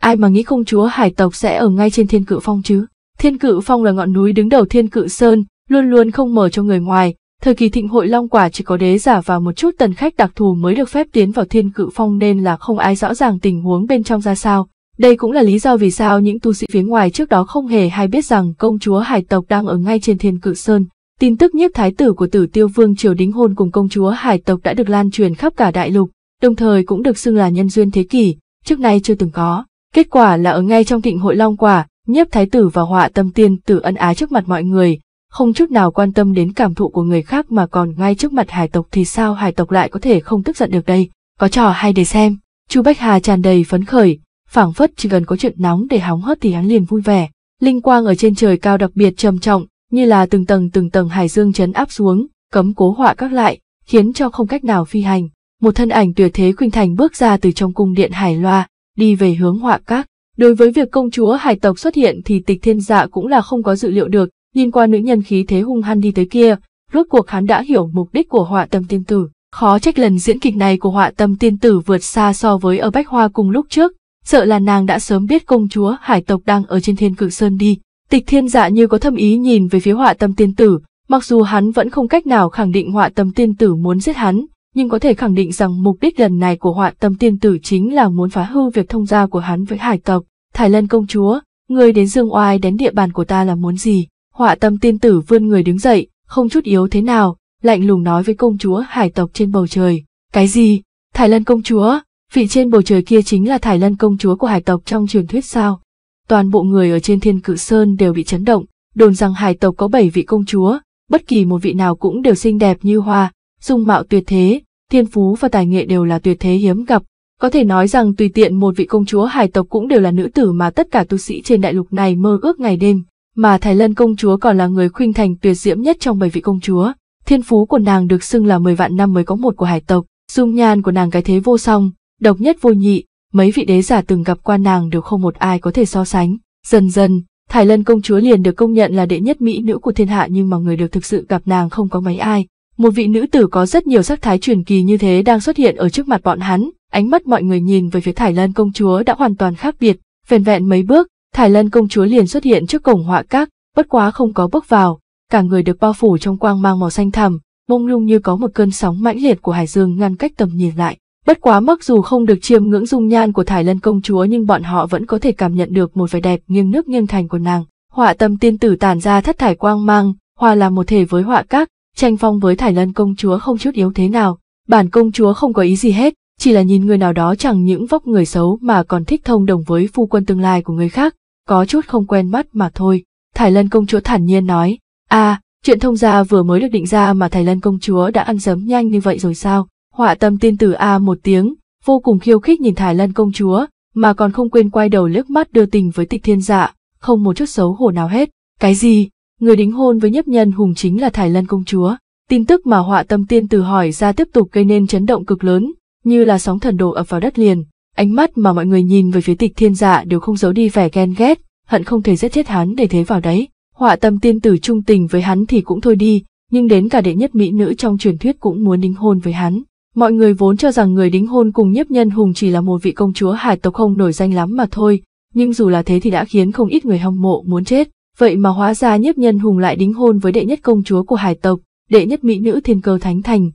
Ai mà nghĩ công chúa hải tộc sẽ ở ngay trên thiên cự phong chứ? Thiên cự phong là ngọn núi đứng đầu thiên cự sơn, luôn luôn không mở cho người ngoài. Thời kỳ thịnh hội Long Quả chỉ có đế giả và một chút tần khách đặc thù mới được phép tiến vào thiên cự phong nên là không ai rõ ràng tình huống bên trong ra sao. Đây cũng là lý do vì sao những tu sĩ phía ngoài trước đó không hề hay biết rằng công chúa hải tộc đang ở ngay trên thiên cự sơn. Tin tức nhiếp thái tử của tử tiêu vương triều đính hôn cùng công chúa hải tộc đã được lan truyền khắp cả đại lục, đồng thời cũng được xưng là nhân duyên thế kỷ, trước nay chưa từng có. Kết quả là ở ngay trong thịnh hội long quả, nhiếp thái tử và họa tâm tiên tử ân ái trước mặt mọi người, không chút nào quan tâm đến cảm thụ của người khác mà còn ngay trước mặt hải tộc thì sao hải tộc lại có thể không tức giận được đây, có trò hay để xem. Chu Bách Hà tràn đầy phấn khởi, phảng phất chỉ cần có chuyện nóng để hóng hớt thì hắn liền vui vẻ. Linh quang ở trên trời cao đặc biệt trầm trọng, như là từng tầng từng tầng hải dương chấn áp xuống, cấm cố họa các lại, khiến cho không cách nào phi hành. Một thân ảnh tuyệt thế khuynh thành bước ra từ trong cung điện hải loa, đi về hướng họa các. Đối với việc công chúa hải tộc xuất hiện thì tịch thiên dạ cũng là không có dự liệu được, Nhìn qua nữ nhân khí thế hung hăng đi tới kia, rốt cuộc hắn đã hiểu mục đích của họa tâm tiên tử. Khó trách lần diễn kịch này của họa tâm tiên tử vượt xa so với ở Bách Hoa cùng lúc trước, sợ là nàng đã sớm biết công chúa hải tộc đang ở trên thiên cự sơn đi. Tịch thiên dạ như có thâm ý nhìn về phía họa tâm tiên tử, mặc dù hắn vẫn không cách nào khẳng định họa tâm tiên tử muốn giết hắn, nhưng có thể khẳng định rằng mục đích lần này của họa tâm tiên tử chính là muốn phá hư việc thông gia của hắn với hải tộc. thải lân công chúa, người đến dương oai đến địa bàn của ta là muốn gì? Họa tâm tiên tử vươn người đứng dậy, không chút yếu thế nào, lạnh lùng nói với công chúa hải tộc trên bầu trời. Cái gì? Thải lân công chúa? Vị trên bầu trời kia chính là thải lân công chúa của hải tộc trong truyền thuyết sao? Toàn bộ người ở trên thiên cự sơn đều bị chấn động, đồn rằng hải tộc có bảy vị công chúa, bất kỳ một vị nào cũng đều xinh đẹp như hoa, dung mạo tuyệt thế, thiên phú và tài nghệ đều là tuyệt thế hiếm gặp. Có thể nói rằng tùy tiện một vị công chúa hải tộc cũng đều là nữ tử mà tất cả tu sĩ trên đại lục này mơ ước ngày đêm mà Thái Lân công chúa còn là người khuynh thành tuyệt diễm nhất trong bảy vị công chúa. Thiên phú của nàng được xưng là 10 vạn năm mới có một của hải tộc, dung nhan của nàng cái thế vô song, độc nhất vô nhị, mấy vị đế giả từng gặp qua nàng đều không một ai có thể so sánh. Dần dần, Thái Lân công chúa liền được công nhận là đệ nhất mỹ nữ của thiên hạ nhưng mà người được thực sự gặp nàng không có mấy ai. Một vị nữ tử có rất nhiều sắc thái truyền kỳ như thế đang xuất hiện ở trước mặt bọn hắn, ánh mắt mọi người nhìn về phía Thải Lân công chúa đã hoàn toàn khác biệt, Vẹn vẹn mấy bước, Thải Lân công chúa liền xuất hiện trước cổng họa các, bất quá không có bước vào, cả người được bao phủ trong quang mang màu xanh thẳm, mông lung như có một cơn sóng mãnh liệt của hải dương ngăn cách tầm nhìn lại. Bất quá mặc dù không được chiêm ngưỡng dung nhan của Thải Lân công chúa nhưng bọn họ vẫn có thể cảm nhận được một vẻ đẹp nghiêng nước nghiêng thành của nàng. Họa tâm tiên tử tản ra thất thải quang mang, hòa làm một thể với họa các, tranh phong với Thải Lân công chúa không chút yếu thế nào. Bản công chúa không có ý gì hết, chỉ là nhìn người nào đó chẳng những vóc người xấu mà còn thích thông đồng với phu quân tương lai của người khác, có chút không quen mắt mà thôi. Thải Lân công chúa thản nhiên nói, a, à, chuyện thông gia vừa mới được định ra mà Thải Lân công chúa đã ăn sớm nhanh như vậy rồi sao? Họa tâm tin Tử a một tiếng, vô cùng khiêu khích nhìn Thải Lân công chúa, mà còn không quên quay đầu liếc mắt đưa tình với tịch thiên dạ, không một chút xấu hổ nào hết. Cái gì? Người đính hôn với nhấp nhân hùng chính là Thải Lân công chúa. Tin tức mà họa tâm tiên Tử hỏi ra tiếp tục gây nên chấn động cực lớn, như là sóng thần đổ ập vào đất liền. Ánh mắt mà mọi người nhìn về phía tịch thiên dạ đều không giấu đi vẻ ghen ghét, hận không thể giết chết hắn để thế vào đấy. Họa tâm tiên tử trung tình với hắn thì cũng thôi đi, nhưng đến cả đệ nhất mỹ nữ trong truyền thuyết cũng muốn đính hôn với hắn. Mọi người vốn cho rằng người đính hôn cùng nhiếp nhân hùng chỉ là một vị công chúa hải tộc không nổi danh lắm mà thôi, nhưng dù là thế thì đã khiến không ít người hâm mộ muốn chết. Vậy mà hóa ra nhiếp nhân hùng lại đính hôn với đệ nhất công chúa của hải tộc, đệ nhất mỹ nữ thiên cơ thánh thành.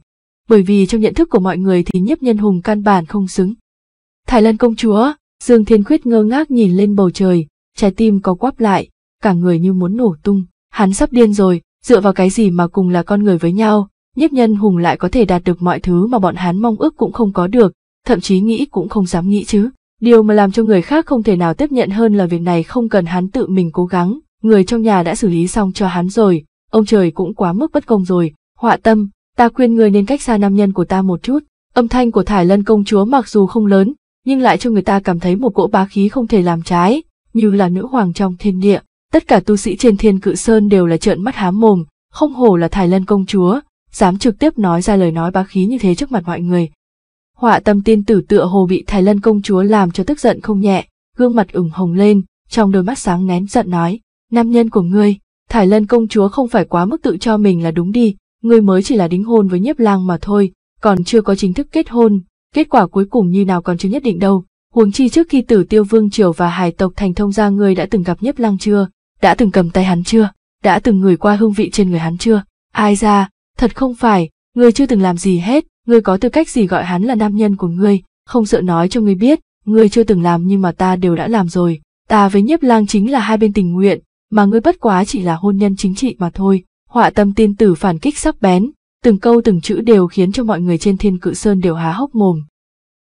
Bởi vì trong nhận thức của mọi người thì nhiếp nhân hùng căn bản không xứng Thái Lân công chúa, Dương Thiên Khuyết ngơ ngác nhìn lên bầu trời, trái tim có quắp lại, cả người như muốn nổ tung. Hắn sắp điên rồi, dựa vào cái gì mà cùng là con người với nhau, nhiếp nhân hùng lại có thể đạt được mọi thứ mà bọn hắn mong ước cũng không có được, thậm chí nghĩ cũng không dám nghĩ chứ. Điều mà làm cho người khác không thể nào tiếp nhận hơn là việc này không cần hắn tự mình cố gắng, người trong nhà đã xử lý xong cho hắn rồi, ông trời cũng quá mức bất công rồi, họa tâm, ta khuyên người nên cách xa nam nhân của ta một chút. Âm thanh của Thải Lân công chúa mặc dù không lớn, nhưng lại cho người ta cảm thấy một cỗ bá khí không thể làm trái, như là nữ hoàng trong thiên địa. Tất cả tu sĩ trên thiên cự sơn đều là trợn mắt há mồm, không hổ là Thái Lân công chúa, dám trực tiếp nói ra lời nói bá khí như thế trước mặt mọi người. Họa tâm tiên tử tựa hồ bị Thái Lân công chúa làm cho tức giận không nhẹ, gương mặt ửng hồng lên, trong đôi mắt sáng nén giận nói, nam nhân của ngươi, Thái Lân công chúa không phải quá mức tự cho mình là đúng đi, ngươi mới chỉ là đính hôn với nhiếp lang mà thôi, còn chưa có chính thức kết hôn, kết quả cuối cùng như nào còn chưa nhất định đâu. Huống chi trước khi tử tiêu vương triều và hải tộc thành thông gia ngươi đã từng gặp nhiếp lăng chưa, đã từng cầm tay hắn chưa, đã từng ngửi qua hương vị trên người hắn chưa, ai ra, thật không phải, ngươi chưa từng làm gì hết, ngươi có tư cách gì gọi hắn là nam nhân của ngươi, không sợ nói cho ngươi biết, ngươi chưa từng làm nhưng mà ta đều đã làm rồi, ta với nhiếp lang chính là hai bên tình nguyện, mà ngươi bất quá chỉ là hôn nhân chính trị mà thôi, họa tâm tiên tử phản kích sắc bén, từng câu từng chữ đều khiến cho mọi người trên thiên cự sơn đều há hốc mồm.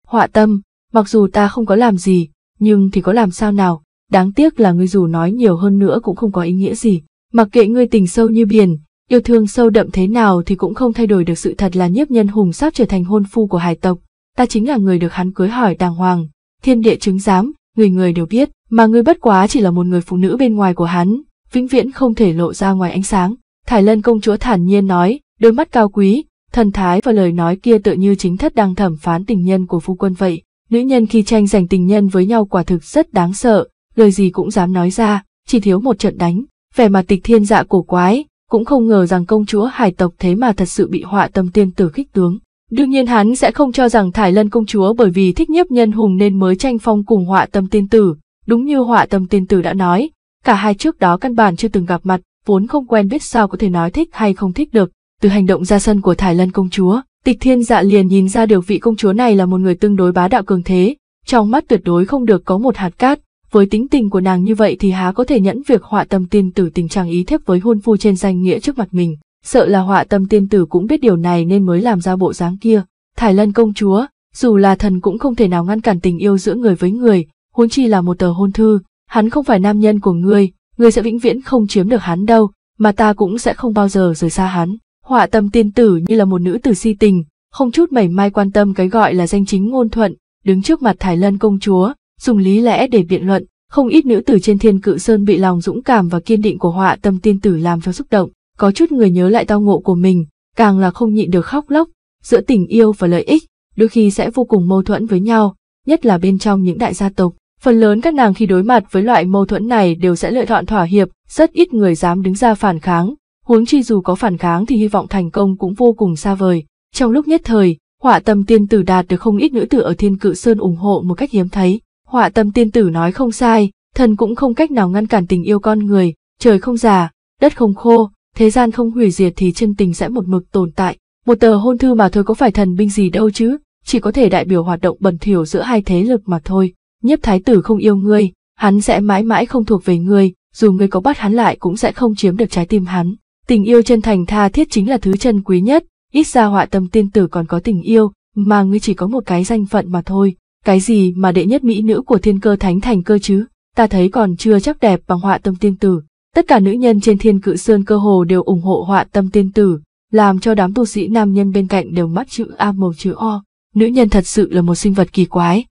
Họa tâm, mặc dù ta không có làm gì, nhưng thì có làm sao nào, đáng tiếc là ngươi dù nói nhiều hơn nữa cũng không có ý nghĩa gì. Mặc kệ ngươi tình sâu như biển, yêu thương sâu đậm thế nào thì cũng không thay đổi được sự thật là nhiếp nhân hùng sắp trở thành hôn phu của hải tộc. Ta chính là người được hắn cưới hỏi đàng hoàng, thiên địa chứng giám, người người đều biết, mà ngươi bất quá chỉ là một người phụ nữ bên ngoài của hắn, vĩnh viễn không thể lộ ra ngoài ánh sáng. Thải Lân công chúa thản nhiên nói, đôi mắt cao quý, thần thái và lời nói kia tựa như chính thất đang thẩm phán tình nhân của phu quân vậy. Nữ nhân khi tranh giành tình nhân với nhau quả thực rất đáng sợ, lời gì cũng dám nói ra, chỉ thiếu một trận đánh. Vẻ mặt tịch thiên dạ cổ quái, cũng không ngờ rằng công chúa hải tộc thế mà thật sự bị họa tâm tiên tử khích tướng. Đương nhiên hắn sẽ không cho rằng Thải Lân công chúa bởi vì thích nhiếp nhân hùng nên mới tranh phong cùng họa tâm tiên tử. Đúng như họa tâm tiên tử đã nói, cả hai trước đó căn bản chưa từng gặp mặt, vốn không quen biết sao có thể nói thích hay không thích được từ hành động ra sân của Thải Lân công chúa, Tịch Thiên Dạ liền nhìn ra được vị công chúa này là một người tương đối bá đạo cường thế, trong mắt tuyệt đối không được có một hạt cát, với tính tình của nàng như vậy thì há có thể nhẫn việc họa tâm tiên tử tình trạng ý thiếp với hôn phu trên danh nghĩa trước mặt mình, sợ là họa tâm tiên tử cũng biết điều này nên mới làm ra bộ dáng kia. Thải Lân công chúa, dù là thần cũng không thể nào ngăn cản tình yêu giữa người với người, huống chi là một tờ hôn thư, hắn không phải nam nhân của ngươi, ngươi sẽ vĩnh viễn không chiếm được hắn đâu, mà ta cũng sẽ không bao giờ rời xa hắn. Hỏa tâm tiên tử như là một nữ tử si tình, không chút mảy may quan tâm cái gọi là danh chính ngôn thuận, đứng trước mặt Thái Lân công chúa, dùng lý lẽ để biện luận, không ít nữ tử trên thiên cự sơn bị lòng dũng cảm và kiên định của họa tâm tiên tử làm cho xúc động, có chút người nhớ lại tao ngộ của mình, càng là không nhịn được khóc lóc, giữa tình yêu và lợi ích, đôi khi sẽ vô cùng mâu thuẫn với nhau, nhất là bên trong những đại gia tộc. Phần lớn các nàng khi đối mặt với loại mâu thuẫn này đều sẽ lựa chọn thỏa hiệp, rất ít người dám đứng ra phản kháng, huống chi dù có phản kháng thì hy vọng thành công cũng vô cùng xa vời. Trong lúc nhất thời, họa tâm tiên tử đạt được không ít nữ tử ở thiên cự sơn ủng hộ một cách hiếm thấy. họa tâm tiên tử nói không sai, thần cũng không cách nào ngăn cản tình yêu con người, trời không già, đất không khô, thế gian không hủy diệt thì chân tình sẽ một mực tồn tại. Một tờ hôn thư mà thôi có phải thần binh gì đâu chứ, chỉ có thể đại biểu hoạt động bẩn thỉu giữa hai thế lực mà thôi. Nhiếp thái tử không yêu ngươi, hắn sẽ mãi mãi không thuộc về ngươi, dù ngươi có bắt hắn lại cũng sẽ không chiếm được trái tim hắn. Tình yêu chân thành tha thiết chính là thứ chân quý nhất, ít ra họa tâm tiên tử còn có tình yêu, mà ngươi chỉ có một cái danh phận mà thôi, cái gì mà đệ nhất mỹ nữ của thiên cơ thánh thành cơ chứ, ta thấy còn chưa chắc đẹp bằng họa tâm tiên tử. Tất cả nữ nhân trên thiên cự sơn cơ hồ đều ủng hộ họa tâm tiên tử, làm cho đám tu sĩ nam nhân bên cạnh đều mắt chữ A màu chữ O, nữ nhân thật sự là một sinh vật kỳ quái.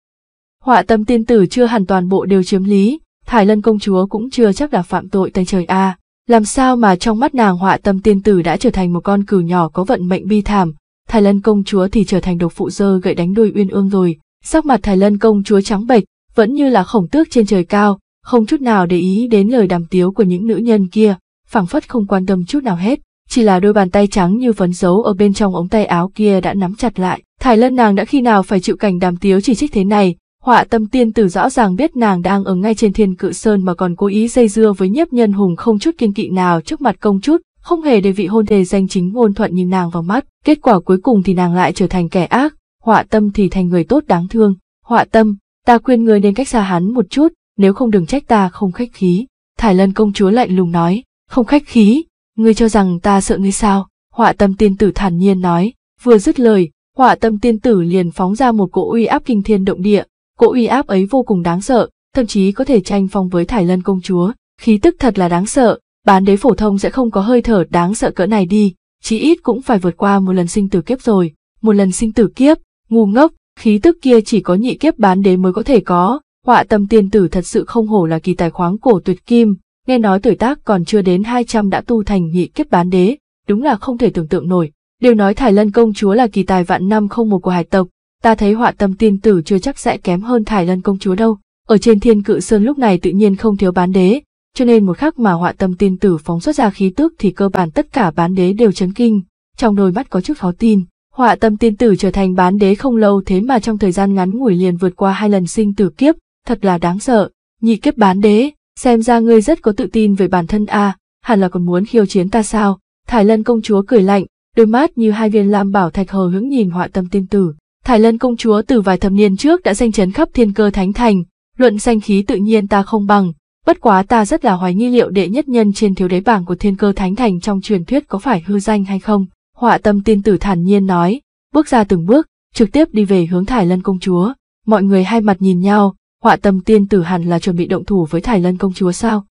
Họa tâm tiên tử chưa hẳn toàn bộ đều chiếm lý, Thải Lân công chúa cũng chưa chắc là phạm tội tay trời A, làm sao mà trong mắt nàng họa tâm tiên tử đã trở thành một con cừu nhỏ có vận mệnh bi thảm, Thái Lân công chúa thì trở thành độc phụ dơ gậy đánh đuôi uyên ương rồi, sắc mặt Thái Lân công chúa trắng bệch, vẫn như là khổng tước trên trời cao, không chút nào để ý đến lời đàm tiếu của những nữ nhân kia, phảng phất không quan tâm chút nào hết, chỉ là đôi bàn tay trắng như phấn dấu ở bên trong ống tay áo kia đã nắm chặt lại. Thái Lân nàng đã khi nào phải chịu cảnh đàm tiếu chỉ trích thế này, Họa tâm tiên tử rõ ràng biết nàng đang ở ngay trên thiên cự sơn mà còn cố ý dây dưa với nhiếp nhân hùng không chút kiên kỵ nào trước mặt công chút, không hề để vị hôn đề danh chính ngôn thuận nhìn nàng vào mắt. Kết quả cuối cùng thì nàng lại trở thành kẻ ác, họa tâm thì thành người tốt đáng thương. Họa tâm, ta khuyên người nên cách xa hắn một chút, nếu không đừng trách ta không khách khí. Thải lân công chúa lạnh lùng nói, không khách khí, ngươi cho rằng ta sợ ngươi sao? Họa tâm tiên tử thản nhiên nói, vừa dứt lời, họa tâm tiên tử liền phóng ra một cỗ uy áp kinh thiên động địa, cỗ uy áp ấy vô cùng đáng sợ, thậm chí có thể tranh phong với Thải Lân công chúa, khí tức thật là đáng sợ, bán đế phổ thông sẽ không có hơi thở đáng sợ cỡ này đi, chí ít cũng phải vượt qua một lần sinh tử kiếp rồi, một lần sinh tử kiếp, ngu ngốc, khí tức kia chỉ có nhị kiếp bán đế mới có thể có, họa tâm tiên tử thật sự không hổ là kỳ tài khoáng cổ tuyệt kim, nghe nói tuổi tác còn chưa đến 200 đã tu thành nhị kiếp bán đế, đúng là không thể tưởng tượng nổi, Điều nói Thải Lân công chúa là kỳ tài vạn năm không một của hải tộc, ta thấy họa tâm tiên tử chưa chắc sẽ kém hơn Thải Lân công chúa đâu. Ở trên thiên cự sơn lúc này tự nhiên không thiếu bán đế, cho nên một khắc mà họa tâm tiên tử phóng xuất ra khí tức thì cơ bản tất cả bán đế đều chấn kinh, trong đôi mắt có chút khó tin. Họa tâm tiên tử trở thành bán đế không lâu thế mà trong thời gian ngắn ngủi liền vượt qua hai lần sinh tử kiếp, thật là đáng sợ. Nhị kiếp bán đế, xem ra ngươi rất có tự tin về bản thân a, à, hẳn là còn muốn khiêu chiến ta sao? Thải Lân công chúa cười lạnh, đôi mắt như hai viên lam bảo thạch hờ hững nhìn họa tâm tiên tử, Thải Lân công chúa từ vài thập niên trước đã danh chấn khắp thiên cơ thánh thành, luận danh khí tự nhiên ta không bằng, bất quá ta rất là hoài nghi liệu đệ nhất nhân trên thiếu đế bảng của thiên cơ thánh thành trong truyền thuyết có phải hư danh hay không. Họa tâm tiên tử thản nhiên nói, bước ra từng bước, trực tiếp đi về hướng Thải Lân công chúa. Mọi người hai mặt nhìn nhau, họa tâm tiên tử hẳn là chuẩn bị động thủ với Thải Lân công chúa sao?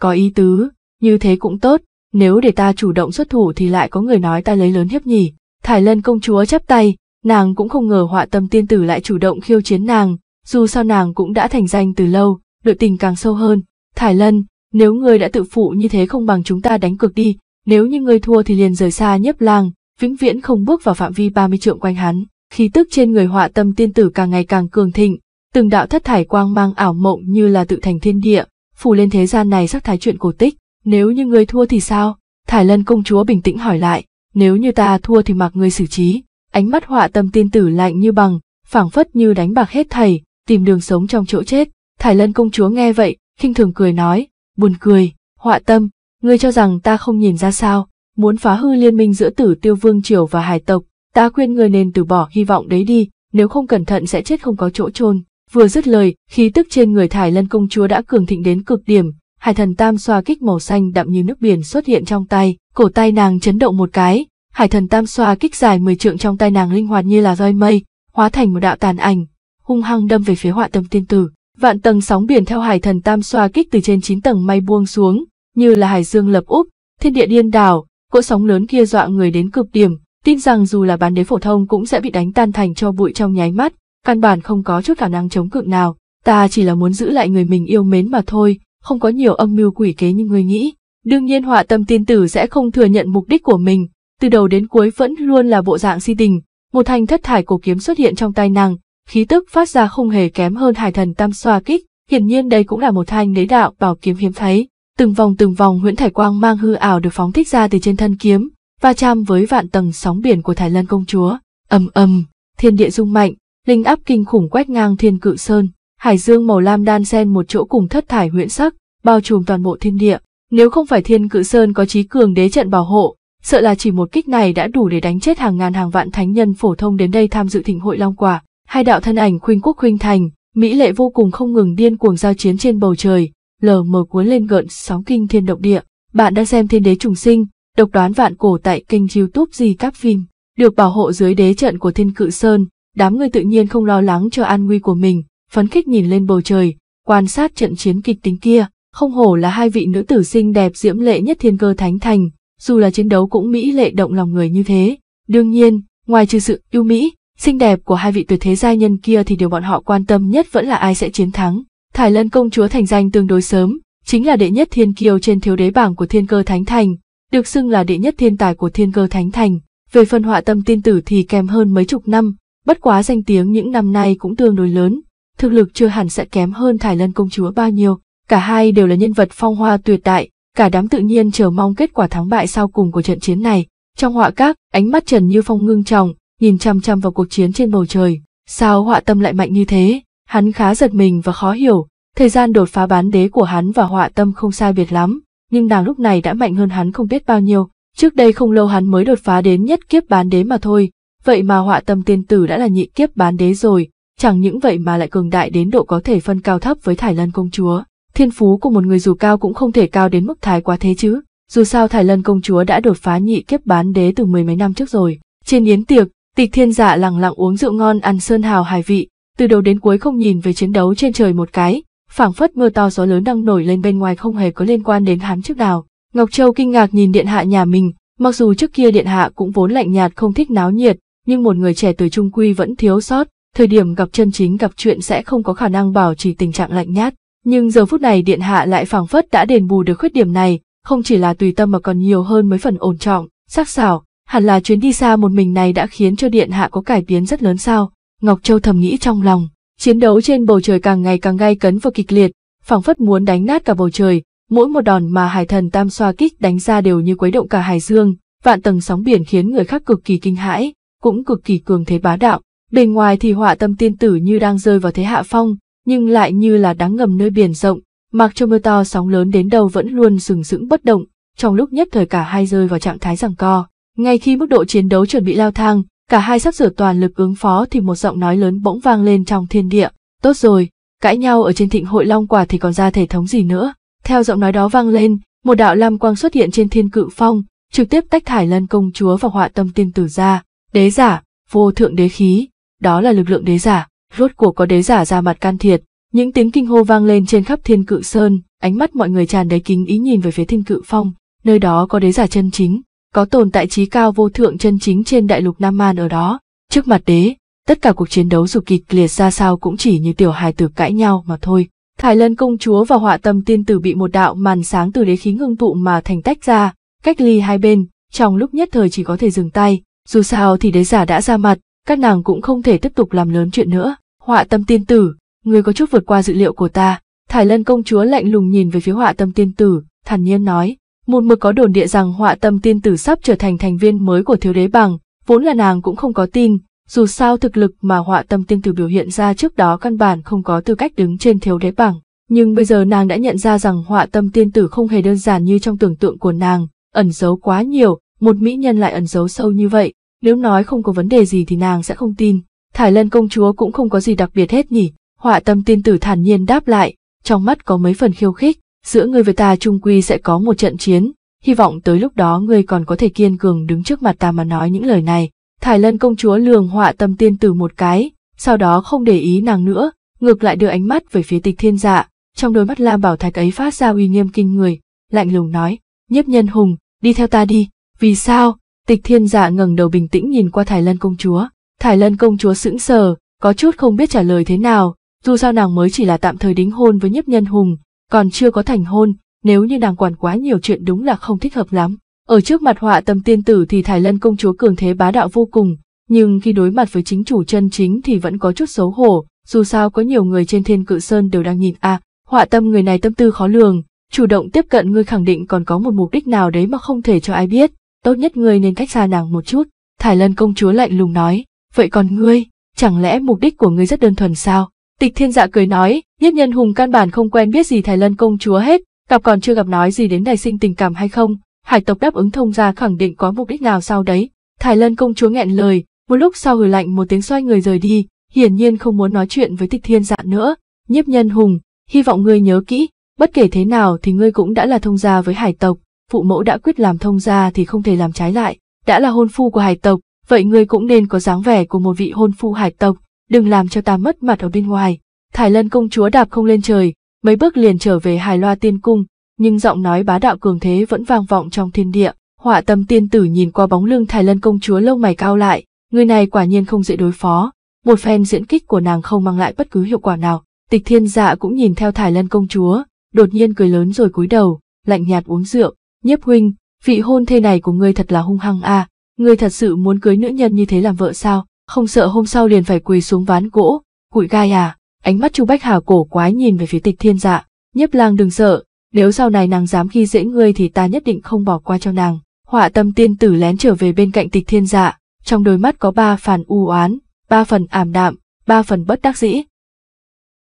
Có ý tứ, như thế cũng tốt, nếu để ta chủ động xuất thủ thì lại có người nói ta lấy lớn hiếp nhỉ. Thải Lân công chúa chắp tay, nàng cũng không ngờ họa tâm tiên tử lại chủ động khiêu chiến nàng, dù sao nàng cũng đã thành danh từ lâu, đội tình càng sâu hơn. Thải Lân, nếu ngươi đã tự phụ như thế không bằng chúng ta đánh cược đi, nếu như ngươi thua thì liền rời xa nhấp lang, vĩnh viễn không bước vào phạm vi 30 trượng quanh hắn. Khí tức trên người họa tâm tiên tử càng ngày càng cường thịnh, từng đạo thất thải quang mang ảo mộng như là tự thành thiên địa, phủ lên thế gian này sắc thái chuyện cổ tích, nếu như ngươi thua thì sao? Thải Lân công chúa bình tĩnh hỏi lại, nếu như ta thua thì mặc ngươi xử trí ánh mắt họa tâm tiên tử lạnh như bằng, phảng phất như đánh bạc hết thảy, tìm đường sống trong chỗ chết. Thải lân công chúa nghe vậy, khinh thường cười nói, buồn cười, họa tâm, ngươi cho rằng ta không nhìn ra sao, muốn phá hư liên minh giữa tử tiêu vương triều và hải tộc, ta khuyên ngươi nên từ bỏ hy vọng đấy đi, nếu không cẩn thận sẽ chết không có chỗ chôn. Vừa dứt lời, khí tức trên người thải lân công chúa đã cường thịnh đến cực điểm, hải thần tam xoa kích màu xanh đậm như nước biển xuất hiện trong tay, cổ tay nàng chấn động một cái, hải thần tam xoa kích dài mười trượng trong tay nàng linh hoạt như là roi mây, hóa thành một đạo tàn ảnh, hung hăng đâm về phía họa tâm tiên tử. Vạn tầng sóng biển theo hải thần tam xoa kích từ trên chín tầng mây buông xuống, như là hải dương lập úp, thiên địa điên đảo, cỗ sóng lớn kia dọa người đến cực điểm, tin rằng dù là bán đế phổ thông cũng sẽ bị đánh tan thành cho bụi trong nháy mắt, căn bản không có chút khả năng chống cự nào, ta chỉ là muốn giữ lại người mình yêu mến mà thôi, không có nhiều âm mưu quỷ kế như người nghĩ. Đương nhiên họa tâm tiên tử sẽ không thừa nhận mục đích của mình, từ đầu đến cuối vẫn luôn là bộ dạng si tình, một thanh thất thải cổ kiếm xuất hiện trong tay nàng, khí tức phát ra không hề kém hơn hải thần tam xoa kích, hiển nhiên đây cũng là một thanh đế đạo bảo kiếm hiếm thấy, từng vòng từng vòng nguyễn thải quang mang hư ảo được phóng thích ra từ trên thân kiếm, va chạm với vạn tầng sóng biển của Thái Lân công chúa, ầm ầm, thiên địa rung mạnh, linh áp kinh khủng quét ngang thiên cự sơn, hải dương màu lam đan xen một chỗ cùng thất thải nguyễn sắc, bao trùm toàn bộ thiên địa. Nếu không phải thiên cự sơn có trí cường đế trận bảo hộ, sợ là chỉ một kích này đã đủ để đánh chết hàng ngàn hàng vạn thánh nhân phổ thông đến đây tham dự thịnh hội Long Quả. Hai đạo thân ảnh khuynh quốc khuynh thành, mỹ lệ vô cùng không ngừng điên cuồng giao chiến trên bầu trời, lờ mờ cuốn lên gợn sóng kinh thiên động địa. Bạn đang xem Thiên Đế Trùng Sinh, độc đoán vạn cổ tại kênh YouTube Di Cáp Phim, được bảo hộ dưới đế trận của Thiên Cự Sơn, đám người tự nhiên không lo lắng cho an nguy của mình, phấn khích nhìn lên bầu trời, quan sát trận chiến kịch tính kia, không hổ là hai vị nữ tử xinh đẹp diễm lệ nhất thiên cơ thánh thành, dù là chiến đấu cũng mỹ lệ động lòng người như thế. Đương nhiên, ngoài trừ sự yêu mỹ, xinh đẹp của hai vị tuyệt thế giai nhân kia thì điều bọn họ quan tâm nhất vẫn là ai sẽ chiến thắng. Thải Lân công chúa thành danh tương đối sớm, chính là đệ nhất thiên kiều trên thiếu đế bảng của Thiên Cơ Thánh Thành, được xưng là đệ nhất thiên tài của Thiên Cơ Thánh Thành. Về phần họa tâm tiên tử thì kém hơn mấy chục năm, bất quá danh tiếng những năm nay cũng tương đối lớn, thực lực chưa hẳn sẽ kém hơn Thải Lân công chúa bao nhiêu. Cả hai đều là nhân vật phong hoa tuyệt đại, cả đám tự nhiên chờ mong kết quả thắng bại sau cùng của trận chiến này. Trong họa các, ánh mắt Trần Như Phong ngưng trọng, nhìn chăm chăm vào cuộc chiến trên bầu trời. Sao họa tâm lại mạnh như thế? Hắn khá giật mình và khó hiểu, thời gian đột phá bán đế của hắn và họa tâm không sai biệt lắm, nhưng nàng lúc này đã mạnh hơn hắn không biết bao nhiêu. Trước đây không lâu hắn mới đột phá đến nhất kiếp bán đế mà thôi, vậy mà họa tâm tiên tử đã là nhị kiếp bán đế rồi, chẳng những vậy mà lại cường đại đến độ có thể phân cao thấp với Thải Lân công chúa thiên phú của một người dù cao cũng không thể cao đến mức thái quá thế chứ. Dù sao Thái Lân công chúa đã đột phá nhị kiếp bán đế từ mười mấy năm trước rồi. Trên yến tiệc, tịch thiên dạ lẳng lặng uống rượu ngon ăn sơn hào hài vị, từ đầu đến cuối không nhìn về chiến đấu trên trời một cái, phảng phất mưa to gió lớn đang nổi lên bên ngoài không hề có liên quan đến hắn trước nào. Ngọc Châu kinh ngạc nhìn điện hạ nhà mình, mặc dù trước kia điện hạ cũng vốn lạnh nhạt không thích náo nhiệt, nhưng một người trẻ tuổi trung quy vẫn thiếu sót, thời điểm gặp chân chính gặp chuyện sẽ không có khả năng bảo trì tình trạng lạnh nhát nhưng giờ phút này điện hạ lại phảng phất đã đền bù được khuyết điểm này, không chỉ là tùy tâm mà còn nhiều hơn mấy phần ổn trọng, sắc sảo, hẳn là chuyến đi xa một mình này đã khiến cho điện hạ có cải tiến rất lớn sao? Ngọc Châu thầm nghĩ trong lòng. Chiến đấu trên bầu trời càng ngày càng gay cấn và kịch liệt, phảng phất muốn đánh nát cả bầu trời, mỗi một đòn mà Hải Thần Tam xoa kích đánh ra đều như quấy động cả hải dương, vạn tầng sóng biển khiến người khác cực kỳ kinh hãi, cũng cực kỳ cường thế bá đạo. Bên ngoài thì họa tâm tiên tử như đang rơi vào thế hạ phong, nhưng lại như là đáng ngầm nơi biển rộng, mặc cho mưa to sóng lớn đến đâu vẫn luôn sừng sững bất động, trong lúc nhất thời cả hai rơi vào trạng thái giằng co. Ngay khi mức độ chiến đấu chuẩn bị leo thang, cả hai sắp sửa toàn lực ứng phó thì một giọng nói lớn bỗng vang lên trong thiên địa, "Tốt rồi, cãi nhau ở trên Thịnh Hội Long Quả thì còn ra thể thống gì nữa?" Theo giọng nói đó vang lên, một đạo lam quang xuất hiện trên thiên cự phong, trực tiếp tách thải lân công chúa và họa tâm tiên tử ra, "Đế giả, vô thượng đế khí, đó là lực lượng đế giả." rốt cuộc có đế giả ra mặt can thiệp, những tiếng kinh hô vang lên trên khắp thiên cự sơn, ánh mắt mọi người tràn đầy kính ý nhìn về phía thiên cự phong, nơi đó có đế giả chân chính, có tồn tại trí cao vô thượng chân chính trên đại lục Nam Man ở đó, trước mặt đế, tất cả cuộc chiến đấu dù kịch liệt ra sao cũng chỉ như tiểu hài tử cãi nhau mà thôi. Thải lân công chúa và họa tâm tiên tử bị một đạo màn sáng từ đế khí ngưng tụ mà thành tách ra, cách ly hai bên, trong lúc nhất thời chỉ có thể dừng tay, dù sao thì đế giả đã ra mặt, các nàng cũng không thể tiếp tục làm lớn chuyện nữa. Họa tâm tiên tử, người có chút vượt qua dự liệu của ta. Thải lân công chúa lạnh lùng nhìn về phía họa tâm tiên tử, thản nhiên nói. Một mực có đồn địa rằng họa tâm tiên tử sắp trở thành thành viên mới của thiếu đế bằng, vốn là nàng cũng không có tin, dù sao thực lực mà họa tâm tiên tử biểu hiện ra trước đó căn bản không có tư cách đứng trên thiếu đế bằng. Nhưng bây giờ nàng đã nhận ra rằng họa tâm tiên tử không hề đơn giản như trong tưởng tượng của nàng, ẩn giấu quá nhiều, một mỹ nhân lại ẩn giấu sâu như vậy, nếu nói không có vấn đề gì thì nàng sẽ không tin. Thải Lân công chúa cũng không có gì đặc biệt hết nhỉ. Họa tâm tiên tử thản nhiên đáp lại, trong mắt có mấy phần khiêu khích, giữa ngươi với ta trung quy sẽ có một trận chiến, hy vọng tới lúc đó ngươi còn có thể kiên cường đứng trước mặt ta mà nói những lời này. Thải Lân công chúa lường họa tâm tiên tử một cái, sau đó không để ý nàng nữa, ngược lại đưa ánh mắt về phía tịch thiên dạ, trong đôi mắt lam bảo thạch ấy phát ra uy nghiêm kinh người, lạnh lùng nói, nhiếp nhân hùng, đi theo ta đi, vì sao, Tịch thiên dạ ngẩng đầu bình tĩnh nhìn qua Thải Lân công chúa. Thải Lân công chúa sững sờ, có chút không biết trả lời thế nào, dù sao nàng mới chỉ là tạm thời đính hôn với nhiếp nhân hùng, còn chưa có thành hôn, nếu như nàng quản quá nhiều chuyện đúng là không thích hợp lắm. Ở trước mặt họa tâm tiên tử thì Thải Lân công chúa cường thế bá đạo vô cùng, nhưng khi đối mặt với chính chủ chân chính thì vẫn có chút xấu hổ, dù sao có nhiều người trên thiên cự sơn đều đang nhìn a à, họa tâm người này tâm tư khó lường, chủ động tiếp cận ngươi khẳng định còn có một mục đích nào đấy mà không thể cho ai biết, tốt nhất ngươi nên cách xa nàng một chút. Thải Lân công chúa lạnh lùng nói, vậy còn ngươi, chẳng lẽ mục đích của ngươi rất đơn thuần sao? Tịch thiên dạ cười nói, nhất nhân hùng căn bản không quen biết gì Thải Lân công chúa hết, gặp còn chưa gặp nói gì đến nảy sinh tình cảm hay không, hải tộc đáp ứng thông ra khẳng định có mục đích nào sau đấy. Thải Lân công chúa nghẹn lời, một lúc sau hừ lạnh một tiếng xoay người rời đi, hiển nhiên không muốn nói chuyện với tịch thiên dạ nữa. Nhiếp nhân hùng, hy vọng ngươi nhớ kỹ, bất kể thế nào thì ngươi cũng đã là thông gia với hải tộc, phụ mẫu đã quyết làm thông gia thì không thể làm trái lại, đã là hôn phu của hải tộc, vậy ngươi cũng nên có dáng vẻ của một vị hôn phu hải tộc, đừng làm cho ta mất mặt ở bên ngoài. Thải Lân công chúa đạp không lên trời, mấy bước liền trở về Hải Loa Tiên cung, nhưng giọng nói bá đạo cường thế vẫn vang vọng trong thiên địa. Họa Tâm tiên tử nhìn qua bóng lưng Thải Lân công chúa lông mày cao lại, người này quả nhiên không dễ đối phó, một phen diễn kích của nàng không mang lại bất cứ hiệu quả nào. Tịch Thiên Dạ cũng nhìn theo Thải Lân công chúa, đột nhiên cười lớn rồi cúi đầu, lạnh nhạt uống rượu, Nhiếp huynh, vị hôn thê này của ngươi thật là hung hăng a. ngươi thật sự muốn cưới nữ nhân như thế làm vợ sao, không sợ hôm sau liền phải quỳ xuống ván gỗ, cụi gai à, ánh mắt chu bách hà cổ quái nhìn về phía tịch thiên dạ, nhiếp lang đừng sợ, nếu sau này nàng dám khi dễ ngươi thì ta nhất định không bỏ qua cho nàng. Họa tâm tiên tử lén trở về bên cạnh tịch thiên dạ, trong đôi mắt có ba phần u oán, ba phần ảm đạm, ba phần bất đắc dĩ.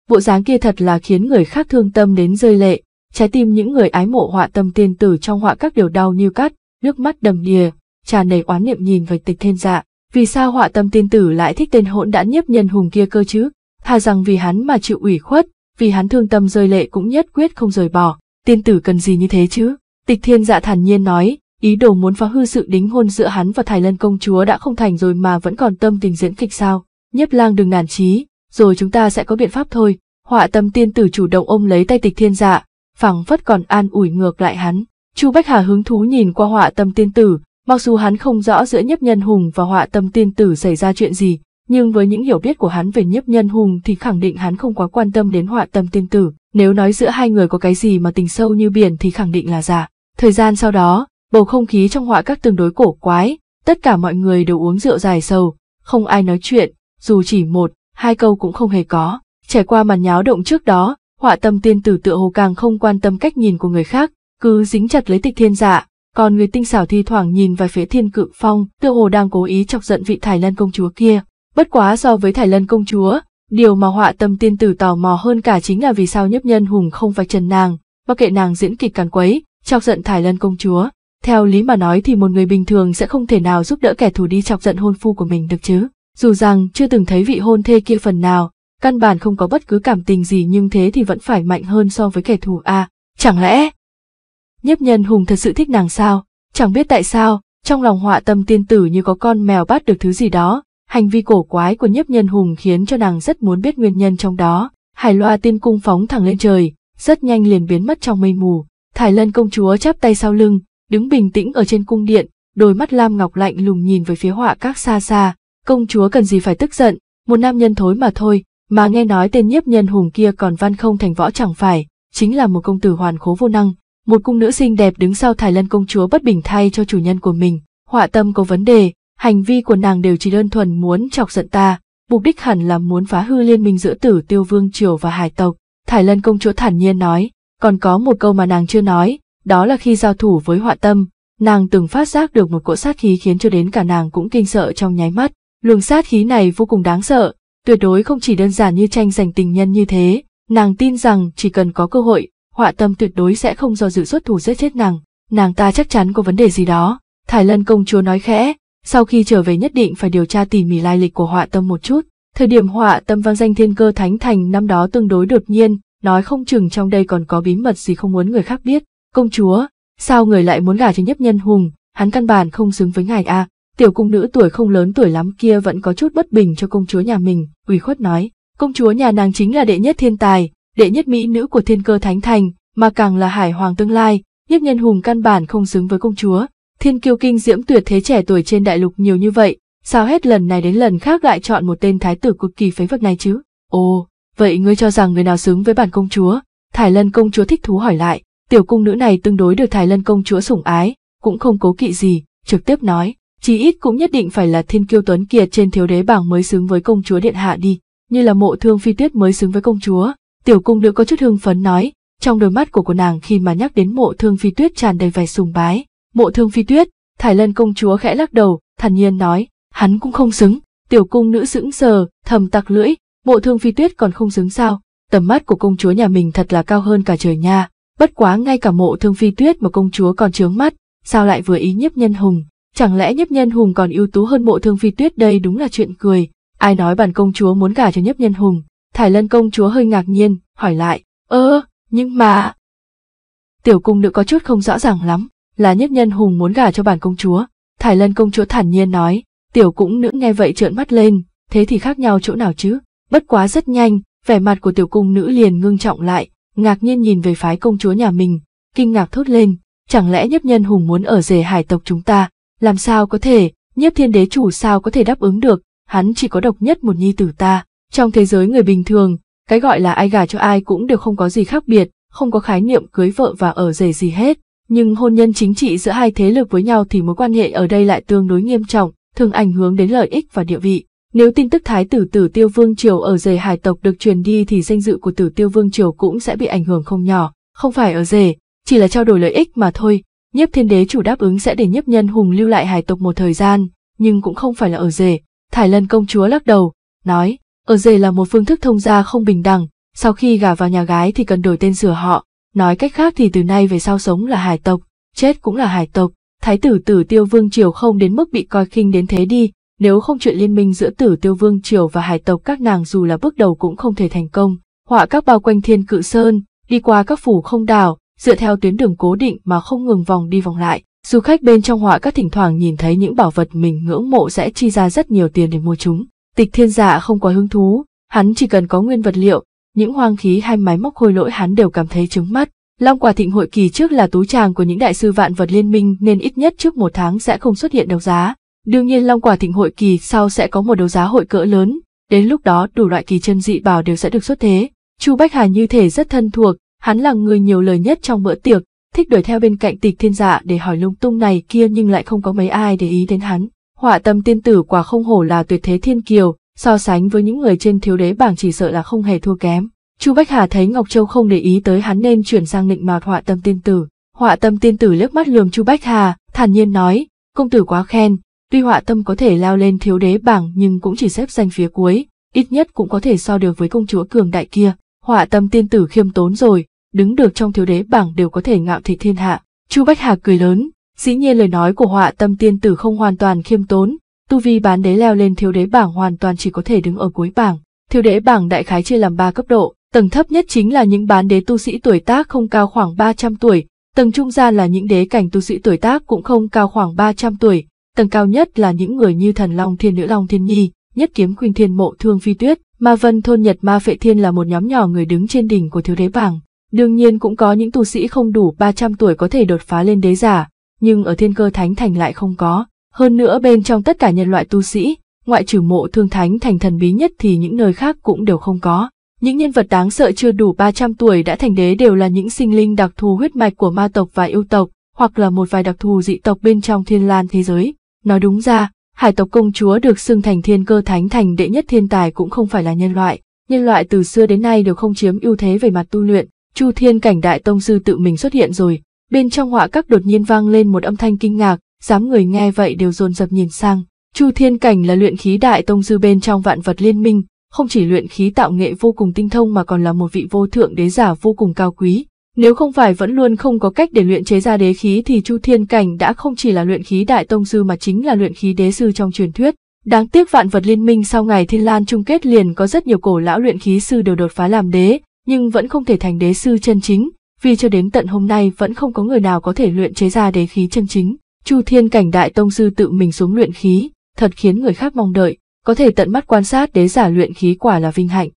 Bộ dáng kia thật là khiến người khác thương tâm đến rơi lệ, Trái tim những người ái mộ họa tâm tiên tử trong họa các điều đau như cắt, nước mắt đầm đìa, tràn đầy oán niệm nhìn về tịch thiên dạ. Vì sao họa tâm tiên tử lại thích tên hỗn đã nhiếp nhân hùng kia cơ chứ? Thà rằng vì hắn mà chịu ủy khuất, vì hắn thương tâm rơi lệ cũng nhất quyết không rời bỏ, tiên tử cần gì như thế chứ? Tịch thiên dạ thản nhiên nói, ý đồ muốn phá hư sự đính hôn giữa hắn và Thái Lân công chúa đã không thành rồi mà vẫn còn tâm tình diễn kịch sao? Nhiếp lang đừng nản chí, rồi chúng ta sẽ có biện pháp thôi. Họa tâm tiên tử chủ động ôm lấy tay tịch thiên dạ, phẳng phất còn an ủi ngược lại hắn. Chu Bách Hà hứng thú nhìn qua họa tâm tiên tử, mặc dù hắn không rõ giữa nhấp nhân hùng và họa tâm tiên tử xảy ra chuyện gì, nhưng với những hiểu biết của hắn về nhấp nhân hùng thì khẳng định hắn không quá quan tâm đến họa tâm tiên tử, nếu nói giữa hai người có cái gì mà tình sâu như biển thì khẳng định là giả. Thời gian sau đó, bầu không khí trong họa các tương đối cổ quái, tất cả mọi người đều uống rượu dài sâu, không ai nói chuyện, dù chỉ một, hai câu cũng không hề có. Trải qua màn nháo động trước đó, họa tâm tiên tử tựa hồ càng không quan tâm cách nhìn của người khác, cứ dính chặt lấy tịch thiên dạ, còn người tinh xảo thi thoảng nhìn về phía thiên cự phong, tựa hồ đang cố ý chọc giận vị Thải Lân công chúa kia. Bất quá so với Thải Lân công chúa, điều mà họa tâm tiên tử tò mò hơn cả chính là vì sao nhấp nhân hùng không phải trần nàng, mặc kệ nàng diễn kịch càn quấy, chọc giận Thải Lân công chúa. Theo lý mà nói thì một người bình thường sẽ không thể nào giúp đỡ kẻ thù đi chọc giận hôn phu của mình được chứ. Dù rằng chưa từng thấy vị hôn thê kia phần nào, căn bản không có bất cứ cảm tình gì nhưng thế thì vẫn phải mạnh hơn so với kẻ thù a à, chẳng lẽ? Nhiếp nhân hùng thật sự thích nàng sao, chẳng biết tại sao, trong lòng họa tâm tiên tử như có con mèo bắt được thứ gì đó, hành vi cổ quái của nhiếp nhân hùng khiến cho nàng rất muốn biết nguyên nhân trong đó, hải loa tiên cung phóng thẳng lên trời, rất nhanh liền biến mất trong mây mù, thải lân công chúa chắp tay sau lưng, đứng bình tĩnh ở trên cung điện, đôi mắt lam ngọc lạnh lùng nhìn về phía họa các xa xa, công chúa cần gì phải tức giận, một nam nhân thối mà thôi, mà nghe nói tên nhiếp nhân hùng kia còn văn không thành võ chẳng phải, chính là một công tử hoàn khố vô năng, một cung nữ xinh đẹp đứng sau thải Lân công chúa bất bình thay cho chủ nhân của mình, họa tâm có vấn đề, hành vi của nàng đều chỉ đơn thuần muốn chọc giận ta, mục đích hẳn là muốn phá hư liên minh giữa Tử Tiêu Vương triều và Hải tộc. thải Lân công chúa thản nhiên nói, còn có một câu mà nàng chưa nói, đó là khi giao thủ với họa tâm, nàng từng phát giác được một cỗ sát khí khiến cho đến cả nàng cũng kinh sợ trong nháy mắt. Luồng sát khí này vô cùng đáng sợ, tuyệt đối không chỉ đơn giản như tranh giành tình nhân như thế, nàng tin rằng chỉ cần có cơ hội, họa tâm tuyệt đối sẽ không do dự xuất thủ giết chết nàng, nàng ta chắc chắn có vấn đề gì đó. Thái Lân công chúa nói khẽ, sau khi trở về nhất định phải điều tra tỉ mỉ lai lịch của họa tâm một chút. Thời điểm họa tâm vang danh thiên cơ thánh thành năm đó tương đối đột nhiên, nói không chừng trong đây còn có bí mật gì không muốn người khác biết. Công chúa, sao người lại muốn gả cho nhất nhân hùng, hắn căn bản không xứng với ngài à, Tiểu cung nữ tuổi không lớn tuổi lắm kia vẫn có chút bất bình cho công chúa nhà mình, ủy khuất nói, công chúa nhà nàng chính là đệ nhất thiên tài, đệ nhất mỹ nữ của thiên cơ thánh thành, mà càng là hải hoàng tương lai, nhất nhân hùng căn bản không xứng với công chúa. Thiên kiêu kinh diễm tuyệt thế trẻ tuổi trên đại lục nhiều như vậy, sao hết lần này đến lần khác lại chọn một tên thái tử cực kỳ phế vật này chứ? Ồ, vậy ngươi cho rằng người nào xứng với bản công chúa? Thải lân công chúa thích thú hỏi lại, tiểu cung nữ này tương đối được thải lân công chúa sủng ái, cũng không cố kỵ gì, trực tiếp nói, chí ít cũng nhất định phải là thiên kiêu tuấn kiệt trên thiếu đế bảng mới xứng với công chúa điện hạ đi, như là mộ thương phi tuyết mới xứng với công chúa. Tiểu cung nữ có chút hưng phấn nói, trong đôi mắt của cô nàng khi mà nhắc đến mộ thương phi tuyết tràn đầy vẻ sùng bái. Mộ thương phi tuyết, thải lân công chúa khẽ lắc đầu, thản nhiên nói, hắn cũng không xứng. Tiểu cung nữ sững sờ, thầm tặc lưỡi, mộ thương phi tuyết còn không xứng sao, tầm mắt của công chúa nhà mình thật là cao hơn cả trời nha. Bất quá ngay cả mộ thương phi tuyết mà công chúa còn trướng mắt, sao lại vừa ý nhiếp nhân hùng Chẳng lẽ nhiếp nhân hùng còn ưu tú hơn mộ thương phi tuyết đây đúng là chuyện cười. Ai nói bản công chúa muốn gả cho nhiếp nhân hùng? Thải lân công chúa hơi ngạc nhiên, hỏi lại, ơ, nhưng mà... Tiểu cung nữ có chút không rõ ràng lắm, là nhiếp nhân hùng muốn gả cho bản công chúa. Thải lân công chúa thản nhiên nói, tiểu cung nữ nghe vậy trợn mắt lên, thế thì khác nhau chỗ nào chứ? Bất quá rất nhanh, vẻ mặt của tiểu cung nữ liền ngưng trọng lại, ngạc nhiên nhìn về phái công chúa nhà mình, kinh ngạc thốt lên, chẳng lẽ nhiếp nhân hùng muốn ở rể hải tộc chúng ta, làm sao có thể, nhiếp thiên đế chủ sao có thể đáp ứng được, hắn chỉ có độc nhất một nhi tử ta. Trong thế giới người bình thường, cái gọi là ai gả cho ai cũng đều không có gì khác biệt, không có khái niệm cưới vợ và ở rể gì hết. Nhưng hôn nhân chính trị giữa hai thế lực với nhau thì mối quan hệ ở đây lại tương đối nghiêm trọng, thường ảnh hưởng đến lợi ích và địa vị. Nếu tin tức thái tử tử tiêu vương triều ở rể hải tộc được truyền đi thì danh dự của tử tiêu vương triều cũng sẽ bị ảnh hưởng không nhỏ, không phải ở rể, chỉ là trao đổi lợi ích mà thôi, Nhiếp thiên đế chủ đáp ứng sẽ để nhiếp nhân hùng lưu lại hải tộc một thời gian, nhưng cũng không phải là ở rể. Thải lân công chúa lắc đầu, nói, ở rể là một phương thức thông gia không bình đẳng, sau khi gả vào nhà gái thì cần đổi tên sửa họ, nói cách khác thì từ nay về sau sống là hải tộc, chết cũng là hải tộc. Thái tử tử tiêu vương triều không đến mức bị coi khinh đến thế đi, nếu không chuyện liên minh giữa tử tiêu vương triều và hải tộc các nàng dù là bước đầu cũng không thể thành công. Họa các bao quanh thiên cự sơn, đi qua các phủ không đảo, dựa theo tuyến đường cố định mà không ngừng vòng đi vòng lại. Du khách bên trong họa các thỉnh thoảng nhìn thấy những bảo vật mình ngưỡng mộ sẽ chi ra rất nhiều tiền để mua chúng. Tịch thiên dạ không có hứng thú, hắn chỉ cần có nguyên vật liệu, những hoang khí hay máy móc khôi lỗi hắn đều cảm thấy trứng mắt. Long quả thịnh hội kỳ trước là tú tràng của những đại sư vạn vật liên minh nên ít nhất trước một tháng sẽ không xuất hiện đấu giá. Đương nhiên long quả thịnh hội kỳ sau sẽ có một đấu giá hội cỡ lớn, đến lúc đó đủ loại kỳ chân dị bảo đều sẽ được xuất thế. Chu Bách Hà như thể rất thân thuộc, Hắn là người nhiều lời nhất trong bữa tiệc, thích đuổi theo bên cạnh tịch thiên dạ để hỏi lung tung này kia nhưng lại không có mấy ai để ý đến hắn. Họa tâm tiên tử quả không hổ là tuyệt thế thiên kiều, so sánh với những người trên thiếu đế bảng chỉ sợ là không hề thua kém. Chu Bách Hà thấy Ngọc Châu không để ý tới hắn nên chuyển sang nịnh mạt họa tâm tiên tử. Họa tâm tiên tử liếc mắt lườm Chu Bách Hà, thản nhiên nói, công tử quá khen, tuy họa tâm có thể lao lên thiếu đế bảng nhưng cũng chỉ xếp danh phía cuối, ít nhất cũng có thể so được với công chúa cường đại kia. Họa tâm tiên tử khiêm tốn rồi, đứng được trong thiếu đế bảng đều có thể ngạo thị thiên hạ. Chu Bách Hà cười lớn, dĩ nhiên lời nói của họa tâm tiên tử không hoàn toàn khiêm tốn, tu vi bán đế leo lên thiếu đế bảng hoàn toàn chỉ có thể đứng ở cuối bảng. Thiếu đế bảng đại khái chia làm 3 cấp độ, tầng thấp nhất chính là những bán đế tu sĩ tuổi tác không cao khoảng 300 tuổi, tầng trung gian là những đế cảnh tu sĩ tuổi tác cũng không cao khoảng 300 tuổi, tầng cao nhất là những người như thần long thiên nữ long thiên nhi, nhất kiếm khuynh thiên mộ thương phi tuyết, ma vân thôn nhật ma phệ thiên là một nhóm nhỏ người đứng trên đỉnh của thiếu đế bảng. Đương nhiên cũng có những tu sĩ không đủ 300 tuổi có thể đột phá lên đế giả, nhưng ở thiên cơ thánh thành lại không có. Hơn nữa bên trong tất cả nhân loại tu sĩ, ngoại trừ mộ thương thánh thành thần bí nhất thì những nơi khác cũng đều không có. Những nhân vật đáng sợ chưa đủ 300 tuổi đã thành đế đều là những sinh linh đặc thù huyết mạch của ma tộc và yêu tộc, hoặc là một vài đặc thù dị tộc bên trong thiên lan thế giới. Nói đúng ra, hải tộc công chúa được xưng thành thiên cơ thánh thành đệ nhất thiên tài cũng không phải là nhân loại. Nhân loại từ xưa đến nay đều không chiếm ưu thế về mặt tu luyện, Chu Thiên Cảnh Đại Tông Sư tự mình xuất hiện rồi, bên trong họa các đột nhiên vang lên một âm thanh kinh ngạc, dám người nghe vậy đều dồn dập nhìn sang. Chu Thiên Cảnh là luyện khí Đại Tông Sư bên trong vạn vật liên minh, không chỉ luyện khí tạo nghệ vô cùng tinh thông mà còn là một vị vô thượng đế giả vô cùng cao quý. Nếu không phải vẫn luôn không có cách để luyện chế ra đế khí thì Chu Thiên Cảnh đã không chỉ là luyện khí đại tông sư mà chính là luyện khí đế sư trong truyền thuyết. Đáng tiếc vạn vật liên minh sau ngày Thiên Lan chung kết liền có rất nhiều cổ lão luyện khí sư đều đột phá làm đế, nhưng vẫn không thể thành đế sư chân chính, vì cho đến tận hôm nay vẫn không có người nào có thể luyện chế ra đế khí chân chính. Chu Thiên cảnh đại tông sư tự mình xuống luyện khí, thật khiến người khác mong đợi, có thể tận mắt quan sát đế giả luyện khí quả là vinh hạnh.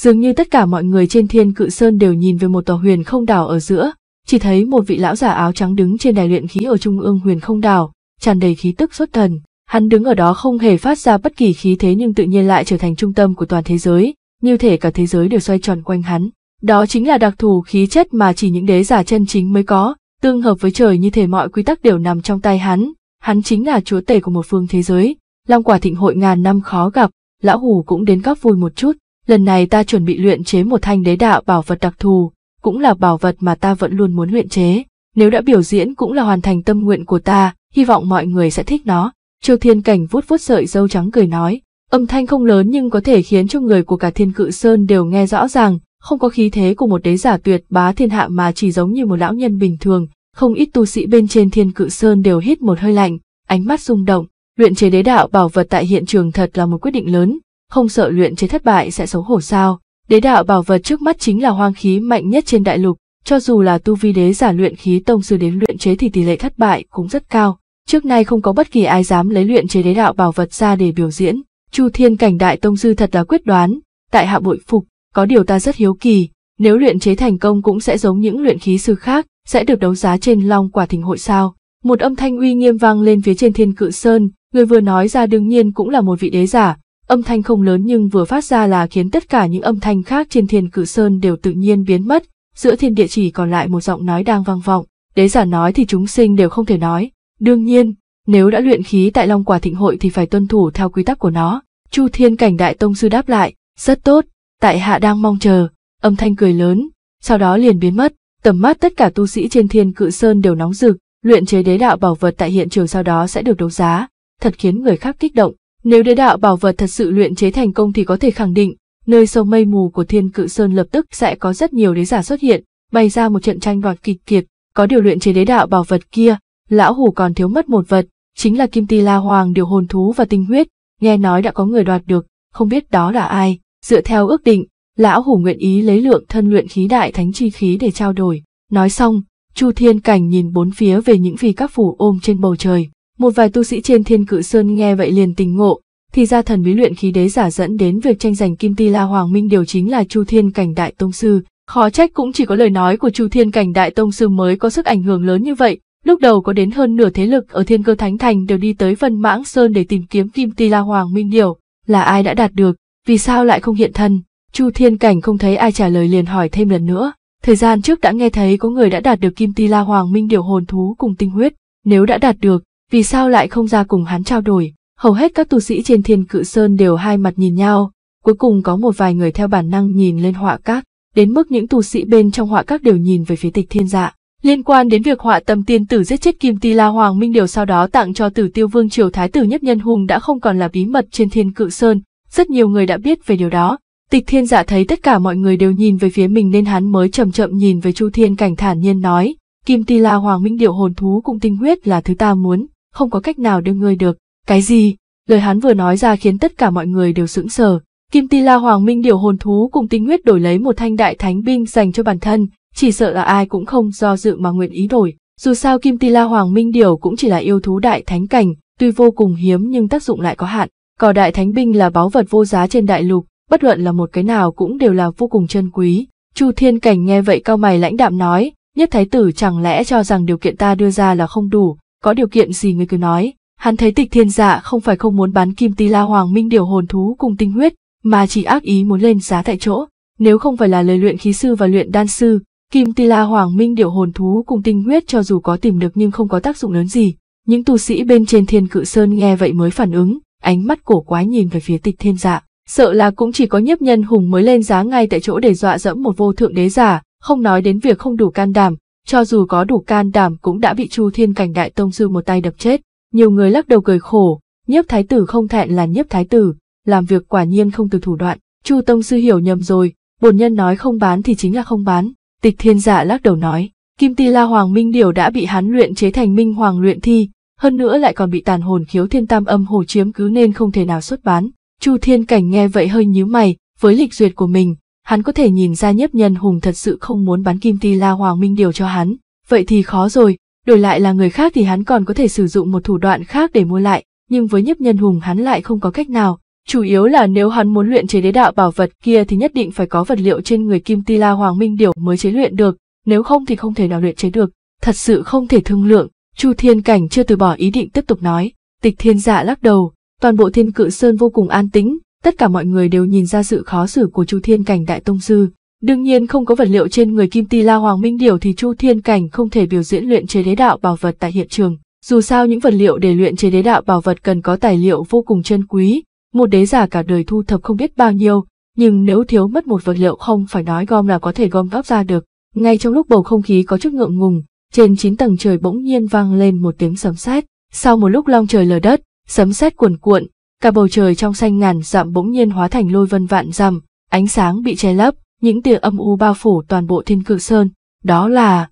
Dường như tất cả mọi người trên thiên cự sơn đều nhìn về một tòa huyền không đảo ở giữa, chỉ thấy một vị lão giả áo trắng đứng trên đài luyện khí ở trung ương huyền không đảo, tràn đầy khí tức xuất thần. Hắn đứng ở đó không hề phát ra bất kỳ khí thế nhưng tự nhiên lại trở thành trung tâm của toàn thế giới, như thể cả thế giới đều xoay tròn quanh hắn. Đó chính là đặc thù khí chất mà chỉ những đế giả chân chính mới có, tương hợp với trời như thể mọi quy tắc đều nằm trong tay hắn, hắn chính là chúa tể của một phương thế giới, long quả thịnh hội ngàn năm khó gặp, lão hủ cũng đến góp vui một chút, lần này ta chuẩn bị luyện chế một thanh đế đạo bảo vật đặc thù, cũng là bảo vật mà ta vẫn luôn muốn luyện chế, nếu đã biểu diễn cũng là hoàn thành tâm nguyện của ta, hy vọng mọi người sẽ thích nó. Triều Thiên Cảnh vuốt vuốt sợi dâu trắng cười nói, Âm thanh không lớn nhưng có thể khiến cho người của cả thiên cự sơn đều nghe rõ ràng, không có khí thế của một đế giả tuyệt bá thiên hạ mà chỉ giống như một lão nhân bình thường, không ít tu sĩ bên trên thiên cự sơn đều hít một hơi lạnh, ánh mắt rung động, luyện chế đế đạo bảo vật tại hiện trường thật là một quyết định lớn, không sợ luyện chế thất bại sẽ xấu hổ sao. Đế đạo bảo vật trước mắt chính là hoang khí mạnh nhất trên đại lục, cho dù là tu vi đế giả luyện khí tông sư đến luyện chế thì tỷ lệ thất bại cũng rất cao. Trước nay không có bất kỳ ai dám lấy luyện chế đế đạo bảo vật ra để biểu diễn, Chu Thiên Cảnh Đại Tông Sư thật là quyết đoán, tại hạ bội phục, có điều ta rất hiếu kỳ, nếu luyện chế thành công cũng sẽ giống những luyện khí sư khác, sẽ được đấu giá trên long quả thỉnh hội sao. Một âm thanh uy nghiêm vang lên phía trên thiên cự sơn, người vừa nói ra đương nhiên cũng là một vị đế giả, âm thanh không lớn nhưng vừa phát ra là khiến tất cả những âm thanh khác trên thiên cự sơn đều tự nhiên biến mất, giữa thiên địa chỉ còn lại một giọng nói đang vang vọng, đế giả nói thì chúng sinh đều không thể nói, đương nhiên, nếu đã luyện khí tại Long Quả Thịnh Hội thì phải tuân thủ theo quy tắc của nó. Chu Thiên Cảnh Đại Tông Sư đáp lại, rất tốt, tại hạ đang mong chờ, âm thanh cười lớn, sau đó liền biến mất, tầm mắt tất cả tu sĩ trên thiên cự sơn đều nóng rực, luyện chế đế đạo bảo vật tại hiện trường sau đó sẽ được đấu giá, thật khiến người khác kích động. Nếu đế đạo bảo vật thật sự luyện chế thành công thì có thể khẳng định, nơi sâu mây mù của thiên cự sơn lập tức sẽ có rất nhiều đế giả xuất hiện, bày ra một trận tranh đoạt kịch kiệt, có điều luyện chế đế đạo bảo vật kia, lão hủ còn thiếu mất một vật, chính là Kim Ti La Hoàng điều hồn thú và tinh huyết, nghe nói đã có người đoạt được, không biết đó là ai, dựa theo ước định, lão hủ nguyện ý lấy lượng thân luyện khí đại thánh chi khí để trao đổi. Nói xong, Chu Thiên Cảnh nhìn bốn phía về những vì các phủ ôm trên bầu trời, một vài tu sĩ trên Thiên Cự Sơn nghe vậy liền tình ngộ, thì ra thần bí luyện khí đế giả dẫn đến việc tranh giành Kim Ti La Hoàng Minh điều chính là Chu Thiên Cảnh đại tông sư, khó trách cũng chỉ có lời nói của Chu Thiên Cảnh đại tông sư mới có sức ảnh hưởng lớn như vậy, Lúc đầu có đến hơn nửa thế lực ở thiên cơ thánh thành đều đi tới Vân Mãng Sơn để tìm kiếm Kim Ti La Hoàng Minh Điểu, là ai đã đạt được, vì sao lại không hiện thân. Chu Thiên Cảnh không thấy ai trả lời liền hỏi thêm lần nữa. Thời gian trước đã nghe thấy có người đã đạt được Kim Ti La Hoàng Minh Điểu hồn thú cùng tinh huyết, nếu đã đạt được, vì sao lại không ra cùng hắn trao đổi. Hầu hết các tu sĩ trên thiên cự sơn đều hai mặt nhìn nhau, cuối cùng có một vài người theo bản năng nhìn lên họa các, đến mức những tu sĩ bên trong họa các đều nhìn về phía tịch thiên dạ. Liên quan đến việc họa tâm tiên tử giết chết Kim Ti La Hoàng Minh Điều sau đó tặng cho tử tiêu vương triều thái tử nhất nhân hùng đã không còn là bí mật trên thiên cự sơn, rất nhiều người đã biết về điều đó. Tịch thiên giả dạ thấy tất cả mọi người đều nhìn về phía mình nên hắn mới chậm chậm nhìn về Chu Thiên Cảnh thản nhiên nói, Kim Ti La Hoàng Minh Điệu hồn thú cũng tinh huyết là thứ ta muốn, không có cách nào đưa ngươi được. Cái gì? Lời hắn vừa nói ra khiến tất cả mọi người đều sững sờ. Kim Ti La Hoàng Minh Điệu hồn thú cùng tinh huyết đổi lấy một thanh đại thánh binh dành cho bản thân, chỉ sợ là ai cũng không do dự mà nguyện ý đổi. Dù sao Kim Ti La Hoàng Minh Điều cũng chỉ là yêu thú đại thánh cảnh, tuy vô cùng hiếm nhưng tác dụng lại có hạn. Cỏ đại thánh binh là báu vật vô giá trên đại lục, bất luận là một cái nào cũng đều là vô cùng chân quý. Chu Thiên Cảnh nghe vậy cao mày lãnh đạm nói, nhất thái tử chẳng lẽ cho rằng điều kiện ta đưa ra là không đủ, có điều kiện gì người cứ nói. Hắn thấy tịch thiên dạ không phải không muốn bán kim ti la hoàng minh điều hồn thú cùng tinh huyết, mà chỉ ác ý muốn lên giá tại chỗ. Nếu không phải là lời luyện khí sư và luyện đan sư, Kim Ti La Hoàng Minh điều hồn thú cùng tinh huyết cho dù có tìm được nhưng không có tác dụng lớn gì. Những tu sĩ bên trên thiên cự sơn nghe vậy mới phản ứng, ánh mắt cổ quái nhìn về phía tịch thiên dạ. Sợ là cũng chỉ có nhiếp nhân hùng mới lên giá ngay tại chỗ để dọa dẫm một vô thượng đế giả, không nói đến việc không đủ can đảm, cho dù có đủ can đảm cũng đã bị Chu Thiên Cảnh Đại Tông Sư một tay đập chết. Nhiều người lắc đầu cười khổ, nhiếp thái tử không thẹn là nhiếp thái tử, làm việc quả nhiên không từ thủ đoạn. Chu Tông Sư hiểu nhầm rồi, bổn nhân nói không bán thì chính là không bán. Tịch thiên giả dạ lắc đầu nói, kim ti la hoàng minh điều đã bị hắn luyện chế thành minh hoàng luyện thi, hơn nữa lại còn bị tàn hồn khiếu thiên tam âm hồ chiếm cứ nên không thể nào xuất bán. Chu thiên cảnh nghe vậy hơi nhíu mày, với lịch duyệt của mình, hắn có thể nhìn ra nhiếp nhân hùng thật sự không muốn bán kim ti la hoàng minh điều cho hắn, vậy thì khó rồi, đổi lại là người khác thì hắn còn có thể sử dụng một thủ đoạn khác để mua lại, nhưng với nhiếp nhân hùng hắn lại không có cách nào, Chủ yếu là nếu hắn muốn luyện chế đế đạo bảo vật kia thì nhất định phải có vật liệu trên người Kim Ti La Hoàng Minh Điểu mới chế luyện được, nếu không thì không thể nào luyện chế được, thật sự không thể thương lượng. Chu Thiên Cảnh chưa từ bỏ ý định tiếp tục nói, Tịch Thiên Dạ lắc đầu, toàn bộ Thiên Cự Sơn vô cùng an tĩnh, tất cả mọi người đều nhìn ra sự khó xử của Chu Thiên Cảnh đại tông sư. Đương nhiên không có vật liệu trên người Kim Ti La Hoàng Minh Điểu thì Chu Thiên Cảnh không thể biểu diễn luyện chế đế đạo bảo vật tại hiện trường. Dù sao những vật liệu để luyện chế đế đạo bảo vật cần có tài liệu vô cùng chân quý, một đế giả cả đời thu thập không biết bao nhiêu, nhưng nếu thiếu mất một vật liệu không phải nói gom là có thể gom góp ra được. Ngay trong lúc bầu không khí có chút ngượng ngùng, trên chín tầng trời bỗng nhiên vang lên một tiếng sấm sét. Sau một lúc long trời lở đất, sấm sét cuồn cuộn, cả bầu trời trong xanh ngàn dặm bỗng nhiên hóa thành lôi vân vạn dặm, ánh sáng bị che lấp, những tia âm u bao phủ toàn bộ thiên cự sơn. Đó là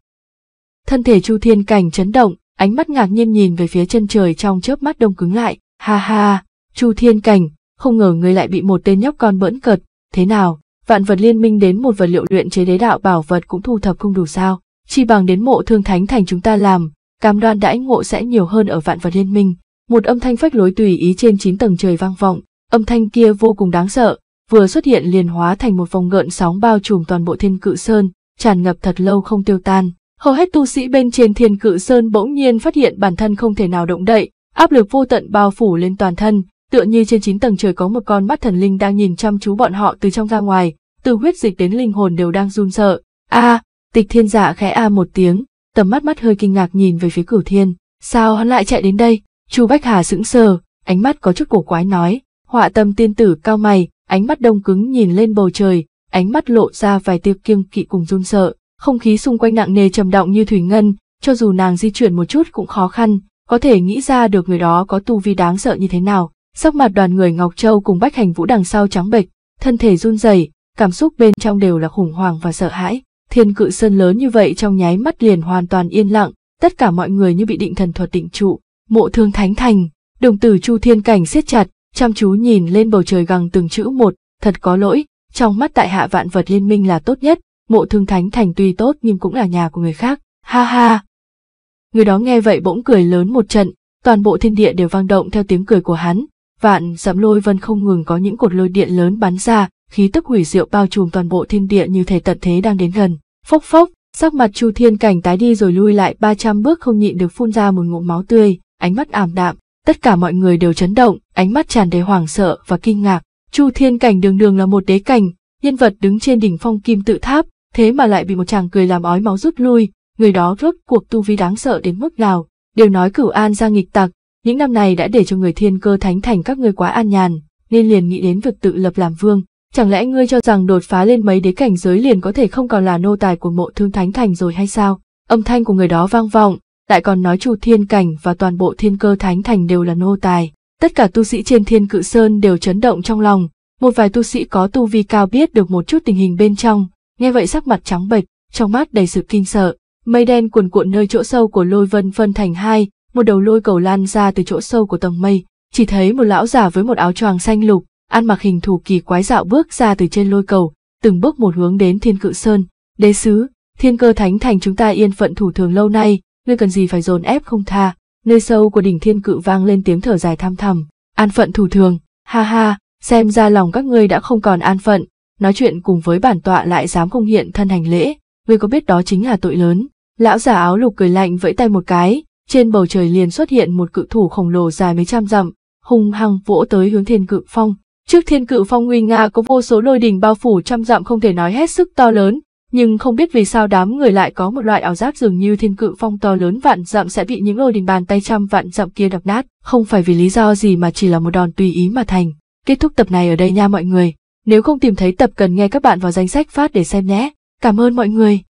thân thể Chu Thiên Cảnh chấn động, ánh mắt ngạc nhiên nhìn về phía chân trời trong chớp mắt đông cứng lại. Ha ha, Chu Thiên Cảnh, không ngờ ngươi lại bị một tên nhóc con bỡn cợt, thế nào? Vạn vật liên minh đến một vật liệu luyện chế đế đạo bảo vật cũng thu thập không đủ sao? Chỉ bằng đến mộ thương thánh thành chúng ta làm, cam đoan đãi ngộ sẽ nhiều hơn ở vạn vật liên minh. Một âm thanh phách lối tùy ý trên chín tầng trời vang vọng, âm thanh kia vô cùng đáng sợ, vừa xuất hiện liền hóa thành một vòng ngợn sóng bao trùm toàn bộ thiên cự sơn, tràn ngập thật lâu không tiêu tan. Hầu hết tu sĩ bên trên thiên cự sơn bỗng nhiên phát hiện bản thân không thể nào động đậy, áp lực vô tận bao phủ lên toàn thân, tựa như trên chín tầng trời có một con mắt thần linh đang nhìn chăm chú bọn họ từ trong ra ngoài, từ huyết dịch đến linh hồn đều đang run sợ. A, Tịch Thiên Dạ khẽ a một tiếng, tầm mắt mắt hơi kinh ngạc nhìn về phía Cửu Thiên, sao hắn lại chạy đến đây? Chu Bách Hà sững sờ, ánh mắt có chút cổ quái nói, Họa Tâm tiên tử cao mày, ánh mắt đông cứng nhìn lên bầu trời, ánh mắt lộ ra vài tia kiêng kỵ cùng run sợ, không khí xung quanh nặng nề trầm động như thủy ngân, cho dù nàng di chuyển một chút cũng khó khăn, có thể nghĩ ra được người đó có tu vi đáng sợ như thế nào Sắc mặt đoàn người Ngọc Châu cùng Bách Hành Vũ đằng sau trắng bệch, thân thể run rẩy, cảm xúc bên trong đều là khủng hoảng và sợ hãi. Thiên cự sơn lớn như vậy trong nháy mắt liền hoàn toàn yên lặng, tất cả mọi người như bị định thần thuật định trụ. Mộ Thương Thánh Thành, đồng tử Chu Thiên Cảnh siết chặt, chăm chú nhìn lên bầu trời gằng từng chữ một, thật có lỗi, trong mắt tại hạ vạn vật liên minh là tốt nhất, mộ Thương Thánh Thành tuy tốt nhưng cũng là nhà của người khác. Ha ha. Người đó nghe vậy bỗng cười lớn một trận, toàn bộ thiên địa đều vang động theo tiếng cười của hắn, vạn dặm lôi vân không ngừng có những cột lôi điện lớn bắn ra, khí tức hủy diệu bao trùm toàn bộ thiên địa như thể tận thế đang đến gần. Phốc phốc, sắc mặt Chu Thiên Cảnh tái đi rồi lui lại 300 bước không nhịn được phun ra một ngụm máu tươi, ánh mắt ảm đạm, tất cả mọi người đều chấn động, ánh mắt tràn đầy hoảng sợ và kinh ngạc. Chu Thiên Cảnh đường đường là một đế cảnh, nhân vật đứng trên đỉnh phong kim tự tháp, thế mà lại bị một chàng cười làm ói máu rút lui, người đó rốt cuộc tu vi đáng sợ đến mức nào. Đều nói cửu an ra nghịch tặc, những năm này đã để cho người thiên cơ thánh thành các ngươi quá an nhàn, nên liền nghĩ đến việc tự lập làm vương. Chẳng lẽ ngươi cho rằng đột phá lên mấy đế cảnh giới liền có thể không còn là nô tài của mộ thương thánh thành rồi hay sao? Âm thanh của người đó vang vọng, lại còn nói chủ thiên cảnh và toàn bộ thiên cơ thánh thành đều là nô tài. Tất cả tu sĩ trên thiên cự sơn đều chấn động trong lòng, một vài tu sĩ có tu vi cao biết được một chút tình hình bên trong, nghe vậy sắc mặt trắng bệch, trong mắt đầy sự kinh sợ. Mây đen cuồn cuộn nơi chỗ sâu của lôi vân phân thành hai, một đầu lôi cầu lan ra từ chỗ sâu của tầng mây, chỉ thấy một lão già với một áo choàng xanh lục, ăn mặc hình thù kỳ quái dạo bước ra từ trên lôi cầu, từng bước một hướng đến Thiên Cự Sơn, đế sứ, thiên cơ thánh thành chúng ta yên phận thủ thường lâu nay, ngươi cần gì phải dồn ép không tha, nơi sâu của đỉnh thiên cự vang lên tiếng thở dài tham thầm, an phận thủ thường, ha ha, xem ra lòng các ngươi đã không còn an phận, nói chuyện cùng với bản tọa lại dám không hiện thân hành lễ, ngươi có biết đó chính là tội lớn, lão già áo lục cười lạnh vẫy tay một cái, trên bầu trời liền xuất hiện một cự thủ khổng lồ dài mấy trăm dặm, hung hăng vỗ tới hướng thiên cự phong. Trước thiên cự phong nguy nga có vô số lôi đình bao phủ trăm dặm không thể nói hết sức to lớn, nhưng không biết vì sao đám người lại có một loại ảo giác dường như thiên cự phong to lớn vạn dặm sẽ bị những lôi đình bàn tay trăm vạn dặm kia đập nát, không phải vì lý do gì mà chỉ là một đòn tùy ý mà thành. Kết thúc tập này ở đây nha mọi người, nếu không tìm thấy tập cần nghe các bạn vào danh sách phát để xem nhé. Cảm ơn mọi người.